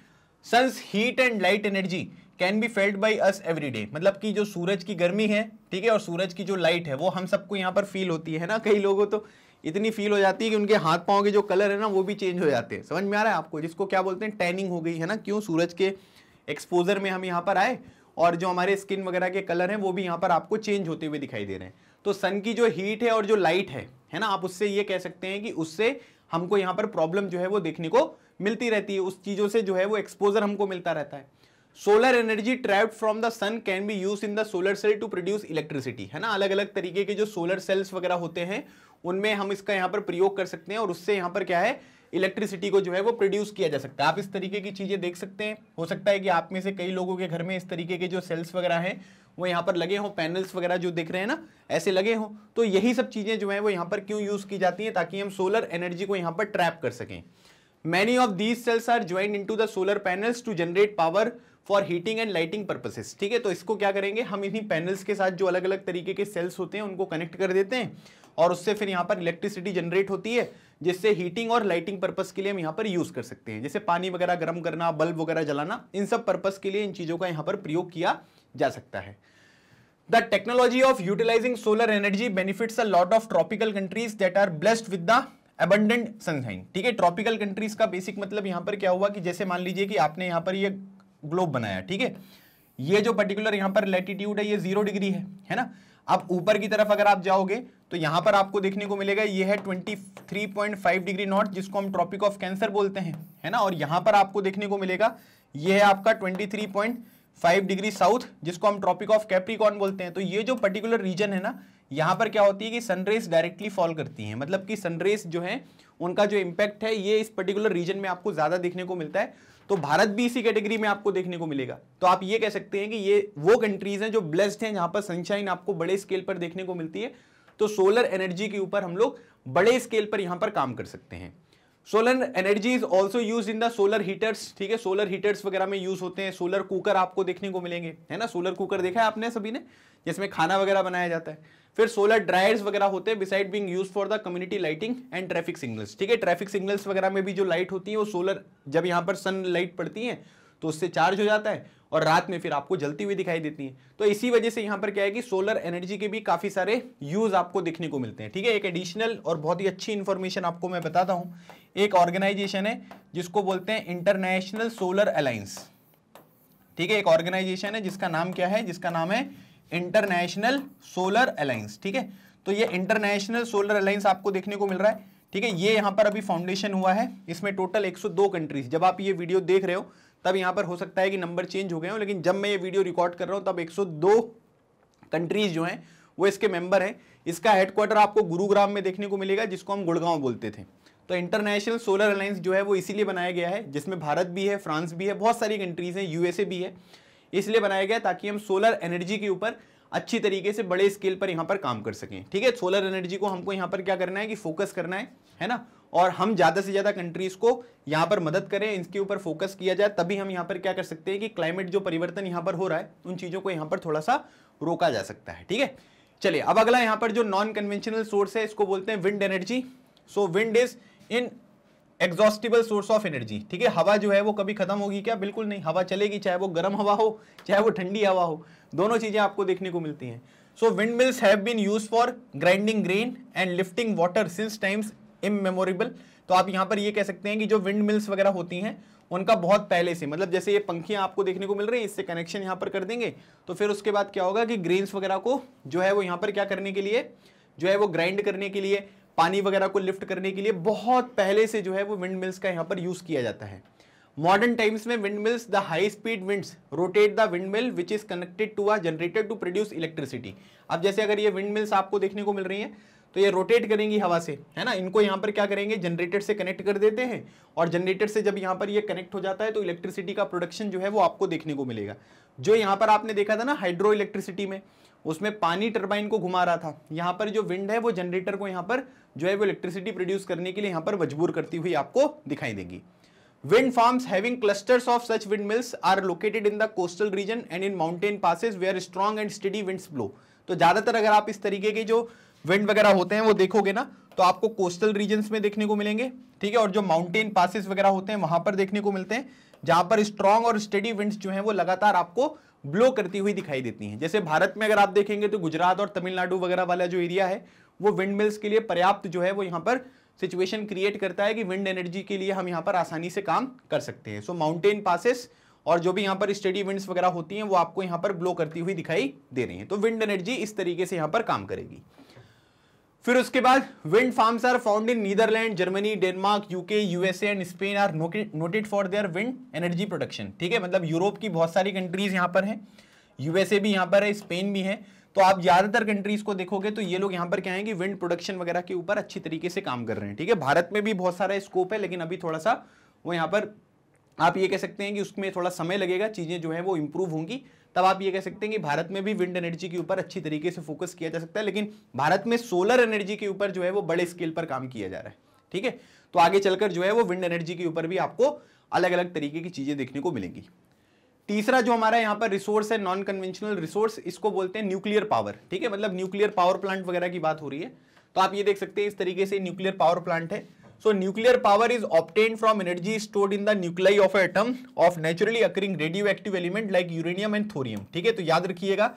sun's heat and light energy can be felt by us every day मतलब कि जो सूरज की गर्मी है ठीक है और सूरज की जो लाइट है वो हम सबको यहाँ पर फील होती है ना कई लोगों तो इतनी फील हो जाती है कि उनके हाथ पाँव के जो कलर है ना वो भी चेंज हो जाते हैं समझ में आ रहा है आपको जिसको क्या बोलते हैं टैनिंग हो गई है ना क्यों सूरज के एक्सपोजर में हम यहाँ पर आए और जो हमारे स्किन वगैरह के कलर हैं वो भी यहाँ पर आपको चेंज होते हुए दिखाई दे रहे हैं तो सन की जो हीट है और जो लाइट है है ना आप उससे ये कह सकते हैं कि उससे हमको यहाँ पर प्रॉब्लम जो है वो देखने को मिलती रहती है उस चीज़ों से जो है वो एक्सपोजर हमको मिलता रहता है solar energy trapped from the sun can be use in the solar cell to produce electricity है ना अलग अलग तरीके के जो सोलर सेल्स वगैरह होते हैं उनमें हम इसका यहाँ पर प्रयोग कर सकते हैं और उससे यहाँ पर क्या है इलेक्ट्रिसिटी को जो है वो प्रोड्यूस किया जा सकता है आप इस तरीके की चीज़ें देख सकते हैं हो सकता है कि आप में से कई लोगों के घर में इस तरीके के जो सेल्स वगैरह हैं वो यहाँ पर लगे हों पैनल्स वगैरह जो देख रहे हैं ना ऐसे लगे हों तो यही सब चीज़ें जो है वो यहाँ पर क्यों यूज़ की जाती हैं ताकि हम सोलर एनर्जी को यहाँ पर ट्रैप कर सकें many of these cells are join in the solar panels to generate power for heating and lighting purposes ठीक है तो इसको क्या करेंगे हम इन्हीं पैनल्स के साथ जो अलग अलग तरीके के सेल्स होते हैं उनको कनेक्ट कर देते हैं और उससे फिर यहाँ पर इलेक्ट्रिसिटी जनरेट होती है जिससे हीटिंग और लाइटिंग पर्पस के लिए हम यहाँ पर यूज कर सकते हैं जैसे पानी वगैरह गर्म करना बल्ब वगैरह जलाना इन सब पर्पस के लिए इन चीज़ों का यहाँ पर प्रयोग किया जा सकता है the technology of utilising solar energy benefits a lot of tropical countries that are blessed with the abundant sunshine ठीक है ट्रॉपिकल कंट्रीज का बेसिक मतलब यहां पर क्या हुआ कि जैसे मान लीजिए कि आपने यहाँ पर ये ग्लोब बनाया ठीक है ये जो पर्टिकुलर यहां पर लेटीट्यूड है ये जीरो डिग्री है है ना अब ऊपर की तरफ अगर आप जाओगे तो यहां पर आपको देखने को मिलेगा ये है 23.5 डिग्री नॉर्थ जिसको हम ट्रॉपिक ऑफ कैंसर बोलते हैं है ना और यहां पर आपको देखने को मिलेगा ये है आपका 23.5 डिग्री साउथ जिसको हम ट्रॉपिक ऑफ कैप्रिकॉन बोलते हैं तो ये जो पर्टिकुलर रीजन है ना यहाँ पर क्या होती है कि सनरेज डायरेक्टली फॉल करती है मतलब कि सनरेज जो है उनका जो इम्पैक्ट है ये इस पर्टिकुलर रीजन में आपको ज़्यादा देखने को मिलता है तो भारत भी इसी कैटेगरी में आपको देखने को मिलेगा तो आप ये कह सकते हैं कि ये वो कंट्रीज हैं जो ब्लेस्ड हैं जहां पर सनशाइन आपको बड़े स्केल पर देखने को मिलती है तो सोलर एनर्जी के ऊपर हम लोग बड़े स्केल पर यहां पर काम कर सकते हैं solar energy is also use in the solar heaters ठीक है सोलर हीटर्स वगैरह में यूज होते हैं सोलर कुकर आपको देखने को मिलेंगे है ना सोलर कुकर देखा है आपने सभी ने जिसमें खाना वगैरह बनाया जाता है फिर सोलर ड्रायर्स वगैरह होते हैं besides being use for the community lighting and traffic signals ठीक है ट्रैफिक सिग्नल्स वगैरह में भी जो लाइट होती है वो सोलर जब यहाँ पर सन लाइट पड़ती है तो उससे चार्ज हो जाता है और रात में फिर आपको जलती हुई दिखाई देती है तो इसी वजह से यहां पर क्या है कि सोलर एनर्जी के भी काफ़ी सारे यूज़ आपको देखने को मिलते हैं ठीक है एक एडिशनल और बहुत ही अच्छी इंफॉर्मेशन आपको मैं बताता हूँ एक ऑर्गेनाइजेशन है जिसको बोलते हैं इंटरनेशनल सोलर अलायंस ठीक है एक ऑर्गेनाइजेशन है जिसका नाम क्या है जिसका नाम है इंटरनेशनल सोलर अलायंस ठीक है तो ये इंटरनेशनल सोलर अलायंस आपको देखने को मिल रहा है ठीक है ये यहां पर अभी फाउंडेशन हुआ है इसमें टोटल 102 कंट्रीज जब आप ये वीडियो देख रहे हो तब यहाँ पर हो सकता है कि नंबर चेंज हो गए हो लेकिन जब मैं ये वीडियो रिकॉर्ड कर रहा हूँ तब 102 कंट्रीज जो हैं वो इसके मेंबर हैं इसका हेडक्वार्टर आपको गुरुग्राम में देखने को मिलेगा जिसको हम गुड़गांव बोलते थे तो इंटरनेशनल सोलर अलायंस जो है वो इसीलिए बनाया गया है जिसमें भारत भी है फ्रांस भी है बहुत सारी कंट्रीज़ हैं यूएसए भी है इसलिए बनाया गया ताकि हम सोलर एनर्जी के ऊपर अच्छी तरीके से बड़े स्केल पर यहाँ पर काम कर सकें ठीक है सोलर एनर्जी को हमको यहाँ पर क्या करना है कि फोकस करना है है ना और हम ज़्यादा से ज़्यादा कंट्रीज़ को यहाँ पर मदद करें इसके ऊपर फोकस किया जाए तभी हम यहाँ पर क्या कर सकते हैं कि क्लाइमेट जो परिवर्तन यहाँ पर हो रहा है उन चीज़ों को यहाँ पर थोड़ा सा रोका जा सकता है ठीक है चलिए अब अगला यहाँ पर जो नॉन कन्वेंशनल सोर्स है इसको बोलते हैं wind energy so wind is inexhaustible source of energy ठीक है हवा जो है वो कभी खत्म होगी क्या बिल्कुल नहीं हवा चलेगी चाहे वो गर्म हवा हो चाहे वो ठंडी हवा हो दोनों चीज़ें आपको देखने को मिलती हैं so wind mills have been use for grinding grain and lifting water since times immemorial तो आप यहां पर ये कह सकते हैं कि जो विंड मिल्स वगैरह होती हैं उनका बहुत पहले से मतलब जैसे ये पंखियां आपको देखने को मिल रही है इससे कनेक्शन यहां पर कर देंगे तो फिर उसके बाद क्या होगा कि ग्रेन्स वगैरह को जो है वो यहां पर क्या करने के लिए जो है वो ग्राइंड करने के लिए पानी वगैरह को लिफ्ट करने के लिए बहुत पहले से जो है वो विंड मिल्स का यहाँ पर यूज़ किया जाता है मॉडर्न टाइम्स में wind mills the high speed winds rotate the wind mill which is connected to a generator to produce electricity अब जैसे अगर ये विंड मिल्स आपको देखने को मिल रही हैं तो ये रोटेट करेंगी हवा से है ना इनको यहाँ पर क्या करेंगे जनरेटर से कनेक्ट कर देते हैं और जनरेटर से जब यहाँ पर ये कनेक्ट हो जाता है तो इलेक्ट्रिसिटी का प्रोडक्शन जो है वो आपको देखने को मिलेगा जो यहाँ पर आपने देखा था ना हाइड्रो इलेक्ट्रिसिटी में उसमें पानी टर्बाइन को घुमा रहा था यहाँ पर जो विंड है वो जनरेटर को यहाँ पर जो है वो इलेक्ट्रिसिटी प्रोड्यूस करने के लिए यहाँ पर मजबूर करती हुई आपको दिखाई देगी wind Wind farms having clusters of such windmills are located in the coastal region and in mountain passes where strong and steady winds blow तो ज़्यादातर अगर आप इस तरीके के जो विंड वगैरह होते हैं वो देखोगे ना तो आपको कोस्टल रीजन में देखने को मिलेंगे ठीक है और जो माउंटेन पासिस वगैरह होते हैं वहां पर देखने को मिलते हैं जहां पर स्ट्रॉन्ग और स्टडी विंड्स जो है वो लगातार आपको ब्लो करती हुई दिखाई देती हैं जैसे भारत में अगर आप देखेंगे तो गुजरात और तमिलनाडु वगैरह वाला जो एरिया है वो विंड मिल्स के लिए पर्याप्त जो है वो यहाँ पर सिचुएशन क्रिएट करता है कि विंड एनर्जी के लिए हम यहाँ पर आसानी से काम कर सकते हैं सो माउंटेन पासिस और जो भी यहाँ पर स्टडी विंड्स वगैरह होती हैं वो आपको यहाँ पर ब्लो करती हुई दिखाई दे रही हैं तो विंड एनर्जी इस तरीके से यहाँ पर काम करेगी फिर उसके बाद wind farms are found in Netherlands Germany Denmark UK USA and Spain are noted for their wind energy production ठीक है मतलब यूरोप की बहुत सारी कंट्रीज यहां पर हैं यूएसए भी यहाँ पर है स्पेन भी है तो आप ज़्यादातर कंट्रीज को देखोगे तो ये लोग यहां पर क्या है कि विंड प्रोडक्शन वगैरह के ऊपर अच्छी तरीके से काम कर रहे हैं ठीक है भारत में भी बहुत सारा स्कोप है लेकिन अभी थोड़ा सा वो यहां पर आप ये कह सकते हैं कि उसमें थोड़ा समय लगेगा चीज़ें जो है वो इंप्रूव होंगी तब आप ये कह सकते हैं कि भारत में भी विंड एनर्जी के ऊपर अच्छी तरीके से फोकस किया जा सकता है लेकिन भारत में सोलर एनर्जी के ऊपर जो है वो बड़े स्केल पर काम किया जा रहा है ठीक है तो आगे चलकर जो है वो विंड एनर्जी के ऊपर भी आपको अलग अलग तरीके की चीज़ें देखने को मिलेंगी तीसरा जो हमारा यहाँ पर रिसोर्स है नॉन कन्वेंशनल रिसोर्स इसको बोलते हैं न्यूक्लियर पावर ठीक है मतलब न्यूक्लियर पावर प्लांट वगैरह की बात हो रही है तो आप ये देख सकते हैं इस तरीके से न्यूक्लियर पावर प्लांट है so nuclear power is obtain from energy stored in the nuclei of atom of naturally occurring radioactive element like uranium and thorium ठीक है तो याद रखिएगा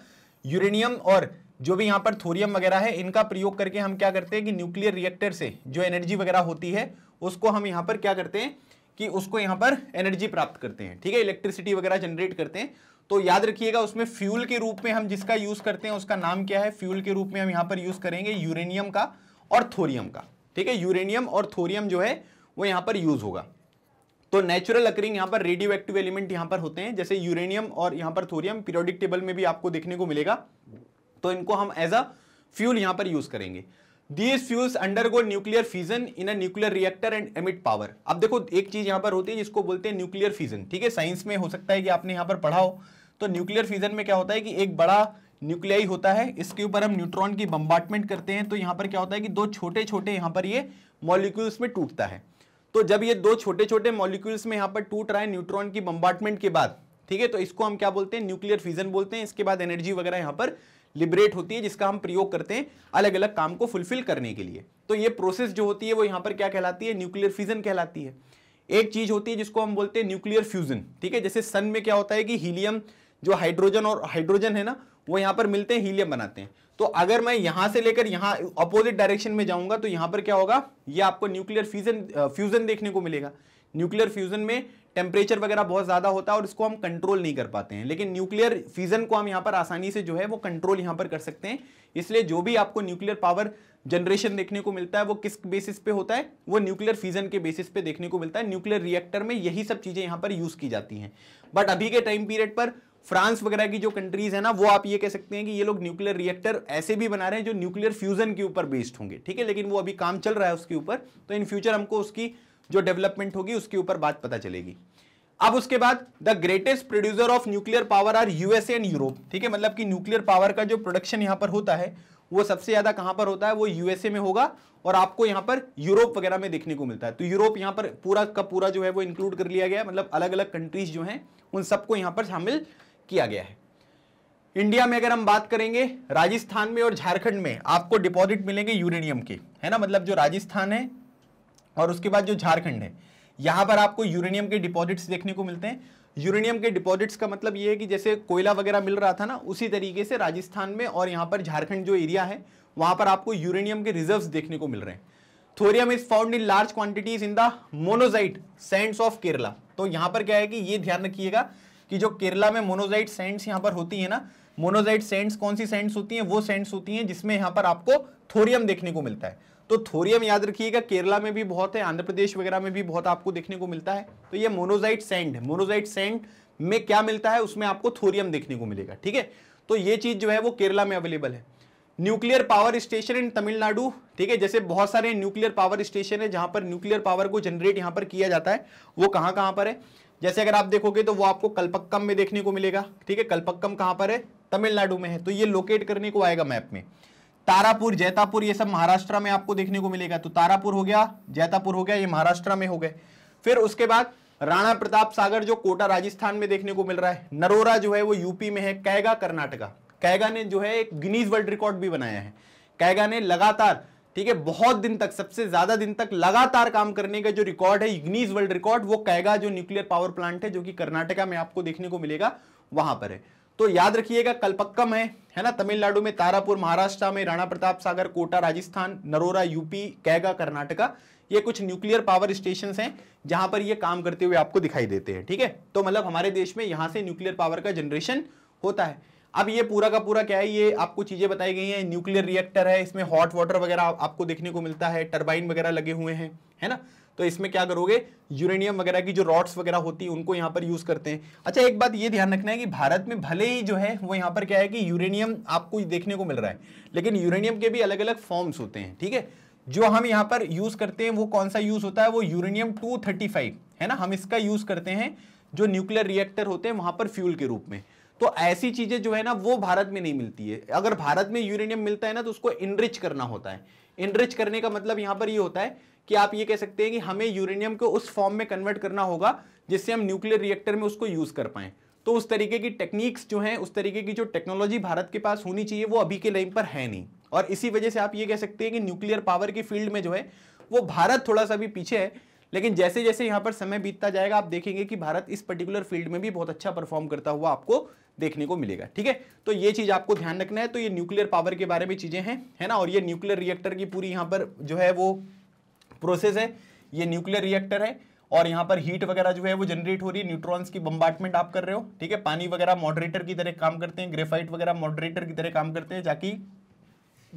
यूरेनियम और जो भी यहाँ पर थोरियम वगैरह है इनका प्रयोग करके हम क्या करते हैं कि न्यूक्लियर रिएक्टर से जो एनर्जी वगैरह होती है उसको हम यहाँ पर क्या करते हैं कि उसको यहाँ पर एनर्जी प्राप्त करते हैं ठीक है इलेक्ट्रिसिटी वगैरह जनरेट करते हैं तो याद रखिएगा उसमें फ्यूल के रूप में हम जिसका यूज़ करते हैं उसका नाम क्या है फ्यूल के रूप में हम यहाँ पर यूज़ करेंगे यूरेनियम का और थोरियम का ठीक है यूरेनियम और थोरियम जो है वो यहां पर यूज होगा तो नेचुरल अकरिंग यहां पर रेडियो एक्टिव एलिमेंट यहां पर होते हैं जैसे यूरेनियम और यहां पर थोरियम पीरियोडिक टेबल में भी आपको देखने को मिलेगा तो इनको हम एज अ फ्यूल यहां पर यूज करेंगे these fuels undergo nuclear fission in a nuclear reactor and emit power अब देखो एक चीज यहां पर होती है जिसको बोलते हैं न्यूक्लियर फीजन ठीक है साइंस में हो सकता है कि आपने यहां पर पढ़ा हो तो न्यूक्लियर फीजन में क्या होता है कि एक बड़ा न्यूक्लियाई होता है इसके ऊपर हम न्यूट्रॉन की बम्बार्टमेंट करते हैं तो यहाँ पर क्या होता है कि दो छोटे छोटे यहाँ पर ये मॉलिक्यूल्स में टूटता है तो जब ये दो छोटे छोटे मॉलिक्यूल्स में यहाँ पर टूट रहा है न्यूट्रॉन की बम्बार्टमेंट के बाद ठीक है तो इसको हम क्या बोलते हैं न्यूक्लियर फ्यूजन बोलते हैं इसके बाद एनर्जी वगैरह यहाँ पर लिबरेट होती है जिसका हम प्रयोग करते हैं अलग अलग काम को फुलफिल करने के लिए तो ये प्रोसेस जो होती है वो यहाँ पर क्या कहलाती है न्यूक्लियर फ्यूजन कहलाती है एक चीज होती है जिसको हम बोलते हैं न्यूक्लियर फ्यूजन ठीक है जैसे सन में क्या होता है कि हीलियम जो हाइड्रोजन और हाइड्रोजन है ना वो यहां पर मिलते हैं हीलियम बनाते हैं तो अगर मैं यहां से लेकर यहां अपोजिट डायरेक्शन में जाऊंगा तो यहां पर क्या होगा ये आपको न्यूक्लियर फ्यूजन फ्यूजन देखने को मिलेगा न्यूक्लियर फ्यूजन में टेम्परेचर वगैरह बहुत ज़्यादा होता है और इसको हम कंट्रोल नहीं कर पाते हैं लेकिन न्यूक्लियर फ्यूजन को हम यहाँ पर आसानी से जो है वो कंट्रोल यहाँ पर कर सकते हैं इसलिए जो भी आपको न्यूक्लियर पावर जनरेशन देखने को मिलता है वो किस बेसिस पे होता है वो न्यूक्लियर फ्यूजन के बेसिस पे देखने को मिलता है न्यूक्लियर रिएक्टर में यही सब चीज़ें यहाँ पर यूज़ की जाती हैं बट अभी के टाइम पीरियड पर फ्रांस वगैरह की जो कंट्रीज है ना वो आप ये कह सकते हैं कि ये लोग न्यूक्लियर रिएक्टर ऐसे भी बना रहे हैं जो न्यूक्लियर फ्यूजन के ऊपर बेस्ड होंगे ठीक है लेकिन वो अभी काम चल रहा है उसके ऊपर तो इन फ्यूचर हमको उसकी जो डेवलपमेंट होगी उसके ऊपर बात पता चलेगी अब उसके बाद the greatest producer of nuclear power are USA and Europe ठीक है मतलब कि न्यूक्लियर पावर का जो प्रोडक्शन यहां पर होता है वो सबसे ज्यादा कहां पर होता है वो यूएसए में होगा और आपको यहां पर यूरोप वगैरह में देखने को मिलता है तो यूरोप यहां पर पूरा का पूरा जो है वो इंक्लूड कर लिया गया मतलब अलग अलग कंट्रीज जो हैं उन सबको यहां पर शामिल किया गया है इंडिया में अगर हम बात करेंगे राजस्थान में और झारखंड में आपको डिपॉजिट मिलेंगे यूरेनियम के है ना मतलब जो राजस्थान है और उसके बाद जो झारखंड है यहां पर आपको यूरेनियम के डिपॉजिट्स देखने को मिलते हैं यूरेनियम के डिपॉजिट्स का मतलब ये है कि जैसे कोयला वगैरह मिल रहा था ना उसी तरीके से राजस्थान में और यहाँ पर झारखंड जो एरिया है वहां पर आपको यूरेनियम के रिजर्व देखने को मिल रहे हैं thorium is found in large quantities in the monazite sands of Kerala तो यहां पर क्या है कि ये ध्यान रखिएगा कि जो केरला में मोनोजाइट सेंड्स यहां पर होती है ना मोनोजाइट सैंड्स कौन सी सैंड्स होती हैं वो सैंड्स होती हैं जिसमें यहां पर आपको थोरियम देखने को मिलता है तो थोरियम याद रखिएगा केरला में भी बहुत है आंध्र प्रदेश वगैरह में भी बहुत आपको देखने को मिलता है तो ये मोनोजाइट सेंड है मोनोजाइट सेंड में क्या मिलता है उसमें आपको थोरियम देखने को मिलेगा ठीक है तो ये चीज़ जो है वो केरला में अवेलेबल है nuclear power station in Tamil Nadu ठीक है जैसे बहुत सारे न्यूक्लियर पावर स्टेशन है जहां पर न्यूक्लियर पावर को जनरेट यहां पर किया जाता है वो कहां कहां पर है जैसे अगर आप देखोगे तो वो आपको कल्पक्कम में देखने को मिलेगा ठीक है कल्पक्कम कहां पर है तमिलनाडु में है तो ये लोकेट करने को आएगा मैप में तारापुर जैतापुर ये सब महाराष्ट्र में आपको देखने को मिलेगा तो तारापुर हो गया जैतापुर हो गया ये महाराष्ट्र में हो गए फिर उसके बाद राणा प्रताप सागर जो कोटा राजस्थान में देखने को मिल रहा है नरोरा जो है वो यूपी में है कैगा कर्नाटका कैगा ने जो है एक गिनीज वर्ल्ड रिकॉर्ड भी बनाया है कैगा ने लगातार ठीक है बहुत दिन तक सबसे ज्यादा दिन तक लगातार काम करने का जो रिकॉर्ड है इग्नीज वर्ल्ड रिकॉर्ड वो कैगा जो न्यूक्लियर पावर प्लांट है जो कि कर्नाटका में आपको देखने को मिलेगा वहां पर है तो याद रखिएगा कलपक्कम है है ना तमिलनाडु में तारापुर महाराष्ट्र में राणा प्रताप सागर कोटा राजस्थान नरोरा यूपी कैगा कर्नाटका ये कुछ न्यूक्लियर पावर स्टेशन हैं जहां पर ये काम करते हुए आपको दिखाई देते हैं ठीक है तो मतलब हमारे देश में यहां से न्यूक्लियर पावर का जनरेशन होता है अब ये पूरा का पूरा क्या है ये आपको चीजें बताई गई हैं न्यूक्लियर रिएक्टर है इसमें हॉट वाटर वगैरह आपको देखने को मिलता है टर्बाइन वगैरह लगे हुए हैं है ना तो इसमें क्या करोगे यूरेनियम वगैरह की जो रॉड्स वगैरह होती है उनको यहाँ पर यूज करते हैं अच्छा एक बात ये ध्यान रखना है कि भारत में भले ही जो है वो यहाँ पर क्या है कि यूरेनियम आपको देखने को मिल रहा है लेकिन यूरेनियम के भी अलग अलग फॉर्म्स होते हैं ठीक है जो हम यहाँ पर यूज करते हैं वो कौन सा यूज होता है वो यूरेनियम टू है ना हम इसका यूज करते हैं जो न्यूक्लियर रिएक्टर होते हैं वहां पर फ्यूल के रूप में तो ऐसी चीजें जो है ना वो भारत में नहीं मिलती है अगर भारत में यूरेनियम मिलता है ना तो उसको इनरिच करना होता है इनरिच करने का मतलब यहां पर ये यह होता है कि आप ये कह सकते हैं कि हमें यूरेनियम को उस फॉर्म में कन्वर्ट करना होगा जिससे हम न्यूक्लियर रिएक्टर में उसको यूज कर पाए तो उस तरीके की टेक्निक्स जो हैं उस तरीके की जो टेक्नोलॉजी भारत के पास होनी चाहिए वो अभी के लाइन पर है नहीं और इसी वजह से आप ये कह सकते हैं कि न्यूक्लियर पावर की फील्ड में जो है वो भारत थोड़ा सा भी पीछे है लेकिन जैसे जैसे यहाँ पर समय बीतता जाएगा आप देखेंगे कि भारत इस पर्टिकुलर फील्ड में भी बहुत अच्छा परफॉर्म करता हुआ आपको देखने को मिलेगा ठीक है तो ये चीज आपको ध्यान रखना है तो ये न्यूक्लियर पावर के बारे में चीजें हैं है ना और ये न्यूक्लियर रिएक्टर की पूरी यहाँ पर जो है वो प्रोसेस है ये न्यूक्लियर रिएक्टर है और यहाँ पर हीट वगैरह जो है वो जनरेट हो रही है न्यूट्रॉन्स की बम्बार्टमेंट आप कर रहे हो ठीक है पानी वगैरह मॉडरेटर की तरह काम करते हैं ग्रेफाइट वगैरह मॉडरेटर की तरह काम करते हैं ताकि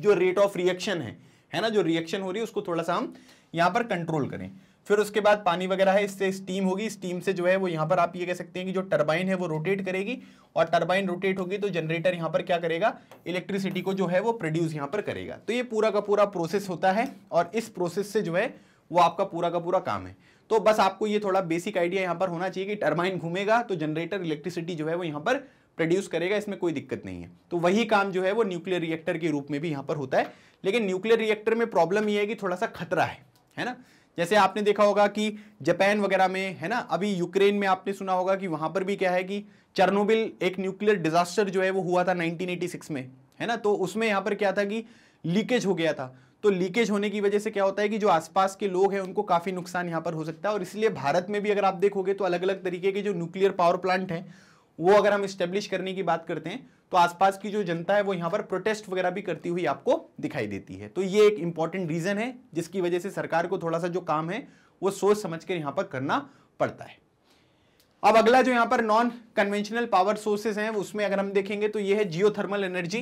जो रेट ऑफ रिएक्शन है है ना जो रिएक्शन हो रही है उसको थोड़ा सा हम यहाँ पर कंट्रोल करें फिर उसके बाद पानी वगैरह है इससे स्टीम होगी स्टीम से जो है वो यहाँ पर आप ये कह सकते हैं कि जो टर्बाइन है वो रोटेट करेगी और टर्बाइन रोटेट होगी तो जनरेटर यहाँ पर क्या करेगा इलेक्ट्रिसिटी को जो है वो प्रोड्यूस यहाँ पर करेगा तो ये पूरा का पूरा प्रोसेस होता है और इस प्रोसेस से जो है वो आपका पूरा का पूरा काम है तो बस आपको ये थोड़ा बेसिक आइडिया यहाँ पर होना चाहिए कि टर्बाइन घूमेगा तो जनरेटर इलेक्ट्रिसिटी जो है वो यहाँ पर प्रोड्यूस करेगा इसमें कोई दिक्कत नहीं है तो वही काम जो है वो न्यूक्लियर रिएक्टर के रूप में भी यहाँ पर होता है लेकिन न्यूक्लियर रिएक्टर में प्रॉब्लम ये है कि थोड़ा सा खतरा है है ना जैसे आपने देखा होगा कि जापान वगैरह में है ना अभी यूक्रेन में आपने सुना होगा कि वहां पर भी क्या है कि चरनोबिल एक न्यूक्लियर डिजास्टर जो है वो हुआ था 1986 में है ना तो उसमें यहाँ पर क्या था कि लीकेज हो गया था तो लीकेज होने की वजह से क्या होता है कि जो आसपास के लोग हैं उनको काफ़ी नुकसान यहाँ पर हो सकता है और इसलिए भारत में भी अगर आप देखोगे तो अलग अलग तरीके के जो न्यूक्लियर पावर प्लांट हैं वो अगर हम स्टेब्लिश करने की बात करते हैं तो आसपास की जो जनता है वो यहां पर प्रोटेस्ट वगैरह भी करती हुई आपको दिखाई देती है तो ये एक इंपॉर्टेंट रीजन है जिसकी वजह से सरकार को थोड़ा सा जो काम है वो सोच समझ कर यहां पर करना पड़ता है अब अगला जो यहां पर नॉन कन्वेंशनल पावर सोर्सेज हैं उसमें अगर हम देखेंगे तो ये है जियोथर्मल एनर्जी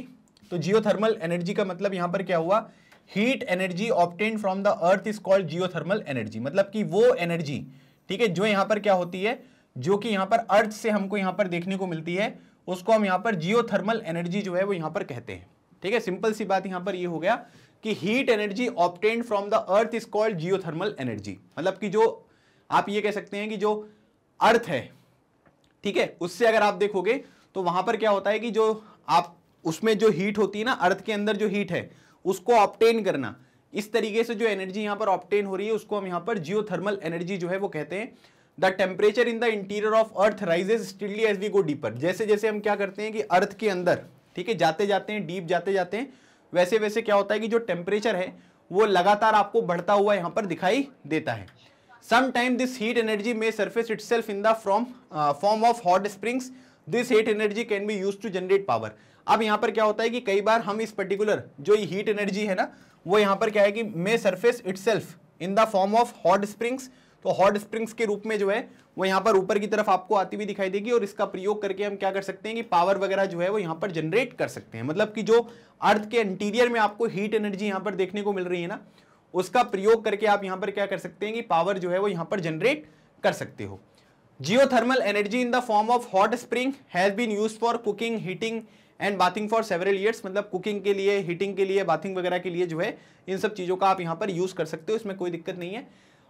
तो जियोथर्मल एनर्जी का मतलब यहां पर क्या हुआ heat energy obtain from the earth is called geothermal energy मतलब कि वो एनर्जी ठीक है जो यहां पर क्या होती है जो कि यहां पर अर्थ से हमको यहां पर देखने को मिलती है उसको हम यहाँ पर जियोथर्मल एनर्जी जो है वो यहाँ पर कहते हैं ठीक है सिंपल सी बात यहाँ पर ये यह हो गया कि heat energy obtained from the earth is called geothermal energy मतलब कि जो आप ये कह सकते हैं कि जो अर्थ है ठीक है उससे अगर आप देखोगे तो वहां पर क्या होता है कि जो आप उसमें जो हीट होती है ना अर्थ के अंदर जो हीट है उसको ऑप्टेन करना इस तरीके से जो एनर्जी यहां पर ऑप्टेन हो रही है उसको हम यहां पर जियोथर्मल एनर्जी जो है वो कहते हैं the temperature in the interior of earth rises steadily as we go deeper जैसे जैसे हम क्या करते हैं कि अर्थ के अंदर ठीक है जाते जाते हैं डीप जाते जाते हैं वैसे वैसे क्या होता है कि जो टेम्परेचर है वो लगातार आपको बढ़ता हुआ यहाँ पर दिखाई देता है sometime this heat energy may surface itself in the from form of hot springs this heat energy can be use to generate power अब यहाँ पर क्या होता है कि कई बार हम इस पर्टिकुलर जो हीट एनर्जी है ना वो यहाँ पर क्या है कि may surface itself in the form of hot springs तो हॉट स्प्रिंग्स के रूप में जो है वो यहाँ पर ऊपर की तरफ आपको आती हुई दिखाई देगी और इसका प्रयोग करके हम क्या कर सकते हैं कि पावर वगैरह जो है वो यहाँ पर जनरेट कर सकते हैं मतलब कि जो अर्थ के इंटीरियर में आपको हीट एनर्जी यहाँ पर देखने को मिल रही है ना उसका प्रयोग करके आप यहाँ पर क्या कर सकते हैं कि पावर जो है वो यहाँ पर जनरेट कर सकते हो geo energy in the form of hot spring has been use for cooking heating and bathing for several years मतलब कुकिंग के लिए हीटिंग के लिए बाथिंग वगैरह के लिए जो है इन सब चीज़ों का आप यहाँ पर यूज़ कर सकते हो इसमें कोई दिक्कत नहीं है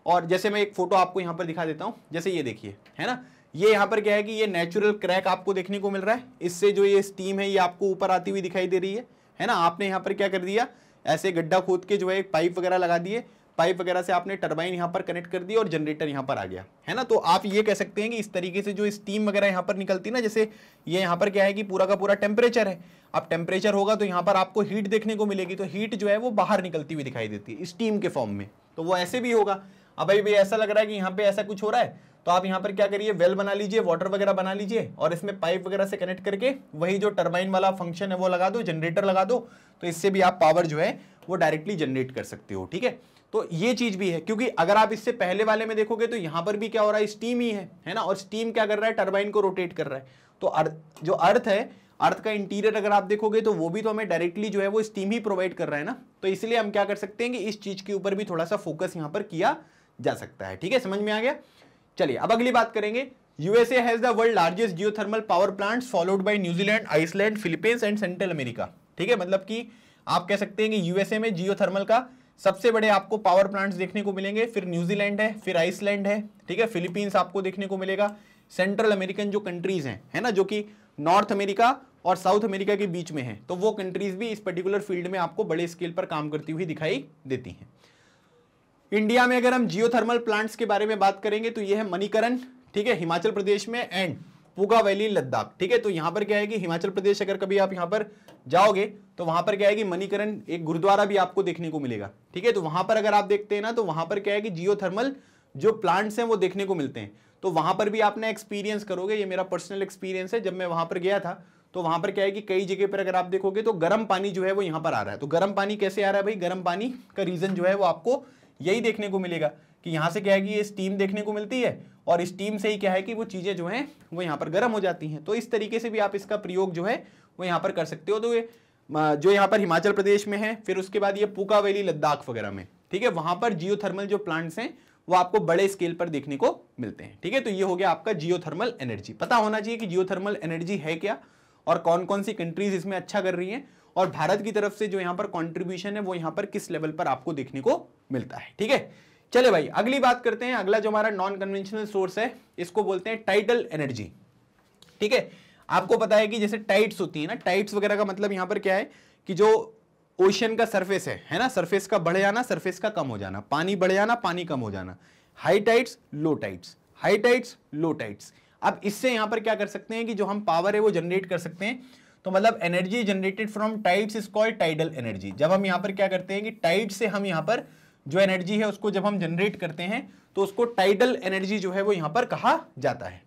और जैसे मैं एक फोटो आपको यहाँ पर दिखा देता हूँ जैसे ये देखिए है ना ये यहाँ पर क्या है कि ये नेचुरल क्रैक आपको देखने को मिल रहा है इससे जो ये स्टीम है ये आपको ऊपर आती हुई दिखाई दे रही है है ना आपने यहाँ पर क्या कर दिया ऐसे गड्ढा खोद के जो है पाइप वगैरह लगा दिए पाइप वगैरह से आपने टर्बाइन यहाँ पर कनेक्ट कर दी और जनरेटर यहाँ पर आ गया है ना तो आप ये कह सकते हैं कि इस तरीके से जो स्टीम वगैरह यहाँ पर निकलती है ना जैसे ये यहाँ पर क्या है कि पूरा का पूरा टेम्परेचर है अब टेम्परेचर होगा तो यहाँ पर आपको हीट देखने को मिलेगी तो हीट जो है वो बाहर निकलती हुई दिखाई देती है स्टीम के फॉर्म में तो वो ऐसे भी होगा अब भाई भी ऐसा लग रहा है कि यहाँ पे ऐसा कुछ हो रहा है तो आप यहाँ पर क्या करिए वेल बना लीजिए वाटर वगैरह बना लीजिए और इसमें पाइप वगैरह से कनेक्ट करके वही जो टर्बाइन वाला फंक्शन है वो लगा दो जनरेटर लगा दो तो इससे भी आप पावर जो है वो डायरेक्टली जनरेट कर सकते हो ठीक है तो ये चीज भी है क्योंकि अगर आप इससे पहले वाले में देखोगे तो यहाँ पर भी क्या हो रहा है स्टीम ही है है ना और स्टीम क्या कर रहा है टर्बाइन को रोटेट कर रहा है तो अर्थ जो अर्थ है अर्थ का इंटीरियर अगर आप देखोगे तो वो भी तो हमें डायरेक्टली जो है वो स्टीम ही प्रोवाइड कर रहा है ना तो इसलिए हम क्या कर सकते हैं कि इस चीज के ऊपर भी थोड़ा सा फोकस यहाँ पर किया जा सकता है ठीक है समझ में आ गया चलिए अब अगली बात करेंगे USA has the world largest geothermal power plant followed by New Zealand Iceland Philippines and Central America ठीक है मतलब कि आप कह सकते हैं कि यूएसए में जियोथर्मल का सबसे बड़े आपको पावर प्लांट्स देखने को मिलेंगे फिर न्यूजीलैंड है फिर आइसलैंड है ठीक है फिलीपींस आपको देखने को मिलेगा सेंट्रल अमेरिकन जो कंट्रीज हैं है ना जो कि नॉर्थ अमेरिका और साउथ अमेरिका के बीच में है तो वो कंट्रीज भी इस पर्टिकुलर फील्ड में आपको बड़े स्केल पर काम करती हुई दिखाई देती हैं इंडिया में अगर हम जियोथर्मल प्लांट्स के बारे में बात करेंगे तो ये है मणिकरण ठीक है हिमाचल प्रदेश में एंड पुगा वैली लद्दाख ठीक है तो यहां पर क्या है कि हिमाचल प्रदेश अगर कभी आप यहां पर जाओगे तो वहां पर क्या है कि मणिकरण एक गुरुद्वारा भी आपको देखने को मिलेगा ठीक है तो वहां पर अगर आप देखते हैं ना तो वहां पर क्या है कि जियोथर्मल जो प्लांट्स हैं वो देखने को मिलते हैं तो वहां पर भी आपने एक्सपीरियंस करोगे ये मेरा पर्सनल एक्सपीरियंस है जब मैं वहां पर गया था तो वहां पर क्या है कि कई जगह पर अगर आप देखोगे तो गर्म पानी जो है वो यहां पर आ रहा है तो गर्म पानी कैसे आ रहा है भाई गर्म पानी का रीजन जो है वो आपको यही देखने को मिलेगा कि यहाँ से क्या है कि ये स्टीम देखने को मिलती है और स्टीम से ही क्या है कि वो चीज़ें जो हैं वो यहाँ पर गर्म हो जाती हैं तो इस तरीके से भी आप इसका प्रयोग जो है वो यहाँ पर कर सकते हो तो ये जो यहाँ पर हिमाचल प्रदेश में है फिर उसके बाद ये पूका वैली लद्दाख वगैरह में ठीक है वहाँ पर जियो जो प्लांट्स हैं वो आपको बड़े स्केल पर देखने को मिलते हैं ठीक है तो ये हो गया आपका जियो एनर्जी पता होना चाहिए कि जियो एनर्जी है क्या और कौन कौन सी कंट्रीज इसमें अच्छा कर रही हैं और भारत की तरफ से जो यहाँ पर कॉन्ट्रीब्यूशन है वो यहां पर किस लेवल पर आपको देखने को मिलता है ठीक है चले भाई अगली बात करते हैं अगला जो हमारा नॉन कन्वेंशनल सोर्स है इसको बोलते हैं टाइटल एनर्जी ठीक है आपको पता है कि जैसे टाइट्स होती है ना टाइट्स वगैरह का मतलब यहाँ पर क्या है कि जो ओशन का सरफेस है है ना सरफेस का बढ़ जाना सरफेस का कम हो जाना पानी बढ़ जाना पानी कम हो जाना high tides low tides high tides low tides अब इससे यहां पर क्या कर सकते हैं कि जो हम पावर है वो जनरेट कर सकते हैं तो मतलब energy generated from tides is called tidal energy जब हम यहाँ पर क्या करते हैं कि टाइड से हम यहाँ पर जो एनर्जी है उसको जब हम जनरेट करते हैं तो उसको टाइडल एनर्जी जो है वो यहाँ पर कहा जाता है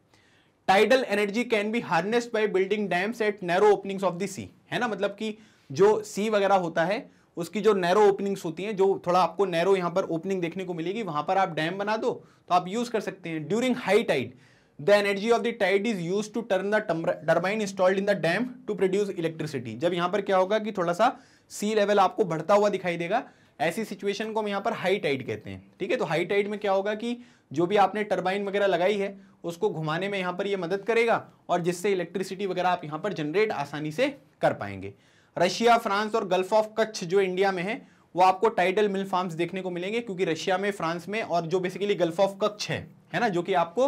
tidal energy can be harnessed by building dams at narrow openings of the sea है ना मतलब कि जो सी वगैरह होता है उसकी जो नैरो ओपनिंग्स होती हैं जो थोड़ा आपको नैरो यहाँ पर ओपनिंग देखने को मिलेगी वहां पर आप डैम बना दो तो आप यूज़ कर सकते हैं during high tide the energy of the tide is use to turn the turbine installed in the dam to produce electricity जब यहाँ पर क्या होगा कि थोड़ा सा सी लेवल आपको बढ़ता हुआ दिखाई देगा ऐसी सिचुएशन को हम यहाँ पर हाई टाइड कहते हैं ठीक है तो हाई टाइड में क्या होगा कि जो भी आपने टर्बाइन वगैरह लगाई है उसको घुमाने में यहाँ पर ये यह मदद करेगा और जिससे इलेक्ट्रिसिटी वगैरह आप यहाँ पर जनरेट आसानी से कर पाएंगे रशिया फ्रांस और गल्फ ऑफ कच्छ जो इंडिया में है वो आपको टाइडल मिल फार्म्स देखने को मिलेंगे क्योंकि रशिया में फ्रांस में और जो बेसिकली गल्फ ऑफ कच्छ है है ना जो कि आपको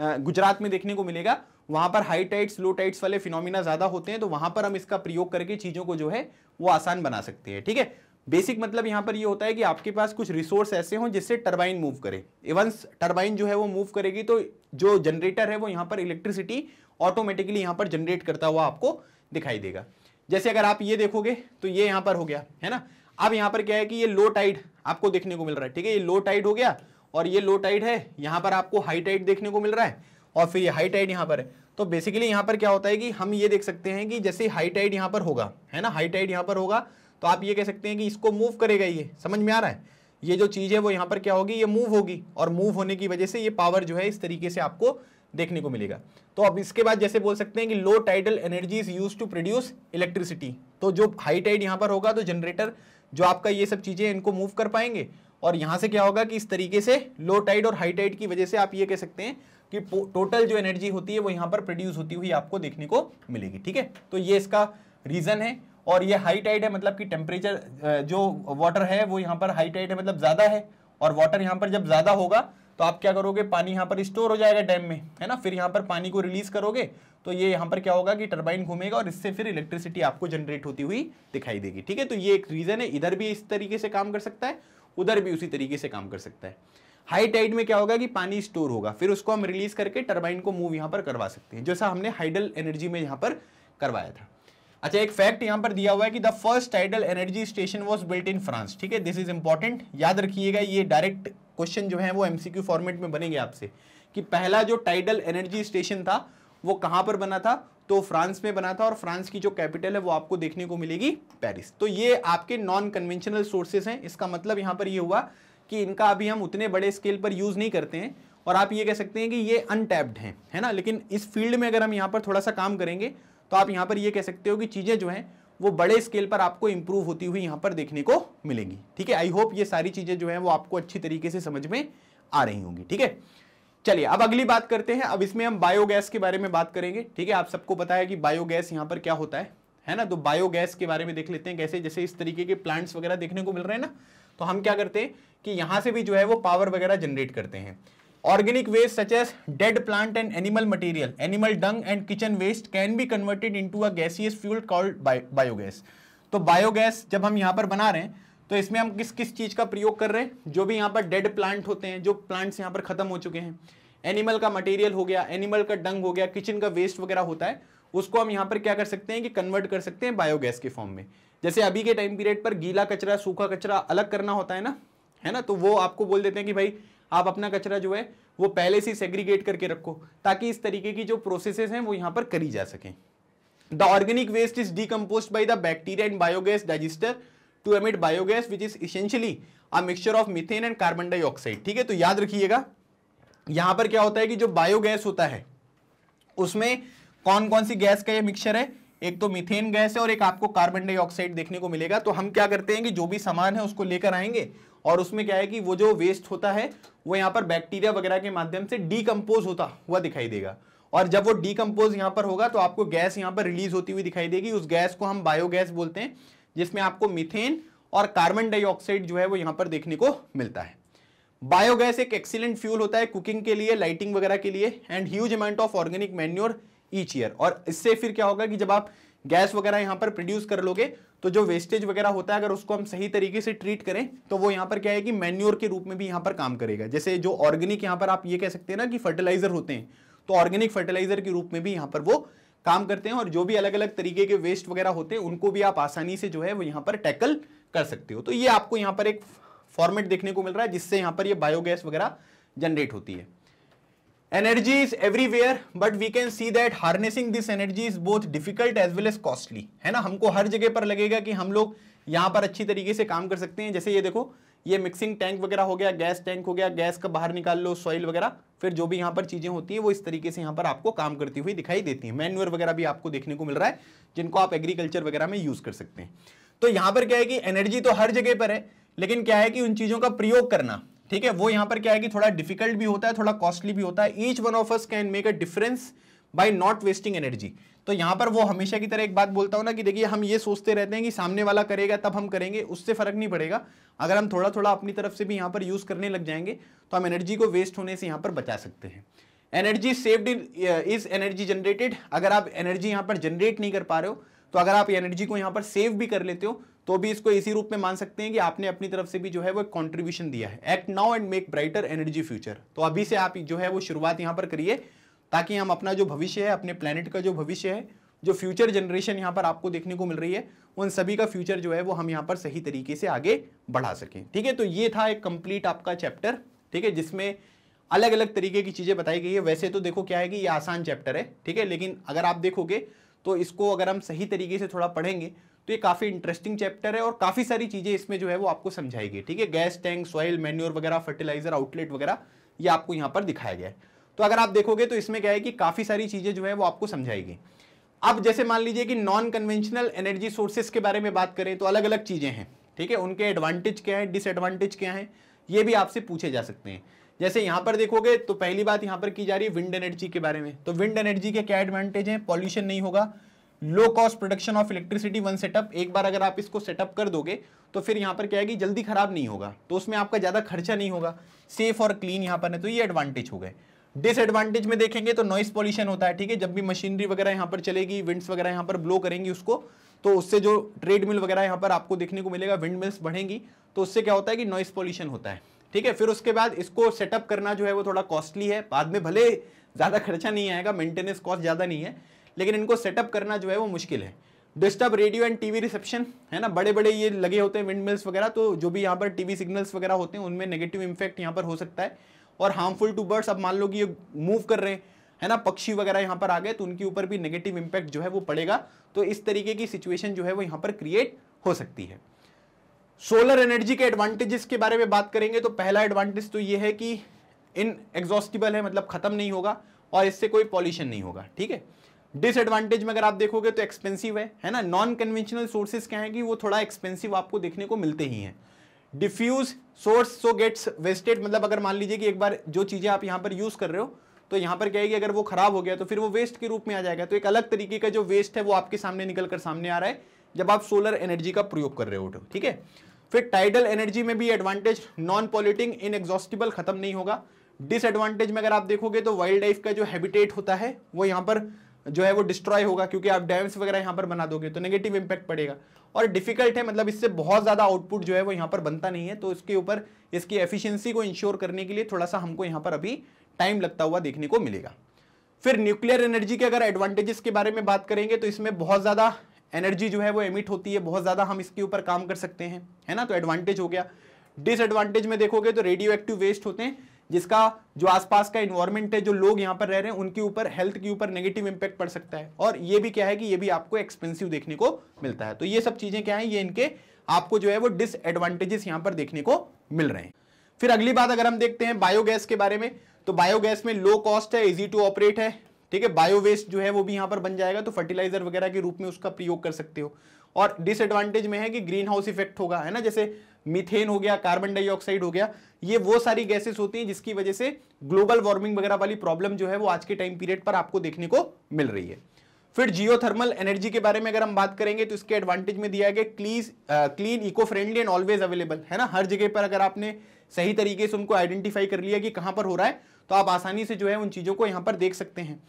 गुजरात में देखने को मिलेगा वहां पर हाई टाइट्स लो टाइट्स वाले फिनोमिना ज्यादा होते हैं तो वहां पर हम इसका प्रयोग करके चीजों को जो है वो आसान बना सकते हैं ठीक है बेसिक मतलब यहां पर ये यह होता है कि आपके पास कुछ रिसोर्स ऐसे हों जिससे टर्बाइन मूव करे इवंस टर्बाइन जो है वो मूव करेगी तो जो जनरेटर है वो यहां पर इलेक्ट्रिसिटी ऑटोमेटिकली यहां पर जनरेट करता हुआ आपको दिखाई देगा जैसे अगर आप ये देखोगे तो ये यहां पर हो गया है ना अब यहां पर क्या है कि ये लो टाइड आपको देखने को मिल रहा है ठीक है ये लो टाइड हो गया और ये लो टाइड है यहां पर आपको हाई टाइड देखने को मिल रहा है और फिर ये हाई टाइड यहाँ पर है तो बेसिकली यहां पर क्या होता है कि हम ये देख सकते हैं कि जैसे हाई टाइड यहां पर होगा है ना हाई टाइड यहां पर होगा तो आप ये कह सकते हैं कि इसको मूव करेगा ये समझ में आ रहा है ये जो चीज़ है वो यहाँ पर क्या होगी ये मूव होगी और मूव होने की वजह से ये पावर जो है इस तरीके से आपको देखने को मिलेगा तो अब इसके बाद जैसे बोल सकते हैं कि low tidal energy is use to produce electricity तो जो हाई टाइड यहां पर होगा तो जनरेटर जो आपका ये सब चीज़ें इनको मूव कर पाएंगे और यहाँ से क्या होगा कि इस तरीके से लो टाइड और हाई टाइड की वजह से आप ये कह सकते हैं कि टोटल जो एनर्जी होती है वो यहाँ पर प्रोड्यूस होती हुई आपको देखने को मिलेगी ठीक है तो ये इसका रीज़न है और ये हाई टाइड है मतलब कि टेम्परेचर जो वाटर है वो यहाँ पर हाई टाइड है मतलब ज़्यादा है और वाटर यहाँ पर जब ज़्यादा होगा तो आप क्या करोगे पानी यहाँ पर स्टोर हो जाएगा डैम में है ना फिर यहाँ पर पानी को रिलीज करोगे तो ये यहाँ पर क्या होगा कि टर्बाइन घूमेगा और इससे फिर इलेक्ट्रिसिटी आपको जनरेट होती हुई दिखाई देगी ठीक है तो ये एक रीज़न है इधर भी इस तरीके से काम कर सकता है उधर भी उसी तरीके से काम कर सकता है हाई टाइड में क्या होगा कि पानी स्टोर होगा फिर उसको हम रिलीज करके टर्बाइन को मूव यहां पर करवा सकते हैं जैसा हमने हाइडल एनर्जी में यहां पर करवाया था अच्छा एक फैक्ट यहां पर दिया हुआ है कि the first hydel energy station was built in France ठीक है दिस इज इंपॉर्टेंट याद रखिएगा ये डायरेक्ट क्वेश्चन जो है वो एमसीक्यू फॉर्मेट में बनेंगे आपसे कि पहला जो टाइडल एनर्जी स्टेशन था वो कहां पर बना था तो फ्रांस में बना था और फ्रांस की जो कैपिटल है वो आपको देखने को मिलेगी पेरिस तो ये आपके नॉन कन्वेंशनल सोर्सेज हैं इसका मतलब यहाँ पर ये हुआ कि इनका अभी हम उतने बड़े स्केल पर यूज़ नहीं करते हैं और आप ये कह सकते हैं कि ये अनटैप्ड हैं है ना लेकिन इस फील्ड में अगर हम यहाँ पर थोड़ा सा काम करेंगे तो आप यहाँ पर ये कह सकते हो कि चीज़ें जो हैं वो बड़े स्केल पर आपको इंप्रूव होती हुई यहाँ पर देखने को मिलेंगी ठीक है आई होप ये सारी चीज़ें जो हैं वो आपको अच्छी तरीके से समझ में आ रही होंगी ठीक है चलिए अब अगली बात करते हैं अब इसमें हम बायोगैस के बारे में बात करेंगे ठीक है आप सबको पता है कि बायोगैस यहां पर क्या होता है है ना तो बायोगैस के बारे में देख लेते हैं कैसे जैसे इस तरीके के प्लांट्स वगैरह देखने को मिल रहे हैं ना तो हम क्या करते हैं कि यहां से भी जो है वो पावर वगैरह जनरेट करते हैं organic waste such as dead plant and animal material animal dung and kitchen waste can be converted into a gaseous fuel called biogas तो बायोगैस जब हम यहां पर बना रहे हैं तो इसमें हम किस किस चीज़ का प्रयोग कर रहे हैं जो भी यहाँ पर डेड प्लांट होते हैं जो प्लांट्स यहाँ पर ख़त्म हो चुके हैं एनिमल का मटेरियल हो गया एनिमल का डंग हो गया किचन का वेस्ट वगैरह होता है उसको हम यहाँ पर क्या कर सकते हैं कि कन्वर्ट कर सकते हैं बायोगैस के फॉर्म में जैसे अभी के टाइम पीरियड पर गीला कचरा सूखा कचरा अलग करना होता है ना है ना तो वो आपको बोल देते हैं कि भाई आप अपना कचरा जो है वो पहले से सेग्रीगेट करके रखो ताकि इस तरीके की जो प्रोसेसेस हैं वो यहाँ पर करी जा सकें the organic waste is decompose by the bacteria and biogas digester to emit biogas which is essentially a mixture of methane and carbon dioxide ठीक है तो याद रखिएगा यहां पर क्या होता है कि जो बायोगैस होता है उसमें कौन कौन सी गैस का ये मिक्सचर है एक तो मिथेन गैस है और एक आपको कार्बन डाइऑक्साइड देखने को मिलेगा तो हम क्या करते हैं कि जो भी सामान है उसको लेकर आएंगे और उसमें क्या है कि वो जो वेस्ट होता है वो यहाँ पर बैक्टीरिया वगैरह के माध्यम से डीकम्पोज होता हुआ दिखाई देगा और जब वो डीकम्पोज यहाँ पर होगा तो आपको गैस यहाँ पर रिलीज होती हुई दिखाई देगी उस गैस को हम बायोगैस बोलते हैं जिसमें आपको मिथेन और कार्बन डाइऑक्साइड जो है वो यहां पर देखने को मिलता है बायोगैस एक एक्सीलेंट फ्यूल होता है कुकिंग के लिए लाइटिंग वगैरह के लिए and huge amount of organic manure each year और इससे फिर क्या होगा कि जब आप गैस वगैरह यहां पर प्रोड्यूस कर लोगे तो जो वेस्टेज वगैरह होता है अगर उसको हम सही तरीके से ट्रीट करें तो वो यहां पर क्या है कि मैन्योर के रूप में भी यहां पर काम करेगा जैसे जो ऑर्गेनिक यहां पर आप ये कह सकते हैं ना कि फर्टिलाइजर होते हैं तो ऑर्गेनिक फर्टिलाइजर के रूप में भी यहां पर वो काम करते हैं और जो भी अलग अलग तरीके के वेस्ट वगैरह होते हैं उनको भी आप आसानी से जो है वो यहाँ पर टैकल कर सकते हो तो ये आपको यहाँ पर एक फॉर्मेट देखने को मिल रहा है जिससे यहाँ पर ये बायोगैस वगैरह जनरेट होती है energy is everywhere but we can see that harnessing this energy is both difficult as well as costly है ना हमको हर जगह पर लगेगा कि हम लोग यहाँ पर अच्छी तरीके से काम कर सकते हैं जैसे ये देखो ये मिक्सिंग टैंक वगैरह हो गया गैस टैंक हो गया गैस का बाहर निकाल लो सॉइल वगैरह फिर जो भी यहाँ पर चीज़ें होती हैं वो इस तरीके से यहाँ पर आपको काम करती हुई दिखाई देती हैं मैनुअर वगैरह भी आपको देखने को मिल रहा है जिनको आप एग्रीकल्चर वगैरह में यूज़ कर सकते हैं तो यहाँ पर क्या है कि एनर्जी तो हर जगह पर है लेकिन क्या है कि उन चीज़ों का प्रयोग करना ठीक है वो यहाँ पर क्या है कि थोड़ा डिफिकल्ट भी होता है थोड़ा कॉस्टली भी होता है each one of us can make a difference by not wasting energy तो यहां पर वो हमेशा की तरह एक बात बोलता हूं ना कि देखिए हम ये सोचते रहते हैं कि सामने वाला करेगा तब हम करेंगे उससे फर्क नहीं पड़ेगा अगर हम थोड़ा थोड़ा अपनी तरफ से भी यहाँ पर यूज़ करने लग जाएंगे तो हम एनर्जी को वेस्ट होने से यहां पर बचा सकते हैं energy saved in is energy generated अगर आप एनर्जी यहां पर जनरेट नहीं कर पा रहे हो तो अगर आप एनर्जी को यहां पर सेव भी कर लेते हो तो भी इसको इसी रूप में मान सकते हैं कि आपने अपनी तरफ से भी जो है वो कॉन्ट्रीब्यूशन दिया है act now and make brighter energy future तो अभी से आप जो है वो शुरुआत यहां पर करिए ताकि हम अपना जो भविष्य है अपने प्लानट का जो भविष्य है जो फ्यूचर जनरेशन यहाँ पर आपको देखने को मिल रही है उन सभी का फ्यूचर जो है वो हम यहाँ पर सही तरीके से आगे बढ़ा सकें ठीक है तो ये था एक कंप्लीट आपका चैप्टर ठीक है जिसमें अलग अलग तरीके की चीज़ें बताई गई है वैसे तो देखो क्या है कि ये आसान चैप्टर है ठीक है लेकिन अगर आप देखोगे तो इसको अगर हम सही तरीके से थोड़ा पढ़ेंगे तो ये काफ़ी इंटरेस्टिंग चैप्टर है और काफ़ी सारी चीज़ें इसमें जो है वो आपको समझाएगी ठीक है गैस टैंक सॉइल मैन्यूर वगैरह फर्टिलाइजर आउटलेट वगैरह ये आपको यहाँ पर दिखाया गया है तो अगर आप देखोगे तो इसमें क्या है कि काफ़ी सारी चीज़ें जो है वो आपको समझाएगी अब जैसे मान लीजिए कि नॉन कन्वेंशनल एनर्जी सोर्सेस के बारे में बात करें तो अलग अलग चीज़ें हैं ठीक है उनके एडवांटेज क्या है डिसएडवांटेज क्या है ये भी आपसे पूछे जा सकते हैं जैसे यहां पर देखोगे तो पहली बात यहां पर की जा रही है विंड एनर्जी के बारे में तो विंड एनर्जी के क्या एडवांटेज हैं पॉल्यूशन नहीं होगा low cost production of electricity one setup एक बार अगर आप इसको सेटअप कर दोगे तो फिर यहां पर क्या है कि जल्दी खराब नहीं होगा तो उसमें आपका ज़्यादा खर्चा नहीं होगा सेफ और क्लीन यहां पर है तो ये एडवांटेज हो गए डिसएडवांटेज में देखेंगे तो नॉइस पॉल्यूशन होता है ठीक है जब भी मशीनरी वगैरह यहाँ पर चलेगी विंड्स वगैरह यहाँ पर ब्लो करेंगी उसको तो उससे जो ट्रेड मिल वगैरह यहाँ पर आपको देखने को मिलेगा विंड मिल्स बढ़ेंगी तो उससे क्या होता है कि नॉइस पॉल्यूशन होता है ठीक है फिर उसके बाद इसको सेटअप करना जो है वो थोड़ा कॉस्टली है बाद में भले ज़्यादा खर्चा नहीं आएगा मेंटेनेंस कॉस्ट ज़्यादा नहीं है लेकिन इनको सेटअप करना जो है वो मुश्किल है disturb radio and TV reception है ना बड़े बड़े ये लगे होते हैं विंड मिल्स वगैरह तो जो भी यहाँ पर टीवी सिग्नल्स वगैरह होते हैं उनमें नेगेटिव इम्पैक्ट यहाँ पर हो सकता है और हार्मफुल टू बर्ड्स अब मान लो कि ये मूव कर रहे हैं है ना पक्षी वगैरह यहाँ पर आ गए तो उनके ऊपर भी नेगेटिव इम्पैक्ट जो है वो पड़ेगा तो इस तरीके की सिचुएशन जो है वो यहाँ पर क्रिएट हो सकती है सोलर एनर्जी के एडवांटेजेस के बारे में बात करेंगे तो पहला एडवांटेज तो ये है कि इन एग्जॉस्टिबल है मतलब ख़त्म नहीं होगा और इससे कोई पॉल्यूशन नहीं होगा ठीक है डिसएडवांटेज में अगर आप देखोगे तो एक्सपेंसिव है है ना नॉन कन्वेंशनल सोर्सेज क्या है कि वो थोड़ा एक्सपेंसिव आपको देखने को मिलते ही हैं diffuse source so gets wasted मतलब अगर मान लीजिए कि एक बार जो चीज़ें आप यहां पर यूज़ कर रहे हो तो यहां पर क्या है कि अगर वो खराब हो गया तो फिर वो वेस्ट के रूप में आ जाएगा तो एक अलग तरीके का जो वेस्ट है वो आपके सामने निकल कर सामने आ रहा है जब आप सोलर एनर्जी का प्रयोग कर रहे हो तो ठीक है फिर टाइडल एनर्जी में भी एडवांटेज नॉन पॉल्यूटिंग एग्जॉस्टिबल खत्म नहीं होगा डिसएडवांटेज में अगर आप देखोगे तो वाइल्ड लाइफ का जो हैबिटेट होता है वो यहां पर जो है वो डिस्ट्रॉय होगा क्योंकि आप डैम्स वगैरह यहां पर बना दोगे तो नेगेटिव इंपैक्ट पड़ेगा और डिफिकल्ट है मतलब इससे बहुत ज़्यादा आउटपुट जो है वो यहाँ पर बनता नहीं है तो इसके ऊपर इसकी एफिशिएंसी को इंश्योर करने के लिए थोड़ा सा हमको यहाँ पर अभी टाइम लगता हुआ देखने को मिलेगा फिर न्यूक्लियर एनर्जी के अगर एडवांटेजेस के बारे में बात करेंगे तो इसमें बहुत ज़्यादा एनर्जी जो है वो एमिट होती है बहुत ज़्यादा हम इसके ऊपर काम कर सकते हैं है ना तो एडवांटेज हो गया डिसएडवांटेज में देखोगे तो रेडियो एक्टिव वेस्ट होते हैं जिसका जो आसपास का इन्वायरमेंट है जो लोग यहाँ पर रह रहे हैं उनके ऊपर हेल्थ के ऊपर नेगेटिव इंपैक्ट पड़ सकता है और ये भी क्या है कि ये भी आपको एक्सपेंसिव देखने को मिलता है तो ये सब चीज़ें क्या हैं ये इनके आपको जो है वो डिसएडवांटेजेस यहाँ पर देखने को मिल रहे हैं फिर अगली बात अगर हम देखते हैं बायोगैस के बारे में तो बायोगैस में लो कॉस्ट है इजी टू ऑपरेट है ठीक है बायो वेस्ट जो है वो भी यहाँ पर बन जाएगा तो फर्टिलाइजर वगैरह के रूप में उसका प्रयोग कर सकते हो और डिसएडवांटेज में है कि ग्रीन हाउस इफेक्ट होगा है ना जैसे मीथेन हो गया कार्बन डाइऑक्साइड हो गया ये वो सारी गैसेस होती हैं जिसकी वजह से ग्लोबल वार्मिंग वगैरह वाली प्रॉब्लम जो है वो आज के टाइम पीरियड पर आपको देखने को मिल रही है फिर जियोथर्मल एनर्जी के बारे में अगर हम बात करेंगे तो इसके एडवांटेज में दिया गया क्लीज clean eco friendly and always available है ना हर जगह पर अगर आपने सही तरीके से उनको आइडेंटिफाई कर लिया कि कहां पर हो रहा है तो आप आसानी से जो है उन चीज़ों को यहां पर देख सकते हैं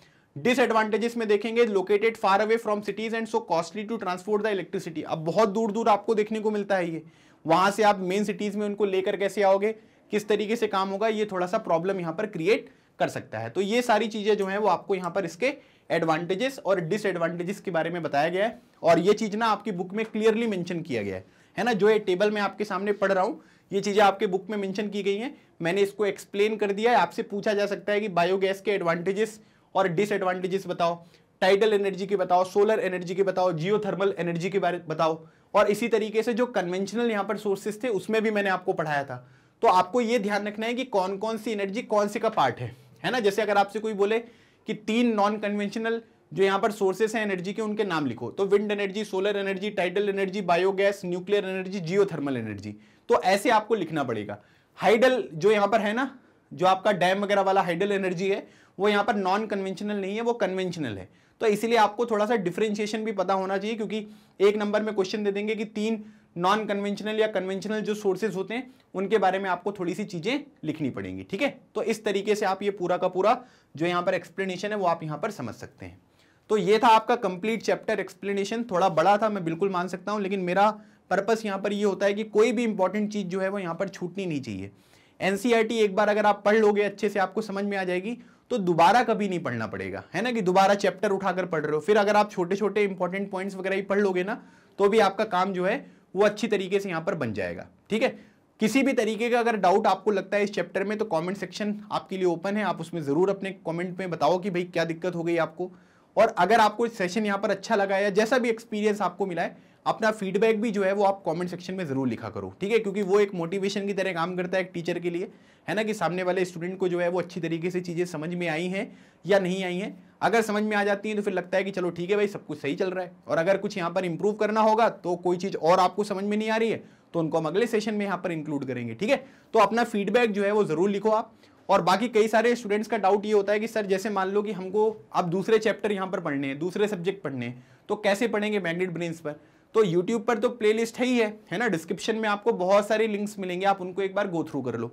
डिसएडवांटेजेस में देखेंगे located far away from cities and so costly to transport the electricity अब बहुत दूर दूर आपको देखने को मिलता है ये वहां से आप मेन सिटीज में उनको लेकर कैसे आओगे किस तरीके से काम होगा ये थोड़ा सा प्रॉब्लम यहाँ पर क्रिएट कर सकता है तो ये सारी चीज़ें जो है वो आपको यहाँ पर इसके एडवांटेजेस और डिसएडवांटेजेस के बारे में बताया गया है और ये चीज़ ना आपकी बुक में क्लियरली मेंशन किया गया है है ना जो ये टेबल मैं आपके सामने पढ़ रहा हूँ ये चीज़ें आपके बुक में मेंशन की गई हैं मैंने इसको एक्सप्लेन कर दिया है आपसे पूछा जा सकता है कि बायोगैस के एडवांटेजेस और डिसएडवांटेजेस बताओ टाइडल एनर्जी के बताओ सोलर एनर्जी के बताओ जियो थर्मल एनर्जी के बारे बताओ और इसी तरीके से जो कन्वेंशनल यहाँ पर सोर्सेस थे उसमें भी मैंने आपको पढ़ाया था तो आपको यह ध्यान रखना है कि कौन कौन सी एनर्जी कौन से का पार्ट है है ना जैसे अगर आपसे कोई बोले कि तीन नॉन कन्वेंशनल जो यहाँ पर सोर्सेस हैं एनर्जी के उनके नाम लिखो तो wind energy solar energy tidal energy biogas nuclear energy geothermal energy तो ऐसे आपको लिखना पड़ेगा हाइडल जो यहां पर है ना जो आपका डैम वगैरह वाला हाइडल एनर्जी है वो यहाँ पर नॉन कन्वेंशनल नहीं है वो कन्वेंशनल है तो इसीलिए आपको थोड़ा सा डिफ्रेंशिएशन भी पता होना चाहिए क्योंकि एक नंबर में क्वेश्चन दे देंगे कि तीन नॉन कन्वेंशनल या कन्वेंशनल जो सोर्सेज होते हैं उनके बारे में आपको थोड़ी सी चीज़ें लिखनी पड़ेंगी ठीक है तो इस तरीके से आप ये पूरा का पूरा जो यहाँ पर एक्सप्लेनेशन है वो आप यहाँ पर समझ सकते हैं तो ये था आपका कंप्लीट चैप्टर एक्सप्लेनेशन थोड़ा बड़ा था मैं बिल्कुल मान सकता हूँ लेकिन मेरा पर्पस यहाँ पर ये होता है कि कोई भी इंपॉर्टेंट चीज़ जो है वो यहाँ पर छूटनी नहीं चाहिए एन e एक बार अगर आप पढ़ लोगे अच्छे से आपको समझ में आ जाएगी तो दोबारा कभी नहीं पढ़ना पड़ेगा है ना कि दोबारा चैप्टर उठाकर पढ़ रहे हो फिर अगर आप छोटे छोटे इंपॉर्टेंट पॉइंट्स वगैरह ही पढ़ लोगे ना तो भी आपका काम जो है वो अच्छी तरीके से यहाँ पर बन जाएगा ठीक है किसी भी तरीके का अगर डाउट आपको लगता है इस चैप्टर में तो कॉमेंट सेक्शन आपके लिए ओपन है आप उसमें ज़रूर अपने कॉमेंट में बताओ कि भाई क्या दिक्कत हो गई आपको और अगर आपको सेशन यहाँ पर अच्छा लगा या जैसा भी एक्सपीरियंस आपको मिला है अपना फीडबैक भी जो है वो आप कमेंट सेक्शन में ज़रूर लिखा करो ठीक है क्योंकि वो एक मोटिवेशन की तरह काम करता है एक टीचर के लिए है ना कि सामने वाले स्टूडेंट को जो है वो अच्छी तरीके से चीज़ें समझ में आई हैं या नहीं आई हैं अगर समझ में आ जाती हैं तो फिर लगता है कि चलो ठीक है भाई सब कुछ सही चल रहा है और अगर कुछ यहाँ पर इंप्रूव करना होगा तो कोई चीज़ और आपको समझ में नहीं आ रही है तो उनको हम अगले सेशन में यहाँ पर इंक्लूड करेंगे ठीक है तो अपना फीडबैक जो है वो ज़रूर लिखो आप और बाकी कई सारे स्टूडेंट्स का डाउट ये होता है कि सर जैसे मान लो कि हमको अब दूसरे चैप्टर यहाँ पर पढ़ने हैं दूसरे सब्जेक्ट पढ़ने हैं तो कैसे पढ़ेंगे मैग्नेट ब्रेन्स पर तो यूट्यूब पर तो प्लेलिस्ट है ही है है ना डिस्क्रिप्शन में आपको बहुत सारे लिंक्स मिलेंगे आप उनको एक बार गो थ्रू कर लो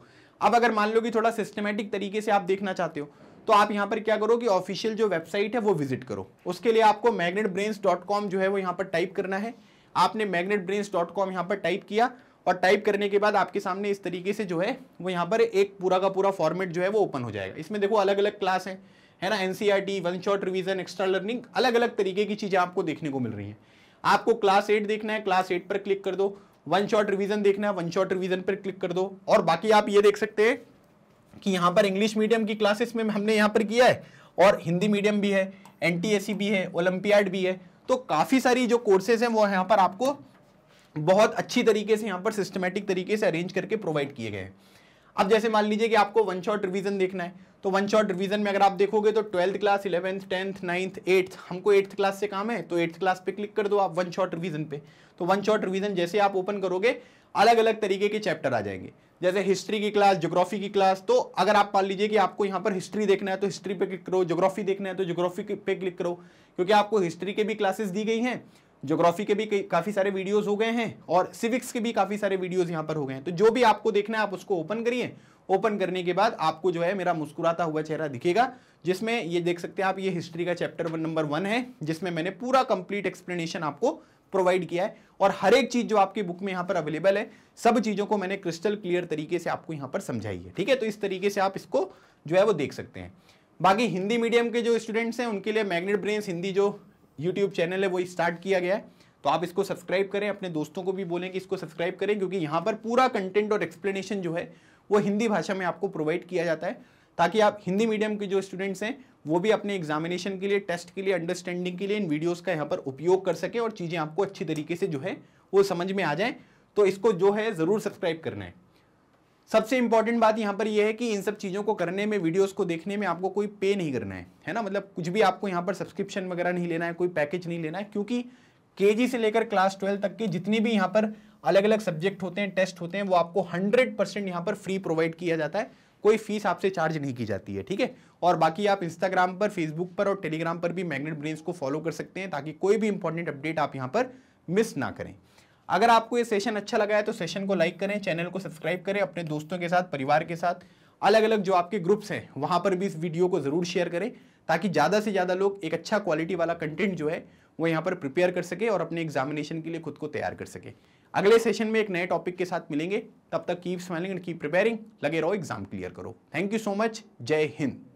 अब अगर मान लो कि थोड़ा सिस्टमेटिक तरीके से आप देखना चाहते हो तो आप यहाँ पर क्या करो कि ऑफिशियल जो वेबसाइट है वो विजिट करो उसके लिए आपको मैग्नेट जो है वो यहाँ पर टाइप करना है आपने मैग्नेट ब्रेन्स डॉट कॉम यहाँ पर टाइप किया और टाइप करने के बाद आपके सामने इस तरीके से जो है वो यहाँ पर एक पूरा का पूरा फॉर्मेट जो है वो ओपन हो जाएगा इसमें देखो अलग अलग क्लास है है ना and one short revision extra learning अलग अलग तरीके की चीज़ें आपको देखने को मिल रही हैं आपको क्लास एट देखना है क्लास एट पर क्लिक कर दो वन शॉट रिवीजन देखना है वन शॉट रिवीजन पर क्लिक कर दो और बाकी आप ये देख सकते हैं कि यहाँ पर इंग्लिश मीडियम की क्लासेस में हमने यहाँ पर किया है और हिंदी मीडियम भी है एन भी है ओलंपियाड भी है तो काफ़ी सारी जो कोर्सेज हैं वो यहाँ पर आपको बहुत अच्छी तरीके से यहाँ पर सिस्टमेटिक तरीके से अरेंज करके प्रोवाइड किए गए हैं अब जैसे मान लीजिए कि आपको वन शॉट रिवीजन देखना है तो वन शॉट रिवीजन में अगर आप देखोगे तो twelfth class eleventh tenth ninth eighth हमको एट्थ क्लास से काम है तो एट्थ क्लास पे क्लिक कर दो आप वन शॉट रिवीजन पे तो वन शॉट रिवीजन जैसे आप ओपन करोगे अलग अलग तरीके के चैप्टर आ जाएंगे जैसे हिस्ट्री की क्लास जोग्राफी की क्लास तो अगर आप मान लीजिए कि आपको यहाँ पर हिस्ट्री देखना है तो हिस्ट्री पे क्लिक करो जोग्राफी देखना है तो जोग्राफी पे क्लिक करो क्योंकि आपको हिस्ट्री के भी क्लासेस दी गई हैं जोग्राफी के भी काफ़ी सारे वीडियोस हो गए हैं और सिविक्स के भी काफ़ी सारे वीडियोस यहाँ पर हो गए हैं तो जो भी आपको देखना है आप उसको ओपन करिए ओपन करने के बाद आपको जो है मेरा मुस्कुराता हुआ चेहरा दिखेगा जिसमें ये देख सकते हैं आप ये हिस्ट्री का चैप्टर नंबर वन है जिसमें मैंने पूरा कंप्लीट एक्सप्लेनेशन आपको प्रोवाइड किया है और हर एक चीज जो आपकी बुक में यहाँ पर अवेलेबल है सब चीजों को मैंने क्रिस्टल क्लियर तरीके से आपको यहाँ पर समझाई है ठीक है तो इस तरीके से आप इसको जो है वो देख सकते हैं बाकी हिंदी मीडियम के जो स्टूडेंट्स हैं उनके लिए मैग्नेट ब्रेन्स हिंदी जो यूट्यूब चैनल है वो स्टार्ट किया गया है तो आप इसको सब्सक्राइब करें अपने दोस्तों को भी बोलें कि इसको सब्सक्राइब करें क्योंकि यहाँ पर पूरा कंटेंट और एक्सप्लेनेशन जो है वो हिंदी भाषा में आपको प्रोवाइड किया जाता है ताकि आप हिंदी मीडियम के जो स्टूडेंट्स हैं वो भी अपने एग्जामिनेशन के लिए टेस्ट के लिए अंडरस्टैंडिंग के लिए इन वीडियोज का यहाँ पर उपयोग कर सके और चीज़ें आपको अच्छी तरीके से जो है वो समझ में आ जाए तो इसको जो है ज़रूर सब्सक्राइब करना है सबसे इंपॉर्टेंट बात यहाँ पर यह है कि इन सब चीज़ों को करने में वीडियोस को देखने में आपको कोई पे नहीं करना है है ना मतलब कुछ भी आपको यहाँ पर सब्सक्रिप्शन वगैरह नहीं लेना है कोई पैकेज नहीं लेना है क्योंकि के से लेकर क्लास ट्वेल्व तक के जितनी भी यहाँ पर अलग अलग सब्जेक्ट होते हैं टेस्ट होते हैं वो आपको हंड्रेड परसेंट यहाँ पर फ्री प्रोवाइड किया जाता है कोई फीस आपसे चार्ज नहीं की जाती है ठीक है और बाकी आप इंस्टाग्राम पर फेसबुक पर और टेलीग्राम पर भी मैग्नेट ब्रेन्स को फॉलो कर सकते हैं ताकि कोई भी इंपॉर्टेंट अपडेट आप यहाँ पर मिस ना करें अगर आपको ये सेशन अच्छा लगा है तो सेशन को लाइक करें चैनल को सब्सक्राइब करें अपने दोस्तों के साथ परिवार के साथ अलग अलग जो आपके ग्रुप्स हैं वहाँ पर भी इस वीडियो को ज़रूर शेयर करें ताकि ज़्यादा से ज़्यादा लोग एक अच्छा क्वालिटी वाला कंटेंट जो है वो यहाँ पर प्रिपेयर कर सके और अपने एग्जामिनेशन के लिए खुद को तैयार कर सके अगले सेशन में एक नए टॉपिक के साथ मिलेंगे तब तक keep smiling and keep preparing लगे रहो एग्जाम क्लियर करो थैंक यू सो मच जय हिंद